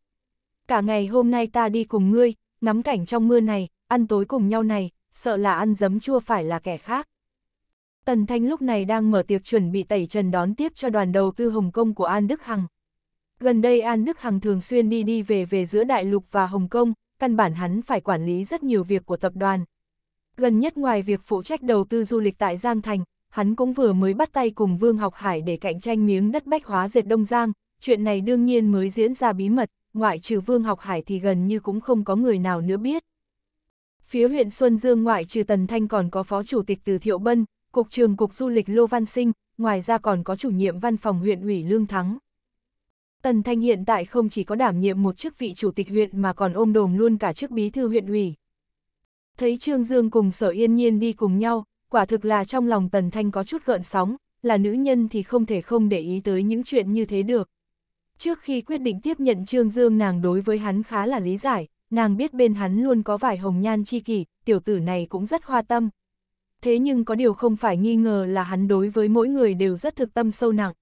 Cả ngày hôm nay ta đi cùng ngươi, ngắm cảnh trong mưa này, ăn tối cùng nhau này, sợ là ăn giấm chua phải là kẻ khác. Tần Thanh lúc này đang mở tiệc chuẩn bị tẩy trần đón tiếp cho đoàn đầu tư Hồng Kông của An Đức Hằng. Gần đây An Đức Hằng thường xuyên đi đi về về giữa Đại Lục và Hồng Kông, căn bản hắn phải quản lý rất nhiều việc của tập đoàn, Gần nhất ngoài việc phụ trách đầu tư du lịch tại Giang Thành, hắn cũng vừa mới bắt tay cùng Vương Học Hải để cạnh tranh miếng đất bách hóa dệt Đông Giang, chuyện này đương nhiên mới diễn ra bí mật, ngoại trừ Vương Học Hải thì gần như cũng không có người nào nữa biết. Phía huyện Xuân Dương ngoại trừ Tần Thanh còn có Phó Chủ tịch Từ Thiệu Bân, Cục trường Cục Du lịch Lô Văn Sinh, ngoài ra còn có chủ nhiệm văn phòng huyện ủy Lương Thắng. Tần Thanh hiện tại không chỉ có đảm nhiệm một chức vị chủ tịch huyện mà còn ôm đồm luôn cả chức bí thư huyện ủy thấy Trương Dương cùng sở yên nhiên đi cùng nhau, quả thực là trong lòng Tần Thanh có chút gợn sóng, là nữ nhân thì không thể không để ý tới những chuyện như thế được. Trước khi quyết định tiếp nhận Trương Dương nàng đối với hắn khá là lý giải, nàng biết bên hắn luôn có vài hồng nhan chi kỷ, tiểu tử này cũng rất hoa tâm. Thế nhưng có điều không phải nghi ngờ là hắn đối với mỗi người đều rất thực tâm sâu nặng.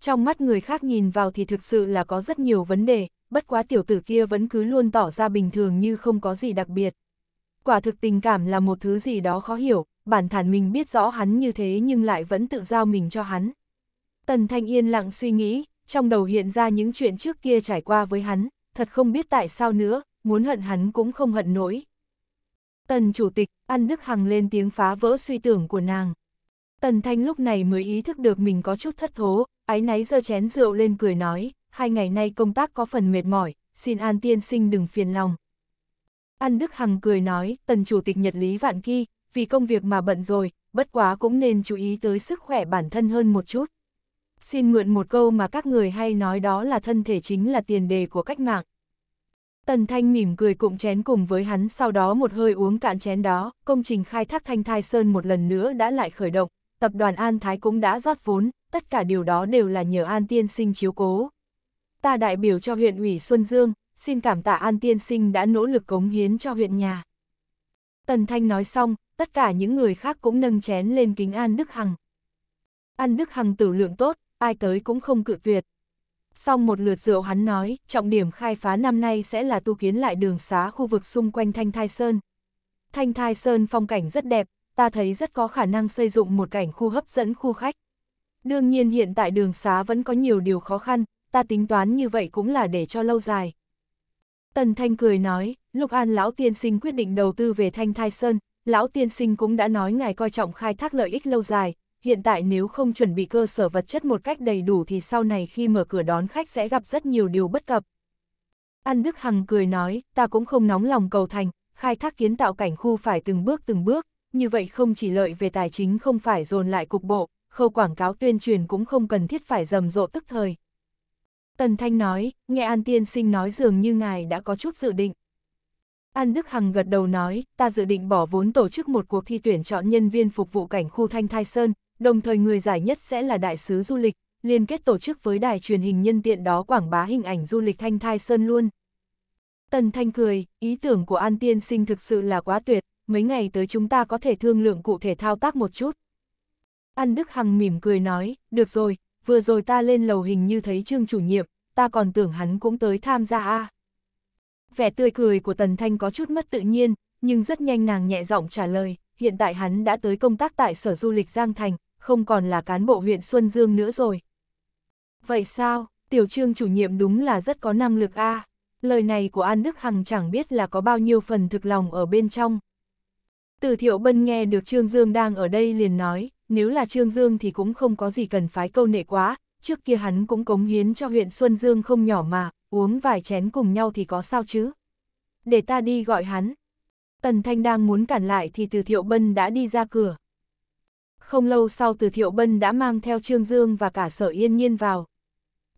Trong mắt người khác nhìn vào thì thực sự là có rất nhiều vấn đề, bất quá tiểu tử kia vẫn cứ luôn tỏ ra bình thường như không có gì đặc biệt quả thực tình cảm là một thứ gì đó khó hiểu, bản thân mình biết rõ hắn như thế nhưng lại vẫn tự giao mình cho hắn. Tần Thanh yên lặng suy nghĩ, trong đầu hiện ra những chuyện trước kia trải qua với hắn, thật không biết tại sao nữa, muốn hận hắn cũng không hận nổi. Tần Chủ tịch, ăn Đức Hằng lên tiếng phá vỡ suy tưởng của nàng. Tần Thanh lúc này mới ý thức được mình có chút thất thố, ái náy giơ chén rượu lên cười nói, hai ngày nay công tác có phần mệt mỏi, xin An Tiên Sinh đừng phiền lòng. An Đức Hằng cười nói, tần chủ tịch nhật lý vạn kỳ, vì công việc mà bận rồi, bất quá cũng nên chú ý tới sức khỏe bản thân hơn một chút. Xin mượn một câu mà các người hay nói đó là thân thể chính là tiền đề của cách mạng. Tần Thanh mỉm cười cụng chén cùng với hắn sau đó một hơi uống cạn chén đó, công trình khai thác Thanh Thai Sơn một lần nữa đã lại khởi động, tập đoàn An Thái cũng đã rót vốn, tất cả điều đó đều là nhờ An Tiên Sinh chiếu cố. Ta đại biểu cho huyện ủy Xuân Dương, xin cảm tạ An Tiên Sinh đã nỗ lực cống hiến cho huyện nhà. Tần Thanh nói xong, tất cả những người khác cũng nâng chén lên kính An Đức Hằng. An Đức Hằng tử lượng tốt, ai tới cũng không cự tuyệt. Xong một lượt rượu hắn nói, trọng điểm khai phá năm nay sẽ là tu kiến lại đường xá khu vực xung quanh Thanh Thai Sơn. Thanh Thai Sơn phong cảnh rất đẹp, ta thấy rất có khả năng xây dựng một cảnh khu hấp dẫn khu khách. Đương nhiên hiện tại đường xá vẫn có nhiều điều khó khăn, ta tính toán như vậy cũng là để cho lâu dài. Tần Thanh cười nói, Lục An Lão Tiên Sinh quyết định đầu tư về Thanh Thai Sơn, Lão Tiên Sinh cũng đã nói ngài coi trọng khai thác lợi ích lâu dài, hiện tại nếu không chuẩn bị cơ sở vật chất một cách đầy đủ thì sau này khi mở cửa đón khách sẽ gặp rất nhiều điều bất cập. An Đức Hằng cười nói, ta cũng không nóng lòng cầu thành, khai thác kiến tạo cảnh khu phải từng bước từng bước, như vậy không chỉ lợi về tài chính không phải dồn lại cục bộ, khâu quảng cáo tuyên truyền cũng không cần thiết phải rầm rộ tức thời, Tần Thanh nói, nghe An Tiên Sinh nói dường như ngài đã có chút dự định. An Đức Hằng gật đầu nói, ta dự định bỏ vốn tổ chức một cuộc thi tuyển chọn nhân viên phục vụ cảnh khu Thanh Thai Sơn, đồng thời người giải nhất sẽ là đại sứ du lịch, liên kết tổ chức với đài truyền hình nhân tiện đó quảng bá hình ảnh du lịch Thanh Thai Sơn luôn. Tần Thanh cười, ý tưởng của An Tiên Sinh thực sự là quá tuyệt, mấy ngày tới chúng ta có thể thương lượng cụ thể thao tác một chút. An Đức Hằng mỉm cười nói, được rồi, vừa rồi ta lên lầu hình như thấy trương chủ nhiệm, ta còn tưởng hắn cũng tới tham gia a. Vẻ tươi cười của Tần Thanh có chút mất tự nhiên, nhưng rất nhanh nàng nhẹ giọng trả lời, hiện tại hắn đã tới công tác tại Sở Du lịch Giang Thành, không còn là cán bộ huyện Xuân Dương nữa rồi. Vậy sao, tiểu trương chủ nhiệm đúng là rất có năng lực a. Lời này của An Đức Hằng chẳng biết là có bao nhiêu phần thực lòng ở bên trong. Từ thiệu bân nghe được Trương Dương đang ở đây liền nói, nếu là Trương Dương thì cũng không có gì cần phái câu nệ quá, trước kia hắn cũng cống hiến cho huyện Xuân Dương không nhỏ mà, uống vài chén cùng nhau thì có sao chứ. Để ta đi gọi hắn. Tần Thanh đang muốn cản lại thì Từ Thiệu Bân đã đi ra cửa. Không lâu sau Từ Thiệu Bân đã mang theo Trương Dương và cả sở yên nhiên vào.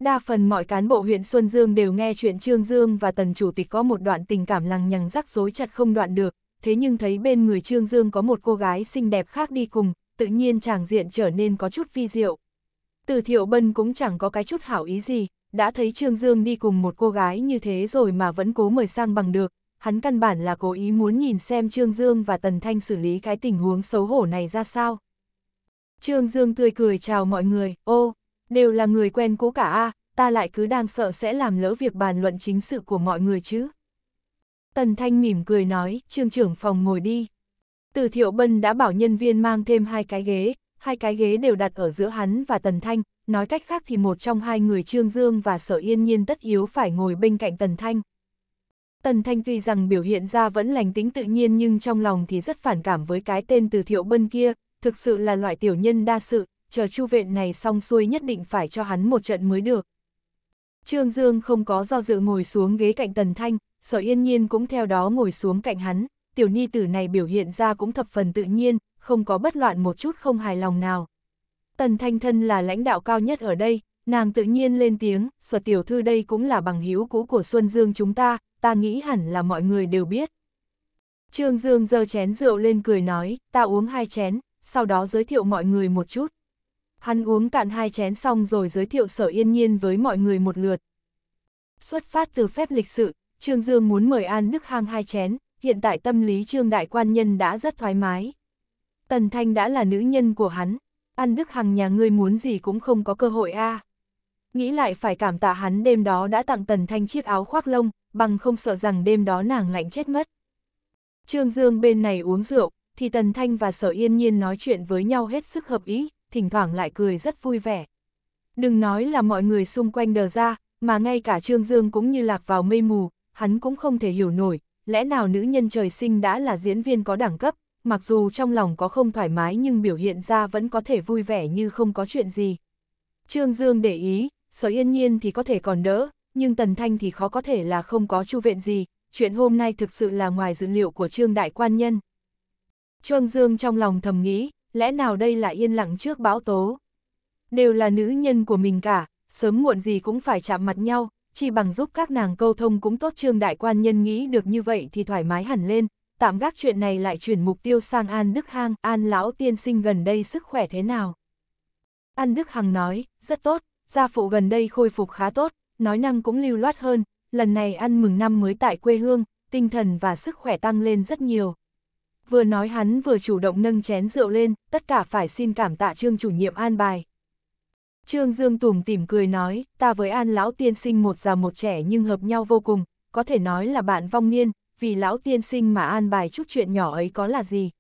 Đa phần mọi cán bộ huyện Xuân Dương đều nghe chuyện Trương Dương và Tần Chủ tịch có một đoạn tình cảm lằng nhằng rắc rối chặt không đoạn được, thế nhưng thấy bên người Trương Dương có một cô gái xinh đẹp khác đi cùng, tự nhiên chàng diện trở nên có chút vi diệu. Từ thiệu bân cũng chẳng có cái chút hảo ý gì, đã thấy Trương Dương đi cùng một cô gái như thế rồi mà vẫn cố mời sang bằng được, hắn căn bản là cố ý muốn nhìn xem Trương Dương và Tần Thanh xử lý cái tình huống xấu hổ này ra sao. Trương Dương tươi cười chào mọi người, ô, đều là người quen cố cả a ta lại cứ đang sợ sẽ làm lỡ việc bàn luận chính sự của mọi người chứ. Tần Thanh mỉm cười nói, Trương trưởng phòng ngồi đi. Từ Thiệu Bân đã bảo nhân viên mang thêm hai cái ghế, hai cái ghế đều đặt ở giữa hắn và Tần Thanh, nói cách khác thì một trong hai người Trương Dương và Sở Yên Nhiên tất yếu phải ngồi bên cạnh Tần Thanh. Tần Thanh tuy rằng biểu hiện ra vẫn lành tính tự nhiên nhưng trong lòng thì rất phản cảm với cái tên từ thiệu bân kia, thực sự là loại tiểu nhân đa sự, chờ chu Vệ này xong xuôi nhất định phải cho hắn một trận mới được. Trương Dương không có do dự ngồi xuống ghế cạnh Tần Thanh, Sở Yên Nhiên cũng theo đó ngồi xuống cạnh hắn tiểu ni tử này biểu hiện ra cũng thập phần tự nhiên, không có bất loạn một chút không hài lòng nào. Tần Thanh Thân là lãnh đạo cao nhất ở đây, nàng tự nhiên lên tiếng, sở tiểu thư đây cũng là bằng hữu cũ của Xuân Dương chúng ta, ta nghĩ hẳn là mọi người đều biết. Trương Dương giơ chén rượu lên cười nói, ta uống hai chén, sau đó giới thiệu mọi người một chút. Hắn uống cạn hai chén xong rồi giới thiệu sở yên nhiên với mọi người một lượt. Xuất phát từ phép lịch sự, Trương Dương muốn mời An Đức Hang hai chén, hiện tại tâm lý trương đại quan nhân đã rất thoải mái. Tần Thanh đã là nữ nhân của hắn, ăn đức hằng nhà ngươi muốn gì cũng không có cơ hội a. À. Nghĩ lại phải cảm tạ hắn đêm đó đã tặng Tần Thanh chiếc áo khoác lông, bằng không sợ rằng đêm đó nàng lạnh chết mất. Trương Dương bên này uống rượu, thì Tần Thanh và Sở Yên Nhiên nói chuyện với nhau hết sức hợp ý, thỉnh thoảng lại cười rất vui vẻ. Đừng nói là mọi người xung quanh đờ ra, mà ngay cả Trương Dương cũng như lạc vào mây mù, hắn cũng không thể hiểu nổi, lẽ nào nữ nhân trời sinh đã là diễn viên có đẳng cấp, mặc dù trong lòng có không thoải mái nhưng biểu hiện ra vẫn có thể vui vẻ như không có chuyện gì. Trương Dương để ý, sở yên nhiên thì có thể còn đỡ, nhưng Tần Thanh thì khó có thể là không có chu viện gì, chuyện hôm nay thực sự là ngoài dữ liệu của Trương Đại Quan Nhân. Trương Dương trong lòng thầm nghĩ, lẽ nào đây là yên lặng trước bão tố. Đều là nữ nhân của mình cả, sớm muộn gì cũng phải chạm mặt nhau, chi bằng giúp các nàng câu thông cũng tốt trương đại quan nhân nghĩ được như vậy thì thoải mái hẳn lên, tạm gác chuyện này lại chuyển mục tiêu sang An Đức Hang, An lão tiên sinh gần đây sức khỏe thế nào. An Đức Hằng nói, rất tốt, gia phụ gần đây khôi phục khá tốt, nói năng cũng lưu loát hơn, lần này ăn mừng năm mới tại quê hương, tinh thần và sức khỏe tăng lên rất nhiều. Vừa nói hắn vừa chủ động nâng chén rượu lên, tất cả phải xin cảm tạ trương chủ nhiệm an bài, Trương Dương tủm tỉm cười nói, ta với An Lão Tiên Sinh một già một trẻ nhưng hợp nhau vô cùng, có thể nói là bạn vong niên, vì Lão Tiên Sinh mà an bài chút chuyện nhỏ ấy có là gì.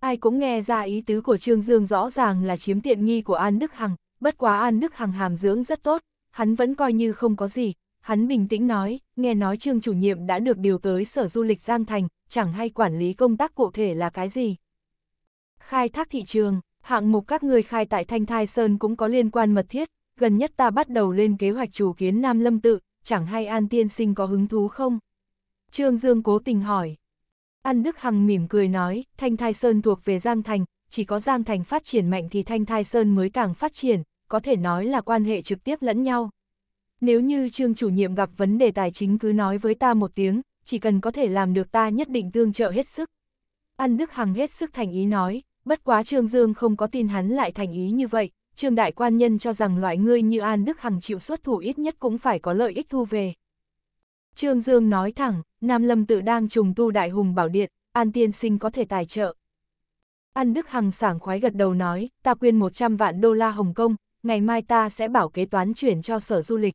Ai cũng nghe ra ý tứ của Trương Dương rõ ràng là chiếm tiện nghi của An Đức Hằng, bất quá An Đức Hằng hàm dưỡng rất tốt, hắn vẫn coi như không có gì, hắn bình tĩnh nói, nghe nói Trương chủ nhiệm đã được điều tới Sở Du lịch Giang Thành, chẳng hay quản lý công tác cụ thể là cái gì. Khai thác thị trường hạng mục các người khai tại Thanh Thai Sơn cũng có liên quan mật thiết, gần nhất ta bắt đầu lên kế hoạch chủ kiến Nam Lâm Tự, chẳng hay An Tiên Sinh có hứng thú không? Trương Dương cố tình hỏi. An Đức Hằng mỉm cười nói, Thanh Thai Sơn thuộc về Giang Thành, chỉ có Giang Thành phát triển mạnh thì Thanh Thai Sơn mới càng phát triển, có thể nói là quan hệ trực tiếp lẫn nhau. Nếu như Trương chủ nhiệm gặp vấn đề tài chính cứ nói với ta một tiếng, chỉ cần có thể làm được ta nhất định tương trợ hết sức. An Đức Hằng hết sức thành ý nói, bất quá Trương Dương không có tin hắn lại thành ý như vậy, Trương Đại Quan Nhân cho rằng loại ngươi như An Đức Hằng chịu xuất thủ ít nhất cũng phải có lợi ích thu về. Trương Dương nói thẳng, Nam Lâm tự đang trùng tu Đại Hùng Bảo Điện, An Tiên Sinh có thể tài trợ. An Đức Hằng sảng khoái gật đầu nói, ta quyên 100 vạn đô la Hồng Kông, ngày mai ta sẽ bảo kế toán chuyển cho sở du lịch.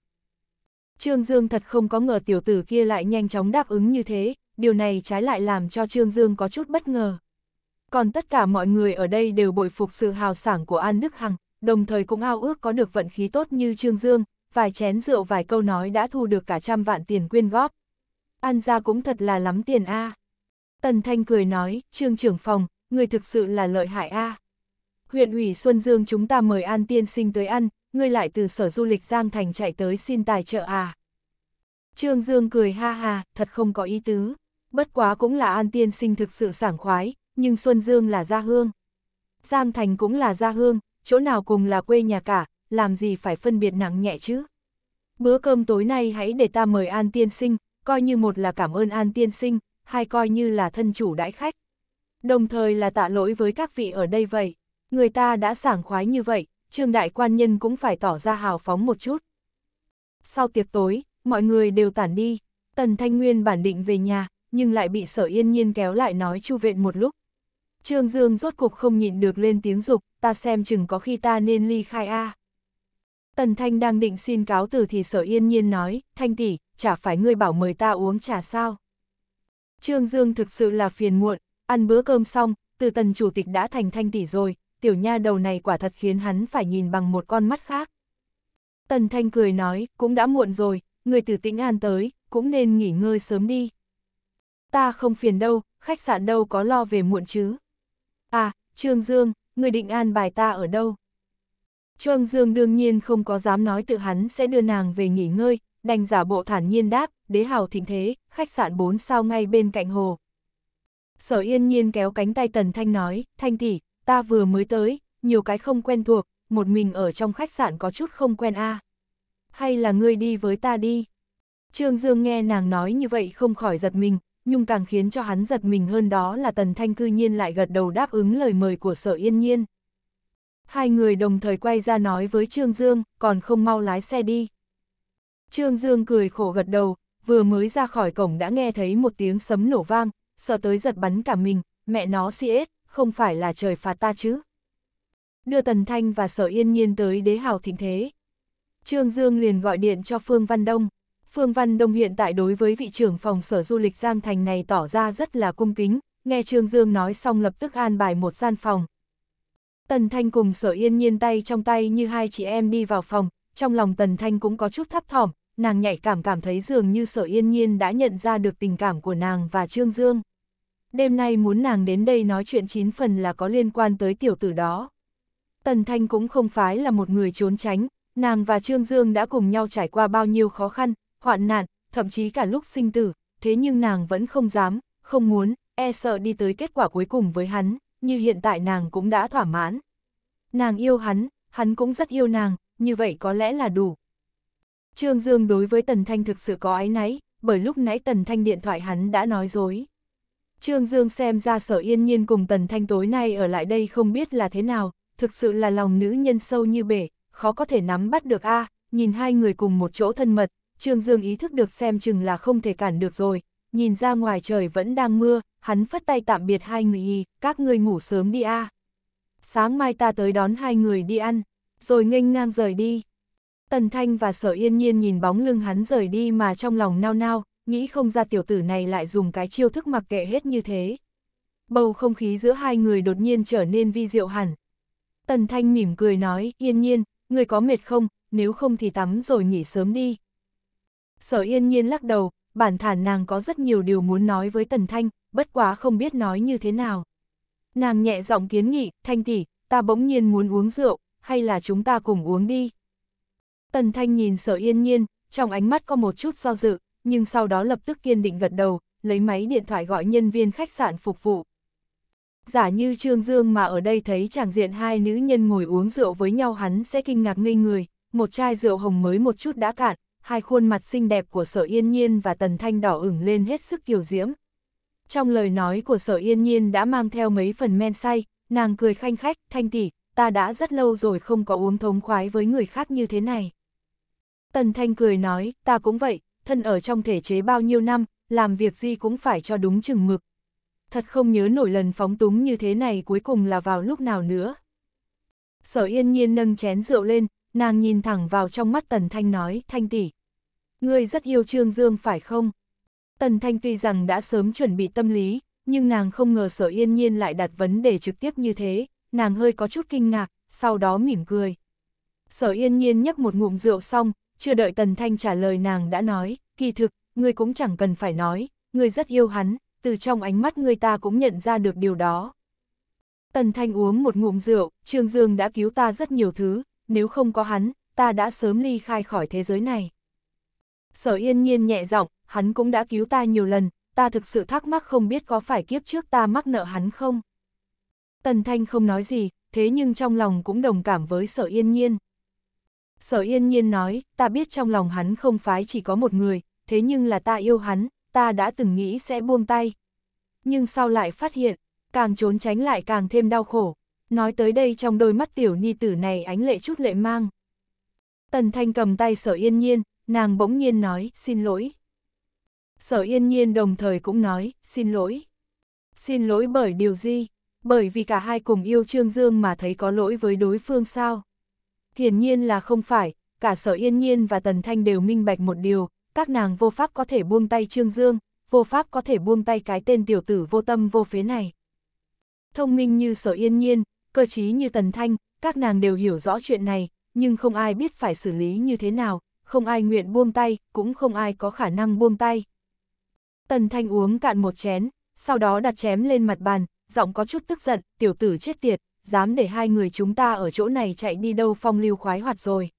Trương Dương thật không có ngờ tiểu tử kia lại nhanh chóng đáp ứng như thế, điều này trái lại làm cho Trương Dương có chút bất ngờ còn tất cả mọi người ở đây đều bội phục sự hào sảng của An Đức Hằng, đồng thời cũng ao ước có được vận khí tốt như Trương Dương, vài chén rượu vài câu nói đã thu được cả trăm vạn tiền quyên góp. An ra cũng thật là lắm tiền a Tần Thanh cười nói, Trương trưởng phòng, người thực sự là lợi hại a Huyện ủy Xuân Dương chúng ta mời An tiên sinh tới ăn, ngươi lại từ sở du lịch Giang Thành chạy tới xin tài trợ à. Trương Dương cười ha ha, thật không có ý tứ. Bất quá cũng là An tiên sinh thực sự sảng khoái, nhưng Xuân Dương là gia hương. Giang Thành cũng là gia hương, chỗ nào cùng là quê nhà cả, làm gì phải phân biệt nặng nhẹ chứ. Bữa cơm tối nay hãy để ta mời An Tiên Sinh, coi như một là cảm ơn An Tiên Sinh, hai coi như là thân chủ đãi khách. Đồng thời là tạ lỗi với các vị ở đây vậy, người ta đã sảng khoái như vậy, trường đại quan nhân cũng phải tỏ ra hào phóng một chút. Sau tiệc tối, mọi người đều tản đi, Tần Thanh Nguyên bản định về nhà, nhưng lại bị sở yên nhiên kéo lại nói chu viện một lúc. Trương Dương rốt cục không nhịn được lên tiếng dục, ta xem chừng có khi ta nên ly khai a. Tần Thanh đang định xin cáo từ thì sở yên nhiên nói, Thanh tỷ, chả phải ngươi bảo mời ta uống trà sao. Trương Dương thực sự là phiền muộn, ăn bữa cơm xong, từ tần chủ tịch đã thành Thanh tỷ rồi, tiểu nha đầu này quả thật khiến hắn phải nhìn bằng một con mắt khác. Tần Thanh cười nói, cũng đã muộn rồi, người từ tĩnh an tới, cũng nên nghỉ ngơi sớm đi. Ta không phiền đâu, khách sạn đâu có lo về muộn chứ. À, Trương Dương, người định an bài ta ở đâu? Trương Dương đương nhiên không có dám nói tự hắn sẽ đưa nàng về nghỉ ngơi, đành giả bộ thản nhiên đáp, đế hào thịnh thế, khách sạn 4 sao ngay bên cạnh hồ. Sở yên nhiên kéo cánh tay Tần Thanh nói, Thanh tỷ, ta vừa mới tới, nhiều cái không quen thuộc, một mình ở trong khách sạn có chút không quen a. Hay là ngươi đi với ta đi? Trương Dương nghe nàng nói như vậy không khỏi giật mình, nhưng càng khiến cho hắn giật mình hơn đó là Tần Thanh cư nhiên lại gật đầu đáp ứng lời mời của sở yên nhiên. Hai người đồng thời quay ra nói với Trương Dương, còn không mau lái xe đi. Trương Dương cười khổ gật đầu, vừa mới ra khỏi cổng đã nghe thấy một tiếng sấm nổ vang, sợ tới giật bắn cả mình, mẹ nó siết không phải là trời phạt ta chứ. Đưa Tần Thanh và Sở Yên Nhiên tới đế hào thịnh thế. Trương Dương liền gọi điện cho Phương Văn Đông. Phương Văn Đông hiện tại đối với vị trưởng phòng sở du lịch Giang Thành này tỏ ra rất là cung kính, nghe Trương Dương nói xong lập tức an bài một gian phòng. Tần Thanh cùng sở yên nhiên tay trong tay như hai chị em đi vào phòng, trong lòng Tần Thanh cũng có chút thấp thỏm, nàng nhạy cảm cảm thấy dường như sở yên nhiên đã nhận ra được tình cảm của nàng và Trương Dương. Đêm nay muốn nàng đến đây nói chuyện chín phần là có liên quan tới tiểu tử đó. Tần Thanh cũng không phải là một người trốn tránh, nàng và Trương Dương đã cùng nhau trải qua bao nhiêu khó khăn, hoạn nạn, thậm chí cả lúc sinh tử, thế nhưng nàng vẫn không dám, không muốn, e sợ đi tới kết quả cuối cùng với hắn, như hiện tại nàng cũng đã thỏa mãn. Nàng yêu hắn, hắn cũng rất yêu nàng, như vậy có lẽ là đủ. Trương Dương đối với Tần Thanh thực sự có ái náy, bởi lúc nãy Tần Thanh điện thoại hắn đã nói dối. Trương Dương xem ra sở yên nhiên cùng Tần Thanh tối nay ở lại đây không biết là thế nào, thực sự là lòng nữ nhân sâu như bể, khó có thể nắm bắt được a nhìn hai người cùng một chỗ thân mật, Trương Dương ý thức được xem chừng là không thể cản được rồi, nhìn ra ngoài trời vẫn đang mưa, hắn phất tay tạm biệt hai người y, các người ngủ sớm đi a. Sáng mai ta tới đón hai người đi ăn, rồi nghênh ngang rời đi. Tần Thanh và Sở Yên Nhiên nhìn bóng lưng hắn rời đi mà trong lòng nao nao, nghĩ không ra tiểu tử này lại dùng cái chiêu thức mặc kệ hết như thế. Bầu không khí giữa hai người đột nhiên trở nên vi diệu hẳn. Tần Thanh mỉm cười nói, Yên Nhiên, người có mệt không, nếu không thì tắm rồi nghỉ sớm đi, Sở yên nhiên lắc đầu, bản thản nàng có rất nhiều điều muốn nói với Tần Thanh, bất quá không biết nói như thế nào. Nàng nhẹ giọng kiến nghị, Thanh tỷ, ta bỗng nhiên muốn uống rượu, hay là chúng ta cùng uống đi. Tần Thanh nhìn sở yên nhiên, trong ánh mắt có một chút do dự, nhưng sau đó lập tức kiên định gật đầu, lấy máy điện thoại gọi nhân viên khách sạn phục vụ. Giả như Trương Dương mà ở đây thấy chàng diện hai nữ nhân ngồi uống rượu với nhau hắn sẽ kinh ngạc ngây người, một chai rượu hồng mới một chút đã cạn, hai khuôn mặt xinh đẹp của sở yên nhiên và tần thanh đỏ ửng lên hết sức kiều diễm. Trong lời nói của sở yên nhiên đã mang theo mấy phần men say, nàng cười khanh khách, thanh tỷ, ta đã rất lâu rồi không có uống thống khoái với người khác như thế này. Tần thanh cười nói, ta cũng vậy, thân ở trong thể chế bao nhiêu năm, làm việc gì cũng phải cho đúng chừng mực. Thật không nhớ nổi lần phóng túng như thế này cuối cùng là vào lúc nào nữa. Sở yên nhiên nâng chén rượu lên, nàng nhìn thẳng vào trong mắt Tần Thanh nói, Thanh tỷ, ngươi rất yêu Trương Dương phải không? Tần Thanh tuy rằng đã sớm chuẩn bị tâm lý, nhưng nàng không ngờ sở yên nhiên lại đặt vấn đề trực tiếp như thế, nàng hơi có chút kinh ngạc, sau đó mỉm cười. Sở yên nhiên nhấp một ngụm rượu xong, chưa đợi Tần Thanh trả lời nàng đã nói, kỳ thực, ngươi cũng chẳng cần phải nói, ngươi rất yêu hắn, từ trong ánh mắt ngươi ta cũng nhận ra được điều đó. Tần Thanh uống một ngụm rượu, Trương Dương đã cứu ta rất nhiều thứ, nếu không có hắn, ta đã sớm ly khai khỏi thế giới này. Sở yên nhiên nhẹ giọng, hắn cũng đã cứu ta nhiều lần, ta thực sự thắc mắc không biết có phải kiếp trước ta mắc nợ hắn không. Tần Thanh không nói gì, thế nhưng trong lòng cũng đồng cảm với sở yên nhiên. Sở yên nhiên nói, ta biết trong lòng hắn không phải chỉ có một người, thế nhưng là ta yêu hắn, ta đã từng nghĩ sẽ buông tay. Nhưng sau lại phát hiện, càng trốn tránh lại càng thêm đau khổ, nói tới đây trong đôi mắt tiểu ni tử này ánh lệ chút lệ mang. Tần Thanh cầm tay sở yên nhiên, nàng bỗng nhiên nói, xin lỗi. Sở yên nhiên đồng thời cũng nói, xin lỗi. Xin lỗi bởi điều gì? Bởi vì cả hai cùng yêu Trương Dương mà thấy có lỗi với đối phương sao? Hiển nhiên là không phải, cả sở yên nhiên và Tần Thanh đều minh bạch một điều, các nàng vô pháp có thể buông tay Trương Dương, vô pháp có thể buông tay cái tên tiểu tử vô tâm vô phế này. Thông minh như sở yên nhiên, cơ chí như Tần Thanh, các nàng đều hiểu rõ chuyện này, nhưng không ai biết phải xử lý như thế nào, không ai nguyện buông tay, cũng không ai có khả năng buông tay. Tần Thanh uống cạn một chén, sau đó đặt chém lên mặt bàn, giọng có chút tức giận, tiểu tử chết tiệt, dám để hai người chúng ta ở chỗ này chạy đi đâu phong lưu khoái hoạt rồi.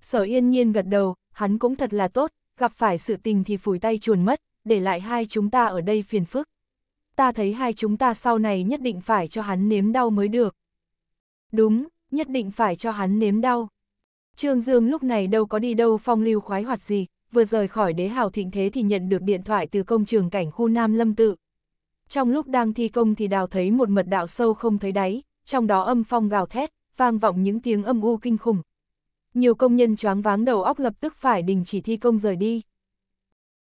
Sở yên nhiên gật đầu, hắn cũng thật là tốt, gặp phải sự tình thì phủi tay chuồn mất, để lại hai chúng ta ở đây phiền phức ta thấy hai chúng ta sau này nhất định phải cho hắn nếm đau mới được. Đúng, nhất định phải cho hắn nếm đau. Trương Dương lúc này đâu có đi đâu phong lưu khoái hoạt gì, vừa rời khỏi đế hào thịnh thế thì nhận được điện thoại từ công trường cảnh khu Nam Lâm Tự. Trong lúc đang thi công thì đào thấy một mật đạo sâu không thấy đáy, trong đó âm phong gào thét, vang vọng những tiếng âm u kinh khủng. Nhiều công nhân choáng váng đầu óc lập tức phải đình chỉ thi công rời đi.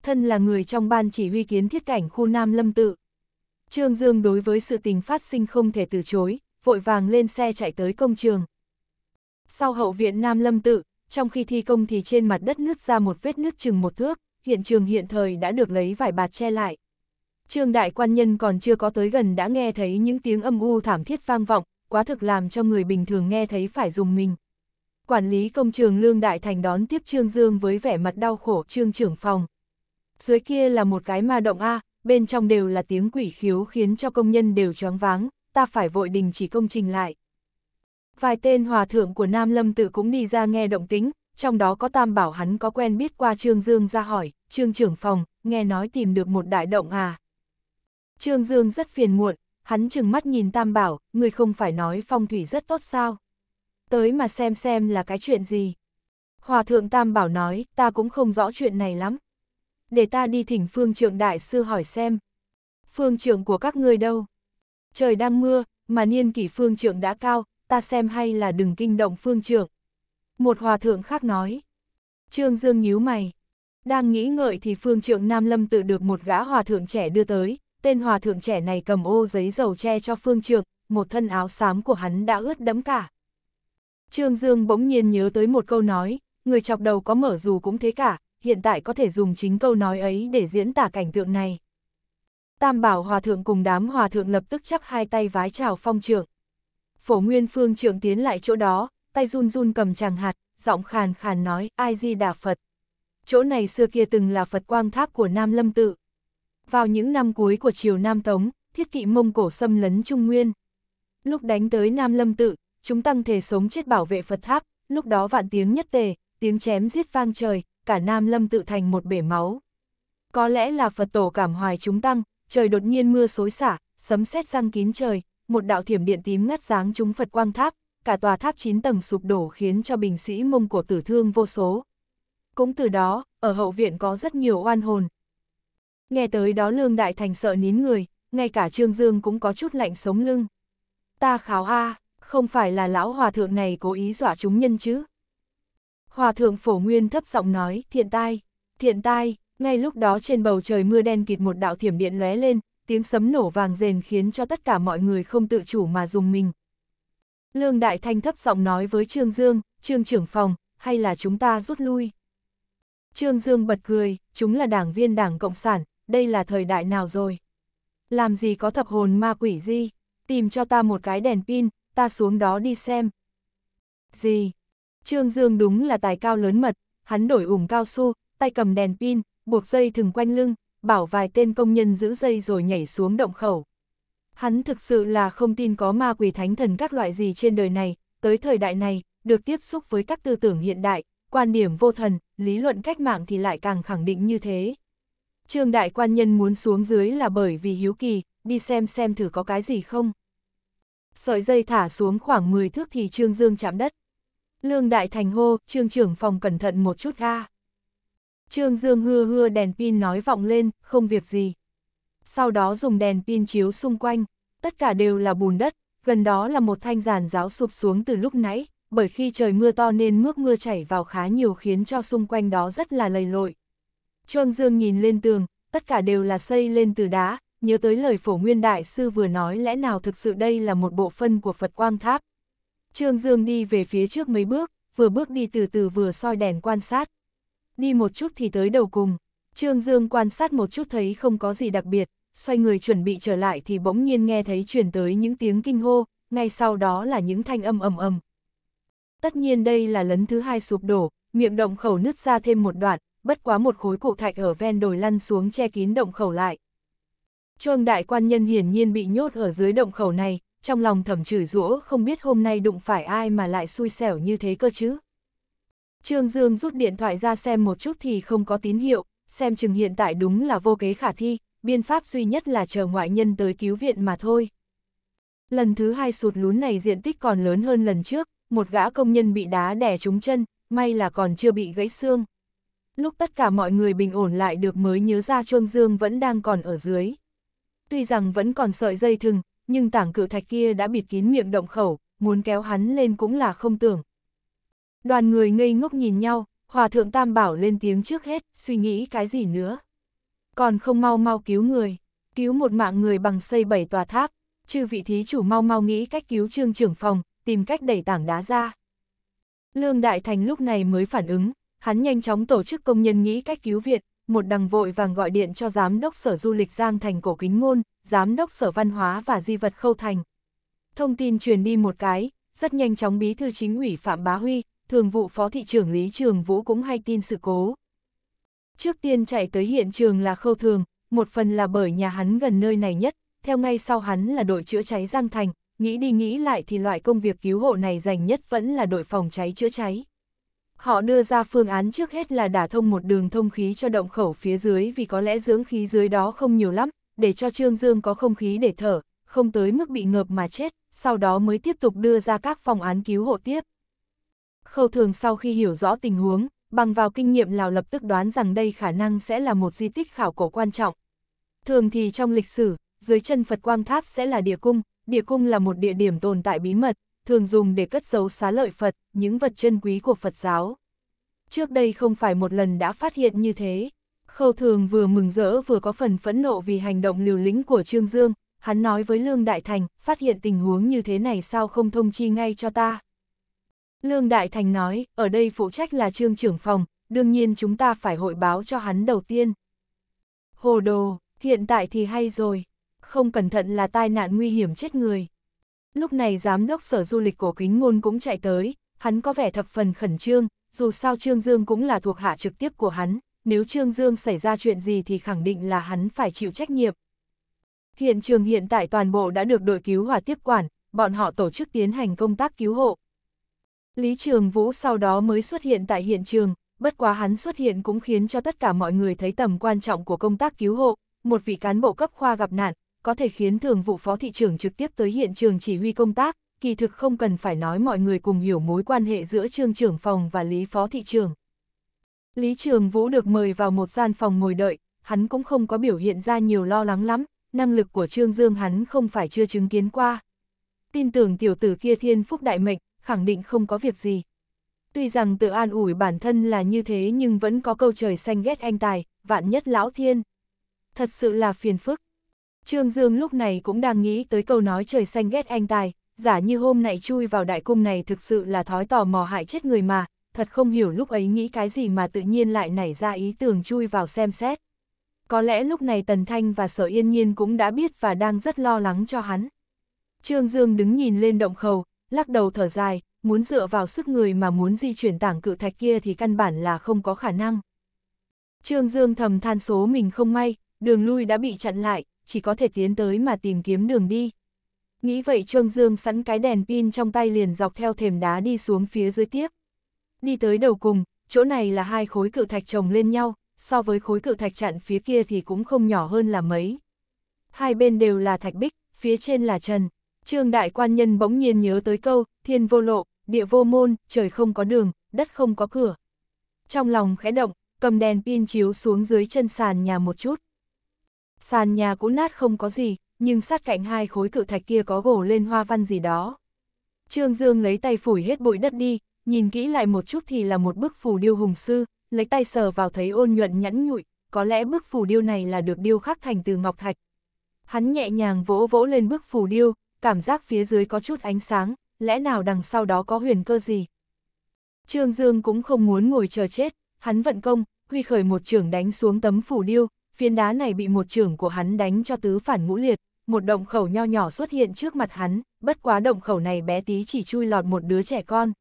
Thân là người trong ban chỉ huy kiến thiết cảnh khu Nam Lâm Tự, Trương Dương đối với sự tình phát sinh không thể từ chối, vội vàng lên xe chạy tới công trường. Sau hậu viện Nam Lâm Tự, trong khi thi công thì trên mặt đất nứt ra một vết nứt chừng một thước, hiện trường hiện thời đã được lấy vải bạt che lại. Trương đại quan nhân còn chưa có tới gần đã nghe thấy những tiếng âm u thảm thiết vang vọng, quá thực làm cho người bình thường nghe thấy phải dùng mình. Quản lý công trường Lương Đại Thành đón tiếp Trương Dương với vẻ mặt đau khổ Trương trưởng phòng. Dưới kia là một cái ma động A, bên trong đều là tiếng quỷ khiếu khiến cho công nhân đều choáng váng, ta phải vội đình chỉ công trình lại. Vài tên hòa thượng của Nam Lâm tử cũng đi ra nghe động tính, trong đó có tam bảo hắn có quen biết qua Trương Dương ra hỏi, Trương trưởng phòng, nghe nói tìm được một đại động à. Trương Dương rất phiền muộn, hắn chừng mắt nhìn tam bảo, người không phải nói phong thủy rất tốt sao. Tới mà xem xem là cái chuyện gì. Hòa thượng tam bảo nói, ta cũng không rõ chuyện này lắm để ta đi thỉnh phương trượng đại sư hỏi xem. Phương trượng của các ngươi đâu? Trời đang mưa, mà niên kỷ phương trượng đã cao, ta xem hay là đừng kinh động phương trượng. Một hòa thượng khác nói. Trương Dương nhíu mày. Đang nghĩ ngợi thì phương trượng Nam Lâm tự được một gã hòa thượng trẻ đưa tới, tên hòa thượng trẻ này cầm ô giấy dầu che cho phương trượng, một thân áo xám của hắn đã ướt đẫm cả. Trương Dương bỗng nhiên nhớ tới một câu nói, người chọc đầu có mở dù cũng thế cả, hiện tại có thể dùng chính câu nói ấy để diễn tả cảnh tượng này. Tam bảo hòa thượng cùng đám hòa thượng lập tức chắp hai tay vái chào phong trưởng. Phổ Nguyên Phương trưởng tiến lại chỗ đó, tay run run cầm chàng hạt, giọng khàn khàn nói, ai di đà Phật. Chỗ này xưa kia từng là Phật quang tháp của Nam Lâm Tự. Vào những năm cuối của triều Nam Tống, thiết kỵ Mông Cổ xâm lấn Trung Nguyên. Lúc đánh tới Nam Lâm Tự, chúng tăng thể sống chết bảo vệ Phật tháp, lúc đó vạn tiếng nhất tề, tiếng chém giết vang trời, cả Nam Lâm tự thành một bể máu. Có lẽ là Phật tổ cảm hoài chúng tăng, trời đột nhiên mưa xối xả, sấm sét răng kín trời, một đạo thiểm điện tím ngắt dáng chúng Phật quang tháp, cả tòa tháp 9 tầng sụp đổ khiến cho bình sĩ mông cổ tử thương vô số. Cũng từ đó, ở hậu viện có rất nhiều oan hồn. Nghe tới đó Lương Đại Thành sợ nín người, ngay cả Trương Dương cũng có chút lạnh sống lưng. Ta kháo a không phải là lão hòa thượng này cố ý dọa chúng nhân chứ. Hòa thượng phổ nguyên thấp giọng nói, thiện tai, thiện tai, ngay lúc đó trên bầu trời mưa đen kịt một đạo thiểm điện lóe lên, tiếng sấm nổ vàng rền khiến cho tất cả mọi người không tự chủ mà dùng mình. Lương Đại Thanh thấp giọng nói với Trương Dương, Trương trưởng phòng, hay là chúng ta rút lui. Trương Dương bật cười, chúng là đảng viên đảng Cộng sản, đây là thời đại nào rồi? Làm gì có thập hồn ma quỷ gì? Tìm cho ta một cái đèn pin, ta xuống đó đi xem. Gì, Trương Dương đúng là tài cao lớn mật, hắn đổi ủng cao su, tay cầm đèn pin, buộc dây thừng quanh lưng, bảo vài tên công nhân giữ dây rồi nhảy xuống động khẩu. Hắn thực sự là không tin có ma quỷ thánh thần các loại gì trên đời này, tới thời đại này, được tiếp xúc với các tư tưởng hiện đại, quan điểm vô thần, lý luận cách mạng thì lại càng khẳng định như thế. Trương đại quan nhân muốn xuống dưới là bởi vì hiếu kỳ, đi xem xem thử có cái gì không. Sợi dây thả xuống khoảng 10 thước thì Trương Dương chạm đất. Lương Đại Thành hô, trương trưởng phòng cẩn thận một chút ra. Trương Dương hưa hưa đèn pin nói vọng lên, không việc gì. Sau đó dùng đèn pin chiếu xung quanh, tất cả đều là bùn đất, gần đó là một thanh giàn giáo sụp xuống từ lúc nãy, bởi khi trời mưa to nên mướp mưa chảy vào khá nhiều khiến cho xung quanh đó rất là lầy lội. Trương Dương nhìn lên tường, tất cả đều là xây lên từ đá, nhớ tới lời phổ nguyên đại sư vừa nói lẽ nào thực sự đây là một bộ phân của Phật Quang Tháp, Trương Dương đi về phía trước mấy bước, vừa bước đi từ từ vừa soi đèn quan sát. Đi một chút thì tới đầu cùng, Trương Dương quan sát một chút thấy không có gì đặc biệt, xoay người chuẩn bị trở lại thì bỗng nhiên nghe thấy truyền tới những tiếng kinh hô, ngay sau đó là những thanh âm ầm ầm. Tất nhiên đây là lấn thứ hai sụp đổ, miệng động khẩu nứt ra thêm một đoạn, bất quá một khối cụ thạch ở ven đồi lăn xuống che kín động khẩu lại. Trương đại quan nhân hiển nhiên bị nhốt ở dưới động khẩu này, trong lòng thầm chửi rũa không biết hôm nay đụng phải ai mà lại xui xẻo như thế cơ chứ. Trương Dương rút điện thoại ra xem một chút thì không có tín hiệu, xem chừng hiện tại đúng là vô kế khả thi, biên pháp duy nhất là chờ ngoại nhân tới cứu viện mà thôi. Lần thứ hai sụt lún này diện tích còn lớn hơn lần trước, một gã công nhân bị đá đè trúng chân, may là còn chưa bị gãy xương. Lúc tất cả mọi người bình ổn lại được mới nhớ ra Trương Dương vẫn đang còn ở dưới. Tuy rằng vẫn còn sợi dây thừng, nhưng tảng cự thạch kia đã bịt kín miệng động khẩu, muốn kéo hắn lên cũng là không tưởng. Đoàn người ngây ngốc nhìn nhau, Hòa thượng Tam Bảo lên tiếng trước hết, suy nghĩ cái gì nữa. Còn không mau mau cứu người, cứu một mạng người bằng xây bảy tòa tháp, chư vị thí chủ mau mau nghĩ cách cứu trương trưởng phòng, tìm cách đẩy tảng đá ra. Lương Đại Thành lúc này mới phản ứng, hắn nhanh chóng tổ chức công nhân nghĩ cách cứu viện, một đằng vội vàng gọi điện cho giám đốc sở du lịch Giang Thành Cổ Kính Ngôn, Giám đốc Sở Văn hóa và Di vật Khâu Thành. Thông tin truyền đi một cái, rất nhanh chóng bí thư chính ủy Phạm Bá Huy, thường vụ phó thị trưởng Lý Trường Vũ cũng hay tin sự cố. Trước tiên chạy tới hiện trường là Khâu Thường, một phần là bởi nhà hắn gần nơi này nhất, theo ngay sau hắn là đội chữa cháy Giang Thành, nghĩ đi nghĩ lại thì loại công việc cứu hộ này dành nhất vẫn là đội phòng cháy chữa cháy. Họ đưa ra phương án trước hết là đả thông một đường thông khí cho động khẩu phía dưới vì có lẽ dưỡng khí dưới đó không nhiều lắm, để cho Trương Dương có không khí để thở, không tới mức bị ngợp mà chết, sau đó mới tiếp tục đưa ra các phòng án cứu hộ tiếp. Khâu thường sau khi hiểu rõ tình huống, bằng vào kinh nghiệm Lào lập tức đoán rằng đây khả năng sẽ là một di tích khảo cổ quan trọng. Thường thì trong lịch sử, dưới chân Phật Quang Tháp sẽ là địa cung, địa cung là một địa điểm tồn tại bí mật, thường dùng để cất giấu xá lợi Phật, những vật chân quý của Phật giáo. Trước đây không phải một lần đã phát hiện như thế. Khâu thường vừa mừng rỡ vừa có phần phẫn nộ vì hành động liều lĩnh của Trương Dương, hắn nói với Lương Đại Thành, phát hiện tình huống như thế này sao không thông chi ngay cho ta. Lương Đại Thành nói, ở đây phụ trách là Trương trưởng phòng, đương nhiên chúng ta phải hội báo cho hắn đầu tiên. Hồ đồ, hiện tại thì hay rồi, không cẩn thận là tai nạn nguy hiểm chết người. Lúc này giám đốc sở du lịch của Kính Ngôn cũng chạy tới, hắn có vẻ thập phần khẩn trương, dù sao Trương Dương cũng là thuộc hạ trực tiếp của hắn, nếu Trương Dương xảy ra chuyện gì thì khẳng định là hắn phải chịu trách nhiệm. Hiện trường hiện tại toàn bộ đã được đội cứu hỏa tiếp quản, bọn họ tổ chức tiến hành công tác cứu hộ. Lý Trường Vũ sau đó mới xuất hiện tại hiện trường, bất quá hắn xuất hiện cũng khiến cho tất cả mọi người thấy tầm quan trọng của công tác cứu hộ, một vị cán bộ cấp khoa gặp nạn, có thể khiến thường vụ phó thị trưởng trực tiếp tới hiện trường chỉ huy công tác, kỳ thực không cần phải nói mọi người cùng hiểu mối quan hệ giữa trương trưởng phòng và lý phó thị trưởng. Lý Trường Vũ được mời vào một gian phòng ngồi đợi, hắn cũng không có biểu hiện ra nhiều lo lắng lắm, năng lực của Trương Dương hắn không phải chưa chứng kiến qua. Tin tưởng tiểu tử kia thiên phúc đại mệnh, khẳng định không có việc gì. Tuy rằng tự an ủi bản thân là như thế nhưng vẫn có câu trời xanh ghét anh tài, vạn nhất lão thiên. Thật sự là phiền phức. Trương Dương lúc này cũng đang nghĩ tới câu nói trời xanh ghét anh tài, giả như hôm nay chui vào đại cung này thực sự là thói tò mò hại chết người mà, thật không hiểu lúc ấy nghĩ cái gì mà tự nhiên lại nảy ra ý tưởng chui vào xem xét. Có lẽ lúc này Tần Thanh và Sở Yên Nhiên cũng đã biết và đang rất lo lắng cho hắn. Trương Dương đứng nhìn lên động khẩu, lắc đầu thở dài, muốn dựa vào sức người mà muốn di chuyển tảng cự thạch kia thì căn bản là không có khả năng. Trương Dương thầm than số mình không may, đường lui đã bị chặn lại, chỉ có thể tiến tới mà tìm kiếm đường đi. Nghĩ vậy Trương Dương sẵn cái đèn pin trong tay liền dọc theo thềm đá đi xuống phía dưới tiếp. Đi tới đầu cùng, chỗ này là hai khối cự thạch chồng lên nhau, so với khối cự thạch chặn phía kia thì cũng không nhỏ hơn là mấy. Hai bên đều là thạch bích, phía trên là trần. Trương đại quan nhân bỗng nhiên nhớ tới câu, thiên vô lộ, địa vô môn, trời không có đường, đất không có cửa. Trong lòng khẽ động, cầm đèn pin chiếu xuống dưới chân sàn nhà một chút. Sàn nhà cũ nát không có gì, nhưng sát cạnh hai khối cự thạch kia có gỗ lên hoa văn gì đó. Trương Dương lấy tay phủi hết bụi đất đi, nhìn kỹ lại một chút thì là một bức phù điêu hùng sư, lấy tay sờ vào thấy ôn nhuận nhẵn nhụi, có lẽ bức phù điêu này là được điêu khắc thành từ ngọc thạch. Hắn nhẹ nhàng vỗ vỗ lên bức phù điêu, cảm giác phía dưới có chút ánh sáng, lẽ nào đằng sau đó có huyền cơ gì? Trương Dương cũng không muốn ngồi chờ chết, hắn vận công, huy khởi một trường đánh xuống tấm phù điêu, phiến đá này bị một trường của hắn đánh cho tứ phản ngũ liệt, một động khẩu nho nhỏ xuất hiện trước mặt hắn, bất quá động khẩu này bé tí chỉ chui lọt một đứa trẻ con,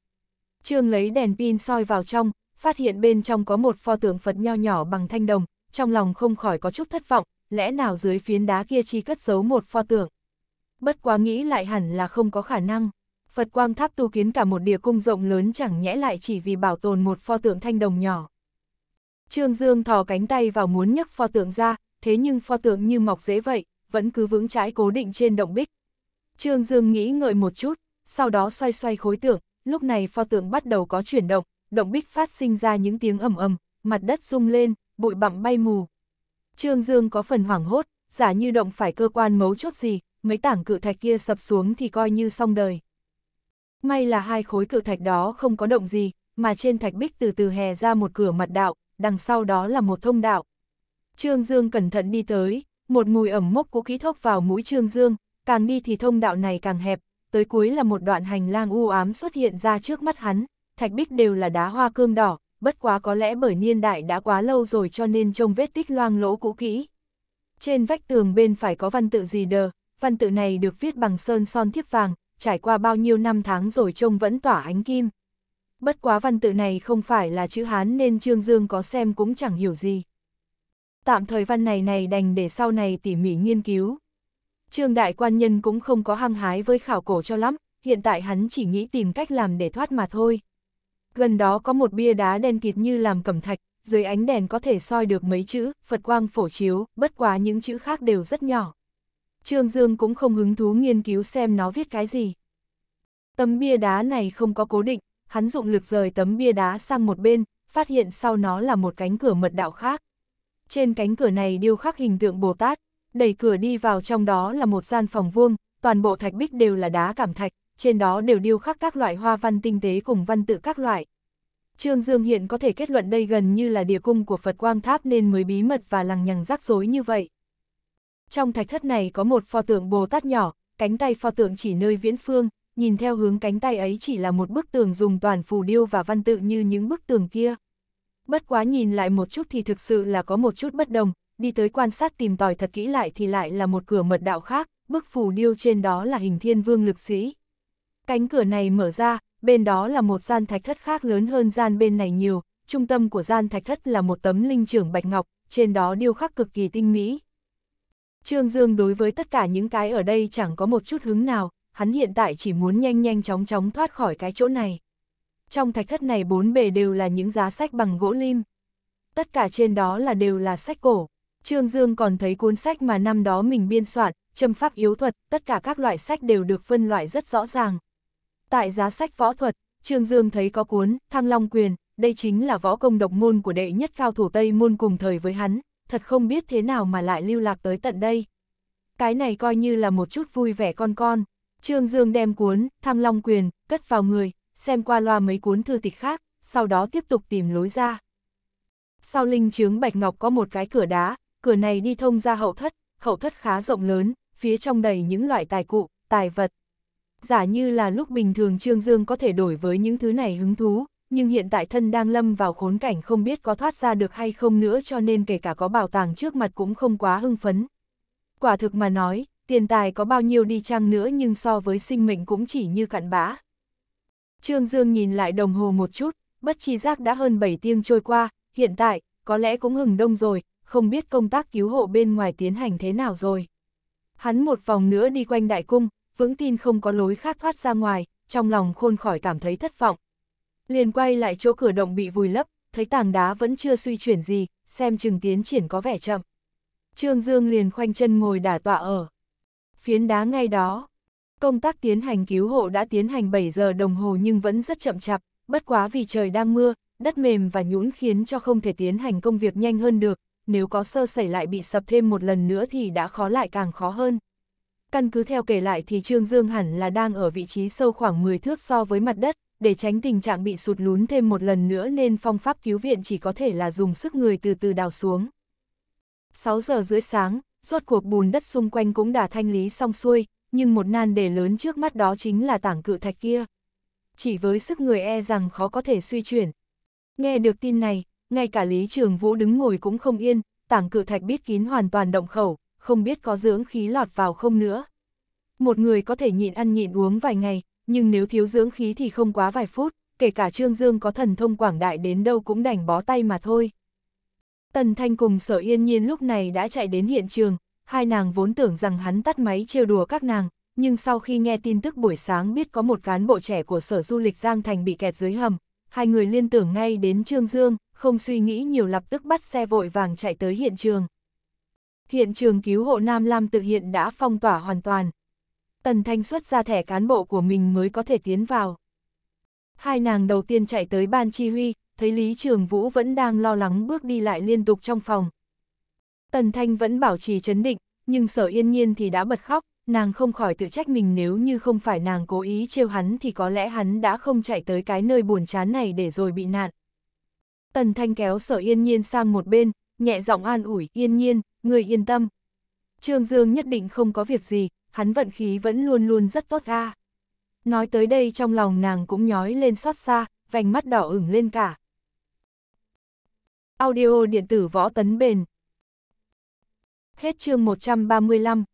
Trương lấy đèn pin soi vào trong, phát hiện bên trong có một pho tượng Phật nho nhỏ bằng thanh đồng, trong lòng không khỏi có chút thất vọng, lẽ nào dưới phiến đá kia chi cất giấu một pho tượng. Bất quá nghĩ lại hẳn là không có khả năng. Phật quang tháp tu kiến cả một địa cung rộng lớn chẳng nhẽ lại chỉ vì bảo tồn một pho tượng thanh đồng nhỏ. Trương Dương thò cánh tay vào muốn nhấc pho tượng ra, thế nhưng pho tượng như mọc dễ vậy, vẫn cứ vững trái cố định trên động bích. Trương Dương nghĩ ngợi một chút, sau đó xoay xoay khối tượng, lúc này pho tượng bắt đầu có chuyển động, động bích phát sinh ra những tiếng ầm ầm, mặt đất rung lên, bụi bặm bay mù. Trương Dương có phần hoảng hốt, giả như động phải cơ quan mấu chốt gì, mấy tảng cự thạch kia sập xuống thì coi như xong đời. May là hai khối cự thạch đó không có động gì, mà trên thạch bích từ từ hè ra một cửa mặt đạo, đằng sau đó là một thông đạo. Trương Dương cẩn thận đi tới, một mùi ẩm mốc cũ kỹ thốc vào mũi Trương Dương, càng đi thì thông đạo này càng hẹp, tới cuối là một đoạn hành lang u ám xuất hiện ra trước mắt hắn, thạch bích đều là đá hoa cương đỏ, bất quá có lẽ bởi niên đại đã quá lâu rồi cho nên trông vết tích loang lỗ cũ kỹ. Trên vách tường bên phải có văn tự gì đờ, văn tự này được viết bằng sơn son thiếp vàng, trải qua bao nhiêu năm tháng rồi trông vẫn tỏa ánh kim. Bất quá văn tự này không phải là chữ Hán nên Trương Dương có xem cũng chẳng hiểu gì. Tạm thời văn này này đành để sau này tỉ mỉ nghiên cứu. Trương đại quan nhân cũng không có hăng hái với khảo cổ cho lắm, hiện tại hắn chỉ nghĩ tìm cách làm để thoát mà thôi. Gần đó có một bia đá đen kịt như làm cẩm thạch, dưới ánh đèn có thể soi được mấy chữ, Phật quang phổ chiếu, bất quá những chữ khác đều rất nhỏ. Trương Dương cũng không hứng thú nghiên cứu xem nó viết cái gì. Tấm bia đá này không có cố định, hắn dụng lực rời tấm bia đá sang một bên, phát hiện sau nó là một cánh cửa mật đạo khác. Trên cánh cửa này điêu khắc hình tượng Bồ Tát, đẩy cửa đi vào trong đó là một gian phòng vuông, toàn bộ thạch bích đều là đá cảm thạch, trên đó đều điêu khắc các loại hoa văn tinh tế cùng văn tự các loại. Trương Dương hiện có thể kết luận đây gần như là địa cung của Phật Quang Tháp nên mới bí mật và lằng nhằng rắc rối như vậy. Trong thạch thất này có một pho tượng Bồ Tát nhỏ, cánh tay pho tượng chỉ nơi viễn phương, nhìn theo hướng cánh tay ấy chỉ là một bức tường dùng toàn phù điêu và văn tự như những bức tường kia. Bất quá nhìn lại một chút thì thực sự là có một chút bất đồng, đi tới quan sát tìm tòi thật kỹ lại thì lại là một cửa mật đạo khác, bức phù điêu trên đó là hình thiên vương lực sĩ. Cánh cửa này mở ra, bên đó là một gian thạch thất khác lớn hơn gian bên này nhiều, trung tâm của gian thạch thất là một tấm linh trưởng bạch ngọc, trên đó điêu khắc cực kỳ tinh mỹ. Trương Dương đối với tất cả những cái ở đây chẳng có một chút hứng nào, hắn hiện tại chỉ muốn nhanh nhanh chóng chóng thoát khỏi cái chỗ này. Trong thạch thất này bốn bề đều là những giá sách bằng gỗ lim. Tất cả trên đó là đều là sách cổ. Trương Dương còn thấy cuốn sách mà năm đó mình biên soạn, châm pháp yếu thuật, tất cả các loại sách đều được phân loại rất rõ ràng. Tại giá sách võ thuật, Trương Dương thấy có cuốn Thăng Long Quyền, đây chính là võ công độc môn của đệ nhất cao thủ Tây môn cùng thời với hắn, thật không biết thế nào mà lại lưu lạc tới tận đây. Cái này coi như là một chút vui vẻ con con. Trương Dương đem cuốn Thăng Long Quyền cất vào người, xem qua loa mấy cuốn thư tịch khác, sau đó tiếp tục tìm lối ra. Sau linh chướng Bạch Ngọc có một cái cửa đá, cửa này đi thông ra hậu thất, hậu thất khá rộng lớn, phía trong đầy những loại tài cụ, tài vật. Giả như là lúc bình thường Trương Dương có thể đổi với những thứ này hứng thú, nhưng hiện tại thân đang lâm vào khốn cảnh không biết có thoát ra được hay không nữa cho nên kể cả có bảo tàng trước mặt cũng không quá hưng phấn. Quả thực mà nói, tiền tài có bao nhiêu đi chăng nữa nhưng so với sinh mệnh cũng chỉ như cặn bã. Trương Dương nhìn lại đồng hồ một chút, bất chi giác đã hơn 7 tiếng trôi qua, hiện tại, có lẽ cũng hừng đông rồi, không biết công tác cứu hộ bên ngoài tiến hành thế nào rồi. Hắn một vòng nữa đi quanh đại cung, vững tin không có lối khác thoát ra ngoài, trong lòng khôn khỏi cảm thấy thất vọng. Liền quay lại chỗ cửa động bị vùi lấp, thấy tảng đá vẫn chưa suy chuyển gì, xem chừng tiến triển có vẻ chậm. Trương Dương liền khoanh chân ngồi đả tọa ở. Phiến đá ngay đó. Công tác tiến hành cứu hộ đã tiến hành 7 giờ đồng hồ nhưng vẫn rất chậm chạp, bất quá vì trời đang mưa, đất mềm và nhũn khiến cho không thể tiến hành công việc nhanh hơn được, nếu có sơ sẩy lại bị sập thêm một lần nữa thì đã khó lại càng khó hơn. Căn cứ theo kể lại thì Trương Dương hẳn là đang ở vị trí sâu khoảng 10 thước so với mặt đất, để tránh tình trạng bị sụt lún thêm một lần nữa nên phong pháp cứu viện chỉ có thể là dùng sức người từ từ đào xuống. 6 giờ rưỡi sáng, rốt cuộc bùn đất xung quanh cũng đã thanh lý xong xuôi, nhưng một nan đề lớn trước mắt đó chính là tảng cự thạch kia. Chỉ với sức người e rằng khó có thể suy chuyển. Nghe được tin này, ngay cả Lý Trường Vũ đứng ngồi cũng không yên, tảng cự thạch biết kín hoàn toàn động khẩu, không biết có dưỡng khí lọt vào không nữa. Một người có thể nhịn ăn nhịn uống vài ngày, nhưng nếu thiếu dưỡng khí thì không quá vài phút, kể cả Trương Dương có thần thông quảng đại đến đâu cũng đành bó tay mà thôi. Tần Thanh cùng sở yên nhiên lúc này đã chạy đến hiện trường, hai nàng vốn tưởng rằng hắn tắt máy trêu đùa các nàng, nhưng sau khi nghe tin tức buổi sáng biết có một cán bộ trẻ của sở du lịch Giang Thành bị kẹt dưới hầm, hai người liên tưởng ngay đến Trương Dương không suy nghĩ nhiều lập tức bắt xe vội vàng chạy tới hiện trường. Hiện trường cứu hộ Nam Lam tự hiện đã phong tỏa hoàn toàn. Tần Thanh xuất ra thẻ cán bộ của mình mới có thể tiến vào. Hai nàng đầu tiên chạy tới ban chi huy, thấy Lý Trường Vũ vẫn đang lo lắng bước đi lại liên tục trong phòng. Tần Thanh vẫn bảo trì chấn định, nhưng sở yên nhiên thì đã bật khóc, nàng không khỏi tự trách mình nếu như không phải nàng cố ý trêu hắn thì có lẽ hắn đã không chạy tới cái nơi buồn chán này để rồi bị nạn. Tần Thanh kéo sở yên nhiên sang một bên, nhẹ giọng an ủi, yên nhiên, người yên tâm. Trương Dương nhất định không có việc gì, hắn vận khí vẫn luôn luôn rất tốt ra. Nói tới đây trong lòng nàng cũng nhói lên xót xa, vành mắt đỏ ửng lên cả. Audio điện tử võ tấn bền. Hết chương 135